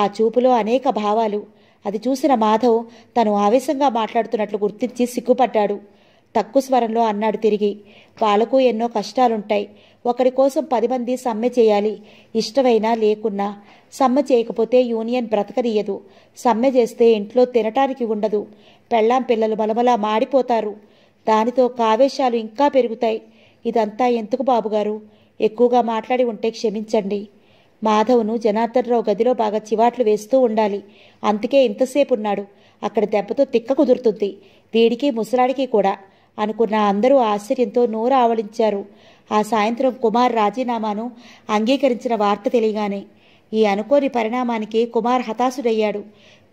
S1: ఆ చూపులో అనేక భావాలు అది చూసిన మాధవ్ తను ఆవేశంగా మాట్లాడుతున్నట్లు గుర్తించి సిగ్గుపడ్డాడు తక్కువ స్వరంలో అన్నాడు తిరిగి వాళ్ళకు ఎన్నో కష్టాలుంటాయి ఒకరి కోసం పది మంది సమ్మె చేయాలి ఇష్టమైనా లేకున్నా సమ్మె చేయకపోతే యూనియన్ బ్రతకనీయదు సమ్మె చేస్తే ఇంట్లో తినటానికి ఉండదు పెళ్ళాం పిల్లలు బలబలా మాడిపోతారు దానితో కావేశాలు ఇంకా పెరుగుతాయి ఇదంతా ఎందుకు బాబుగారు ఎక్కువగా మాట్లాడి ఉంటే క్షమించండి మాధవ్ను జనార్దనరావు గదిలో బాగా చివాట్లు వేస్తూ ఉండాలి అందుకే ఇంతసేపు ఉన్నాడు అక్కడ దెబ్బతో తిక్క కుదురుతుంది వీడికి ముసలాడికి కూడా అనుకున్న అందరూ ఆశ్చర్యంతో నోరు ఆవలించారు ఆ సాయంత్రం కుమార్ రాజీనామాను అంగీకరించిన వార్త తెలియగానే ఈ అనుకోని పరిణామానికి కుమార్ హతాశుడయ్యాడు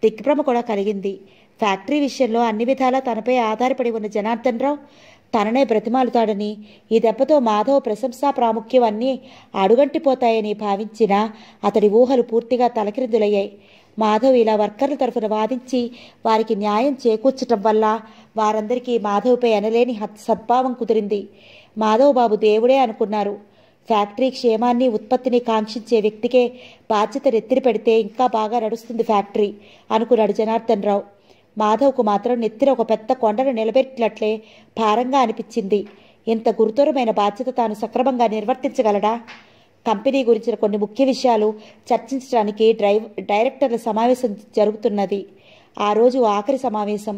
S1: దిక్భ్రమ కూడా కలిగింది ఫ్యాక్టరీ విషయంలో అన్ని విధాలా తనపై ఆధారపడి ఉన్న జనార్దన్ రావు తననే బ్రతిమాలుతాడని ఈ దెబ్బతో మాధవ్ ప్రశంసా ప్రాముఖ్యం అన్నీ అడుగంటిపోతాయని భావించిన అతడి ఊహలు పూర్తిగా తలకిరిందులయ్యాయి మాధవ్ ఇలా వర్కర్ల తరఫున వాదించి వారికి న్యాయం చేకూర్చటం వల్ల వారందరికీ మాధవ్పై అనలేని సద్భావం కుదిరింది మాధవ్ బాబు దేవుడే అనుకున్నారు ఫ్యాక్టరీ క్షేమాన్ని ఉత్పత్తిని కాంక్షించే వ్యక్తికే బాధ్యత నెత్తిరి పెడితే ఇంకా బాగా నడుస్తుంది ఫ్యాక్టరీ అనుకున్నాడు జనార్దన్ రావు మాధవ్కు మాత్రం నెత్తిన ఒక పెద్ద కొండను నిలబెట్టినట్లే భారంగా అనిపించింది ఇంత గురుతరమైన బాధ్యత తాను సక్రమంగా నిర్వర్తించగలడా కంపెనీ గురించిన కొన్ని ముఖ్య విషయాలు చర్చించడానికి డ్రైవ్ డైరెక్టర్ల సమావేశం జరుగుతున్నది ఆ రోజు ఆఖరి సమావేశం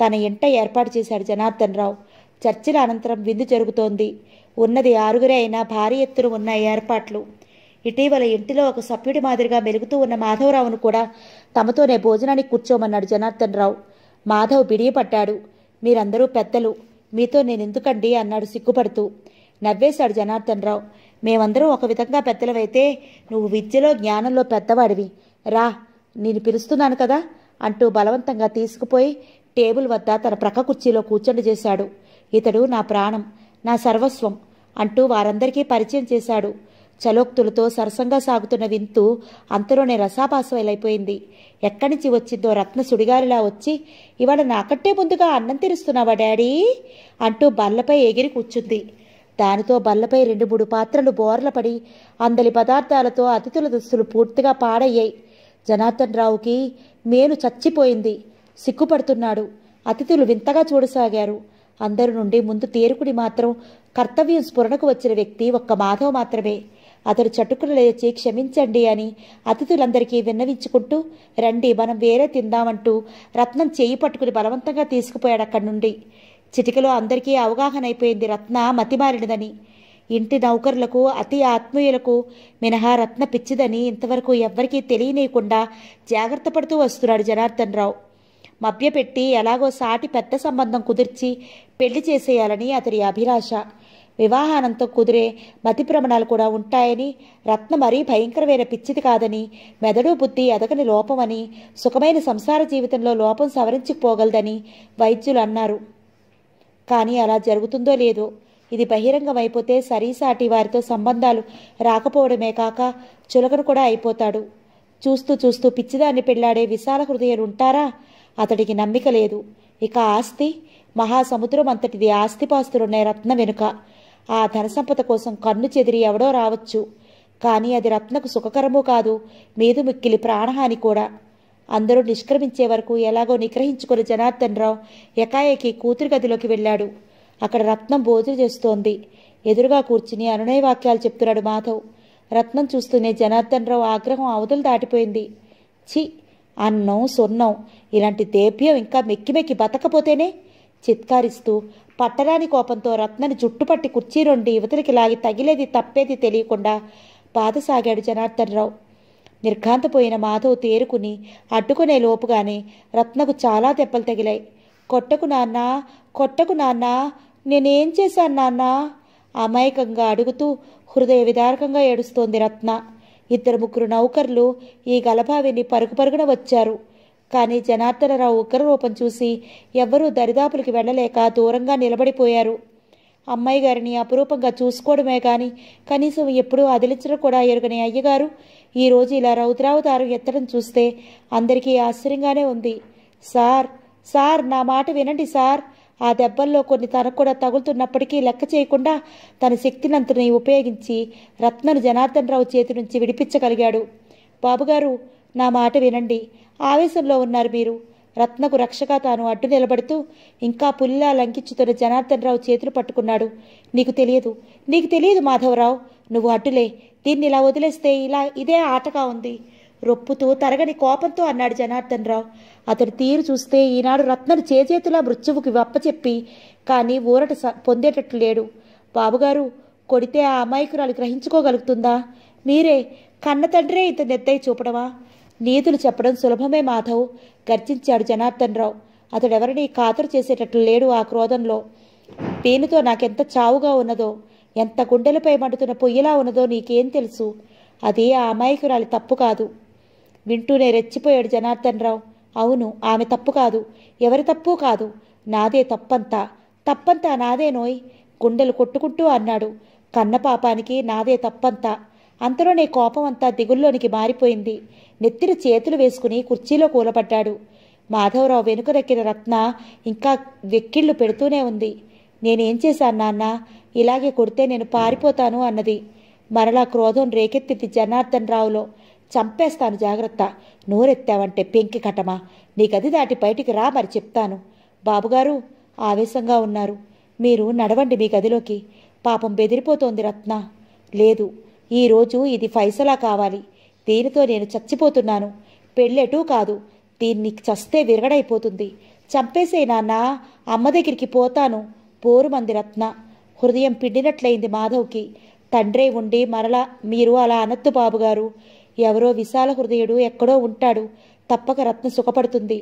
S1: తన ఇంట ఏర్పాటు చేశాడు జనార్దన్ రావు చర్చల అనంతరం విందు జరుగుతోంది ఉన్నది ఆరుగురే అయినా భారీ ఎత్తున ఉన్న ఏర్పాట్లు ఇటీవల ఇంటిలో ఒక సభ్యుడి మాదిరిగా మెలుగుతూ ఉన్న మాధవరావును కూడా తమతోనే భోజనానికి కూర్చోమన్నాడు జనార్దన్ రావు మాధవ్ బిడియపడ్డాడు మీరందరూ పెద్దలు మీతో నేను ఎందుకండి అన్నాడు సిగ్గుపడుతూ నవ్వేశాడు జనార్దన్ రావు మేమందరూ ఒక విధంగా పెద్దలవైతే నువ్వు విద్యలో జ్ఞానంలో పెద్దవాడివి రా నేను పిలుస్తున్నాను కదా అంటూ బలవంతంగా తీసుకుపోయి టేబుల్ వద్ద తన ప్రక్క కుర్చీలో కూర్చొని చేశాడు ఇతడు నా ప్రాణం నా సర్వస్వం అంటూ వారందరికీ పరిచయం చేశాడు చలోక్తులతో సరసంగా సాగుతున్న వింతు అంతలోనే రసాపాసవైలైపోయింది ఎక్కడి నుంచి వచ్చిందో రత్న సుడిగారిలా వచ్చి ఇవాళ నాకట్టే ముందుగా అన్నం తెరుస్తున్నావా డాడీ అంటూ బల్లపై ఎగిరి కూర్చుంది దానితో బల్లపై రెండు మూడు పాత్రలు బోర్లపడి అందలి పదార్థాలతో అతిథుల దుస్తులు పూర్తిగా పాడయ్యాయి జనార్దన్ రావుకి మేలు చచ్చిపోయింది సిగ్గుపడుతున్నాడు అతిథులు వింతగా చూడసాగారు అందరి నుండి ముందు తేరుకుడి మాత్రం కర్తవ్యం స్ఫురణకు వచ్చిన వ్యక్తి ఒక్క మాధవ్ మాత్రమే అతడు చటుకులు లేచి క్షమించండి అని అతిథులందరికీ విన్నవించుకుంటూ రండి మనం వేరే తిందామంటూ రత్నం చేయి పట్టుకుని బలవంతంగా తీసుకుపోయాడు అక్కడి నుండి చిటికలో అందరికీ అవగాహన అయిపోయింది రత్న మతిమారినదని ఇంటి నౌకరులకు అతి ఆత్మీయులకు మినహా రత్న పిచ్చిదని ఇంతవరకు ఎవ్వరికీ తెలియనీయకుండా జాగ్రత్త పడుతూ వస్తున్నాడు జనార్దన్ రావు మభ్యపెట్టి ఎలాగో సాటి పెద్ద సంబంధం కుదిర్చి పెళ్లి చేసేయాలని అతడి అభిలాష వివాహానంతో కుదిరే మతి భ్రమణాలు కూడా ఉంటాయని రత్న మరీ భయంకరమైన పిచ్చిది కాదని మెదడు బుద్ధి ఎదగని లోపమని సుఖమైన సంసార జీవితంలో లోపం సవరించిపోగలదని వైద్యులు అన్నారు కానీ అలా జరుగుతుందో లేదో ఇది బహిరంగమైపోతే సరీసాటి వారితో సంబంధాలు రాకపోవడమే కాక చులకను కూడా అయిపోతాడు చూస్తూ చూస్తూ పిచ్చిదాన్ని పెళ్లాడే విశాల హృదయాలు ఉంటారా అతడికి నమ్మిక లేదు ఇక ఆస్తి మహాసముద్రం అంతటిది ఆస్తిపాస్తులున్నాయి రత్న వెనుక ఆ ధన సంపద కోసం కన్ను చెదిరి ఎవడో రావచ్చు కానీ అది రత్నకు సుఖకరమూ కాదు మీదు మిక్కిలి ప్రాణహాని కూడా అందరూ నిష్క్రమించే వరకు ఎలాగో నిగ్రహించుకుని జనార్దన్ రావు ఎకాయకి కూతురి గదిలోకి వెళ్ళాడు అక్కడ రత్నం భోజనం చేస్తోంది ఎదురుగా కూర్చుని అనునయ వాక్యాలు చెప్తున్నాడు మాధవ్ రత్నం చూస్తూనే జనార్దన్ రావు ఆగ్రహం అవధులు దాటిపోయింది చి అన్నం సొన్నం ఇలాంటి దేభ్యం ఇంకా మెక్కిమెక్కి బతకపోతేనే చిత్కారిస్తూ పట్టరాని కోపంతో రత్నని జుట్టుపట్టి కుర్చీ నుండి యువతలకి లాగి తగిలేది తప్పేది తెలియకుండా బాధ సాగాడు జనార్దన్ రావు నిర్ఘాంతపోయిన మాధవ్ తేరుకుని అడ్డుకునే లోపుగానే రత్నకు చాలా దెబ్బలు తగిలాయి కొట్టకు నాన్న కొట్టకు నాన్న నేనేం చేశాను నాన్న అమాయకంగా అడుగుతూ హృదయ విదారకంగా ఏడుస్తోంది రత్న ఇద్దరు ముగ్గురు నౌకర్లు ఈ గలభావిని పరుగు పరుగున వచ్చారు కానీ జనార్దనరావు ఉగ్రరూపం చూసి ఎవ్వరూ దరిదాపులకి వెళ్ళలేక దూరంగా నిలబడిపోయారు అమ్మాయి గారిని అపురూపంగా చూసుకోవడమే కానీ కనీసం ఎప్పుడూ అదిలించడం కూడా ఎరుగని అయ్యగారు ఈరోజు ఇలా రౌద్రావతారం ఎత్తడం చూస్తే అందరికీ ఆశ్చర్యంగానే ఉంది సార్ సార్ నా మాట వినండి సార్ ఆ దెబ్బల్లో కొన్ని తనకు కూడా తగులుతున్నప్పటికీ లెక్క చేయకుండా తన శక్తినంతని ఉపయోగించి రత్నను జనార్దన్ రావు చేతి నుంచి విడిపించగలిగాడు బాబుగారు నా మాట వినండి ఆవేశంలో ఉన్నారు మీరు రత్నకు రక్షగా తాను అడ్డు నిలబడుతూ ఇంకా పుల్లా లంకించుతున్న జనార్దన్ రావు చేతులు పట్టుకున్నాడు నీకు తెలియదు నీకు తెలియదు మాధవరావు నువ్వు అడ్డులే దీన్ని ఇలా వదిలేస్తే ఇలా ఇదే ఆటగా ఉంది రొప్పుతూ తరగని కోపంతో అన్నాడు జనార్దన్ రావు అతడి తీరు చూస్తే ఈనాడు రత్నను చేజేతులా మృత్యువుకి వప్పచెప్పి కానీ ఊరట పొందేటట్లు లేడు బాబుగారు కొడితే ఆ అమాయకురాలు గ్రహించుకోగలుగుతుందా మీరే కన్న తండ్రే ఇంత నెత్తయి చూపడమా నీతులు చెప్పడం సులభమే మాధవ్ గర్జించాడు జనార్దన్ రావు అతడెవరిని కాతరు చేసేటట్లు లేడు ఆ క్రోధంలో పేనుతో నాకెంత చావుగా ఉన్నదో ఎంత గుండెలపై మండుతున్న పొయ్యిలా ఉన్నదో నీకేం తెలుసు అది ఆ అమాయకురాలి తప్పు కాదు వింటూనే రెచ్చిపోయాడు జనార్దన్ రావు అవును ఆమె తప్పు కాదు ఎవరి తప్పు కాదు నాదే తప్పంతా తప్పంతా నాదే నోయ్ గుండెలు కొట్టుకుంటూ అన్నాడు కన్న పాపానికి నాదే తప్పంతా నీ కోపం అంతా దిగుల్లోనికి మారిపోయింది నెత్తిన చేతులు వేసుకుని కుర్చీలో కూలబడ్డాడు మాధవరావు వెనుక రక్కిన రత్న ఇంకా వెక్కిళ్ళు పెడుతూనే ఉంది నేనేం చేశాను నాన్న ఇలాగే కొడితే నేను పారిపోతాను అన్నది మరలా క్రోధం రేకెత్తింది జనార్దన్ రావులో చంపేస్తాను జాగ్రత్త నోరెత్తావంటే పెంకి కటమా నీకది దాటి బయటికి రా మరి చెప్తాను బాబుగారు ఆవేశంగా ఉన్నారు మీరు నడవండి మీ గదిలోకి పాపం బెదిరిపోతోంది రత్న లేదు ఈరోజు ఇది ఫైసలా కావాలి దీనితో నేను చచ్చిపోతున్నాను పెళ్ళెటూ కాదు దీన్ని చస్తే విరగడైపోతుంది చంపేసే నాన్న అమ్మ దగ్గరికి పోతాను పోరు మంది రత్న హృదయం పిండినట్లయింది మాధవ్కి తండ్రే ఉండి మరలా మీరు అలా అనత్తు బాబుగారు ఎవరో విశాల హృదయుడు ఎక్కడో ఉంటాడు తప్పక రత్న సుఖపడుతుంది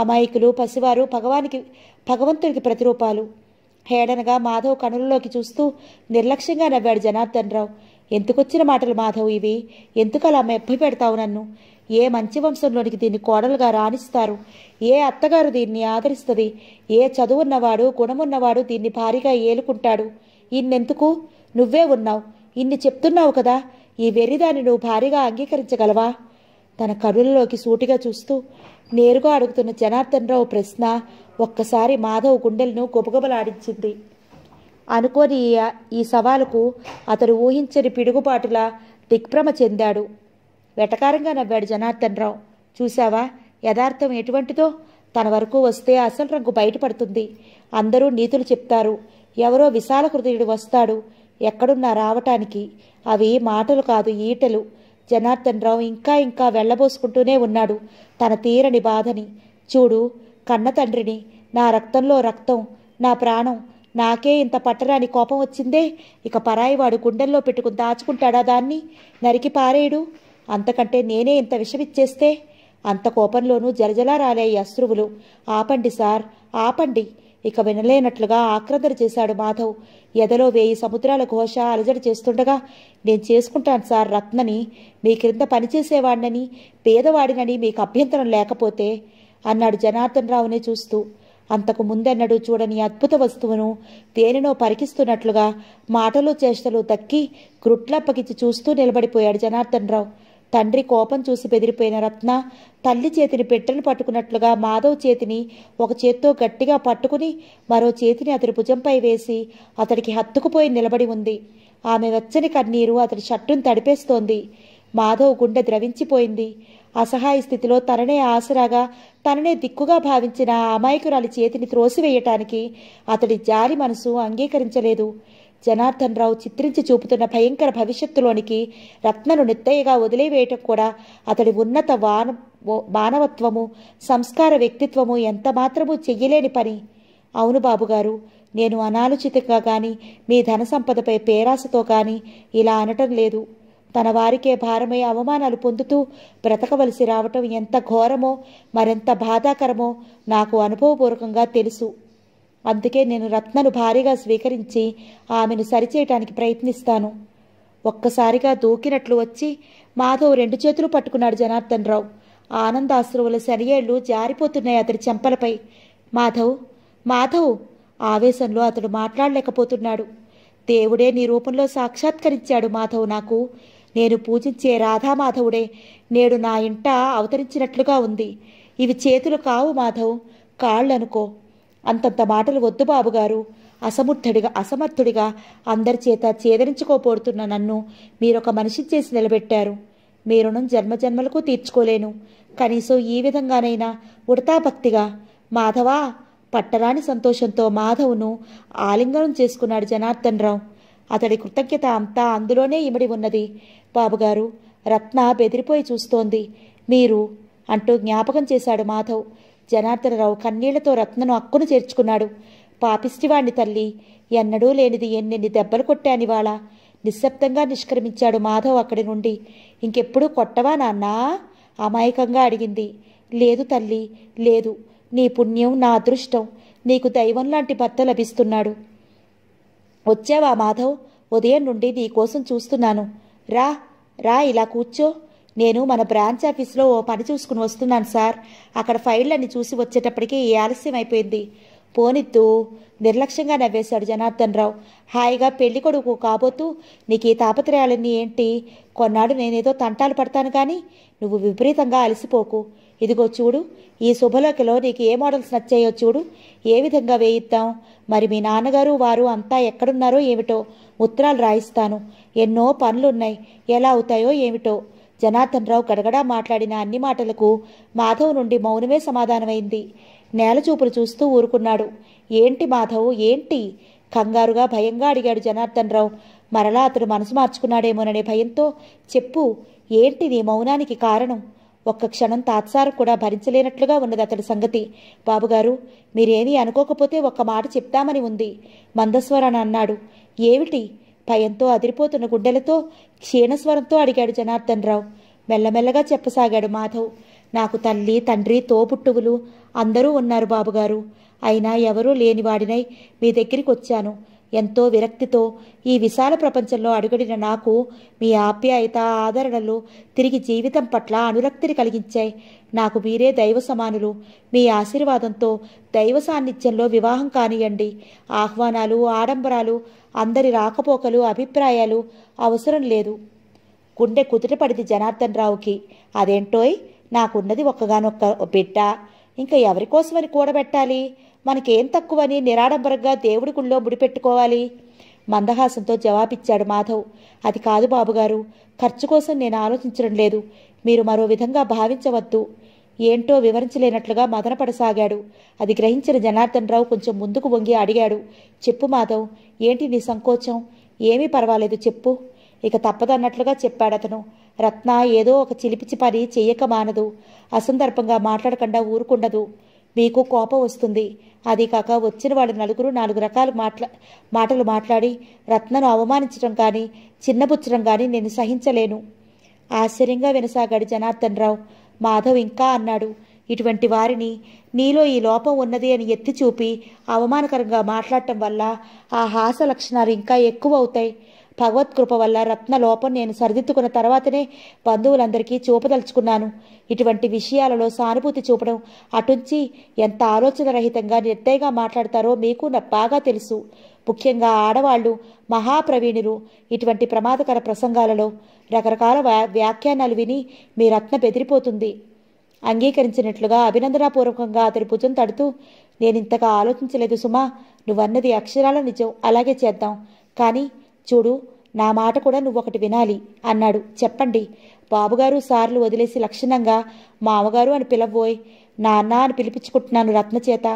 S1: అమాయకులు పసివారు భగవానికి భగవంతుడికి ప్రతిరూపాలు హేడనగా మాధవ్ కనులలోకి చూస్తూ నిర్లక్ష్యంగా నవ్వాడు జనార్దన్ రావు ఎందుకొచ్చిన మాటలు మాధవ్ ఇవి ఎందుకలా మెప్పి పెడతావు నన్ను ఏ మంచి వంశంలోనికి దీన్ని కోడలుగా రాణిస్తారు ఏ అత్తగారు దీన్ని ఆదరిస్తుంది ఏ చదువున్నవాడు గుణమున్నవాడు దీన్ని భారీగా ఏలుకుంటాడు ఇన్నెందుకు నువ్వే ఉన్నావు ఇన్ని చెప్తున్నావు కదా ఈ వెర్రిదాన్ని నువ్వు భారీగా అంగీకరించగలవా తన కరుణలోకి సూటిగా చూస్తూ నేరుగా అడుగుతున్న జనార్దనరావు ప్రశ్న ఒక్కసారి మాధవ్ గుండెలను గొబగబలాడించింది అనుకోని ఈ సవాలుకు అతడు ఊహించని పిడుగుబాటులా దిగ్భ్రమ చెందాడు వెటకారంగా నవ్వాడు జనార్దన్ రావు చూశావా యథార్థం ఎటువంటిదో తన వరకు వస్తే అసలు రంగు బయటపడుతుంది అందరూ నీతులు చెప్తారు ఎవరో విశాల హృదయుడు వస్తాడు ఎక్కడున్నా రావటానికి అవి మాటలు కాదు ఈటలు జనార్దన్ రావు ఇంకా ఇంకా వెళ్ళబోసుకుంటూనే ఉన్నాడు తన తీరని బాధని చూడు కన్న తండ్రిని నా రక్తంలో రక్తం నా ప్రాణం నాకే ఇంత పట్టరాని కోపం వచ్చిందే ఇక పరాయివాడు గుండెల్లో పెట్టుకుని దాచుకుంటాడా దాన్ని నరికి పారేయుడు అంతకంటే నేనే ఇంత విషమిచ్చేస్తే అంత కోపంలోనూ జలజలా రాలే అశ్రువులు ఆపండి సార్ ఆపండి ఇక వినలేనట్లుగా ఆక్రందన చేశాడు మాధవ్ ఎదలో వేయి సముద్రాల ఘోష అలజడి చేస్తుండగా నేను చేసుకుంటాను సార్ రత్నని మీ క్రింద పనిచేసేవాడినని పేదవాడినని మీకు అభ్యంతరం లేకపోతే అన్నాడు జనార్దన్ రావునే చూస్తూ అంతకు ముందెన్నడూ చూడని అద్భుత వస్తువును దేనినో పరికిస్తున్నట్లుగా మాటలు చేష్టలు దక్కి గుట్లప్పగిచ్చి చూస్తూ నిలబడిపోయాడు జనార్దన్ రావు తండ్రి కోపం చూసి బెదిరిపోయిన రత్న తల్లి చేతిని పెట్టెను పట్టుకున్నట్లుగా మాధవ్ చేతిని ఒక చేత్తో గట్టిగా పట్టుకుని మరో చేతిని అతడి భుజంపై వేసి అతడికి హత్తుకుపోయి నిలబడి ఉంది ఆమె వెచ్చని కన్నీరు అతడి షట్టును తడిపేస్తోంది మాధవ్ గుండె ద్రవించిపోయింది అసహాయ స్థితిలో తననే ఆసరాగా తననే దిక్కుగా భావించిన ఆ అమాయకురాలి చేతిని త్రోసివేయటానికి అతడి జాలి మనసు అంగీకరించలేదు జనార్దన్ రావు చిత్రించి చూపుతున్న భయంకర భవిష్యత్తులోనికి రత్నను నెత్తయ్యగా వదిలేవేయటం కూడా అతడి ఉన్నత వాన మానవత్వము సంస్కార వ్యక్తిత్వము ఎంత మాత్రమూ చెయ్యలేని పని అవును బాబుగారు నేను అనాలోచితంగా కానీ మీ ధన సంపదపై పేరాసతో కానీ ఇలా అనటం లేదు తన వారికే భారమై అవమానాలు పొందుతూ బ్రతకవలసి రావటం ఎంత ఘోరమో మరెంత బాధాకరమో నాకు అనుభవపూర్వకంగా తెలుసు అందుకే నేను రత్నను భారీగా స్వీకరించి ఆమెను సరిచేయటానికి ప్రయత్నిస్తాను ఒక్కసారిగా దూకినట్లు వచ్చి మాధవ్ రెండు చేతులు పట్టుకున్నాడు జనార్దన్ రావు ఆనందాశ్రువుల శనియేళ్లు జారిపోతున్నాయి అతడి చెంపలపై మాధవ్ మాధవ్ ఆవేశంలో అతడు మాట్లాడలేకపోతున్నాడు దేవుడే నీ రూపంలో సాక్షాత్కరించాడు మాధవ్ నాకు నేను పూజించే రాధామాధవుడే నేడు నా ఇంట అవతరించినట్లుగా ఉంది ఇవి చేతులు కావు మాధవ్ కాళ్ళనుకో అంతంత మాటలు వద్దు బాబుగారు అసమర్థుడిగా అసమర్థుడిగా అందరి చేత చేదరించుకోపోడుతున్న నన్ను మీరొక మనిషి చేసి నిలబెట్టారు మీ రుణం జన్మజన్మలకు తీర్చుకోలేను కనీసం ఈ విధంగానైనా ఉడతాభక్తిగా మాధవా పట్టరాని సంతోషంతో మాధవ్ను ఆలింగనం చేసుకున్నాడు జనార్దన్ రావు అతడి కృతజ్ఞత అంతా అందులోనే ఇమిడి ఉన్నది బాబుగారు రత్న బెదిరిపోయి చూస్తోంది మీరు అంటూ జ్ఞాపకం చేశాడు మాధవ్ జనార్దనరావు కన్నీళ్లతో రత్నను అక్కును చేర్చుకున్నాడు పాపిష్టివాణ్ణి తల్లి ఎన్నడూ లేనిది ఎన్నెన్ని దెబ్బలు కొట్టానివాళ నిశ్శబ్దంగా నిష్క్రమించాడు మాధవ్ అక్కడి నుండి ఇంకెప్పుడు కొట్టవా నాన్నా అమాయకంగా అడిగింది లేదు తల్లి లేదు నీ పుణ్యం నా అదృష్టం నీకు దైవం లాంటి భర్త లభిస్తున్నాడు వచ్చావా మాధవ్ ఉదయం నుండి నీకోసం చూస్తున్నాను రా రా ఇలా కూర్చో నేను మన బ్రాంచ్ ఆఫీస్లో ఓ పని చూసుకుని వస్తున్నాను సార్ అక్కడ ఫైళ్ళని చూసి వచ్చేటప్పటికి ఆలస్యం అయిపోయింది పోనిత్తు నిర్లక్ష్యంగా నవ్వేశాడు జనార్దన్ రావు హాయిగా పెళ్లి కొడుకు కాబోతూ నీకు ఈ తాపత్రయాలన్నీ ఏంటి కొన్నాడు నేనేదో తంటాలు పడతాను కానీ నువ్వు విపరీతంగా అలసిపోకు ఇదిగో చూడు ఈ శుభలోకిలో నీకు ఏ మోడల్స్ నచ్చాయో చూడు ఏ విధంగా వేయిద్దాం మరి మీ నాన్నగారు వారు అంతా ఎక్కడున్నారో ఏమిటో ఉత్తరాలు రాయిస్తాను ఎన్నో పనులున్నాయి ఎలా అవుతాయో ఏమిటో జనార్దన్ రావు గడగడా మాట్లాడిన అన్ని మాటలకు మాధవ్ నుండి మౌనమే సమాధానమైంది నేలచూపులు చూస్తూ ఊరుకున్నాడు ఏంటి మాధవ్ ఏంటి కంగారుగా భయంగా అడిగాడు జనార్దన్ రావు మరలా అతడు మనసు మార్చుకున్నాడేమోననే భయంతో చెప్పు ఏంటి నీ మౌనానికి కారణం ఒక్క క్షణం తాత్సారు కూడా భరించలేనట్లుగా ఉన్నది అతడి సంగతి బాబుగారు మీరేమీ అనుకోకపోతే ఒక్క మాట చెప్తామని ఉంది మందస్వరాన అన్నాడు ఏమిటి భయంతో అదిరిపోతున్న గుండెలతో క్షీణస్వరంతో అడిగాడు జనార్దన్ రావు మెల్లమెల్లగా చెప్పసాగాడు మాధవ్ నాకు తల్లి తండ్రి తోబుట్టువులు అందరూ ఉన్నారు బాబుగారు అయినా ఎవరూ లేనివాడినై మీ దగ్గరికి వచ్చాను ఎంతో విరక్తితో ఈ విశాల ప్రపంచంలో అడుగడిన నాకు మీ ఆప్యాయత ఆదరణలు తిరిగి జీవితం పట్ల అనురక్తిని కలిగించాయి నాకు మీరే దైవ సమానులు మీ ఆశీర్వాదంతో దైవ సాన్నిధ్యంలో వివాహం కానియండి ఆహ్వానాలు ఆడంబరాలు అందరి రాకపోకలు అభిప్రాయాలు అవసరం లేదు గుండె కుదుటపడింది జనార్దన్ రావుకి అదేంటోయ్ నాకున్నది ఒక్కగానొక్క బిడ్డ ఇంకా ఎవరి కోసమని కూడబెట్టాలి మనకేం తక్కువని నిరాడంబరంగా దేవుడి గుళ్ళో ముడిపెట్టుకోవాలి మందహాసంతో జవాబిచ్చాడు మాధవ్ అది కాదు బాబుగారు ఖర్చు కోసం నేను ఆలోచించడం లేదు మీరు మరో విధంగా భావించవద్దు ఏంటో వివరించలేనట్లుగా మదనపడసాగాడు అది గ్రహించిన జనార్దన్ రావు కొంచెం ముందుకు వంగి అడిగాడు చెప్పు మాధవ్ ఏంటి నీ సంకోచం ఏమీ పర్వాలేదు చెప్పు ఇక తప్పదన్నట్లుగా చెప్పాడతను రత్న ఏదో ఒక చిలిపిచి పని చెయ్యక మానదు అసందర్భంగా మాట్లాడకుండా ఊరుకుండదు మీకు కోపం వస్తుంది అది కాక వచ్చిన వాళ్ళు నలుగురు నాలుగు రకాల మాట్లా మాటలు మాట్లాడి రత్నను అవమానించడం కానీ చిన్నబుచ్చడం కానీ నేను సహించలేను ఆశ్చర్యంగా వినసాగాడు జనార్దన్ రావు మాధవ్ ఇంకా అన్నాడు ఇటువంటి వారిని నీలో ఈ లోపం ఉన్నది అని ఎత్తి చూపి అవమానకరంగా మాట్లాడటం వల్ల ఆ హాస లక్షణాలు ఇంకా ఎక్కువ అవుతాయి భగవత్కృప వల్ల రత్న లోపం నేను సరిదిద్దుకున్న తర్వాతనే బంధువులందరికీ చూపదలుచుకున్నాను ఇటువంటి విషయాలలో సానుభూతి చూపడం అటుంచి ఎంత ఆలోచన రహితంగా నిర్దయగా మాట్లాడతారో మీకు నాకు బాగా తెలుసు ముఖ్యంగా ఆడవాళ్లు మహాప్రవీణులు ఇటువంటి ప్రమాదకర ప్రసంగాలలో రకరకాల వ్యాఖ్యానాలు విని మీ రత్న బెదిరిపోతుంది అంగీకరించినట్లుగా అభినందనాపూర్వకంగా అతడి భుజం తడుతూ నేనింతగా ఆలోచించలేదు సుమా నువ్వన్నది అక్షరాల నిజం అలాగే చేద్దాం కానీ చూడు నా మాట కూడా నువ్వొకటి వినాలి అన్నాడు చెప్పండి బాబుగారు సార్లు వదిలేసి లక్షణంగా మామగారు అని పిలవబోయ్ నాన్న అని పిలిపించుకుంటున్నాను రత్న చేత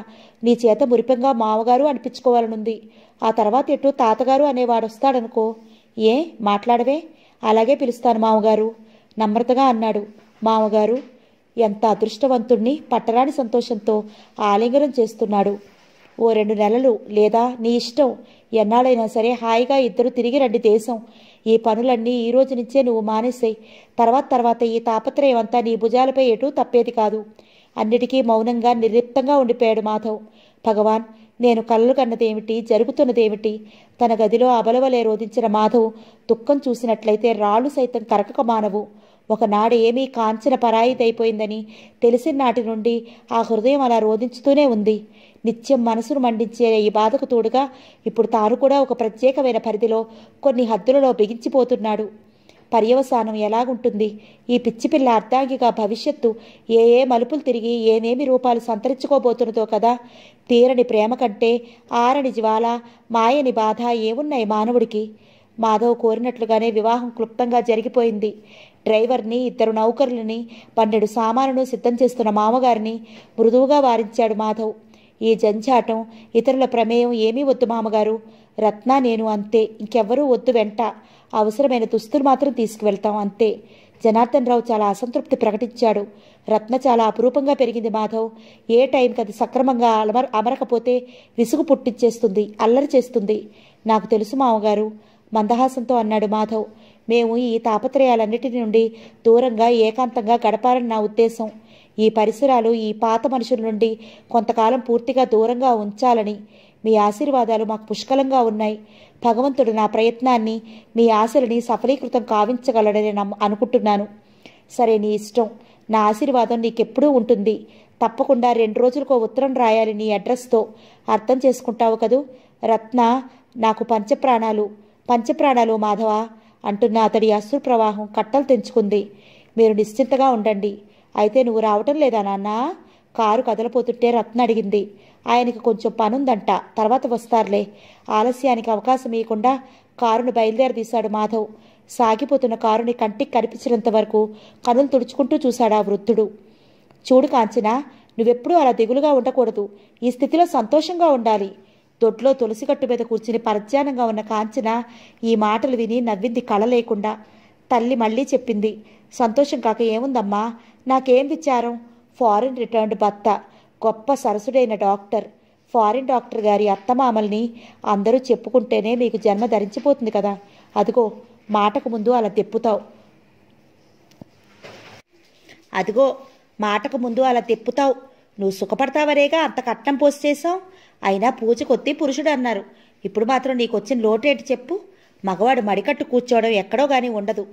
S1: నీ చేత మురిపంగా మామగారు అనిపించుకోవాలనుంది ఆ తర్వాత ఎటు తాతగారు అనేవాడు వస్తాడనుకో ఏ మాట్లాడవే అలాగే పిలుస్తాను మామగారు నమ్రతగా అన్నాడు మామగారు ఎంత అదృష్టవంతుణ్ణి పట్టరాని సంతోషంతో ఆలింగనం చేస్తున్నాడు ఓ రెండు నెలలు లేదా నీ ఇష్టం ఎన్నాళ్ళైనా సరే హాయిగా ఇద్దరు తిరిగి రండి దేశం ఈ పనులన్నీ ఈ రోజు నుంచే నువ్వు మానేసాయి తర్వాత తర్వాత ఈ తాపత్రయం అంతా నీ భుజాలపై ఎటూ తప్పేది కాదు అన్నిటికీ మౌనంగా నిర్లిప్తంగా ఉండిపోయాడు మాధవ్ భగవాన్ నేను కళ్ళు కన్నదేమిటి జరుగుతున్నదేమిటి తన గదిలో అబలవలే రోధించిన మాధవ్ దుఃఖం చూసినట్లయితే రాళ్ళు సైతం కరకక మానవు ఒకనాడు ఏమీ కాంచిన పరాయిదైపోయిందని తెలిసిన నాటి నుండి ఆ హృదయం అలా రోధించుతూనే ఉంది నిత్యం మనసును మండించే ఈ బాధకు తోడుగా ఇప్పుడు తాను కూడా ఒక ప్రత్యేకమైన పరిధిలో కొన్ని హద్దులలో బిగించిపోతున్నాడు పర్యవసానం ఎలాగుంటుంది ఈ పిచ్చిపిల్ల పిల్ల అర్ధాంగిగా భవిష్యత్తు ఏ ఏ మలుపులు తిరిగి ఏమేమి రూపాలు సంతరించుకోబోతున్నదో కదా తీరని ప్రేమ కంటే ఆరని జ్వాల మాయని బాధ ఏమున్నాయి మానవుడికి మాధవ్ కోరినట్లుగానే వివాహం క్లుప్తంగా జరిగిపోయింది డ్రైవర్ని ఇద్దరు నౌకరులని పన్నెండు సామానును సిద్ధం చేస్తున్న మామగారిని మృదువుగా వారించాడు మాధవ్ ఈ జంజాటం ఇతరుల ప్రమేయం ఏమీ వద్దు మామగారు రత్న నేను అంతే ఇంకెవ్వరూ వద్దు వెంట అవసరమైన దుస్తులు మాత్రం తీసుకువెళ్తాం అంతే జనార్దన్ రావు చాలా అసంతృప్తి ప్రకటించాడు రత్న చాలా అపురూపంగా పెరిగింది మాధవ్ ఏ టైంకి అది సక్రమంగా అలమర అమరకపోతే విసుగు పుట్టించేస్తుంది అల్లరి చేస్తుంది నాకు తెలుసు మామగారు మందహాసంతో అన్నాడు మాధవ్ మేము ఈ తాపత్రయాలన్నిటి నుండి దూరంగా ఏకాంతంగా గడపాలని నా ఉద్దేశం ఈ పరిసరాలు ఈ పాత మనుషుల నుండి కొంతకాలం పూర్తిగా దూరంగా ఉంచాలని మీ ఆశీర్వాదాలు మాకు పుష్కలంగా ఉన్నాయి భగవంతుడు నా ప్రయత్నాన్ని మీ ఆశలని సఫలీకృతం కావించగలడని అనుకుంటున్నాను సరే నీ ఇష్టం నా ఆశీర్వాదం నీకెప్పుడూ ఉంటుంది తప్పకుండా రెండు రోజులకు ఉత్తరం రాయాలి నీ అడ్రస్తో అర్థం చేసుకుంటావు కదూ రత్న నాకు పంచప్రాణాలు పంచప్రాణాలు మాధవ అంటున్న అతడి అశ్రు ప్రవాహం కట్టలు తెంచుకుంది మీరు నిశ్చింతగా ఉండండి అయితే నువ్వు రావటం లేదా నాన్న కారు కదలపోతుంటే రత్న అడిగింది ఆయనకి కొంచెం పనుందంట తర్వాత వస్తారులే ఆలస్యానికి అవకాశం ఇవ్వకుండా కారును బయలుదేరదీశాడు మాధవ్ సాగిపోతున్న కారుని కంటికి కనిపించినంత వరకు కనులు తుడుచుకుంటూ చూశాడు ఆ వృద్ధుడు చూడు కాంచిన నువ్వెప్పుడూ అలా దిగులుగా ఉండకూడదు ఈ స్థితిలో సంతోషంగా ఉండాలి దొడ్లో కట్టు మీద కూర్చుని పరధ్యానంగా ఉన్న కాంచిన ఈ మాటలు విని నవ్వింది కళ లేకుండా తల్లి మళ్ళీ చెప్పింది సంతోషం కాక ఏముందమ్మా నాకేం విచారం ఫారిన్ రిటర్న్డ్ భర్త గొప్ప సరసుడైన డాక్టర్ ఫారిన్ డాక్టర్ గారి అత్తమామల్ని అందరూ చెప్పుకుంటేనే మీకు జన్మ ధరించిపోతుంది కదా అదిగో మాటకు ముందు అలా తిప్పుతావు అదిగో మాటకు ముందు అలా తిప్పుతావు నువ్వు సుఖపడతావరేగా అంత కట్నం పోస్ట్ చేసావు అయినా పూజ కొద్ది పురుషుడు అన్నారు ఇప్పుడు మాత్రం నీకు వచ్చిన లోటేటి చెప్పు మగవాడు మడికట్టు కూర్చోవడం ఎక్కడో కానీ ఉండదు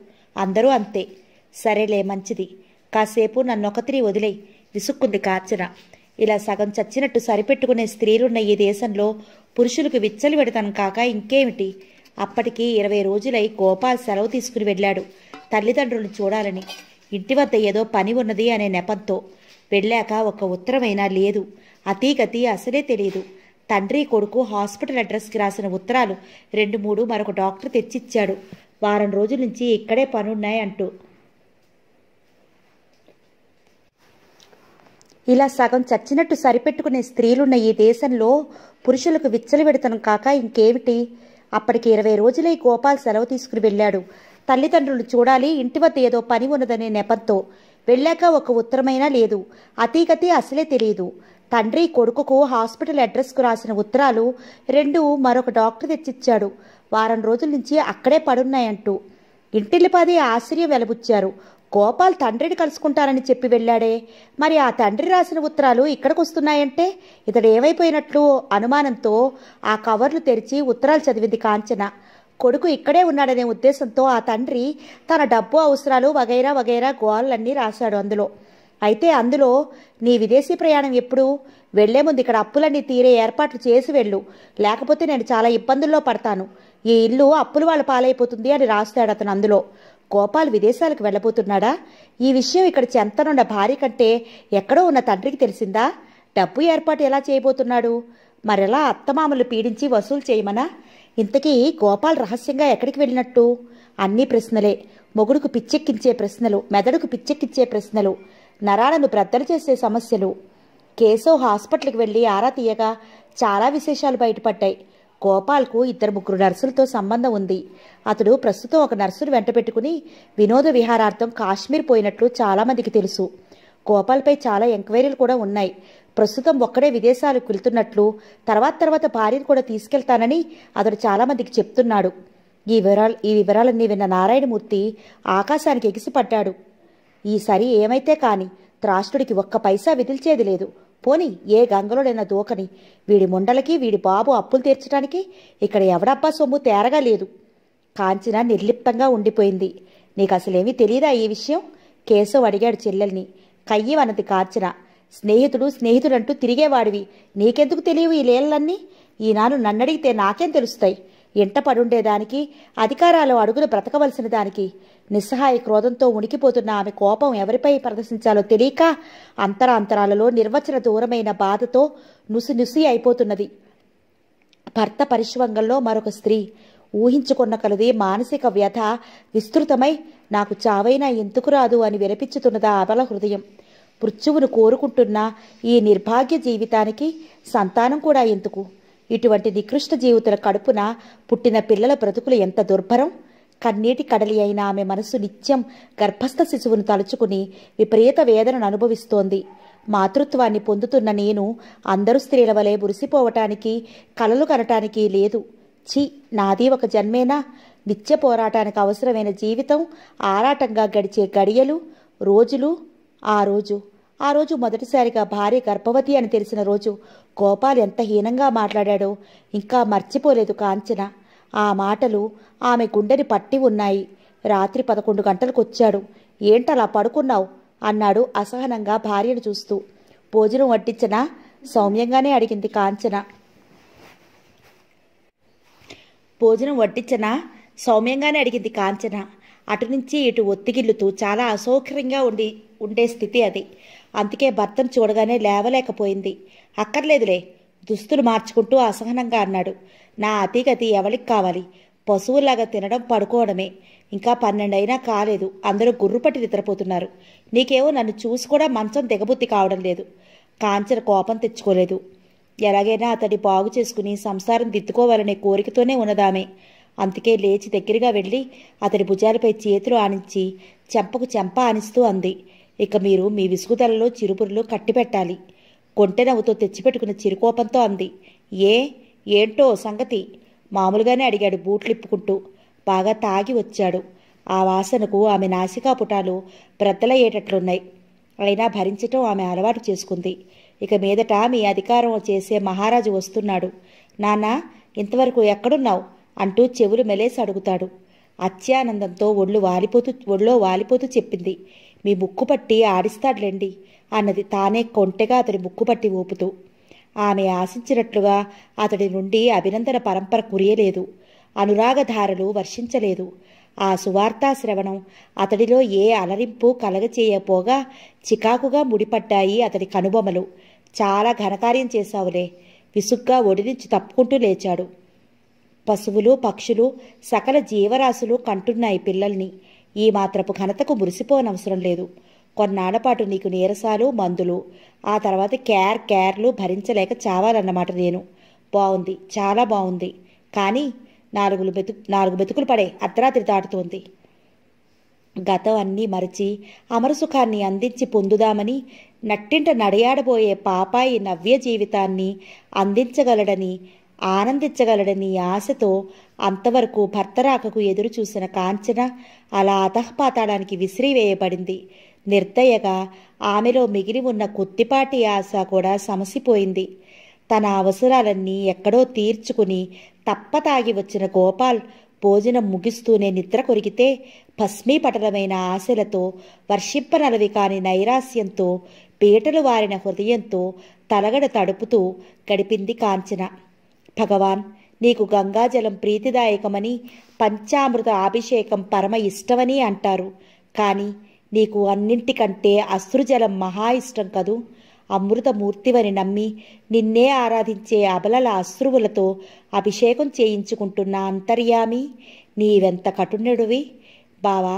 S1: అందరూ అంతే సరేలే మంచిది కాసేపు నన్ను త్రీ వదిలే విసుక్కుంది కాచన ఇలా సగం చచ్చినట్టు సరిపెట్టుకునే స్త్రీలున్న ఈ దేశంలో పురుషులకు విచ్చలు పెడతాను కాక ఇంకేమిటి అప్పటికి ఇరవై రోజులై గోపాల్ సెలవు తీసుకుని వెళ్ళాడు తల్లిదండ్రులను చూడాలని ఇంటి వద్ద ఏదో పని ఉన్నది అనే నెపంతో వెళ్ళాక ఒక ఉత్తరమైనా లేదు అతీగతి అసలే తెలియదు తండ్రి కొడుకు హాస్పిటల్ అడ్రస్కి రాసిన ఉత్తరాలు రెండు మూడు మరొక డాక్టర్ తెచ్చిచ్చాడు వారం రోజుల నుంచి ఇక్కడే పనున్నాయంటూ ఇలా సగం చచ్చినట్టు సరిపెట్టుకునే స్త్రీలున్న ఈ దేశంలో పురుషులకు విచ్చలవిడతనం కాక ఇంకేమిటి అప్పటికి ఇరవై రోజులై గోపాల్ సెలవు తీసుకుని వెళ్ళాడు తల్లిదండ్రులు చూడాలి ఇంటి వద్ద ఏదో పని ఉన్నదనే నెపంతో వెళ్ళాక ఒక ఉత్తరమైనా లేదు అతీగతి అసలే తెలియదు తండ్రి కొడుకుకు హాస్పిటల్ అడ్రస్కు రాసిన ఉత్తరాలు రెండు మరొక డాక్టర్ తెచ్చిచ్చాడు వారం రోజుల నుంచి అక్కడే పడున్నాయంటూ ఇంటిల్లిపాది ఆశ్చర్యం వెలబుచ్చారు గోపాల్ తండ్రిని కలుసుకుంటానని చెప్పి వెళ్ళాడే మరి ఆ తండ్రి రాసిన ఉత్తరాలు ఇక్కడికి వస్తున్నాయంటే ఇతడు ఏమైపోయినట్లు అనుమానంతో ఆ కవర్లు తెరిచి ఉత్తరాలు చదివింది కాంచన కొడుకు ఇక్కడే ఉన్నాడనే ఉద్దేశంతో ఆ తండ్రి తన డబ్బు అవసరాలు వగైరా వగైరా గోళ్ళన్నీ రాశాడు అందులో అయితే అందులో నీ విదేశీ ప్రయాణం ఎప్పుడు వెళ్లే ముందు ఇక్కడ అప్పులన్నీ తీరే ఏర్పాట్లు చేసి వెళ్ళు లేకపోతే నేను చాలా ఇబ్బందుల్లో పడతాను ఈ ఇల్లు అప్పులు వాళ్ళ పాలైపోతుంది అని రాస్తాడు అతను అందులో గోపాల్ విదేశాలకు వెళ్ళబోతున్నాడా ఈ విషయం ఇక్కడ చెంతనున్న భార్య కంటే ఎక్కడో ఉన్న తండ్రికి తెలిసిందా డబ్బు ఏర్పాటు ఎలా చేయబోతున్నాడు మరెలా అత్తమామలు పీడించి వసూలు చేయమనా ఇంతకీ గోపాల్ రహస్యంగా ఎక్కడికి వెళ్ళినట్టు అన్ని ప్రశ్నలే మొగుడుకు పిచ్చెక్కించే ప్రశ్నలు మెదడుకు పిచ్చెక్కించే ప్రశ్నలు నరాలను బ్రద్దలు చేసే సమస్యలు కేశవ్ హాస్పిటల్కి వెళ్ళి ఆరా తీయగా చాలా విశేషాలు బయటపడ్డాయి గోపాల్కు ఇద్దరు ముగ్గురు నర్సులతో సంబంధం ఉంది అతడు ప్రస్తుతం ఒక నర్సును వెంట పెట్టుకుని వినోద విహారార్థం కాశ్మీర్ పోయినట్లు చాలామందికి తెలుసు గోపాల్పై చాలా ఎంక్వైరీలు కూడా ఉన్నాయి ప్రస్తుతం ఒక్కడే విదేశాలకు వెళ్తున్నట్లు తర్వాత తర్వాత భార్యను కూడా తీసుకెళ్తానని అతడు చాలామందికి చెప్తున్నాడు ఈ వివరాలు ఈ వివరాలన్నీ విన్న నారాయణమూర్తి ఆకాశానికి ఎగిసిపడ్డాడు ఈసారి ఏమైతే కాని త్రాష్టుడికి ఒక్క పైసా విదిల్చేది లేదు పోని ఏ గంగలోడైనా దూకని వీడి ముండలకి వీడి బాబు అప్పులు తీర్చడానికి ఇక్కడ ఎవడబ్బా సొమ్ము తేరగా లేదు కాంచిన నిర్లిప్తంగా ఉండిపోయింది నీకు అసలేమీ తెలియదా ఈ విషయం కేశవ్ అడిగాడు చెల్లెల్ని కయ్యి వనది కాంచిన స్నేహితుడు స్నేహితుడంటూ తిరిగేవాడివి నీకెందుకు తెలియవు ఈ లీలలన్నీ ఈనాడు నన్నడిగితే నాకేం తెలుస్తాయి ఇంట పడుండేదానికి అధికారాలు అడుగులు బ్రతకవలసిన దానికి నిస్సహాయ క్రోధంతో ఉనికిపోతున్న ఆమె కోపం ఎవరిపై ప్రదర్శించాలో తెలియక అంతరాంతరాలలో నిర్వచన దూరమైన బాధతో నుసి నుసి అయిపోతున్నది భర్త పరిశ్వంగంలో మరొక స్త్రీ ఊహించుకున్న కలది మానసిక వ్యధ విస్తృతమై నాకు చావైనా ఎందుకు రాదు అని విలపించుతున్నదా అబల హృదయం మృత్యువును కోరుకుంటున్న ఈ నిర్భాగ్య జీవితానికి సంతానం కూడా ఎందుకు ఇటువంటి నికృష్ట జీవితుల కడుపున పుట్టిన పిల్లల బ్రతుకులు ఎంత దుర్భరం కన్నీటి కడలి అయిన ఆమె మనసు నిత్యం గర్భస్థ శిశువును తలుచుకుని విపరీత వేదనను అనుభవిస్తోంది మాతృత్వాన్ని పొందుతున్న నేను అందరూ స్త్రీల వలె మురిసిపోవటానికి కలలు కనటానికి లేదు ఛీ నాది ఒక జన్మేనా నిత్య పోరాటానికి అవసరమైన జీవితం ఆరాటంగా గడిచే గడియలు రోజులు ఆ రోజు ఆ రోజు మొదటిసారిగా భార్య గర్భవతి అని తెలిసిన రోజు గోపాల్ ఎంత హీనంగా మాట్లాడాడో ఇంకా మర్చిపోలేదు కాంచన ఆ మాటలు ఆమె గుండెని పట్టి ఉన్నాయి రాత్రి పదకొండు గంటలకు వచ్చాడు ఏంటలా పడుకున్నావు అన్నాడు అసహనంగా భార్యను చూస్తూ భోజనం వడ్డించనా సౌమ్యంగానే అడిగింది కాంచన భోజనం వడ్డించనా సౌమ్యంగానే అడిగింది కాంచన అటు నుంచి ఇటు ఒత్తిగిల్లుతూ చాలా అసౌకర్యంగా ఉండి ఉండే స్థితి అది అందుకే భర్తను చూడగానే లేవలేకపోయింది అక్కర్లేదులే దుస్తులు మార్చుకుంటూ అసహనంగా అన్నాడు నా అతిగతి ఎవరికి కావాలి పశువులాగా తినడం పడుకోవడమే ఇంకా పన్నెండైనా కాలేదు అందరూ గుర్రుపట్టి నిద్రపోతున్నారు నీకేవో నన్ను చూసి కూడా మంచం దిగబుద్ధి కావడం లేదు కాంచన కోపం తెచ్చుకోలేదు ఎలాగైనా అతడి బాగు చేసుకుని సంసారం దిద్దుకోవాలనే కోరికతోనే ఉన్నదామే అందుకే లేచి దగ్గరగా వెళ్ళి అతడి భుజాలపై చేతులు ఆనించి చెంపకు చెంప ఆనిస్తూ అంది ఇక మీరు మీ విసుగుదలలో చిరుపురులు కట్టిపెట్టాలి కొంటెనవ్వుతో తెచ్చిపెట్టుకున్న చిరుకోపంతో అంది ఏ ఏంటో సంగతి మామూలుగానే అడిగాడు బూట్లిప్పుకుంటూ బాగా తాగి వచ్చాడు ఆ వాసనకు ఆమె నాసికా పుటాలు బ్రద్దలయ్యేటట్లున్నాయి అయినా భరించటం ఆమె అలవాటు చేసుకుంది ఇక మీదట మీ అధికారం చేసే మహారాజు వస్తున్నాడు నానా ఇంతవరకు ఎక్కడున్నావు అంటూ చెవులు మెలేసి అడుగుతాడు అత్యానందంతో ఒళ్ళు వాలిపోతూ ఒళ్ళో వాలిపోతూ చెప్పింది మీ ముక్కు పట్టి ఆడిస్తాడులేండి అన్నది తానే కొంటెగా అతడి ముక్కు పట్టి ఊపుతూ ఆమె ఆశించినట్లుగా అతడి నుండి అభినందన పరంపర కురియలేదు అనురాగధారలు వర్షించలేదు ఆ సువార్తా శ్రవణం అతడిలో ఏ అలరింపు కలగచేయపోగా చికాకుగా ముడిపడ్డాయి అతడి కనుబొమలు చాలా ఘనకార్యం చేశావులే విసుగ్గా ఒడిరించి తప్పుకుంటూ లేచాడు పశువులు పక్షులు సకల జీవరాశులు కంటున్నాయి పిల్లల్ని ఈ మాత్రపు ఘనతకు మురిసిపోనవసరం లేదు కొన్నాళ్లపాటు నీకు నీరసాలు మందులు ఆ తర్వాత కేర్ కేర్లు భరించలేక చావాలన్నమాట నేను బాగుంది చాలా బాగుంది కానీ నాలుగులు బెతు నాలుగు బెతుకులు పడే అర్ధరాత్రి దాటుతోంది గతం అన్నీ మరచి అమరసుఖాన్ని అందించి పొందుదామని నట్టింట నడయాడబోయే పాపాయి నవ్య జీవితాన్ని అందించగలడని ఆనందించగలడని ఆశతో అంతవరకు భర్తరాకకు ఎదురు చూసిన కాంచన అలా అతఃపాతాళానికి విసిరివేయబడింది నిర్దయగా ఆమెలో మిగిలి ఉన్న కొద్దిపాటి ఆశ కూడా సమసిపోయింది తన అవసరాలన్నీ ఎక్కడో తీర్చుకుని తప్పతాగి వచ్చిన గోపాల్ భోజనం ముగిస్తూనే నిద్ర కొరిగితే భస్మీపటలమైన ఆశలతో వర్షింపనలవి కాని నైరాస్యంతో పీటలు వారిన హృదయంతో తలగడ తడుపుతూ గడిపింది కాంచన భగవాన్ నీకు గంగాజలం ప్రీతిదాయకమని పంచామృత అభిషేకం పరమ ఇష్టమని అంటారు కానీ నీకు అన్నింటికంటే అశ్రుజలం మహా ఇష్టం కదూ అమృతమూర్తివని నమ్మి నిన్నే ఆరాధించే అబలల అశ్రువులతో అభిషేకం చేయించుకుంటున్న అంతర్యామి నీవెంత కఠినుడివి బావా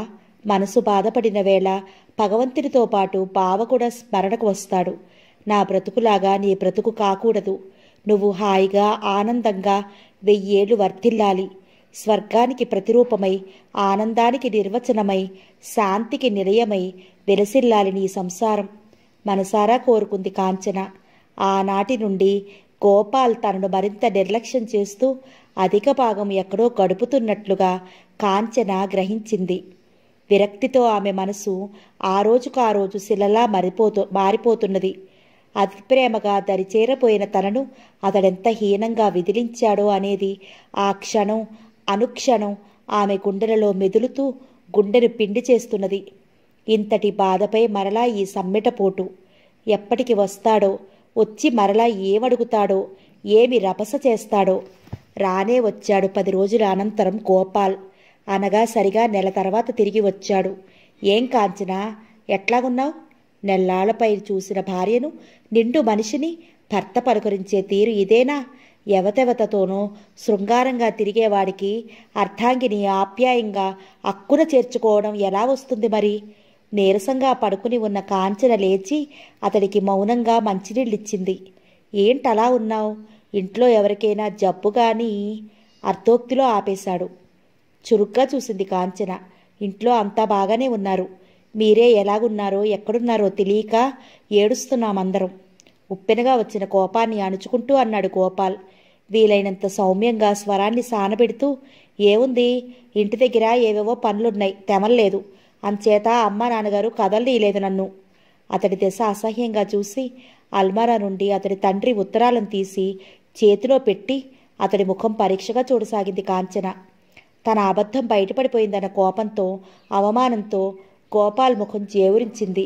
S1: మనసు బాధపడిన వేళ భగవంతునితో పాటు బావ కూడా స్మరణకు వస్తాడు నా బ్రతుకులాగా నీ బ్రతుకు కాకూడదు నువ్వు హాయిగా ఆనందంగా వెయ్యేళ్ళు వర్ధిల్లాలి స్వర్గానికి ప్రతిరూపమై ఆనందానికి నిర్వచనమై శాంతికి నిలయమై వెలసిల్లాలి నీ సంసారం మనసారా కోరుకుంది కాంచన ఆనాటి నుండి గోపాల్ తనను మరింత నిర్లక్ష్యం చేస్తూ అధిక భాగం ఎక్కడో గడుపుతున్నట్లుగా కాంచన గ్రహించింది విరక్తితో ఆమె మనసు ఆ రోజుకు ఆ రోజు శిలలా మరిపోతు మారిపోతున్నది అతి ప్రేమగా దరి తనను అతడెంత హీనంగా విదిలించాడో అనేది ఆ క్షణం అనుక్షణం ఆమె గుండెలలో మెదులుతూ గుండెను పిండి చేస్తున్నది ఇంతటి బాధపై మరలా ఈ పోటు ఎప్పటికి వస్తాడో వచ్చి మరలా ఏమడుగుతాడో ఏమి రపస చేస్తాడో రానే వచ్చాడు పది రోజుల అనంతరం గోపాల్ అనగా సరిగా నెల తర్వాత తిరిగి వచ్చాడు ఏం కాంచనా ఎట్లాగున్నావు నెల్లాళ్లపై చూసిన భార్యను నిండు మనిషిని భర్త పలుకరించే తీరు ఇదేనా ఎవతెవతతోనూ శృంగారంగా తిరిగేవాడికి అర్ధాంగిని ఆప్యాయంగా అక్కున చేర్చుకోవడం ఎలా వస్తుంది మరి నీరసంగా పడుకుని ఉన్న కాంచన లేచి అతడికి మౌనంగా మంచినీళ్ళిచ్చింది ఏంటలా ఉన్నావు ఇంట్లో ఎవరికైనా జబ్బు గాని అర్థోక్తిలో ఆపేశాడు చురుగ్గా చూసింది కాంచన ఇంట్లో అంతా బాగానే ఉన్నారు మీరే ఎలాగున్నారో ఎక్కడున్నారో తెలియక ఏడుస్తున్నామందరం ఉప్పెనగా వచ్చిన కోపాన్ని అణుచుకుంటూ అన్నాడు గోపాల్ వీలైనంత సౌమ్యంగా స్వరాన్ని సానబెడుతూ ఏముంది ఇంటి దగ్గర ఏవేవో పనులున్నాయి తెమల్లేదు అంచేత అమ్మా నాన్నగారు తీయలేదు నన్ను అతడి దశ అసహ్యంగా చూసి అల్మారా నుండి అతడి తండ్రి ఉత్తరాలను తీసి చేతిలో పెట్టి అతడి ముఖం పరీక్షగా చూడసాగింది కాంచన తన అబద్ధం బయటపడిపోయిందన్న కోపంతో అవమానంతో గోపాల్ ముఖం జేవురించింది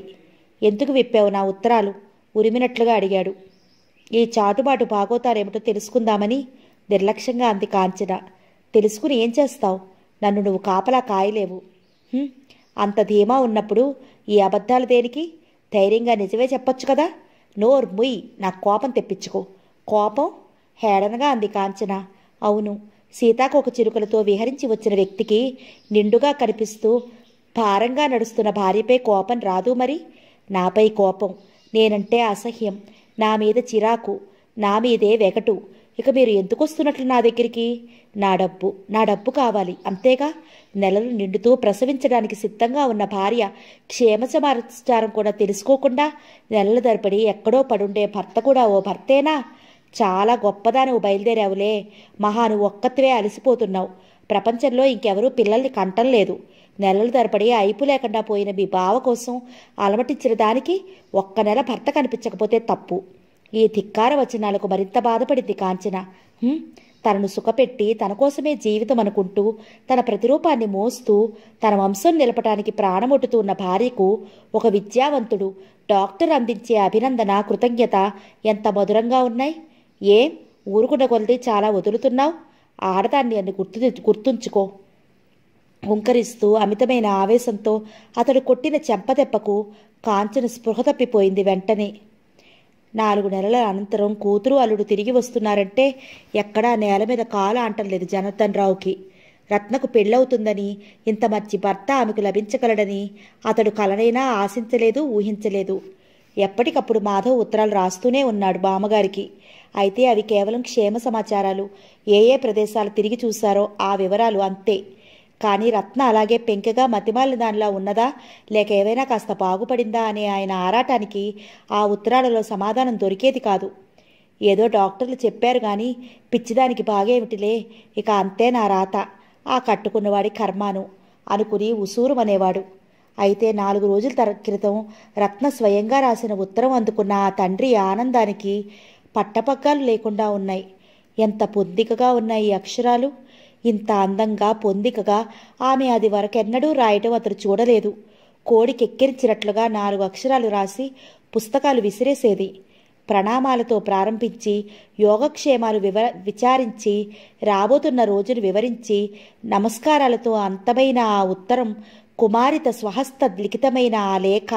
S1: ఎందుకు విప్పావు నా ఉత్తరాలు ఉరిమినట్లుగా అడిగాడు ఈ చాటుబాటు బాగోతారేమిటో తెలుసుకుందామని నిర్లక్ష్యంగా అంది కాంచన తెలుసుకుని ఏం చేస్తావు నన్ను నువ్వు కాపలా కాయలేవు అంత ధీమా ఉన్నప్పుడు ఈ అబద్ధాలు దేనికి ధైర్యంగా నిజమే చెప్పొచ్చు కదా నోర్ ముయ్ నా కోపం తెప్పించుకో కోపం హేడనగా అంది కాంచన అవును సీతాకోక చిరుకలతో విహరించి వచ్చిన వ్యక్తికి నిండుగా కనిపిస్తూ భారంగా నడుస్తున్న భార్యపై కోపం రాదు మరి నాపై కోపం నేనంటే అసహ్యం నా మీద చిరాకు నా మీదే వెగటు ఇక మీరు ఎందుకు వస్తున్నట్లు నా దగ్గరికి నా డబ్బు నా డబ్బు కావాలి అంతేగా నెలలు నిండుతూ ప్రసవించడానికి సిద్ధంగా ఉన్న భార్య క్షేమ సమాచారం కూడా తెలుసుకోకుండా నెలల తరపడి ఎక్కడో పడుండే భర్త కూడా ఓ భర్తేనా చాలా గొప్పదా నువ్వు బయలుదేరావులే మహాను ఒక్కత్వే అలసిపోతున్నావు ప్రపంచంలో ఇంకెవరూ పిల్లల్ని కంటం లేదు నెలలు తరపడి అయిపు లేకుండా పోయిన మీ బావ కోసం అలమటించిన దానికి ఒక్క నెల భర్త కనిపించకపోతే తప్పు ఈ ధిక్కార వచనాలకు మరింత బాధపడింది కాంచన తనను సుఖపెట్టి తన కోసమే జీవితం అనుకుంటూ తన ప్రతిరూపాన్ని మోస్తూ తన వంశం నిలపటానికి ప్రాణమొట్టుతూ ఉన్న భార్యకు ఒక విద్యావంతుడు డాక్టర్ అందించే అభినందన కృతజ్ఞత ఎంత మధురంగా ఉన్నాయి ఏం ఊరుకున్న కొలది చాలా వదులుతున్నావు ఆడదాన్ని అని గుర్తు గుర్తుంచుకో హుంకరిస్తూ అమితమైన ఆవేశంతో అతడు కొట్టిన చెంపదెప్పకు కాంచన స్పృహ తప్పిపోయింది వెంటనే నాలుగు నెలల అనంతరం కూతురు అల్లుడు తిరిగి వస్తున్నారంటే ఎక్కడా నేల మీద కాలు అంటలేదు జనార్దన్ రావుకి రత్నకు పెళ్ళవుతుందని ఇంత మంచి భర్త ఆమెకు లభించగలడని అతడు కలనైనా ఆశించలేదు ఊహించలేదు ఎప్పటికప్పుడు మాధవ్ ఉత్తరాలు రాస్తూనే ఉన్నాడు బామగారికి అయితే అవి కేవలం క్షేమ సమాచారాలు ఏ ఏ ప్రదేశాలు తిరిగి చూశారో ఆ వివరాలు అంతే కానీ రత్న అలాగే పెంకగా మతిమాలిన దానిలా ఉన్నదా లేక ఏవైనా కాస్త బాగుపడిందా అనే ఆయన ఆరాటానికి ఆ ఉత్తరాలలో సమాధానం దొరికేది కాదు ఏదో డాక్టర్లు చెప్పారు కానీ పిచ్చిదానికి బాగేమిటిలే ఇక అంతే నా రాత ఆ కట్టుకున్నవాడి కర్మాను అనుకుని ఉసూరుమనేవాడు అయితే నాలుగు రోజుల తర క్రితం రత్న స్వయంగా రాసిన ఉత్తరం అందుకున్న ఆ తండ్రి ఆనందానికి పట్టపగ్గాలు లేకుండా ఉన్నాయి ఎంత పొద్దికగా ఉన్నాయి ఈ అక్షరాలు ఇంత అందంగా పొందికగా ఆమె అది వరకెన్నడూ రాయటం అతడు చూడలేదు కోడికెక్కిరించినట్లుగా నాలుగు అక్షరాలు రాసి పుస్తకాలు విసిరేసేది ప్రణామాలతో ప్రారంభించి యోగక్షేమాలు వివ విచారించి రాబోతున్న రోజును వివరించి నమస్కారాలతో అంతమైన ఆ ఉత్తరం కుమారిత స్వహస్త లిఖితమైన ఆ లేఖ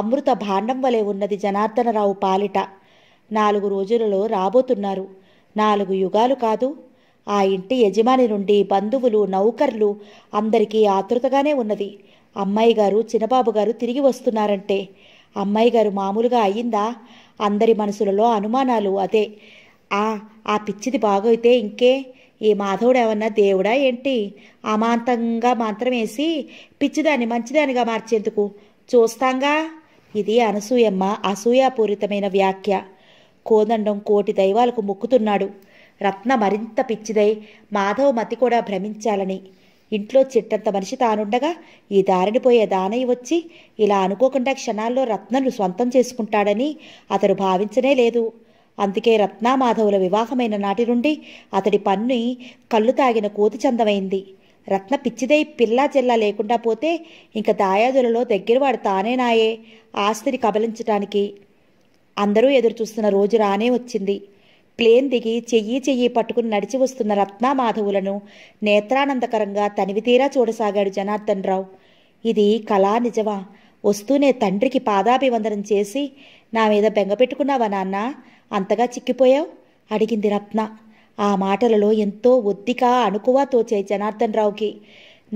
S1: అమృత భాండం వలె ఉన్నది జనార్దనరావు పాలిట నాలుగు రోజులలో రాబోతున్నారు నాలుగు యుగాలు కాదు ఆ ఇంటి యజమాని నుండి బంధువులు నౌకర్లు అందరికీ ఆతృతగానే ఉన్నది అమ్మాయి గారు చిన్నబాబు గారు తిరిగి వస్తున్నారంటే అమ్మాయి గారు మామూలుగా అయ్యిందా అందరి మనసులలో అనుమానాలు అదే ఆ ఆ పిచ్చిది బాగైతే ఇంకే ఈ మాధవుడు ఏమన్నా దేవుడా ఏంటి అమాంతంగా మాత్రం వేసి పిచ్చిదాన్ని మంచిదానిగా మార్చేందుకు చూస్తాంగా ఇది అనసూయమ్మ అసూయాపూరితమైన వ్యాఖ్య కోదండం కోటి దైవాలకు మొక్కుతున్నాడు రత్న మరింత పిచ్చిదై మాధవ్ మతి కూడా భ్రమించాలని ఇంట్లో చిట్టంత మనిషి తానుండగా ఈ దారిని పోయే దానయ్య వచ్చి ఇలా అనుకోకుండా క్షణాల్లో రత్నను స్వంతం చేసుకుంటాడని అతడు భావించనే లేదు అందుకే రత్నామాధవుల వివాహమైన నాటి నుండి అతడి పన్ను కళ్ళు తాగిన కోతి చందమైంది రత్న పిచ్చిదై పిల్లా చెల్లా లేకుండా పోతే ఇంక దాయాదులలో దగ్గరవాడు తానే నాయే ఆస్తిని కబలించటానికి అందరూ ఎదురు చూస్తున్న రోజు రానే వచ్చింది ప్లేన్ దిగి చెయ్యి చెయ్యి పట్టుకుని నడిచి వస్తున్న రత్నామాధవులను నేత్రానందకరంగా తనివితీరా చూడసాగాడు జనార్దన్ రావు ఇది కళా నిజమా వస్తూనే తండ్రికి పాదాభివందనం చేసి నా మీద బెంగ పెట్టుకున్నావా నాన్న అంతగా చిక్కిపోయావు అడిగింది రత్న ఆ మాటలలో ఎంతో ఒద్దిక అణుకువా తోచాయి జనార్దన్ రావుకి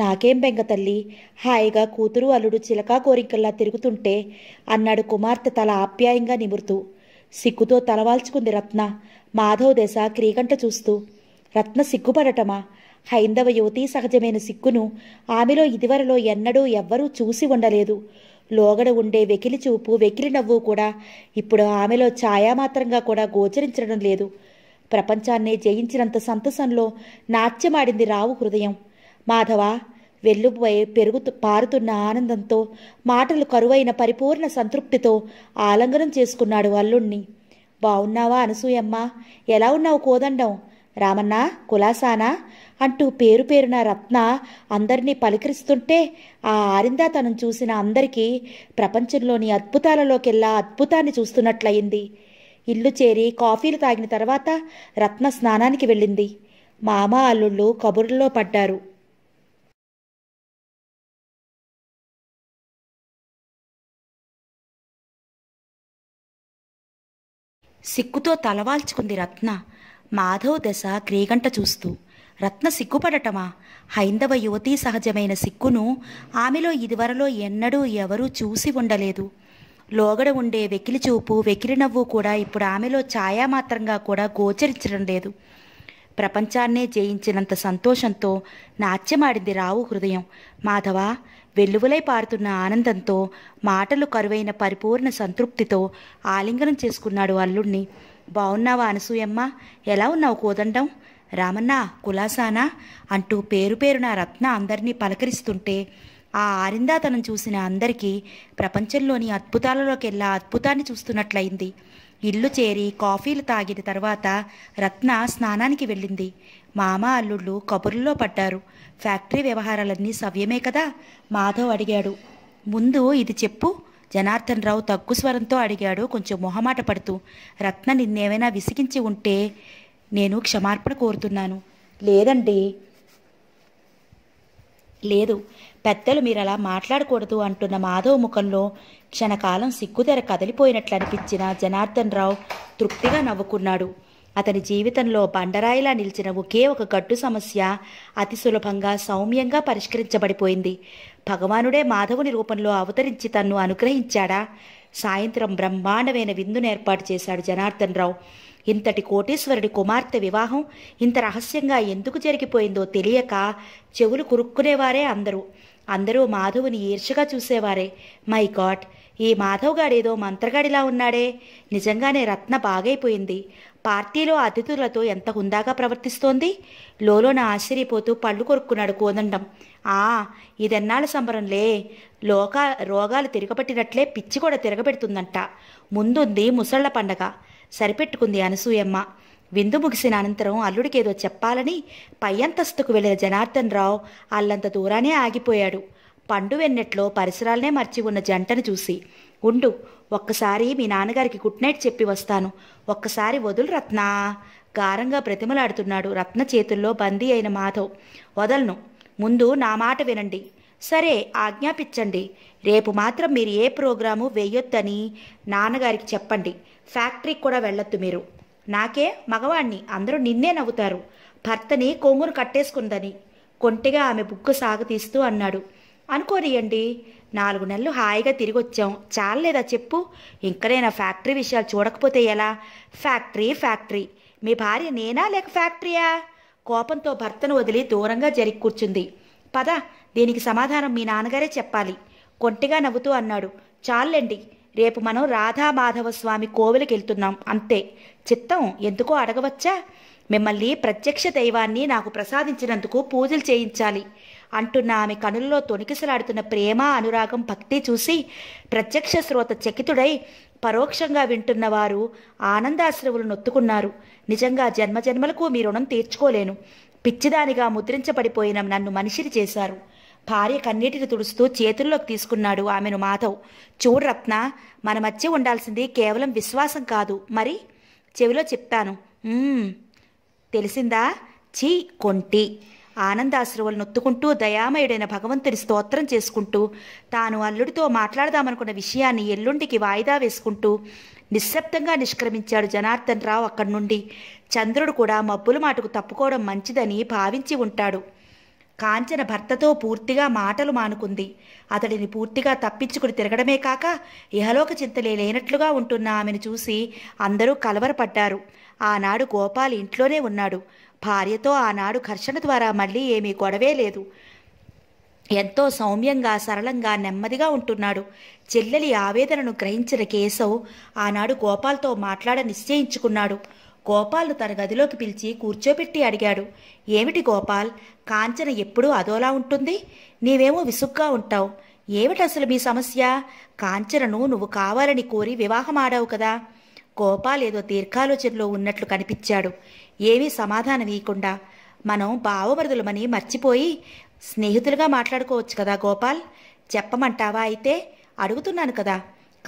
S1: నాకేం బెంగ తల్లి హాయిగా కూతురు అల్లుడు చిలకా కోరికల్లా తిరుగుతుంటే అన్నాడు కుమార్తె తల ఆప్యాయంగా నిమురుతూ సిక్కుతో తలవాల్చుకుంది రత్న మాధవ్ దశ క్రీకంట చూస్తూ రత్న సిగ్గుపడటమా హైందవ యువతి సహజమైన సిగ్గును ఆమెలో ఇదివరలో ఎన్నడూ ఎవ్వరూ చూసి ఉండలేదు లోగడ ఉండే వెకిలి చూపు వెకిలి నవ్వు కూడా ఇప్పుడు ఆమెలో ఛాయామాత్రంగా కూడా గోచరించడం లేదు ప్రపంచాన్నే జయించినంత సంతసంలో నాట్యమాడింది రావు హృదయం మాధవ వెల్లుపోయి పెరుగు పారుతున్న ఆనందంతో మాటలు కరువైన పరిపూర్ణ సంతృప్తితో ఆలంగనం చేసుకున్నాడు అల్లుణ్ణి బావున్నావా అనసూయమ్మ ఎలా ఉన్నావు కోదండం రామన్నా కులాసానా అంటూ పేరు పేరున రత్న అందరినీ పలికరిస్తుంటే ఆ ఆరిందా తనను చూసిన అందరికీ ప్రపంచంలోని అద్భుతాలలోకెల్లా అద్భుతాన్ని చూస్తున్నట్లయింది ఇల్లు చేరి కాఫీలు తాగిన తర్వాత రత్న స్నానానికి వెళ్ళింది మామ అల్లుళ్ళు కబుర్లో పడ్డారు సిగ్గుతో తలవాల్చుకుంది రత్న మాధవ్ దశ క్రీగంట చూస్తూ రత్న సిగ్గుపడటమా హైందవ యువతీ సహజమైన సిగ్గును ఆమెలో ఇదివరలో ఎన్నడూ ఎవరూ చూసి ఉండలేదు లోగడ ఉండే వెకిలి చూపు వెకిలి నవ్వు కూడా ఇప్పుడు ఆమెలో ఛాయామాత్రంగా కూడా గోచరించడం లేదు ప్రపంచాన్నే జయించినంత సంతోషంతో నాట్యమాడింది రావు హృదయం మాధవ వెల్లువలై పారుతున్న ఆనందంతో మాటలు కరువైన పరిపూర్ణ సంతృప్తితో ఆలింగనం చేసుకున్నాడు అల్లుడిని బావున్నావా అనసూయమ్మ ఎలా ఉన్నావు కోదండం రామన్న కులాసానా అంటూ పేరు పేరున రత్న అందరినీ పలకరిస్తుంటే ఆ ఆరిందాతనం చూసిన అందరికీ ప్రపంచంలోని అద్భుతాలలోకెల్లా అద్భుతాన్ని చూస్తున్నట్లయింది ఇల్లు చేరి కాఫీలు తాగిన తర్వాత రత్న స్నానానికి వెళ్ళింది మామ అల్లుళ్ళు కబుర్లో పడ్డారు ఫ్యాక్టరీ వ్యవహారాలన్నీ సవ్యమే కదా మాధవ్ అడిగాడు ముందు ఇది చెప్పు జనార్దన్ రావు తగ్గు స్వరంతో అడిగాడు కొంచెం మొహమాట పడుతూ రత్న నిన్నేమైనా విసిగించి ఉంటే నేను క్షమార్పణ కోరుతున్నాను లేదండి లేదు పెద్దలు మీరు అలా మాట్లాడకూడదు అంటున్న మాధవ్ ముఖంలో క్షణకాలం సిగ్గుధర కదిలిపోయినట్లు అనిపించిన జనార్దన్ రావు తృప్తిగా నవ్వుకున్నాడు అతని జీవితంలో బండరాయిలా నిలిచిన ఒకే ఒక గట్టు సమస్య అతి సులభంగా సౌమ్యంగా పరిష్కరించబడిపోయింది భగవానుడే మాధవుని రూపంలో అవతరించి తన్ను అనుగ్రహించాడా సాయంత్రం బ్రహ్మాండమైన విందును ఏర్పాటు చేశాడు జనార్దన్ రావు ఇంతటి కోటేశ్వరుడి కుమార్తె వివాహం ఇంత రహస్యంగా ఎందుకు జరిగిపోయిందో తెలియక చెవులు కురుక్కునేవారే అందరూ అందరూ మాధవుని ఈర్షగా చూసేవారే మై గాడ్ ఈ మాధవ్ గాడేదో మంత్రగాడిలా ఉన్నాడే నిజంగానే రత్న బాగైపోయింది పార్టీలో అతిథులతో ఎంత హుందాగా ప్రవర్తిస్తోంది లోలోన ఆశ్చర్యపోతూ పళ్ళు కొరుక్కున్నాడు కోదండం ఆ ఇదెన్నాళ్ళ సంబరంలే లోక రోగాలు తిరగబెట్టినట్లే పిచ్చి కూడా తిరగబెడుతుందంట ముందుంది ముసళ్ల పండగ సరిపెట్టుకుంది అనసూయమ్మ విందు ముగిసిన అనంతరం అల్లుడికేదో చెప్పాలని పై అంతస్తుకు వెళ్ళిన జనార్దన్ రావు అల్లంత దూరానే ఆగిపోయాడు పండు వెన్నెట్లో పరిసరాలనే మర్చి ఉన్న జంటను చూసి ఉండు ఒక్కసారి మీ నాన్నగారికి గుడ్ నైట్ చెప్పి వస్తాను ఒక్కసారి వదులు రత్న గారంగా ప్రతిమలాడుతున్నాడు రత్న చేతుల్లో బందీ అయిన మాధవ్ వదలను ముందు నా మాట వినండి సరే ఆజ్ఞాపించండి రేపు మాత్రం మీరు ఏ ప్రోగ్రాము వేయొద్దని నాన్నగారికి చెప్పండి ఫ్యాక్టరీకి కూడా వెళ్ళొద్దు మీరు నాకే మగవాణ్ణి అందరూ నిన్నే నవ్వుతారు భర్తని కొంగును కట్టేసుకుందని కొంటిగా ఆమె బుక్కు సాగతీస్తూ అన్నాడు అనుకోనియండి నాలుగు నెలలు హాయిగా తిరిగి వచ్చాం చాలలేదా చెప్పు ఇంకనైనా ఫ్యాక్టరీ విషయాలు చూడకపోతే ఎలా ఫ్యాక్టరీ ఫ్యాక్టరీ మీ భార్య నేనా లేక ఫ్యాక్టరీయా కోపంతో భర్తను వదిలి దూరంగా జరిగి కూర్చుంది పద దీనికి సమాధానం మీ నాన్నగారే చెప్పాలి కొంటిగా నవ్వుతూ అన్నాడు చాలండి రేపు మనం రాధా మాధవ స్వామి కోవిలకి వెళ్తున్నాం అంతే చిత్తం ఎందుకో అడగవచ్చా మిమ్మల్ని ప్రత్యక్ష దైవాన్ని నాకు ప్రసాదించినందుకు పూజలు చేయించాలి అంటున్న ఆమె కనుల్లో తొణికిసలాడుతున్న ప్రేమ అనురాగం భక్తి చూసి ప్రత్యక్ష శ్రోత చకితుడై పరోక్షంగా వింటున్నవారు ఆనందాశ్రవులు నొత్తుకున్నారు నిజంగా జన్మజన్మలకు మీ రుణం తీర్చుకోలేను పిచ్చిదానిగా ముద్రించబడిపోయిన నన్ను మనిషిని చేశారు భార్య కన్నీటిని తుడుస్తూ చేతుల్లోకి తీసుకున్నాడు ఆమెను మాధవ్ చూడు రత్న మన మధ్య ఉండాల్సింది కేవలం విశ్వాసం కాదు మరి చెవిలో చెప్తాను తెలిసిందా చీ కొంటి ఆనందాశ్రువులు నొత్తుకుంటూ దయామయుడైన భగవంతుని స్తోత్రం చేసుకుంటూ తాను అల్లుడితో మాట్లాడదామనుకున్న విషయాన్ని ఎల్లుండికి వాయిదా వేసుకుంటూ నిశ్శబ్దంగా నిష్క్రమించాడు జనార్దన్ రావు అక్కడి నుండి చంద్రుడు కూడా మబ్బుల మాటకు తప్పుకోవడం మంచిదని భావించి ఉంటాడు కాంచన భర్తతో పూర్తిగా మాటలు మానుకుంది అతడిని పూర్తిగా తప్పించుకుని తిరగడమే కాక ఇహలోక చింతలే లేనట్లుగా ఉంటున్న ఆమెను చూసి అందరూ కలవరపడ్డారు ఆనాడు గోపాల్ ఇంట్లోనే ఉన్నాడు భార్యతో ఆనాడు ఘర్షణ ద్వారా మళ్ళీ ఏమీ గొడవే లేదు ఎంతో సౌమ్యంగా సరళంగా నెమ్మదిగా ఉంటున్నాడు చెల్లెలి ఆవేదనను గ్రహించిన కేశవ్ ఆనాడు గోపాల్తో మాట్లాడ నిశ్చయించుకున్నాడు గోపాల్ను తన గదిలోకి పిలిచి కూర్చోబెట్టి అడిగాడు ఏమిటి గోపాల్ కాంచన ఎప్పుడూ అదోలా ఉంటుంది నీవేమో విసుగ్గా ఉంటావు ఏమిటి అసలు మీ సమస్య కాంచనను నువ్వు కావాలని కోరి వివాహం ఆడావు కదా గోపాల్ ఏదో దీర్ఘాలోచనలో ఉన్నట్లు కనిపించాడు ఏమీ సమాధానం ఇవ్వకుండా మనం భావమరుదులమని మర్చిపోయి స్నేహితులుగా మాట్లాడుకోవచ్చు కదా గోపాల్ చెప్పమంటావా అయితే అడుగుతున్నాను కదా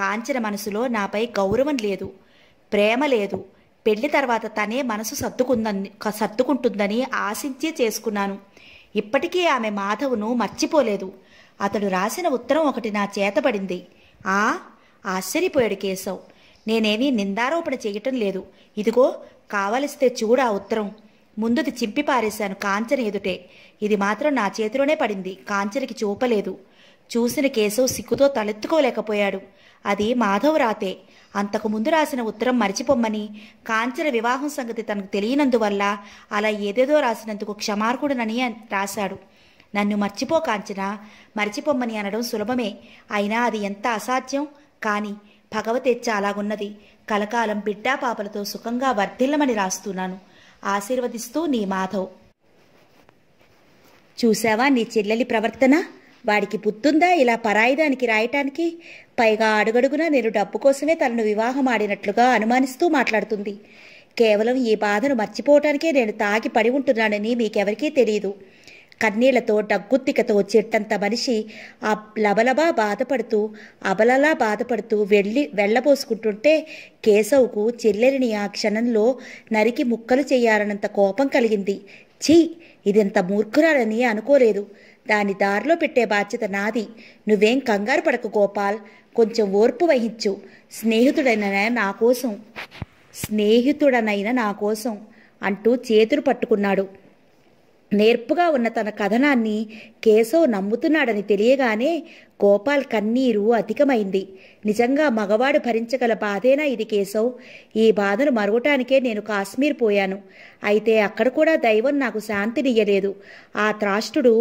S1: కాంచిన మనసులో నాపై గౌరవం లేదు ప్రేమ లేదు పెళ్లి తర్వాత తనే మనసు సర్దుకుందని సర్దుకుంటుందని ఆశించే చేసుకున్నాను ఇప్పటికీ ఆమె మాధవ్ను మర్చిపోలేదు అతడు రాసిన ఉత్తరం ఒకటి నా చేతబడింది ఆ ఆశ్చర్యపోయాడు కేశవ్ నేనేమీ నిందారోపణ చేయటం లేదు ఇదిగో కావలిస్తే చూడు ఆ ఉత్తరం ముందుది చింపి పారేశాను కాంచన ఎదుటే ఇది మాత్రం నా చేతిలోనే పడింది కాంచనికి చూపలేదు చూసిన కేశవ్ సిగ్గుతో తలెత్తుకోలేకపోయాడు అది మాధవ్ రాతే అంతకుముందు రాసిన ఉత్తరం మరిచిపోమ్మని కాంచన వివాహం సంగతి తనకు తెలియనందువల్ల అలా ఏదేదో రాసినందుకు క్షమార్కుడునని రాశాడు నన్ను మర్చిపో కాంచన మర్చిపోమ్మని అనడం సులభమే అయినా అది ఎంత అసాధ్యం కానీ భగవతేచ్చ అలాగున్నది కలకాలం బిడ్డాపాపలతో సుఖంగా వర్ధిల్లమని రాస్తున్నాను ఆశీర్వదిస్తూ నీ మాధవ్ చూశావా నీ చెల్లెలి ప్రవర్తన వాడికి బుద్ధుందా ఇలా పరాయిదానికి రాయటానికి పైగా అడుగడుగున నేను డబ్బు కోసమే తనను వివాహం ఆడినట్లుగా అనుమానిస్తూ మాట్లాడుతుంది కేవలం ఈ బాధను మర్చిపోవటానికే నేను తాగి పడి ఉంటున్నానని మీకెవరికీ తెలియదు కన్నీళ్లతో డగ్గుత్తికతో చెట్టంత మనిషి ఆ లబలబా బాధపడుతూ అబలలా బాధపడుతూ వెళ్ళి వెళ్ళబోసుకుంటుంటే కేశవ్కు చెల్లెలిని ఆ క్షణంలో నరికి ముక్కలు చేయాలన్నంత కోపం కలిగింది ఛీ ఇదంత మూర్ఖురాలని అనుకోలేదు దాని దారిలో పెట్టే బాధ్యత నాది నువ్వేం కంగారు పడకు గోపాల్ కొంచెం ఓర్పు వహించు స్నేహితుడైన నా కోసం స్నేహితుడనైన నా కోసం అంటూ చేతులు పట్టుకున్నాడు నేర్పుగా ఉన్న తన కథనాన్ని కేశవ్ నమ్ముతున్నాడని తెలియగానే గోపాల్ కన్నీరు అధికమైంది నిజంగా మగవాడు భరించగల బాధేనా ఇది కేశవ్ ఈ బాధను మరవటానికే నేను కాశ్మీర్ పోయాను అయితే అక్కడ కూడా దైవం నాకు శాంతినియ్యలేదు ఆ త్రాష్టుడు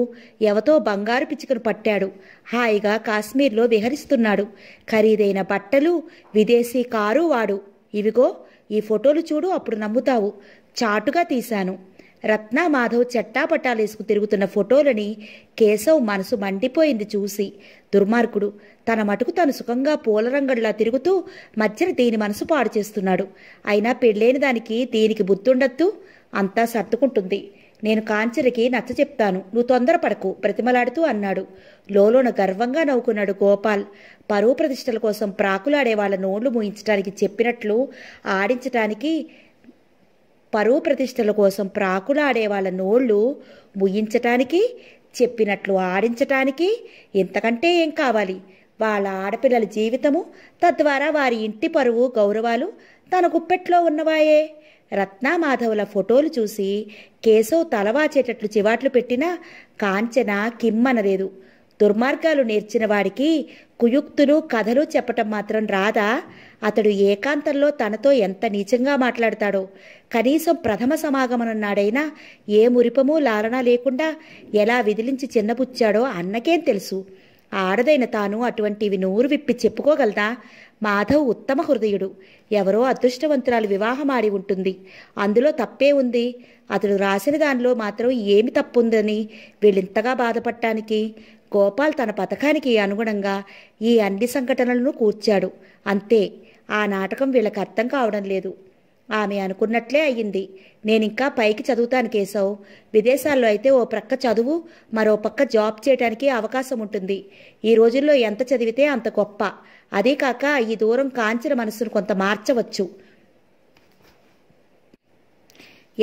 S1: ఎవతో బంగారు పిచ్చుకను పట్టాడు హాయిగా కాశ్మీర్లో విహరిస్తున్నాడు ఖరీదైన బట్టలు విదేశీ కారు వాడు ఇవిగో ఈ ఫోటోలు చూడు అప్పుడు నమ్ముతావు చాటుగా తీశాను రత్నా మాధవ్ వేసుకు తిరుగుతున్న ఫోటోలని కేశవ్ మనసు మండిపోయింది చూసి దుర్మార్గుడు తన మటుకు తను సుఖంగా పూలరంగడిలా తిరుగుతూ మధ్యన దీని మనసు పాడు చేస్తున్నాడు అయినా పెళ్ళైన దానికి దీనికి బుద్ధుండొద్దు అంతా సర్దుకుంటుంది నేను కాంచరికి నచ్చ చెప్తాను నువ్వు తొందరపడకు ప్రతిమలాడుతూ అన్నాడు లోలోన గర్వంగా నవ్వుకున్నాడు గోపాల్ పరువు ప్రతిష్టల కోసం ప్రాకులాడే వాళ్ళ నోళ్లు మూయించడానికి చెప్పినట్లు ఆడించటానికి పరువు ప్రతిష్టల కోసం ప్రాకులాడే వాళ్ళ నోళ్ళు ముయించటానికి చెప్పినట్లు ఆడించటానికి ఇంతకంటే ఏం కావాలి వాళ్ళ ఆడపిల్లల జీవితము తద్వారా వారి ఇంటి పరువు గౌరవాలు తన గుప్పెట్లో ఉన్నవాయే రత్నామాధవుల ఫోటోలు చూసి కేశవ్ తలవాచేటట్లు చివాట్లు పెట్టినా కాంచన కిమ్మనలేదు దుర్మార్గాలు నేర్చిన వాడికి కుయుక్తులు కథలు చెప్పటం మాత్రం రాదా అతడు ఏకాంతంలో తనతో ఎంత నీచంగా మాట్లాడతాడో కనీసం ప్రథమ సమాగమనున్నాడైనా నాడైనా ఏ మురిపమూ లాలనా లేకుండా ఎలా విదిలించి చిన్నపుచ్చాడో అన్నకేం తెలుసు ఆడదైన తాను అటువంటివి నూరు విప్పి చెప్పుకోగలదా మాధవ్ ఉత్తమ హృదయుడు ఎవరో అదృష్టవంతురాలు వివాహమాడి ఉంటుంది అందులో తప్పే ఉంది అతడు రాసిన దానిలో మాత్రం ఏమి తప్పుందని వీళ్ళింతగా బాధపడటానికి గోపాల్ తన పథకానికి అనుగుణంగా ఈ అన్ని సంఘటనలను కూర్చాడు అంతే ఆ నాటకం వీళ్ళకి అర్థం కావడం లేదు ఆమె అనుకున్నట్లే అయ్యింది నేనింకా పైకి చదువుతాను కేశవ్ విదేశాల్లో అయితే ఓ ప్రక్క చదువు మరో పక్క జాబ్ చేయడానికి అవకాశం ఉంటుంది ఈ రోజుల్లో ఎంత చదివితే అంత గొప్ప అదే కాక ఈ దూరం కాంచిన మనసును కొంత మార్చవచ్చు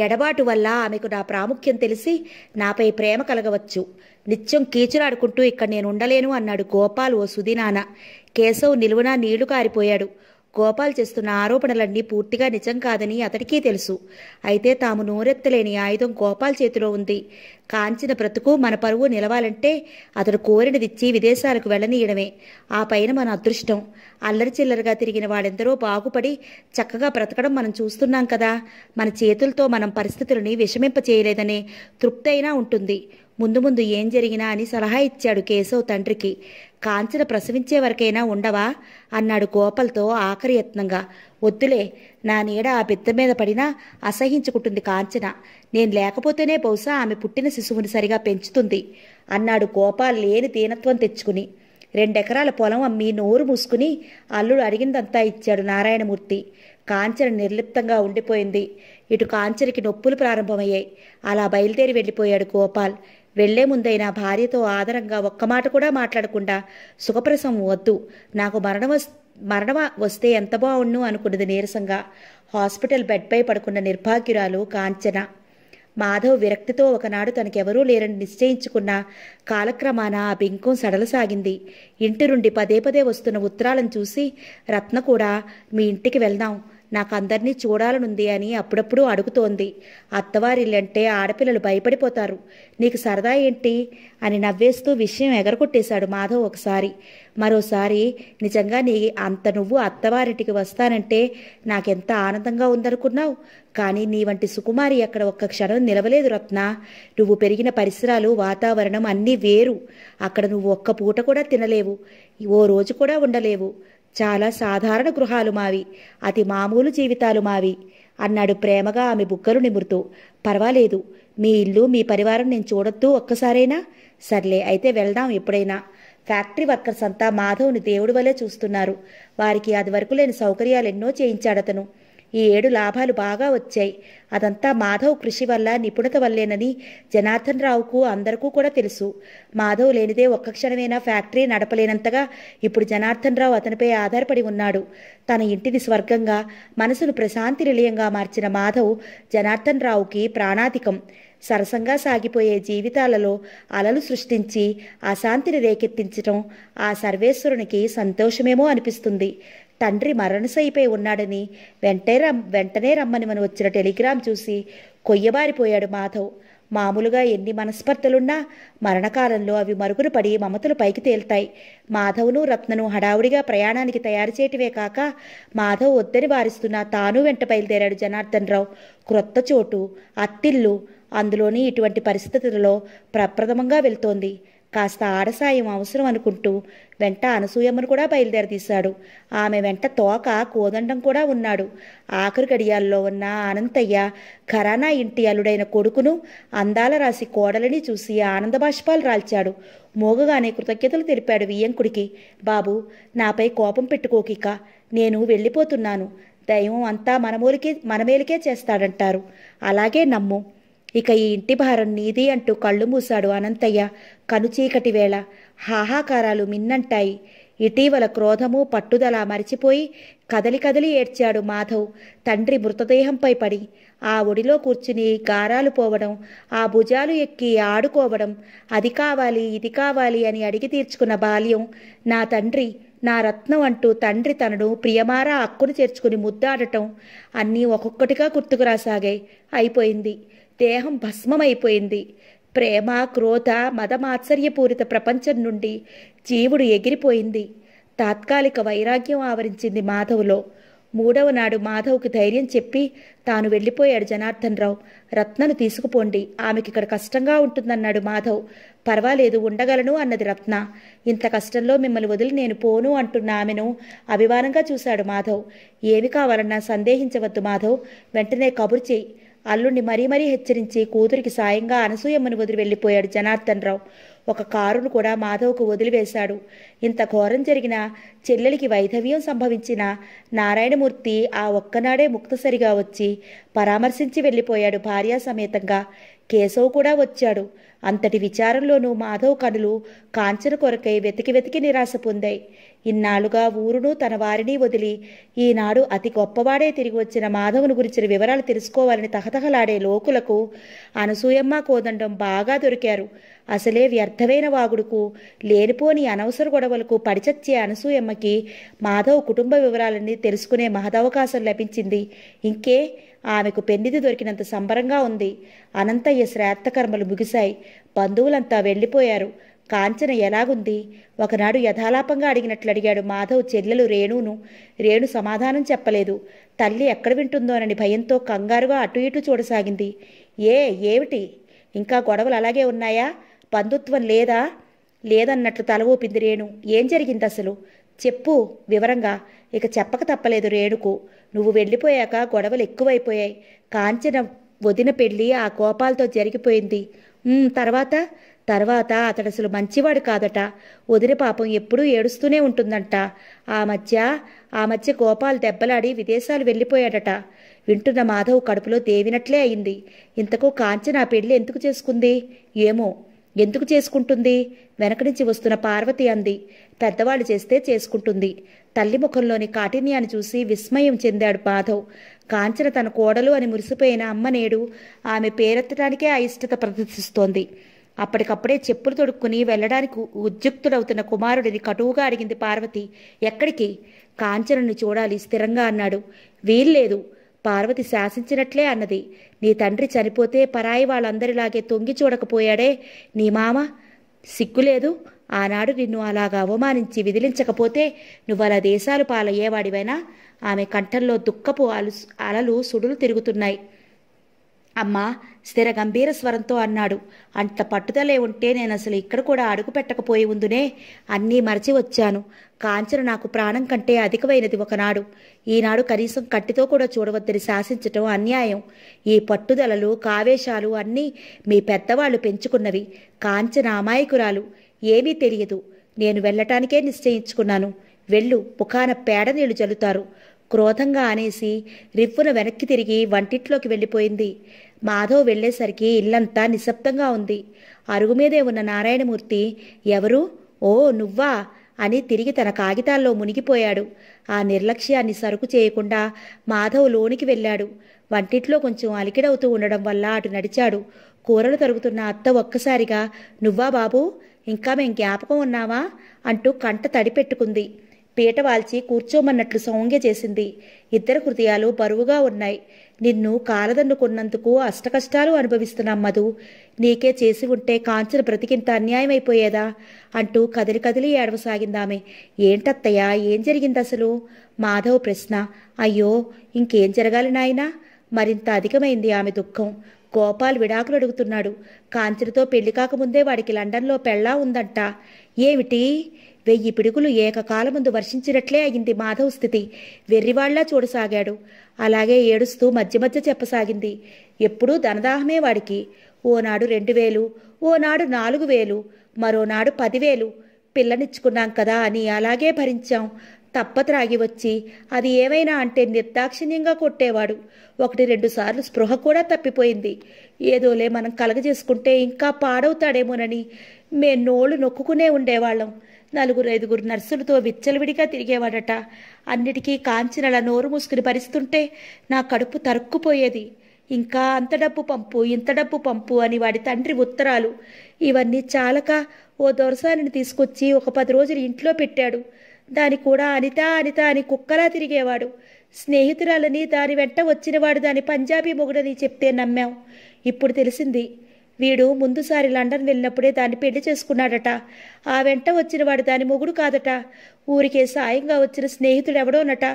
S1: ఎడబాటు వల్ల ఆమెకు నా ప్రాముఖ్యం తెలిసి నాపై ప్రేమ కలగవచ్చు నిత్యం కీచులాడుకుంటూ ఇక్కడ నేను ఉండలేను అన్నాడు గోపాల్ ఓ సుదినాన కేశవ్ నిలువునా నీళ్లు కారిపోయాడు గోపాల్ చేస్తున్న ఆరోపణలన్నీ పూర్తిగా నిజం కాదని అతడికి తెలుసు అయితే తాము నోరెత్తలేని ఆయుధం గోపాల్ చేతిలో ఉంది కాంచిన బ్రతుకు మన పరువు నిలవాలంటే అతడు కోరినదిచ్చి విదేశాలకు వెళ్ళనీయడమే ఆ పైన మన అదృష్టం అల్లరి చిల్లరగా తిరిగిన వాడెందరో బాగుపడి చక్కగా బ్రతకడం మనం చూస్తున్నాం కదా మన చేతులతో మనం పరిస్థితులని విషమింప చేయలేదనే తృప్తైనా ఉంటుంది ముందు ముందు ఏం జరిగినా అని సలహా ఇచ్చాడు కేశవ్ తండ్రికి కాంచన ప్రసవించే వరకైనా ఉండవా అన్నాడు గోపల్తో ఆఖరి యత్నంగా వద్దులే నా నీడ ఆ పెద్ద మీద పడినా అసహించుకుంటుంది కాంచన నేను లేకపోతేనే బహుశా ఆమె పుట్టిన శిశువుని సరిగా పెంచుతుంది అన్నాడు గోపాల్ లేని దీనత్వం తెచ్చుకుని రెండెకరాల పొలం అమ్మి నోరు మూసుకుని అల్లుడు అడిగిందంతా ఇచ్చాడు నారాయణమూర్తి కాంచన నిర్లిప్తంగా ఉండిపోయింది ఇటు కాంచరికి నొప్పులు ప్రారంభమయ్యాయి అలా బయలుదేరి వెళ్ళిపోయాడు గోపాల్ వెళ్లే ముందైనా భార్యతో ఆదరంగా ఒక్క మాట కూడా మాట్లాడకుండా సుఖప్రసం వద్దు నాకు మరణం మరణమ వస్తే ఎంత బాగుండు అనుకున్నది నీరసంగా హాస్పిటల్ బెడ్పై పడుకున్న నిర్భాగ్యురాలు కాంచన మాధవ్ విరక్తితో ఒకనాడు తనకెవరూ లేరని నిశ్చయించుకున్న కాలక్రమాన ఆ బింకం సడలసాగింది ఇంటి నుండి పదే పదే వస్తున్న ఉత్తరాలను చూసి రత్న కూడా మీ ఇంటికి వెళ్దాం నాకు అందరినీ చూడాలనుంది అని అప్పుడప్పుడు అడుగుతోంది అత్తవారిల్లంటే ఆడపిల్లలు భయపడిపోతారు నీకు సరదా ఏంటి అని నవ్వేస్తూ విషయం ఎగరగొట్టేశాడు మాధవ్ ఒకసారి మరోసారి నిజంగా నీ అంత నువ్వు అత్తవారింటికి వస్తానంటే నాకెంత ఆనందంగా ఉందనుకున్నావు కానీ నీ వంటి సుకుమారి అక్కడ ఒక్క క్షణం నిలవలేదు రత్న నువ్వు పెరిగిన పరిసరాలు వాతావరణం అన్నీ వేరు అక్కడ నువ్వు ఒక్క పూట కూడా తినలేవు ఓ రోజు కూడా ఉండలేవు చాలా సాధారణ గృహాలు మావి అతి మామూలు జీవితాలు మావి అన్నాడు ప్రేమగా ఆమె బుగ్గలు నిమురుతూ పర్వాలేదు మీ ఇల్లు మీ పరివారం నేను చూడొద్దు ఒక్కసారైనా సర్లే అయితే వెళ్దాం ఎప్పుడైనా ఫ్యాక్టరీ వర్కర్స్ అంతా మాధవ్ని దేవుడి వలె చూస్తున్నారు వారికి అది వరకు లేని సౌకర్యాలు ఎన్నో చేయించాడతను ఈ ఏడు లాభాలు బాగా వచ్చాయి అదంతా మాధవ్ కృషి వల్ల నిపుణత వల్లేనని జనార్దన్ రావుకు అందరికీ కూడా తెలుసు మాధవ్ లేనిదే ఒక్క క్షణమైనా ఫ్యాక్టరీ నడపలేనంతగా ఇప్పుడు జనార్దన్ రావు అతనిపై ఆధారపడి ఉన్నాడు తన ఇంటిని స్వర్గంగా మనసును ప్రశాంతి నిలయంగా మార్చిన మాధవ్ జనార్దన్ రావుకి ప్రాణాధికం సరసంగా సాగిపోయే జీవితాలలో అలలు సృష్టించి అశాంతిని రేకెత్తించటం ఆ సర్వేశ్వరునికి సంతోషమేమో అనిపిస్తుంది తండ్రి మరణసైపోయి ఉన్నాడని వెంటే రమ్ వెంటనే రమ్మని మనం వచ్చిన టెలిగ్రామ్ చూసి కొయ్యబారిపోయాడు మాధవ్ మామూలుగా ఎన్ని మనస్పర్ధలున్నా మరణకాలంలో అవి మరుగున పడి మమతలు పైకి తేలుతాయి మాధవ్ను రత్నను హడావుడిగా ప్రయాణానికి తయారు చేయటమే కాక మాధవ్ వద్దని వారిస్తున్న తాను వెంట బయలుదేరాడు జనార్దన్ రావు క్రొత్త చోటు అత్తిల్లు అందులోని ఇటువంటి పరిస్థితులలో ప్రప్రథమంగా వెళ్తోంది కాస్త ఆడసాయం అవసరం అనుకుంటూ వెంట అనసూయమ్మను కూడా బయలుదేరదీశాడు ఆమె వెంట తోక కోదండం కూడా ఉన్నాడు ఆఖరి గడియాల్లో ఉన్న అనంతయ్య ఖరానా ఇంటి అల్లుడైన కొడుకును అందాల రాసి కోడలని చూసి ఆనంద బాష్పాలు రాల్చాడు మోగగానే కృతజ్ఞతలు తెలిపాడు వియ్యంకుడికి బాబు నాపై కోపం పెట్టుకోకిక నేను వెళ్ళిపోతున్నాను దైవం అంతా మనమూలికే మనమేలికే చేస్తాడంటారు అలాగే నమ్ము ఇక ఈ ఇంటి భారం నీది అంటూ కళ్ళు మూశాడు అనంతయ్య కనుచీకటి వేళ హాహాకారాలు మిన్నంటాయి ఇటీవల క్రోధము పట్టుదల మరిచిపోయి కదలి కదలి ఏడ్చాడు మాధవ్ తండ్రి మృతదేహంపై పడి ఆ ఒడిలో కూర్చుని గారాలు పోవడం ఆ భుజాలు ఎక్కి ఆడుకోవడం అది కావాలి ఇది కావాలి అని అడిగి తీర్చుకున్న బాల్యం నా తండ్రి నా రత్నం అంటూ తండ్రి తనను ప్రియమారా అక్కును చేర్చుకుని ముద్దాడటం అన్నీ ఒక్కొక్కటిగా గుర్తుకురాసాగాయి అయిపోయింది దేహం భస్మమైపోయింది ప్రేమ క్రోధ మదమాత్సర్యపూరిత ప్రపంచం నుండి జీవుడు ఎగిరిపోయింది తాత్కాలిక వైరాగ్యం ఆవరించింది మాధవ్లో మూడవ నాడు మాధవ్కి ధైర్యం చెప్పి తాను వెళ్ళిపోయాడు జనార్దన్ రావు రత్నను తీసుకుపోండి ఆమెకి ఇక్కడ కష్టంగా ఉంటుందన్నాడు మాధవ్ పర్వాలేదు ఉండగలను అన్నది రత్న ఇంత కష్టంలో మిమ్మల్ని వదిలి నేను పోను అంటున్న ఆమెను అభిమానంగా చూశాడు మాధవ్ ఏమి కావాలన్నా సందేహించవద్దు మాధవ్ వెంటనే కబురు చేయి అల్లుణ్ణి మరీ మరీ హెచ్చరించి కూతురికి సాయంగా అనసూయమ్మను వదిలి వెళ్ళిపోయాడు జనార్దన్ రావు ఒక కారును కూడా మాధవ్కు వదిలివేశాడు ఇంత ఘోరం జరిగిన చెల్లెలికి వైధవ్యం సంభవించిన నారాయణమూర్తి ఆ ఒక్కనాడే ముక్తసరిగా వచ్చి పరామర్శించి వెళ్ళిపోయాడు భార్యా సమేతంగా కేశవ్ కూడా వచ్చాడు అంతటి విచారంలోనూ మాధవ్ కనులు కాంచన కొరకై వెతికి వెతికి నిరాశ పొందాయి ఇన్నాళ్ళుగా ఊరును తన వారిని వదిలి ఈనాడు అతి గొప్పవాడే తిరిగి వచ్చిన మాధవుని గురించిన వివరాలు తెలుసుకోవాలని తహతహలాడే లోకులకు అనసూయమ్మ కోదండం బాగా దొరికారు అసలే వ్యర్థమైన వాగుడుకు లేనిపోని అనవసర గొడవలకు పడిచచ్చే అనసూయమ్మకి మాధవ్ కుటుంబ వివరాలన్నీ తెలుసుకునే మహదవకాశం లభించింది ఇంకే ఆమెకు పెన్నిది దొరికినంత సంబరంగా ఉంది అనంతయ్య శ్రాద్ధకర్మలు ముగిశాయి బంధువులంతా వెళ్ళిపోయారు కాంచన ఎలాగుంది ఒకనాడు యథాలాపంగా అడిగినట్లు అడిగాడు మాధవ్ చెల్లెలు రేణును రేణు సమాధానం చెప్పలేదు తల్లి ఎక్కడ వింటుందోనని భయంతో కంగారుగా అటు ఇటు చూడసాగింది ఏ ఏమిటి ఇంకా గొడవలు అలాగే ఉన్నాయా బంధుత్వం లేదా లేదన్నట్లు తల ఊపింది రేణు ఏం జరిగింది అసలు చెప్పు వివరంగా ఇక చెప్పక తప్పలేదు రేణుకు నువ్వు వెళ్ళిపోయాక గొడవలు ఎక్కువైపోయాయి కాంచన వదిన పెళ్ళి ఆ కోపాలతో జరిగిపోయింది తర్వాత తర్వాత అతడు అసలు మంచివాడు కాదట వదిరి పాపం ఎప్పుడూ ఏడుస్తూనే ఉంటుందంట ఆ మధ్య ఆ మధ్య గోపాల్ దెబ్బలాడి విదేశాలు వెళ్ళిపోయాడట వింటున్న మాధవ్ కడుపులో దేవినట్లే అయింది ఇంతకు కాంచన పెళ్లి ఎందుకు చేసుకుంది ఏమో ఎందుకు చేసుకుంటుంది వెనక నుంచి వస్తున్న పార్వతి అంది పెద్దవాళ్ళు చేస్తే చేసుకుంటుంది తల్లి ముఖంలోని కాఠిన్యాన్ని చూసి విస్మయం చెందాడు మాధవ్ కాంచన తన కోడలు అని మురిసిపోయిన అమ్మ నేడు ఆమె పేరెత్తడానికే అయిష్టత ప్రదర్శిస్తోంది అప్పటికప్పుడే చెప్పులు తొడుక్కుని వెళ్ళడానికి ఉద్యుక్తుడవుతున్న కుమారుడిని కటువుగా అడిగింది పార్వతి ఎక్కడికి కాంచనని చూడాలి స్థిరంగా అన్నాడు వీల్లేదు పార్వతి శాసించినట్లే అన్నది నీ తండ్రి చనిపోతే పరాయి వాళ్ళందరిలాగే తొంగి చూడకపోయాడే నీ మామ సిగ్గులేదు ఆనాడు నిన్ను అలాగా అవమానించి విదిలించకపోతే నువ్వు అలా దేశాలు పాలయ్యేవాడివైనా ఆమె కంఠంలో దుఃఖపు అలు అలలు సుడులు తిరుగుతున్నాయి అమ్మా స్థిర గంభీర స్వరంతో అన్నాడు అంత పట్టుదలే ఉంటే నేను అసలు ఇక్కడ కూడా అడుగు పెట్టకపోయి ఉందునే అన్నీ మరచి వచ్చాను కాంచన నాకు ప్రాణం కంటే అధికమైనది ఒకనాడు ఈనాడు కనీసం కట్టితో కూడా చూడవద్దని శాసించటం అన్యాయం ఈ పట్టుదలలు కావేశాలు అన్నీ మీ పెద్దవాళ్ళు పెంచుకున్నవి కాంచన అమాయకురాలు ఏమీ తెలియదు నేను వెళ్ళటానికే నిశ్చయించుకున్నాను వెళ్ళు ముఖాన పేడ నీళ్లు చల్లుతారు క్రోధంగా ఆనేసి రివ్వున వెనక్కి తిరిగి వంటిట్లోకి వెళ్ళిపోయింది మాధవ్ వెళ్లేసరికి ఇల్లంతా నిశ్శబ్దంగా ఉంది అరుగు మీదే ఉన్న నారాయణమూర్తి ఎవరు ఓ నువ్వా అని తిరిగి తన కాగితాల్లో మునిగిపోయాడు ఆ నిర్లక్ష్యాన్ని సరుకు చేయకుండా మాధవ్ లోనికి వెళ్ళాడు వంటిట్లో కొంచెం అలికిడవుతూ ఉండడం వల్ల అటు నడిచాడు కూరలు తరుగుతున్న అత్త ఒక్కసారిగా నువ్వా బాబు ఇంకా మేం జ్ఞాపకం ఉన్నావా అంటూ కంట తడిపెట్టుకుంది పీట వాల్చి కూర్చోమన్నట్లు సౌంగ్య చేసింది ఇద్దరు హృదయాలు బరువుగా ఉన్నాయి నిన్ను కాలదన్నుకున్నందుకు అష్టకష్టాలు అనుభవిస్తున్నాం మధు నీకే చేసి ఉంటే కాంచన బ్రతికింత అన్యాయమైపోయేదా అంటూ కదిలి కదిలి ఏడవసాగిందామె ఏంటత్తయ్యా ఏం జరిగింది అసలు మాధవ్ ప్రశ్న అయ్యో ఇంకేం జరగాలి నాయనా మరింత అధికమైంది ఆమె దుఃఖం గోపాల్ విడాకులు అడుగుతున్నాడు కాంచనతో పెళ్లి కాకముందే వాడికి లండన్లో పెళ్ళా ఉందంట ఏమిటి వెయ్యి పిడుగులు ఏకకాలముందు వర్షించినట్లే అయింది మాధవ్ స్థితి వెర్రివాళ్లా చూడసాగాడు అలాగే ఏడుస్తూ మధ్య మధ్య చెప్పసాగింది ఎప్పుడూ ధనదాహమే వాడికి ఓనాడు రెండు వేలు ఓనాడు నాలుగు వేలు మరోనాడు పదివేలు పిల్లనిచ్చుకున్నాం కదా అని అలాగే భరించాం తప్ప త్రాగి వచ్చి అది ఏమైనా అంటే నిర్దాక్షిణ్యంగా కొట్టేవాడు ఒకటి రెండు సార్లు స్పృహ కూడా తప్పిపోయింది ఏదోలే మనం కలగజేసుకుంటే ఇంకా పాడవుతాడేమోనని మేము నోళ్ళు నొక్కుకునే ఉండేవాళ్ళం నలుగురు ఐదుగురు నర్సులతో విచ్చలవిడిగా తిరిగేవాడట అన్నిటికీ కాంచినల నోరు మూసుకుని పరిస్తుంటే నా కడుపు తరుక్కుపోయేది ఇంకా అంత డబ్బు పంపు ఇంత డబ్బు పంపు అని వాడి తండ్రి ఉత్తరాలు ఇవన్నీ చాలక ఓ దొరసానిని తీసుకొచ్చి ఒక పది రోజులు ఇంట్లో పెట్టాడు దాని కూడా అనిత అనిత అని కుక్కలా తిరిగేవాడు స్నేహితురాలని దాని వెంట వచ్చినవాడు దాని పంజాబీ మొగుడని చెప్తే నమ్మాం ఇప్పుడు తెలిసింది వీడు ముందుసారి లండన్ వెళ్ళినప్పుడే దాన్ని పెళ్లి చేసుకున్నాడట ఆ వెంట వచ్చిన వాడు దాని మొగుడు కాదట ఊరికే సాయంగా వచ్చిన స్నేహితుడెవడోనట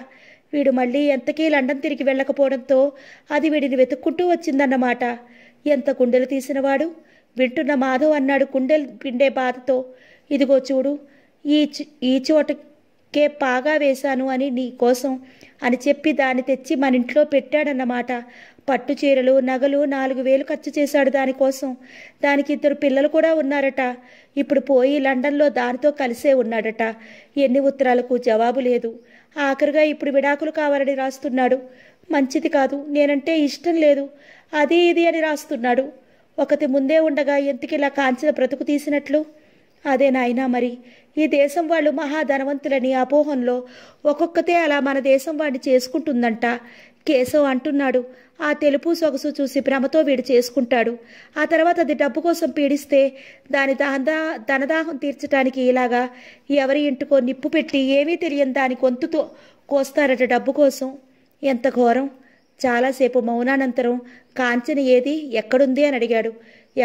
S1: వీడు మళ్ళీ ఎంతకీ లండన్ తిరిగి వెళ్ళకపోవడంతో అది వీడిని వెతుక్కుంటూ వచ్చిందన్నమాట ఎంత కుండెలు తీసినవాడు వింటున్న మాధవ్ అన్నాడు కుండెలు పిండే బాధతో ఇదిగో చూడు ఈ ఈ చోటకే పాగా వేశాను అని నీ కోసం అని చెప్పి దాన్ని తెచ్చి మన ఇంట్లో పెట్టాడన్నమాట పట్టు చీరలు నగలు నాలుగు వేలు ఖర్చు చేశాడు దానికోసం దానికి ఇద్దరు పిల్లలు కూడా ఉన్నారట ఇప్పుడు పోయి లండన్లో దానితో కలిసే ఉన్నాడట ఎన్ని ఉత్తరాలకు జవాబు లేదు ఆఖరిగా ఇప్పుడు విడాకులు కావాలని రాస్తున్నాడు మంచిది కాదు నేనంటే ఇష్టం లేదు అది ఇది అని రాస్తున్నాడు ఒకటి ముందే ఉండగా ఎంతకిలా కాంచిన బ్రతుకు తీసినట్లు అదే నాయనా మరి ఈ దేశం వాళ్ళు మహాధనవంతులని అపోహంలో ఒక్కొక్కతే అలా మన దేశం వాడిని చేసుకుంటుందంట కేశవ్ అంటున్నాడు ఆ తెలుపు సొగసు చూసి భ్రమతో వీడు చేసుకుంటాడు ఆ తర్వాత అది డబ్బు కోసం పీడిస్తే దాని దహదా ధనదాహం తీర్చడానికి ఇలాగా ఎవరి ఇంటికో నిప్పు పెట్టి ఏమీ తెలియని దాని గొంతుతో కోస్తారట డబ్బు కోసం ఎంత ఘోరం చాలాసేపు మౌనానంతరం కాంచన ఏది ఎక్కడుంది అని అడిగాడు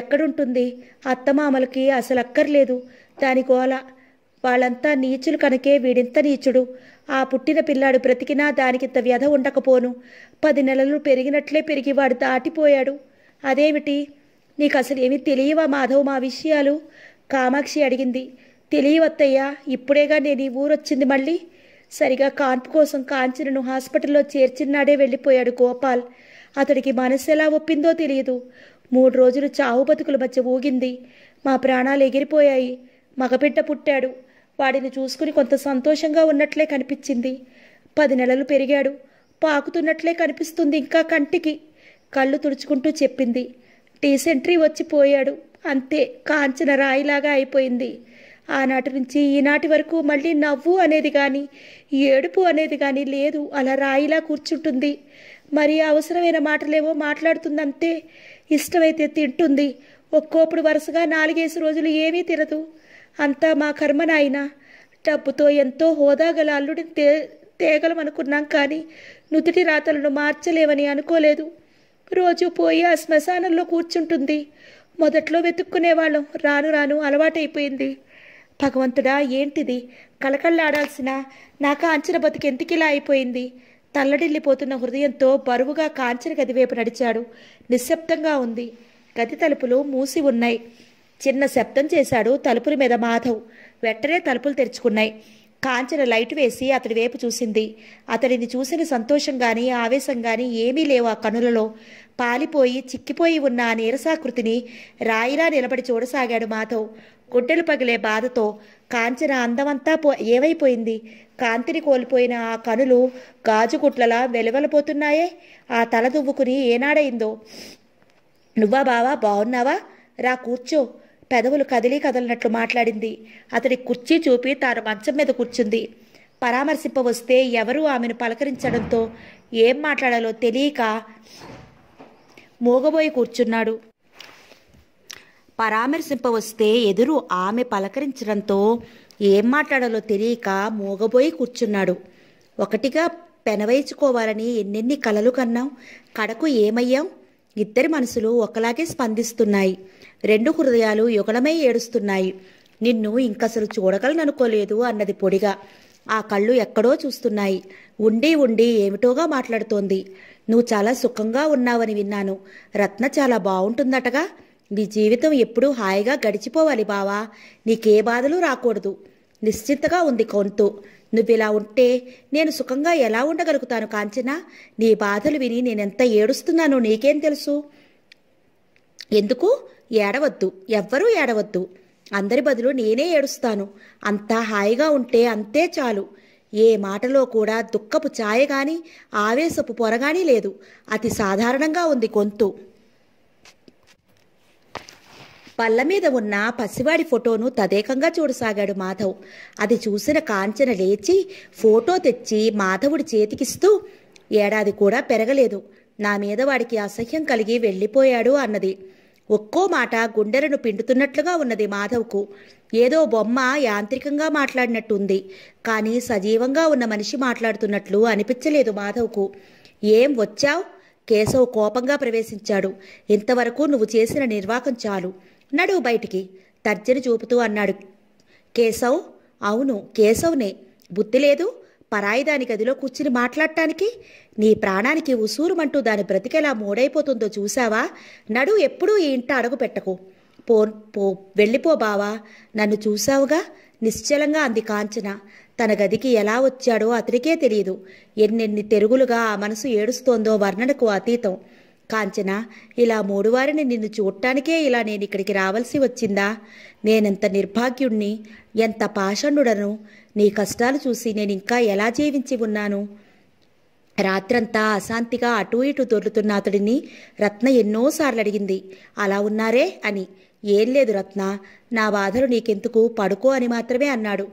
S1: ఎక్కడుంటుంది అత్తమామలకి అసలు అక్కర్లేదు దాని గోల వాళ్ళంతా నీచులు కనుకే వీడింత నీచుడు ఆ పుట్టిన పిల్లాడు బ్రతికినా దానికింత వ్యధ ఉండకపోను పది నెలలు పెరిగినట్లే పెరిగి వాడు దాటిపోయాడు అదేమిటి నీకు అసలు ఏమి తెలియవా మాధవ్ మా విషయాలు కామాక్షి అడిగింది తెలియవత్తయ్యా ఇప్పుడేగా నేను ఈ ఊరొచ్చింది మళ్ళీ సరిగా కాన్పు కోసం కాంచనను హాస్పిటల్లో చేర్చిన్నాడే వెళ్ళిపోయాడు గోపాల్ అతడికి మనసు ఎలా ఒప్పిందో తెలియదు మూడు రోజులు చావు బతుకుల మధ్య ఊగింది మా ప్రాణాలు ఎగిరిపోయాయి మగబిడ్డ పుట్టాడు వాడిని చూసుకుని కొంత సంతోషంగా ఉన్నట్లే కనిపించింది పది నెలలు పెరిగాడు పాకుతున్నట్లే కనిపిస్తుంది ఇంకా కంటికి కళ్ళు తుడుచుకుంటూ చెప్పింది సెంట్రీ వచ్చిపోయాడు అంతే కాంచన రాయిలాగా అయిపోయింది ఆనాటి నుంచి ఈనాటి వరకు మళ్ళీ నవ్వు అనేది కానీ ఏడుపు అనేది కానీ లేదు అలా రాయిలా కూర్చుంటుంది మరి అవసరమైన మాటలేమో మాట్లాడుతుందంతే ఇష్టమైతే తింటుంది ఒక్కోప్పుడు వరుసగా నాలుగేసి రోజులు ఏమీ తినదు అంతా మా కర్మ నాయన డబ్బుతో ఎంతో హోదా గల అల్లుడిని తే తేగలమనుకున్నాం కానీ నుదుటి రాతలను మార్చలేవని అనుకోలేదు రోజు పోయి ఆ శ్మశానంలో కూర్చుంటుంది మొదట్లో వెతుక్కునేవాళ్ళం రాను రాను అలవాటైపోయింది భగవంతుడా ఏంటిది కలకళ్ళాడాల్సిన నా కాంచిన బతికెందుకిలా అయిపోయింది తల్లడిల్లిపోతున్న హృదయంతో బరువుగా కాంచిన గది వైపు నడిచాడు నిశ్శబ్దంగా ఉంది గది తలుపులు మూసి ఉన్నాయి చిన్న శబ్దం చేశాడు తలుపుల మీద మాధవ్ వెంటనే తలుపులు తెరుచుకున్నాయి కాంచన లైట్ వేసి అతడి వైపు చూసింది అతడిని చూసిన సంతోషం గాని ఆవేశం గాని ఏమీ లేవు ఆ కనులలో పాలిపోయి చిక్కిపోయి ఉన్న ఆ నీరసాకృతిని రాయిలా నిలబడి చూడసాగాడు మాధవ్ గుడ్డలు పగిలే బాధతో కాంచన అందమంతా పో ఏవైపోయింది కాంతిని కోల్పోయిన ఆ కనులు గాజుగుట్లలా వెలువలపోతున్నాయే ఆ తల దువ్వుకుని ఏనాడైందో నువ్వా బావా బాగున్నావా రా కూర్చో పెదవులు కదిలి కదలనట్లు మాట్లాడింది అతడి కుర్చీ చూపి తాను మంచం మీద కూర్చుంది పరామర్శింప వస్తే ఎవరూ ఆమెను పలకరించడంతో ఏం మాట్లాడాలో తెలియక మూగబోయి కూర్చున్నాడు పరామర్శింప వస్తే ఎదురు ఆమె పలకరించడంతో ఏం మాట్లాడాలో తెలియక మూగబోయి కూర్చున్నాడు ఒకటిగా పెనవేయించుకోవాలని ఎన్నెన్ని కలలు కన్నాం కడకు ఏమయ్యాం ఇద్దరి మనసులు ఒకలాగే స్పందిస్తున్నాయి రెండు హృదయాలు యుగళమై ఏడుస్తున్నాయి నిన్ను ఇంకసలు చూడగలననుకోలేదు అన్నది పొడిగా ఆ కళ్ళు ఎక్కడో చూస్తున్నాయి ఉండి ఉండి ఏమిటోగా మాట్లాడుతోంది నువ్వు చాలా సుఖంగా ఉన్నావని విన్నాను రత్న చాలా బాగుంటుందటగా నీ జీవితం ఎప్పుడూ హాయిగా గడిచిపోవాలి బావా నీకే బాధలు రాకూడదు నిశ్చింతగా ఉంది కొంతు నువ్విలా ఉంటే నేను సుఖంగా ఎలా ఉండగలుగుతాను కాంచనా నీ బాధలు విని నేనెంత ఏడుస్తున్నానో నీకేం తెలుసు ఎందుకు ఏడవద్దు ఎవ్వరూ ఏడవద్దు అందరి బదులు నేనే ఏడుస్తాను అంతా హాయిగా ఉంటే అంతే చాలు ఏ మాటలో కూడా దుఃఖపు ఛాయ కానీ ఆవేశపు పొరగాని లేదు అతి సాధారణంగా ఉంది గొంతు పళ్ళ మీద ఉన్న పసివాడి ఫోటోను తదేకంగా చూడసాగాడు మాధవ్ అది చూసిన కాంచన లేచి ఫోటో తెచ్చి మాధవుడి చేతికిస్తూ ఏడాది కూడా పెరగలేదు నా మీద వాడికి అసహ్యం కలిగి వెళ్ళిపోయాడు అన్నది ఒక్కో మాట గుండెలను పిండుతున్నట్లుగా ఉన్నది మాధవ్కు ఏదో బొమ్మ యాంత్రికంగా మాట్లాడినట్టుంది కానీ సజీవంగా ఉన్న మనిషి మాట్లాడుతున్నట్లు అనిపించలేదు మాధవ్కు ఏం వచ్చావు కేశవ్ కోపంగా ప్రవేశించాడు ఇంతవరకు నువ్వు చేసిన నిర్వాకం చాలు నడువు బయటికి తర్జని చూపుతూ అన్నాడు కేశవ్ అవును కేశవ్నే బుద్ధి లేదు పరాయిదాని గదిలో కూర్చుని మాట్లాడటానికి నీ ప్రాణానికి ఉసూరుమంటూ దాని బ్రతికెలా మూడైపోతుందో చూసావా నడు ఎప్పుడూ ఈ ఇంట అడుగు పెట్టకు పో పో వెళ్ళిపో బావా నన్ను చూసావుగా నిశ్చలంగా అంది కాంచన తన గదికి ఎలా వచ్చాడో అతనికే తెలియదు ఎన్నెన్ని తెరుగులుగా ఆ మనసు ఏడుస్తోందో వర్ణనకు అతీతం కాంచన ఇలా మూడువారిని నిన్ను చూడటానికే ఇలా నేను ఇక్కడికి రావాల్సి వచ్చిందా నేనెంత నిర్భాగ్యుణ్ణి ఎంత పాషణుడను నీ కష్టాలు చూసి నేను ఇంకా ఎలా జీవించి ఉన్నాను రాత్రంతా అశాంతిగా అటూ ఇటూ దొర్లుతున్న అతడిని రత్న ఎన్నోసార్లు అడిగింది అలా ఉన్నారే అని ఏం లేదు రత్న నా బాధలు నీకెందుకు పడుకో అని మాత్రమే అన్నాడు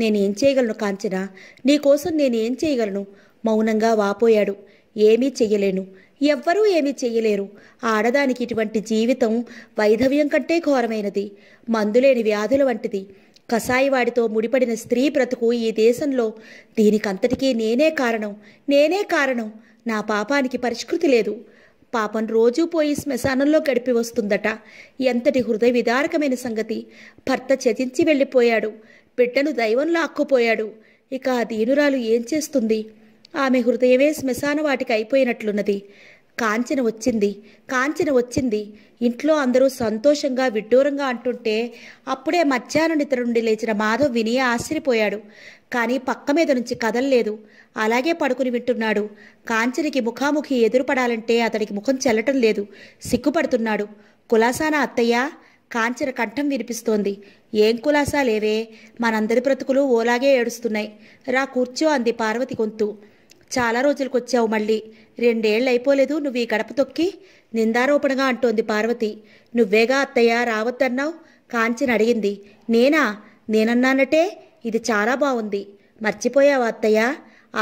S1: నేనేం చేయగలను కాంచన నీకోసం నేనేం చేయగలను మౌనంగా వాపోయాడు ఏమీ చెయ్యలేను ఎవ్వరూ ఏమీ చేయలేరు ఆడదానికి ఇటువంటి జీవితం వైధవ్యం కంటే ఘోరమైనది మందులేని వ్యాధుల వంటిది కసాయివాడితో ముడిపడిన స్త్రీ బ్రతుకు ఈ దేశంలో దీనికంతటికీ నేనే కారణం నేనే కారణం నా పాపానికి పరిష్కృతి లేదు పాపం రోజూ పోయి శ్మశానంలో గడిపి వస్తుందట ఎంతటి హృదయ విదారకమైన సంగతి భర్త చతించి వెళ్ళిపోయాడు బిడ్డను దైవంలో అక్కుపోయాడు ఇక ఆ దీనురాలు ఏం చేస్తుంది ఆమె హృదయమే వాటికి అయిపోయినట్లున్నది కాంచన వచ్చింది కాంచన వచ్చింది ఇంట్లో అందరూ సంతోషంగా విడ్డూరంగా అంటుంటే అప్పుడే మధ్యాహ్నం నిద్ర నుండి లేచిన మాధవ్ విని ఆశ్చర్యపోయాడు కానీ పక్క మీద నుంచి కదల్లేదు అలాగే పడుకుని వింటున్నాడు కాంచనికి ముఖాముఖి ఎదురుపడాలంటే అతడికి ముఖం చెల్లటం లేదు సిగ్గుపడుతున్నాడు కులాసాన అత్తయ్య కాంచన కంఠం వినిపిస్తోంది ఏం కులాసా లేవే మనందరి బ్రతుకులు ఓలాగే ఏడుస్తున్నాయి రా కూర్చో అంది పార్వతి గొంతు చాలా రోజులకు వచ్చావు మళ్ళీ రెండేళ్ళు అయిపోలేదు నువ్వు ఈ గడప తొక్కి నిందారోపణగా అంటోంది పార్వతి నువ్వేగా అత్తయ్య రావద్దన్నావు కాంచిని అడిగింది నేనా నేనన్నానటే ఇది చాలా బాగుంది మర్చిపోయావా అత్తయ్యా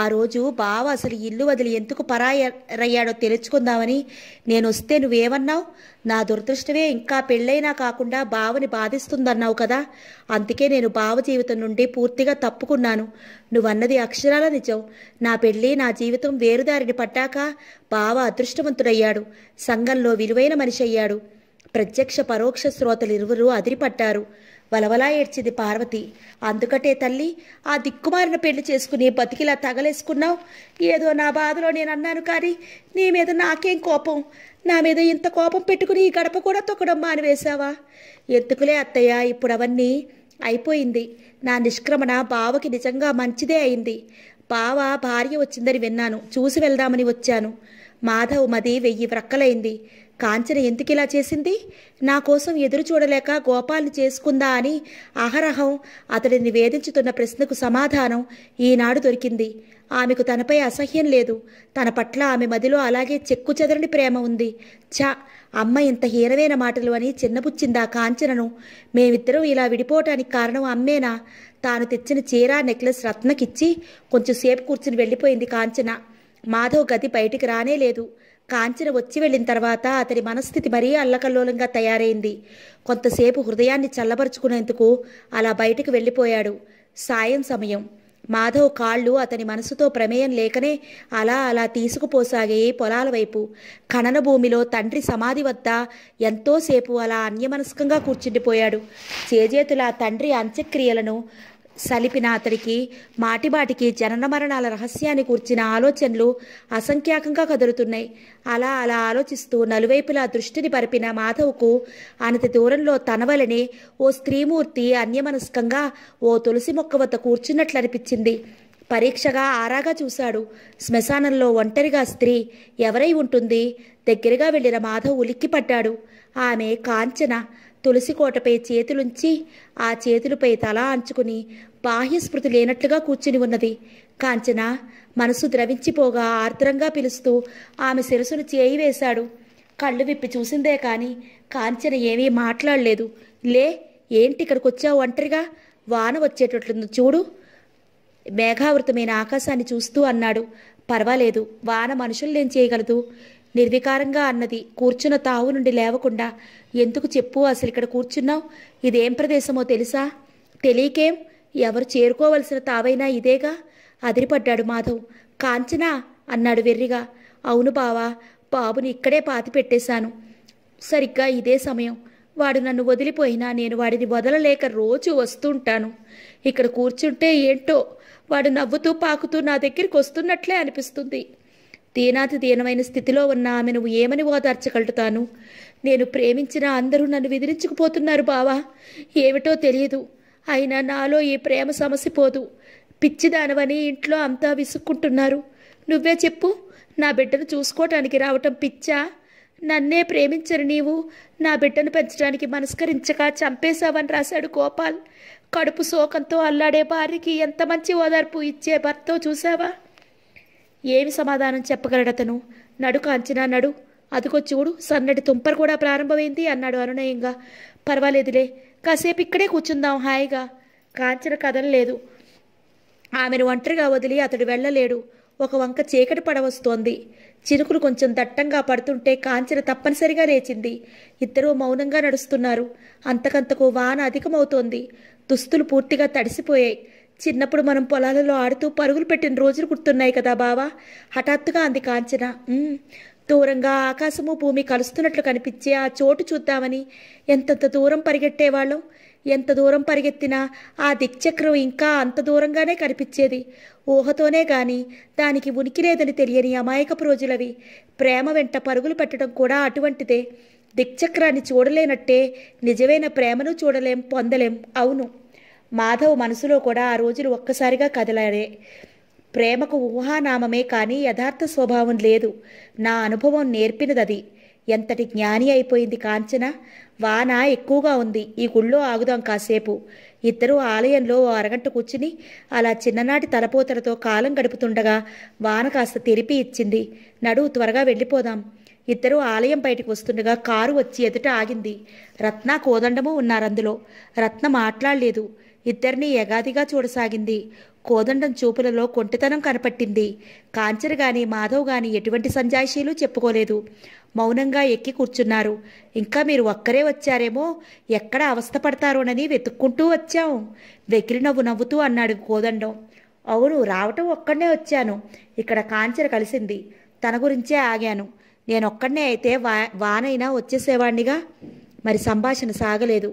S1: ఆ రోజు బావ అసలు ఇల్లు వదిలి ఎందుకు పరాయరయ్యాడో తెలుసుకుందామని నేను వస్తే నువ్వేమన్నావు నా దురదృష్టమే ఇంకా పెళ్ళైనా కాకుండా బావని బాధిస్తుందన్నావు కదా అందుకే నేను బావ జీవితం నుండి పూర్తిగా తప్పుకున్నాను నువ్వన్నది అక్షరాల నిజం నా పెళ్ళి నా జీవితం వేరుదారిని పట్టాక బావ అదృష్టవంతుడయ్యాడు సంఘంలో విలువైన మనిషి అయ్యాడు ప్రత్యక్ష పరోక్ష శ్రోతలు ఇరువురు అదిరిపట్టారు వలవలా ఏడ్చింది పార్వతి అందుకటే తల్లి ఆ దిక్కుమారిన పెళ్లి చేసుకుని బతికిలా తగలేసుకున్నావు ఏదో నా బాధలో నేను అన్నాను కానీ నీ మీద నాకేం కోపం నా మీద ఇంత కోపం పెట్టుకుని ఈ గడప కూడా తొక్కడం మానివేశావా ఎందుకులే అత్తయ్య ఇప్పుడు అవన్నీ అయిపోయింది నా నిష్క్రమణ బావకి నిజంగా మంచిదే అయింది బావ భార్య వచ్చిందని విన్నాను చూసి వెళ్దామని వచ్చాను మాధవ్ మది వెయ్యి వ్రక్కలైంది కాంచన ఎందుకు ఇలా చేసింది నా కోసం ఎదురు చూడలేక గోపాల్ని చేసుకుందా అని అహరహం అతడిని వేధించుతున్న ప్రశ్నకు సమాధానం ఈనాడు దొరికింది ఆమెకు తనపై అసహ్యం లేదు తన పట్ల ఆమె మదిలో అలాగే చెక్కు చెదరని ప్రేమ ఉంది చ అమ్మ ఇంత హీనమైన మాటలు అని చిన్నపుచ్చిందా కాంచనను మేమిద్దరం ఇలా విడిపోవటానికి కారణం అమ్మేనా తాను తెచ్చిన చీర నెక్లెస్ రత్నకిచ్చి కొంచెంసేపు కూర్చుని వెళ్ళిపోయింది కాంచన మాధవ్ గది బయటికి రానే లేదు కాంచన వచ్చి వెళ్ళిన తర్వాత అతని మనస్థితి మరీ అల్లకల్లోలంగా తయారైంది కొంతసేపు హృదయాన్ని చల్లబరుచుకునేందుకు అలా బయటకు వెళ్ళిపోయాడు సాయం సమయం మాధవ్ కాళ్ళు అతని మనసుతో ప్రమేయం లేకనే అలా అలా తీసుకుపోసాగాయి పొలాల వైపు ఖనన భూమిలో తండ్రి సమాధి వద్ద ఎంతోసేపు అలా అన్యమనస్కంగా కూర్చుండిపోయాడు చేజేతుల తండ్రి అంత్యక్రియలను సలిపిన అతడికి మాటిబాటికి జనన మరణాల రహస్యాన్ని కూర్చిన ఆలోచనలు అసంఖ్యాకంగా కదులుతున్నాయి అలా అలా ఆలోచిస్తూ నలువైపులా దృష్టిని పరిపిన మాధవ్కు అనతి దూరంలో తనవలనే ఓ స్త్రీమూర్తి అన్యమనస్కంగా ఓ తులసి మొక్క వద్ద కూర్చున్నట్లనిపించింది పరీక్షగా ఆరాగా చూశాడు శ్మశానంలో ఒంటరిగా స్త్రీ ఎవరై ఉంటుంది దగ్గరగా వెళ్ళిన మాధవ్ ఉలిక్కిపడ్డాడు ఆమె కాంచన తులసికోటపై చేతులుంచి ఆ చేతులపై తల అంచుకుని బాహ్యస్మృతి లేనట్లుగా కూర్చుని ఉన్నది కాంచన మనసు ద్రవించిపోగా ఆర్ద్రంగా పిలుస్తూ ఆమె శిరసును చేయి వేశాడు కళ్ళు విప్పి చూసిందే కాని కాంచన ఏమీ మాట్లాడలేదు లే ఏంటి ఇక్కడికి వచ్చావు ఒంటరిగా వాన వచ్చేటట్లుంది చూడు మేఘావృతమైన ఆకాశాన్ని చూస్తూ అన్నాడు పర్వాలేదు వాన మనుషుల్నేం చేయగలదు నిర్వికారంగా అన్నది కూర్చున్న తావు నుండి లేవకుండా ఎందుకు చెప్పు అసలు ఇక్కడ కూర్చున్నావు ఇదేం ప్రదేశమో తెలుసా తెలియకేం ఎవరు చేరుకోవలసిన తావైనా ఇదేగా అదిరిపడ్డాడు మాధవ్ కాంచనా అన్నాడు వెర్రిగా అవును బావా బాబుని ఇక్కడే పాతి పెట్టేశాను సరిగ్గా ఇదే సమయం వాడు నన్ను వదిలిపోయినా నేను వాడిని వదలలేక రోజు వస్తుంటాను ఇక్కడ కూర్చుంటే ఏంటో వాడు నవ్వుతూ పాకుతూ నా దగ్గరికి వస్తున్నట్లే అనిపిస్తుంది దీనాతి దీనమైన స్థితిలో ఉన్న ఆమెను ఏమని ఓదార్చగలుగుతాను నేను ప్రేమించిన అందరూ నన్ను విదిలించుకుపోతున్నారు బావా ఏమిటో తెలియదు అయినా నాలో ఈ ప్రేమ సమస్య పోదు పిచ్చిదానవని ఇంట్లో అంతా విసుక్కుంటున్నారు నువ్వే చెప్పు నా బిడ్డను చూసుకోవటానికి రావటం పిచ్చా నన్నే ప్రేమించరు నీవు నా బిడ్డను పెంచడానికి మనస్కరించక చంపేశావని రాశాడు గోపాల్ కడుపు శోకంతో అల్లాడే భార్యకి ఎంత మంచి ఓదార్పు ఇచ్చే భర్త చూసావా ఏమి సమాధానం చెప్పగలడతను నడుక అంచనా నడు అదిగో చూడు సన్నటి తుంపర్ కూడా ప్రారంభమైంది అన్నాడు అనునయంగా పర్వాలేదులే కాసేపు ఇక్కడే కూర్చుందాం హాయిగా కాంచన కదలలేదు ఆమెను ఒంటరిగా వదిలి అతడు వెళ్ళలేడు ఒక వంక చీకటి పడవస్తోంది చినుకులు కొంచెం దట్టంగా పడుతుంటే కాంచన తప్పనిసరిగా లేచింది ఇద్దరూ మౌనంగా నడుస్తున్నారు అంతకంతకు వాన అధికమవుతోంది దుస్తులు పూర్తిగా తడిసిపోయాయి చిన్నప్పుడు మనం పొలాలలో ఆడుతూ పరుగులు పెట్టిన రోజులు గుర్తున్నాయి కదా బావా హఠాత్తుగా అంది కాంచన దూరంగా ఆకాశము భూమి కలుస్తున్నట్లు కనిపించే ఆ చోటు చూద్దామని ఎంతంత దూరం పరిగెట్టేవాళ్ళం ఎంత దూరం పరిగెత్తినా ఆ దిక్చక్రం ఇంకా అంత దూరంగానే కనిపించేది ఊహతోనే గాని దానికి ఉనికి లేదని తెలియని అమాయకపు రోజులవి ప్రేమ వెంట పరుగులు పెట్టడం కూడా అటువంటిదే దిక్చక్రాన్ని చూడలేనట్టే నిజమైన ప్రేమను చూడలేం పొందలేం అవును మాధవ్ మనసులో కూడా ఆ రోజులు ఒక్కసారిగా కదలాడే ప్రేమకు ఊహానామమే కానీ యథార్థ స్వభావం లేదు నా అనుభవం నేర్పినదది ఎంతటి జ్ఞాని అయిపోయింది కాంచన వాన ఎక్కువగా ఉంది ఈ గుళ్ళో ఆగుదాం కాసేపు ఇద్దరూ ఆలయంలో ఓ అరగంట కూర్చుని అలా చిన్ననాటి తలపోతలతో కాలం గడుపుతుండగా వాన కాస్త తెరిపి ఇచ్చింది నడువు త్వరగా వెళ్ళిపోదాం ఇద్దరు ఆలయం బయటకు వస్తుండగా కారు వచ్చి ఎదుట ఆగింది రత్న కోదండము ఉన్నారందులో రత్న మాట్లాడలేదు ఇద్దరిని ఎగాదిగా చూడసాగింది కోదండం చూపులలో కొంటితనం కనపట్టింది కాంచర్ గాని మాధవ్ గాని ఎటువంటి సంజాయిషీలు చెప్పుకోలేదు మౌనంగా ఎక్కి కూర్చున్నారు ఇంకా మీరు ఒక్కరే వచ్చారేమో ఎక్కడ అవస్థపడతారోనని వెతుక్కుంటూ వచ్చాం వెకిలి నవ్వు నవ్వుతూ అన్నాడు కోదండం అవును రావటం ఒక్కడనే వచ్చాను ఇక్కడ కాంచర్ కలిసింది తన గురించే ఆగాను నేనొక్కడనే అయితే వా వానైనా వచ్చేసేవాణ్ణిగా మరి సంభాషణ సాగలేదు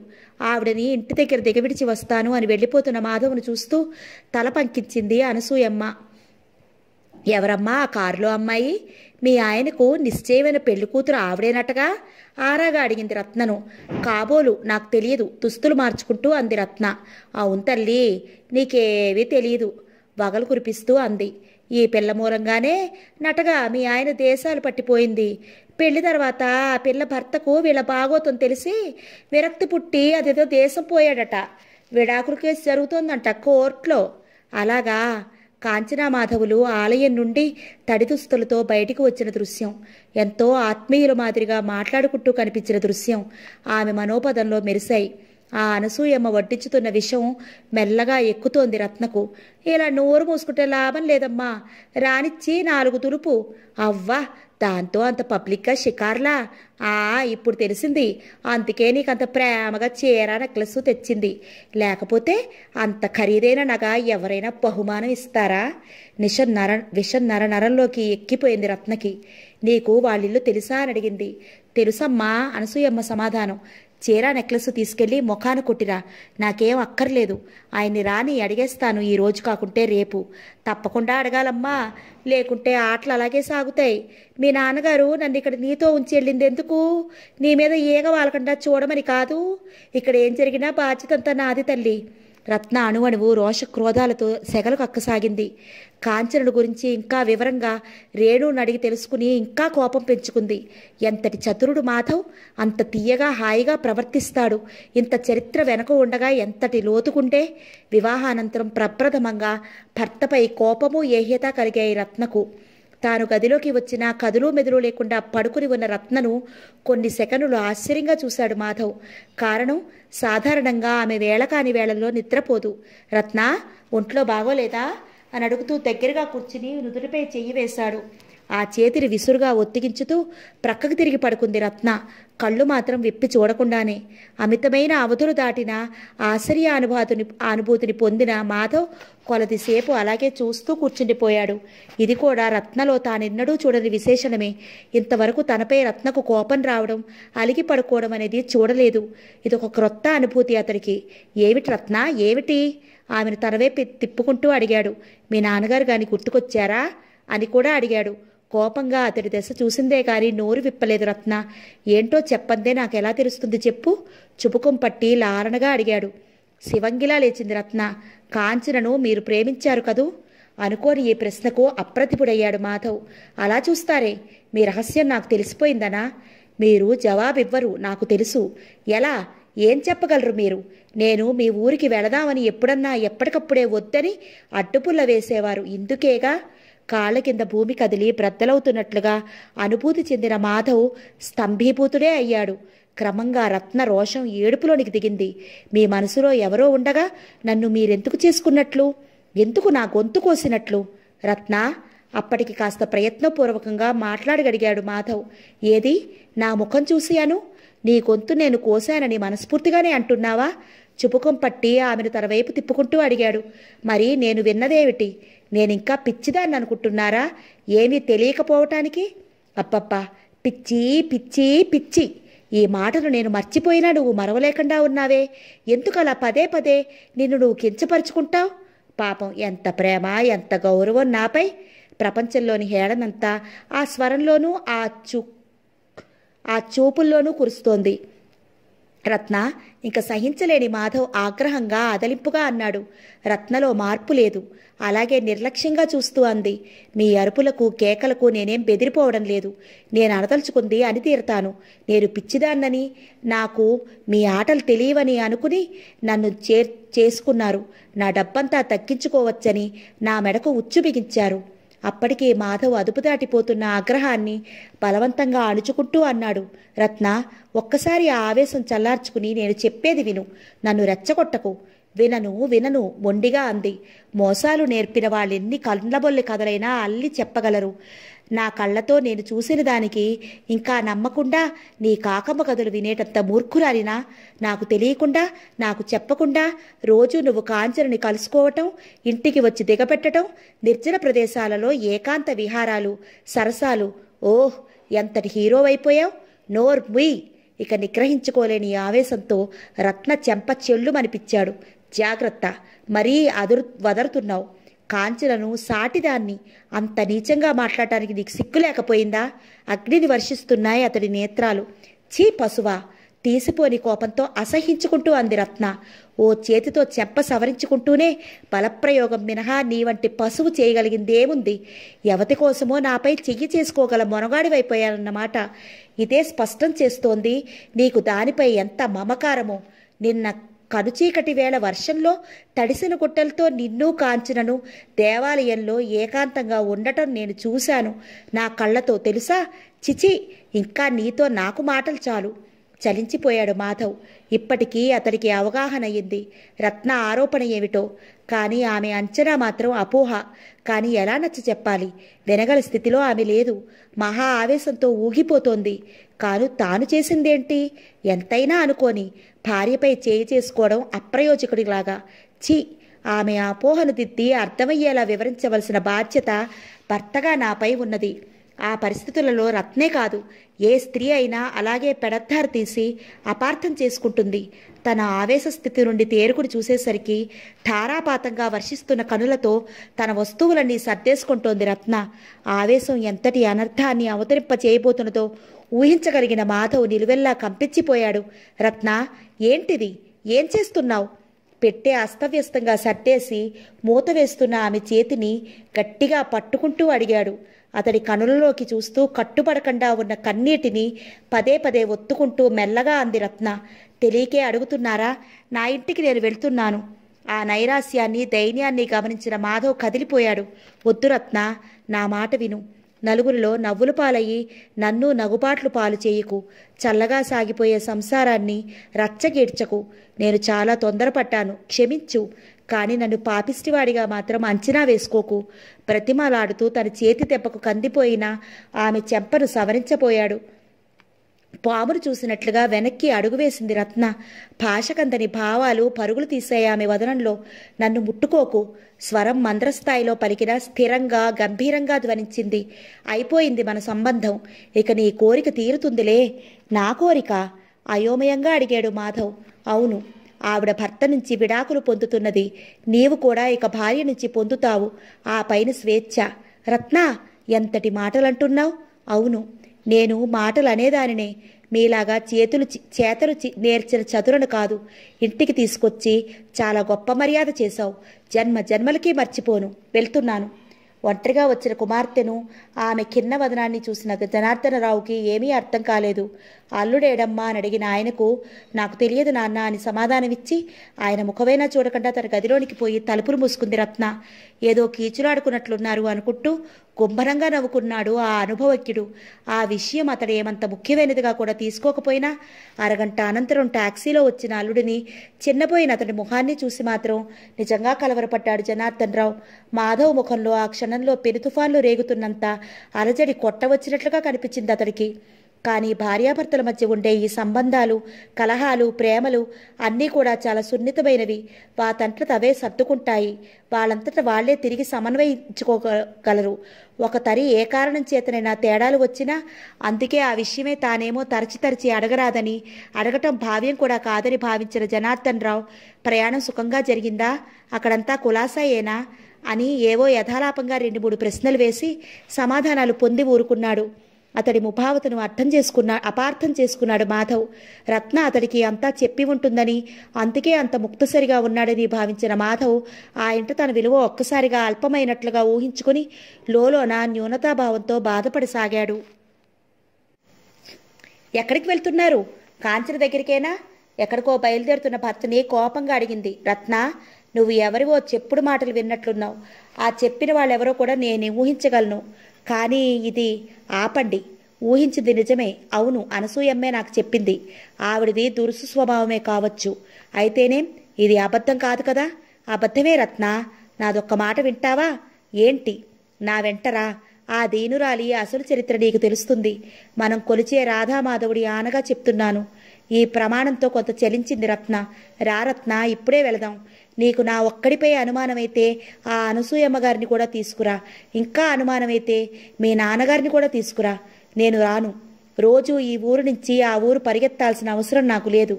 S1: ఆవిడని ఇంటి దగ్గర దిగవిడిచి వస్తాను అని వెళ్ళిపోతున్న మాధవ్ను చూస్తూ తల పంకించింది అనసూయమ్మ ఎవరమ్మా ఆ కారులో అమ్మాయి మీ ఆయనకు నిశ్చయమైన పెళ్లి కూతురు ఆవిడేనటగా ఆరాగా అడిగింది రత్నను కాబోలు నాకు తెలియదు దుస్తులు మార్చుకుంటూ అంది రత్న అవును తల్లి నీకేవీ తెలియదు వగలు కురిపిస్తూ అంది ఈ పిల్ల మూలంగానే నటగా మీ ఆయన దేశాలు పట్టిపోయింది పెళ్లి తర్వాత ఆ పిల్ల భర్తకు వీళ్ళ బాగోతుంది తెలిసి విరక్తి పుట్టి అదేదో దేశం పోయాడట విడాకుల కేసు జరుగుతోందంట కోర్టులో అలాగా కాంచనా మాధవులు ఆలయం నుండి తడిదుస్తులతో బయటికి వచ్చిన దృశ్యం ఎంతో ఆత్మీయుల మాదిరిగా మాట్లాడుకుంటూ కనిపించిన దృశ్యం ఆమె మనోపదంలో మెరిశాయి ఆ అనసూయమ్మ వడ్డించుతున్న విషయం మెల్లగా ఎక్కుతోంది రత్నకు ఇలా నోరు మూసుకుంటే లాభం లేదమ్మా రానిచ్చి నాలుగు తులుపు అవ్వా దాంతో అంత పబ్లిక్గా షికార్లా ఆ ఇప్పుడు తెలిసింది అందుకే నీకు అంత ప్రేమగా చీర నెక్లెస్ తెచ్చింది లేకపోతే అంత ఖరీదైన నగ ఎవరైనా బహుమానం ఇస్తారా నిష నర విష నర నరంలోకి ఎక్కిపోయింది రత్నకి నీకు వాళ్ళిల్లు తెలుసా అని అడిగింది తెలుసమ్మా అనసూయమ్మ సమాధానం చీరా నెక్లెస్ తీసుకెళ్లి ముఖాను కొట్టిరా నాకేం అక్కర్లేదు ఆయన్ని రాని అడిగేస్తాను ఈ రోజు కాకుంటే రేపు తప్పకుండా అడగాలమ్మా లేకుంటే ఆటలు అలాగే సాగుతాయి మీ నాన్నగారు నన్ను ఇక్కడ నీతో ఉంచి వెళ్ళింది ఎందుకు నీ మీద ఈగ వాళ్ళకుండా చూడమని కాదు ఇక్కడ ఏం జరిగినా బాధ్యత అంతా నాది తల్లి రత్న అణువణువు రోషక్రోధాలతో సెగలు కక్కసాగింది కాంచనుడు గురించి ఇంకా వివరంగా రేణుని అడిగి తెలుసుకుని ఇంకా కోపం పెంచుకుంది ఎంతటి చతురుడు మాధవ్ అంత తీయగా హాయిగా ప్రవర్తిస్తాడు ఇంత చరిత్ర వెనక ఉండగా ఎంతటి లోతుకుంటే వివాహానంతరం ప్రప్రథమంగా భర్తపై కోపము ఏహ్యత కలిగాయి రత్నకు తాను గదిలోకి వచ్చిన కదులు మెదులు లేకుండా పడుకుని ఉన్న రత్నను కొన్ని సెకనులు ఆశ్చర్యంగా చూశాడు మాధవ్ కారణం సాధారణంగా ఆమె వేళ కాని వేళల్లో నిద్రపోదు రత్న ఒంట్లో బాగోలేదా అని అడుగుతూ దగ్గరగా కూర్చుని నుదుటిపై చెయ్యి వేశాడు ఆ చేతిని విసురుగా ఒత్తిగించుతూ ప్రక్కకు తిరిగి పడుకుంది రత్న కళ్ళు మాత్రం విప్పి చూడకుండానే అమితమైన అవధులు దాటిన ఆశ్చర్య అనుభూతిని అనుభూతిని పొందిన మాధవ్ కొలదిసేపు అలాగే చూస్తూ కూర్చుండిపోయాడు ఇది కూడా రత్నలో తానెన్నడూ చూడని విశేషణమే ఇంతవరకు తనపై రత్నకు కోపం రావడం అలిగి పడుకోవడం అనేది చూడలేదు ఇదొక క్రొత్త అనుభూతి అతడికి ఏమిటి రత్న ఏమిటి ఆమెను తనవే తిప్పుకుంటూ అడిగాడు మీ నాన్నగారు కానీ గుర్తుకొచ్చారా అని కూడా అడిగాడు కోపంగా అతడి దశ చూసిందే గాని నోరు విప్పలేదు రత్న ఏంటో చెప్పందే నాకెలా తెలుస్తుంది చెప్పు చుపుకం పట్టి లారణగా అడిగాడు శివంగిలా లేచింది రత్న కాంచనను మీరు ప్రేమించారు కదూ అనుకోని ఈ ప్రశ్నకు అప్రతిపుడయ్యాడు మాధవ్ అలా చూస్తారే మీ రహస్యం నాకు తెలిసిపోయిందనా మీరు జవాబివ్వరు నాకు తెలుసు ఎలా ఏం చెప్పగలరు మీరు నేను మీ ఊరికి వెళదామని ఎప్పుడన్నా ఎప్పటికప్పుడే వద్దని అడ్డుపుల్ల వేసేవారు ఇందుకేగా కాళ్ళ కింద భూమి కదిలి బ్రద్దలవుతున్నట్లుగా అనుభూతి చెందిన మాధవ్ స్తంభీభూతుడే అయ్యాడు క్రమంగా రత్న రోషం ఏడుపులోనికి దిగింది మీ మనసులో ఎవరో ఉండగా నన్ను మీరెందుకు చేసుకున్నట్లు ఎందుకు నా గొంతు కోసినట్లు రత్న అప్పటికి కాస్త ప్రయత్నపూర్వకంగా మాట్లాడగడిగాడు మాధవ్ ఏది నా ముఖం చూసాను నీ గొంతు నేను కోశానని మనస్ఫూర్తిగానే అంటున్నావా చుపుకం పట్టి ఆమెను తన వైపు తిప్పుకుంటూ అడిగాడు మరి నేను విన్నదేమిటి నేనింకా పిచ్చిదాన్ని అనుకుంటున్నారా ఏమీ తెలియకపోవటానికి అప్పప్ప పిచ్చి పిచ్చి పిచ్చి ఈ మాటను నేను మర్చిపోయినా నువ్వు మరవలేకుండా ఉన్నావే ఎందుకు అలా పదే పదే నిన్ను నువ్వు కించపరుచుకుంటావు పాపం ఎంత ప్రేమ ఎంత గౌరవం నాపై ప్రపంచంలోని హేళనంతా ఆ స్వరంలోనూ ఆ చూ ఆ చూపుల్లోనూ కురుస్తోంది రత్న ఇంక సహించలేని మాధవ్ ఆగ్రహంగా అదలింపుగా అన్నాడు రత్నలో మార్పు లేదు అలాగే నిర్లక్ష్యంగా చూస్తూ అంది మీ అరుపులకు కేకలకు నేనేం బెదిరిపోవడం లేదు నేను అనదలుచుకుంది అని తీరతాను నేను పిచ్చిదాన్నని నాకు మీ ఆటలు తెలియవని అనుకుని నన్ను చేర్ చేసుకున్నారు నా డబ్బంతా తగ్గించుకోవచ్చని నా మెడకు ఉచ్చు బిగించారు అప్పటికే మాధవ్ అదుపు దాటిపోతున్న ఆగ్రహాన్ని బలవంతంగా అణుచుకుంటూ అన్నాడు రత్న ఒక్కసారి ఆ ఆవేశం చల్లార్చుకుని నేను చెప్పేది విను నన్ను రెచ్చగొట్టకు వినను వినను మొండిగా అంది మోసాలు నేర్పిన వాళ్ళెన్ని కళ్ళబొల్లి కథలైనా అల్లి చెప్పగలరు నా కళ్ళతో నేను చూసిన దానికి ఇంకా నమ్మకుండా నీ కాకమ్మ కథలు వినేటంత మూర్ఖురాలినా నాకు తెలియకుండా నాకు చెప్పకుండా రోజు నువ్వు కాంచనని కలుసుకోవటం ఇంటికి వచ్చి దిగబెట్టడం నిర్జన ప్రదేశాలలో ఏకాంత విహారాలు సరసాలు ఓహ్ ఎంతటి హీరో అయిపోయావు నోర్ ముయ్ ఇక నిగ్రహించుకోలేని ఆవేశంతో రత్న చెంప చెల్లుమనిపించాడు జాగ్రత్త మరీ అదురు వదరుతున్నావు కాంచెలను సాటిదాన్ని అంత నీచంగా మాట్లాడటానికి నీకు సిక్కు లేకపోయిందా అగ్నిని వర్షిస్తున్నాయి అతడి నేత్రాలు చీ పశువా తీసిపోని కోపంతో అసహించుకుంటూ అంది రత్న ఓ చేతితో చెంప సవరించుకుంటూనే బలప్రయోగం మినహా నీ వంటి పశువు చేయగలిగిందేముంది యవతి కోసమో నాపై చెయ్యి చేసుకోగల మొనగాడివైపోయానన్నమాట ఇదే స్పష్టం చేస్తోంది నీకు దానిపై ఎంత మమకారమో నిన్న కనుచీకటి వేళ వర్షంలో తడిసిన గుట్టలతో నిన్ను కాంచినను దేవాలయంలో ఏకాంతంగా ఉండటం నేను చూశాను నా కళ్ళతో తెలుసా చిచి ఇంకా నీతో నాకు మాటలు చాలు చలించిపోయాడు మాధవ్ ఇప్పటికీ అతడికి అవగాహన అయ్యింది రత్న ఆరోపణ ఏమిటో కానీ ఆమె అంచనా మాత్రం అపోహ కానీ ఎలా నచ్చ చెప్పాలి వెనగల స్థితిలో ఆమె లేదు మహా ఆవేశంతో ఊగిపోతోంది కాను తాను చేసిందేంటి ఎంతైనా అనుకోని భార్యపై చేయి చేసుకోవడం అప్రయోజకుడిలాగా ఛీ ఆమె అపోహను దిద్ది అర్థమయ్యేలా వివరించవలసిన బాధ్యత భర్తగా నాపై ఉన్నది ఆ పరిస్థితులలో రత్నే కాదు ఏ స్త్రీ అయినా అలాగే పెడద్దారు తీసి అపార్థం చేసుకుంటుంది తన ఆవేశ స్థితి నుండి తేరుకుని చూసేసరికి ధారాపాతంగా వర్షిస్తున్న కనులతో తన వస్తువులన్నీ సర్దేసుకుంటోంది రత్న ఆవేశం ఎంతటి అనర్థాన్ని అవతరింప చేయబోతున్నదో ఊహించగలిగిన మాధవ్ నిలువెల్లా కంపించిపోయాడు రత్న ఏంటిది ఏం చేస్తున్నావు పెట్టే అస్తవ్యస్తంగా సర్దేసి మూత వేస్తున్న ఆమె చేతిని గట్టిగా పట్టుకుంటూ అడిగాడు అతడి కనులలోకి చూస్తూ కట్టుబడకుండా ఉన్న కన్నీటిని పదే పదే ఒత్తుకుంటూ మెల్లగా అంది రత్న తెలియకే అడుగుతున్నారా నా ఇంటికి నేను వెళ్తున్నాను ఆ నైరాస్యాన్ని దైన్యాన్ని గమనించిన మాధవ్ కదిలిపోయాడు వద్దు రత్న నా మాట విను నలుగురిలో నవ్వులు పాలయ్యి నన్ను నగుపాట్లు పాలు చేయకు చల్లగా సాగిపోయే సంసారాన్ని రచ్చగీడ్చకు నేను చాలా తొందరపడ్డాను క్షమించు కానీ నన్ను పాపిష్టివాడిగా మాత్రం అంచనా వేసుకోకు ప్రతిమలాడుతూ తన చేతి దెబ్బకు కందిపోయినా ఆమె చెంపను సవరించబోయాడు పామును చూసినట్లుగా వెనక్కి అడుగువేసింది రత్న భాషకందని భావాలు పరుగులు తీసేయామె వదనంలో నన్ను ముట్టుకోకు స్వరం మంద్రస్థాయిలో పలికినా స్థిరంగా గంభీరంగా ధ్వనించింది అయిపోయింది మన సంబంధం ఇక నీ కోరిక తీరుతుందిలే నా కోరిక అయోమయంగా అడిగాడు మాధవ్ అవును ఆవిడ భర్త నుంచి విడాకులు పొందుతున్నది నీవు కూడా ఇక భార్య నుంచి పొందుతావు ఆ పైన స్వేచ్ఛ రత్న ఎంతటి మాటలంటున్నావు అవును నేను మాటలు అనేదానినే మీలాగా చేతులు చేతలు నేర్చిన చదురును కాదు ఇంటికి తీసుకొచ్చి చాలా గొప్ప మర్యాద చేశావు జన్మ జన్మలకి మర్చిపోను వెళ్తున్నాను ఒంటరిగా వచ్చిన కుమార్తెను ఆమె కిన్న వదనాన్ని చూసిన జనార్దనరావుకి ఏమీ అర్థం కాలేదు అల్లుడేడమ్మా అని అడిగిన ఆయనకు నాకు తెలియదు నాన్న అని సమాధానమిచ్చి ఆయన ముఖమైనా చూడకుండా తన గదిలోనికి పోయి తలుపులు మూసుకుంది రత్న ఏదో కీచులాడుకున్నట్లున్నారు అనుకుంటూ గుంభరంగా నవ్వుకున్నాడు ఆ అనుభవజ్ఞుడు ఆ విషయం అతడు ఏమంత ముఖ్యమైనదిగా కూడా తీసుకోకపోయినా అరగంట అనంతరం టాక్సీలో వచ్చిన అల్లుడిని చిన్నపోయిన అతడి ముఖాన్ని చూసి మాత్రం నిజంగా కలవరపడ్డాడు జనార్దన్ రావు మాధవ్ ముఖంలో ఆ క్షణంలో పెను తుఫాన్లు రేగుతున్నంత అలజడి కొట్టవచ్చినట్లుగా కనిపించింది అతడికి కానీ భార్యాభర్తల మధ్య ఉండే ఈ సంబంధాలు కలహాలు ప్రేమలు అన్నీ కూడా చాలా సున్నితమైనవి వా వాతంతట అవే సర్దుకుంటాయి వాళ్ళంతట వాళ్లే తిరిగి సమన్వయించుకోగలరు ఒక తరి ఏ కారణం చేతనైనా తేడాలు వచ్చినా అందుకే ఆ విషయమే తానేమో తరచి తరచి అడగరాదని అడగటం భావ్యం కూడా కాదని భావించిన జనార్దన్ రావు ప్రయాణం సుఖంగా జరిగిందా అక్కడంతా కులాసాయేనా అని ఏవో యథాలాపంగా రెండు మూడు ప్రశ్నలు వేసి సమాధానాలు పొంది ఊరుకున్నాడు అతడి ముభావతను అర్థం చేసుకున్నా అపార్థం చేసుకున్నాడు మాధవ్ రత్న అతడికి అంతా చెప్పి ఉంటుందని అందుకే అంత ముక్తసరిగా ఉన్నాడని భావించిన మాధవ్ ఆ ఇంట తన విలువ ఒక్కసారిగా అల్పమైనట్లుగా ఊహించుకుని లోలోన న్యూనతాభావంతో బాధపడసాగాడు ఎక్కడికి వెళ్తున్నారు కాంచన దగ్గరికేనా ఎక్కడికో బయలుదేరుతున్న భర్తని కోపంగా అడిగింది రత్న నువ్వు ఎవరివో చెప్పుడు మాటలు విన్నట్లున్నావు ఆ చెప్పిన వాళ్ళెవరో కూడా నేను ఊహించగలను కానీ ఇది ఆపండి ఊహించింది నిజమే అవును అనసూయమ్మే నాకు చెప్పింది ఆవిడిది దురుసు స్వభావమే కావచ్చు అయితేనేం ఇది అబద్ధం కాదు కదా అబద్ధమే రత్న నాదొక్క మాట వింటావా ఏంటి నా వెంటరా ఆ దీనురాలి అసలు చరిత్ర నీకు తెలుస్తుంది మనం కొలిచే రాధామాధవుడి ఆనగా చెప్తున్నాను ఈ ప్రమాణంతో కొంత చలించింది రత్న రారత్న ఇప్పుడే వెళదాం నీకు నా ఒక్కడిపై అనుమానమైతే ఆ అనసూయమ్మ గారిని కూడా తీసుకురా ఇంకా అనుమానమైతే మీ నాన్నగారిని కూడా తీసుకురా నేను రాను రోజు ఈ ఊరు నుంచి ఆ ఊరు పరిగెత్తాల్సిన అవసరం నాకు లేదు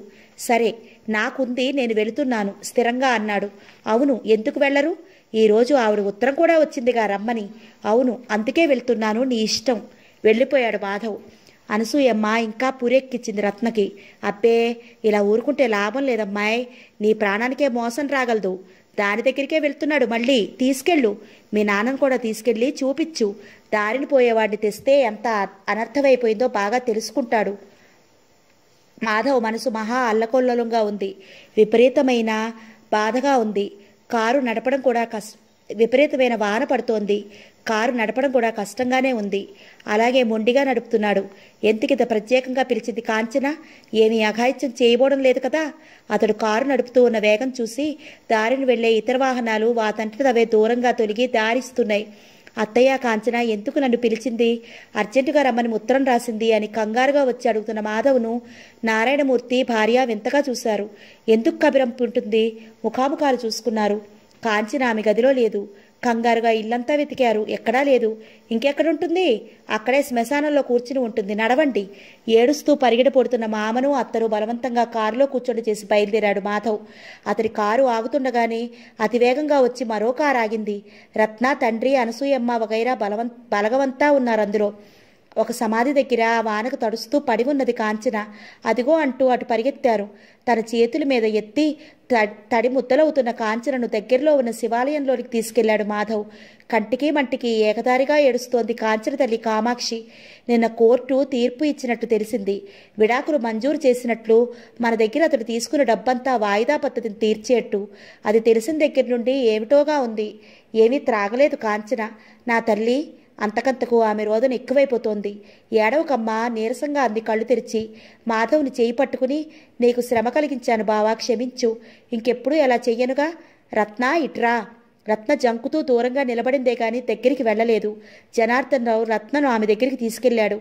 S1: సరే నాకుంది నేను వెళుతున్నాను స్థిరంగా అన్నాడు అవును ఎందుకు వెళ్ళరు ఈరోజు ఆవిడ ఉత్తరం కూడా వచ్చిందిగా రమ్మని అవును అందుకే వెళ్తున్నాను నీ ఇష్టం వెళ్ళిపోయాడు మాధవ్ అనసూయమ్మ ఇంకా పురెక్కిచ్చింది రత్నకి అబ్బే ఇలా ఊరుకుంటే లాభం లేదమ్మాయి నీ ప్రాణానికే మోసం రాగలదు దాని దగ్గరికే వెళ్తున్నాడు మళ్ళీ తీసుకెళ్ళు మీ నాన్నను కూడా తీసుకెళ్ళి చూపించు దారిని పోయేవాడిని తెస్తే ఎంత అనర్థమైపోయిందో బాగా తెలుసుకుంటాడు మాధవ్ మనసు మహా అల్లకొల్లలంగా ఉంది విపరీతమైన బాధగా ఉంది కారు నడపడం కూడా కష్టం విపరీతమైన వాన పడుతోంది కారు నడపడం కూడా కష్టంగానే ఉంది అలాగే మొండిగా నడుపుతున్నాడు ఎంతకిత ప్రత్యేకంగా పిలిచింది కాంచన ఏమీ అఘాయిత్యం చేయబోవడం లేదు కదా అతడు కారు నడుపుతూ ఉన్న వేగం చూసి దారిని వెళ్లే ఇతర వాహనాలు వాతంటే అవే దూరంగా తొలిగి దారిస్తున్నాయి అత్తయ్య కాంచన ఎందుకు నన్ను పిలిచింది అర్జెంటుగా రమ్మని ఉత్తరం రాసింది అని కంగారుగా వచ్చి అడుగుతున్న మాధవ్ను నారాయణమూర్తి భార్య వింతగా చూశారు ఎందుకు కబిరం ఉంటుంది ముఖాముఖాలు చూసుకున్నారు కాంచన ఆమె గదిలో లేదు కంగారుగా ఇల్లంతా వెతికారు ఎక్కడా లేదు ఇంకెక్కడుంటుంది అక్కడే శ్మశానంలో కూర్చుని ఉంటుంది నడవండి ఏడుస్తూ పొడుతున్న మామను అత్తరు బలవంతంగా కారులో కూర్చొని చేసి బయలుదేరాడు మాధవ్ అతడి కారు ఆగుతుండగానే అతివేగంగా వచ్చి మరో కారు ఆగింది రత్న తండ్రి అనసూయమ్మ వగైరా బలవం బలగవంతా ఉన్నారు అందులో ఒక సమాధి దగ్గర ఆ వానకు తడుస్తూ పడి ఉన్నది కాంచన అదిగో అంటూ అటు పరిగెత్తారు తన చేతుల మీద ఎత్తి తడి ముద్దలవుతున్న కాంచనను దగ్గరలో ఉన్న శివాలయంలోనికి తీసుకెళ్లాడు మాధవ్ కంటికి మంటికి ఏకదారిగా ఏడుస్తోంది కాంచన తల్లి కామాక్షి నిన్న కోర్టు తీర్పు ఇచ్చినట్టు తెలిసింది విడాకులు మంజూరు చేసినట్లు మన దగ్గర అతడు తీసుకున్న డబ్బంతా వాయిదా పద్ధతిని తీర్చేట్టు అది తెలిసిన దగ్గర నుండి ఏమిటోగా ఉంది ఏమీ త్రాగలేదు కాంచన నా తల్లి అంతకంతకు ఆమె రోదన ఎక్కువైపోతోంది ఏడవకమ్మ నీరసంగా అంది కళ్ళు తెరిచి మాధవ్ని చేయి పట్టుకుని నీకు శ్రమ కలిగించాను బావా క్షమించు ఇంకెప్పుడు ఎలా చెయ్యనుగా రత్న ఇట్రా రత్న జంకుతూ దూరంగా నిలబడిందే కానీ దగ్గరికి వెళ్ళలేదు జనార్దనరావు రావు రత్నను ఆమె దగ్గరికి తీసుకెళ్లాడు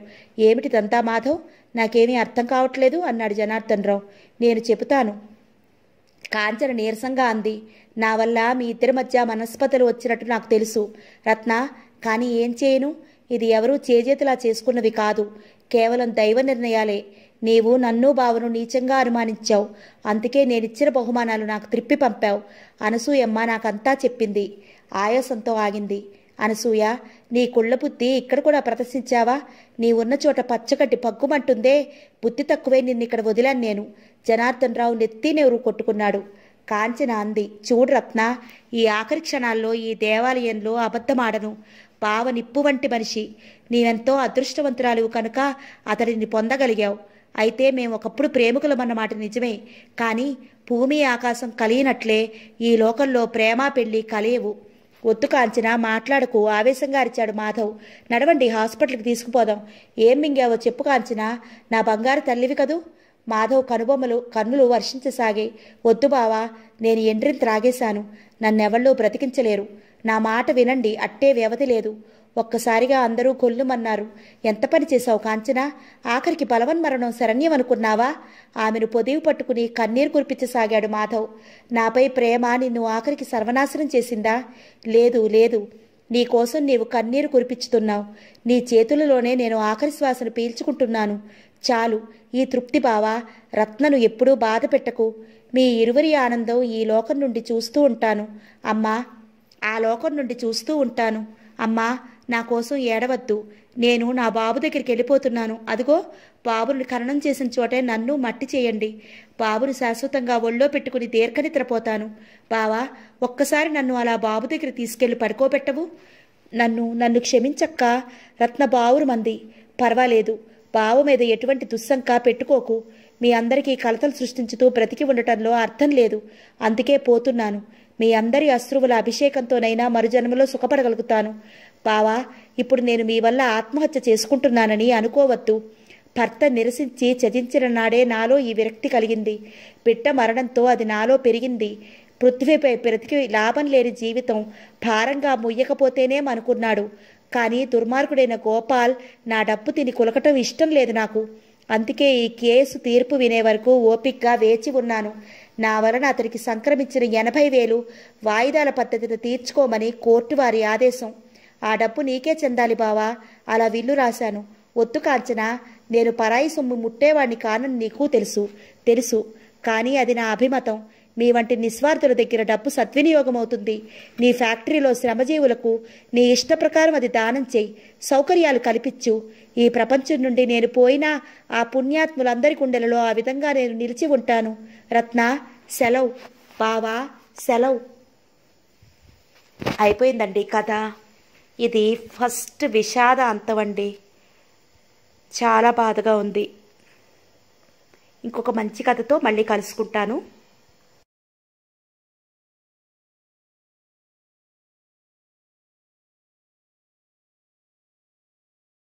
S1: ఏమిటిదంతా మాధవ్ నాకేమీ అర్థం కావట్లేదు అన్నాడు జనార్దనరావు రావు నేను చెబుతాను కాంచన నీరసంగా అంది నా వల్ల మీ ఇద్దరి మధ్య మనస్పతలు వచ్చినట్టు నాకు తెలుసు రత్న కానీ ఏం చేయను ఇది ఎవరూ చేజేతలా చేసుకున్నవి కాదు కేవలం దైవ నిర్ణయాలే నీవు నన్ను బావను నీచంగా అనుమానించావు అందుకే నేనిచ్చిన బహుమానాలు నాకు త్రిప్పి పంపావు అనసూయమ్మ నాకంతా చెప్పింది ఆయాసంతో ఆగింది అనసూయ నీ కుళ్ళ బుద్ధి ఇక్కడ కూడా ప్రదర్శించావా నీ ఉన్న చోట పచ్చగడ్డి పగ్గుమంటుందే బుద్ధి తక్కువే నిన్నిక్కడ వదిలాను నేను జనార్దన్ రావు నెత్తి నెవరు కొట్టుకున్నాడు కాంచన అంది చూడు రత్న ఈ ఆఖరి క్షణాల్లో ఈ దేవాలయంలో అబద్ధమాడను బావ నిప్పు వంటి మనిషి నీవెంతో అదృష్టవంతురాలు కనుక అతడిని పొందగలిగావు అయితే మేము ఒకప్పుడు ప్రేమికులమన్నమాట నిజమే కానీ భూమి ఆకాశం కలిగినట్లే ఈ లోకంలో ప్రేమ పెళ్లి కలియవు ఒత్తు కాంచిన మాట్లాడకు ఆవేశంగా అరిచాడు మాధవ్ నడవండి హాస్పిటల్కి తీసుకుపోదాం ఏం మింగావో చెప్పు కాంచినా నా బంగారు తల్లివి కదూ మాధవ్ కనుబొమ్మలు కన్నులు వర్షించసాగే వద్దు బావా నేను ఎండ్రిని త్రాగేశాను నన్నెవళ్ళూ బ్రతికించలేరు నా మాట వినండి అట్టే వ్యవధి లేదు ఒక్కసారిగా అందరూ కొల్లుమన్నారు ఎంత పని చేశావు కాంచనా ఆఖరికి బలవన్ మరణం శరణ్యమనుకున్నావా ఆమెను పొదివి పట్టుకుని కన్నీరు కురిపించసాగాడు మాధవ్ నాపై ప్రేమ నిన్ను ఆఖరికి సర్వనాశనం చేసిందా లేదు లేదు నీకోసం నీవు కన్నీరు కురిపించుతున్నావు నీ చేతులలోనే నేను ఆఖరి శ్వాసను పీల్చుకుంటున్నాను చాలు ఈ తృప్తి బావా రత్నను ఎప్పుడూ బాధ పెట్టకు మీ ఇరువురి ఆనందం ఈ లోకం నుండి చూస్తూ ఉంటాను అమ్మా ఆ లోకం నుండి చూస్తూ ఉంటాను అమ్మా నా కోసం ఏడవద్దు నేను నా బాబు దగ్గరికి వెళ్ళిపోతున్నాను అదిగో బాబుని ఖననం చేసిన చోటే నన్ను మట్టి చేయండి బాబును శాశ్వతంగా ఒళ్ళో పెట్టుకుని దీర్ఘనిద్రపోతాను బావా ఒక్కసారి నన్ను అలా బాబు దగ్గర తీసుకెళ్లి పడుకోబెట్టవు నన్ను నన్ను క్షమించక్క రత్న బావురు మంది పర్వాలేదు బావు మీద ఎటువంటి దుస్సంక పెట్టుకోకు మీ అందరికీ కలతలు సృష్టించుతూ బ్రతికి ఉండటంలో అర్థం లేదు అందుకే పోతున్నాను మీ అందరి అశ్రువుల అభిషేకంతోనైనా మరుజన్మలో సుఖపడగలుగుతాను బావా ఇప్పుడు నేను మీ వల్ల ఆత్మహత్య చేసుకుంటున్నానని అనుకోవద్దు భర్త నిరసించి చదించిన నాడే నాలో ఈ విరక్తి కలిగింది బిడ్డ మరణంతో అది నాలో పెరిగింది పృథ్వీపై ప్రతికి లాభం లేని జీవితం భారంగా ముయ్యకపోతేనే అనుకున్నాడు కానీ దుర్మార్గుడైన గోపాల్ నా డబ్బు తిని కులకటం ఇష్టం లేదు నాకు అందుకే ఈ కేసు తీర్పు వినే వరకు ఓపిక్గా వేచి ఉన్నాను నా వలన అతనికి సంక్రమించిన ఎనభై వేలు వాయిదాల పద్ధతిని తీర్చుకోమని కోర్టు వారి ఆదేశం ఆ డబ్బు నీకే చెందాలి బావా అలా విల్లు రాశాను ఒత్తు కాంచన నేను పరాయి సొమ్ము ముట్టేవాడిని కానని నీకు తెలుసు తెలుసు కానీ అది నా అభిమతం మీ వంటి నిస్వార్థుల దగ్గర డబ్బు సద్వినియోగం అవుతుంది నీ ఫ్యాక్టరీలో శ్రమజీవులకు నీ ఇష్ట ప్రకారం అది దానం చేయి సౌకర్యాలు కల్పించు ఈ ప్రపంచం నుండి నేను పోయినా ఆ పుణ్యాత్ములందరి గుండెలలో ఆ విధంగా నేను నిలిచి ఉంటాను రత్న సెలవు బావా సెలవు అయిపోయిందండి కథ ఇది ఫస్ట్ విషాద అండి చాలా బాధగా ఉంది ఇంకొక మంచి కథతో మళ్ళీ కలుసుకుంటాను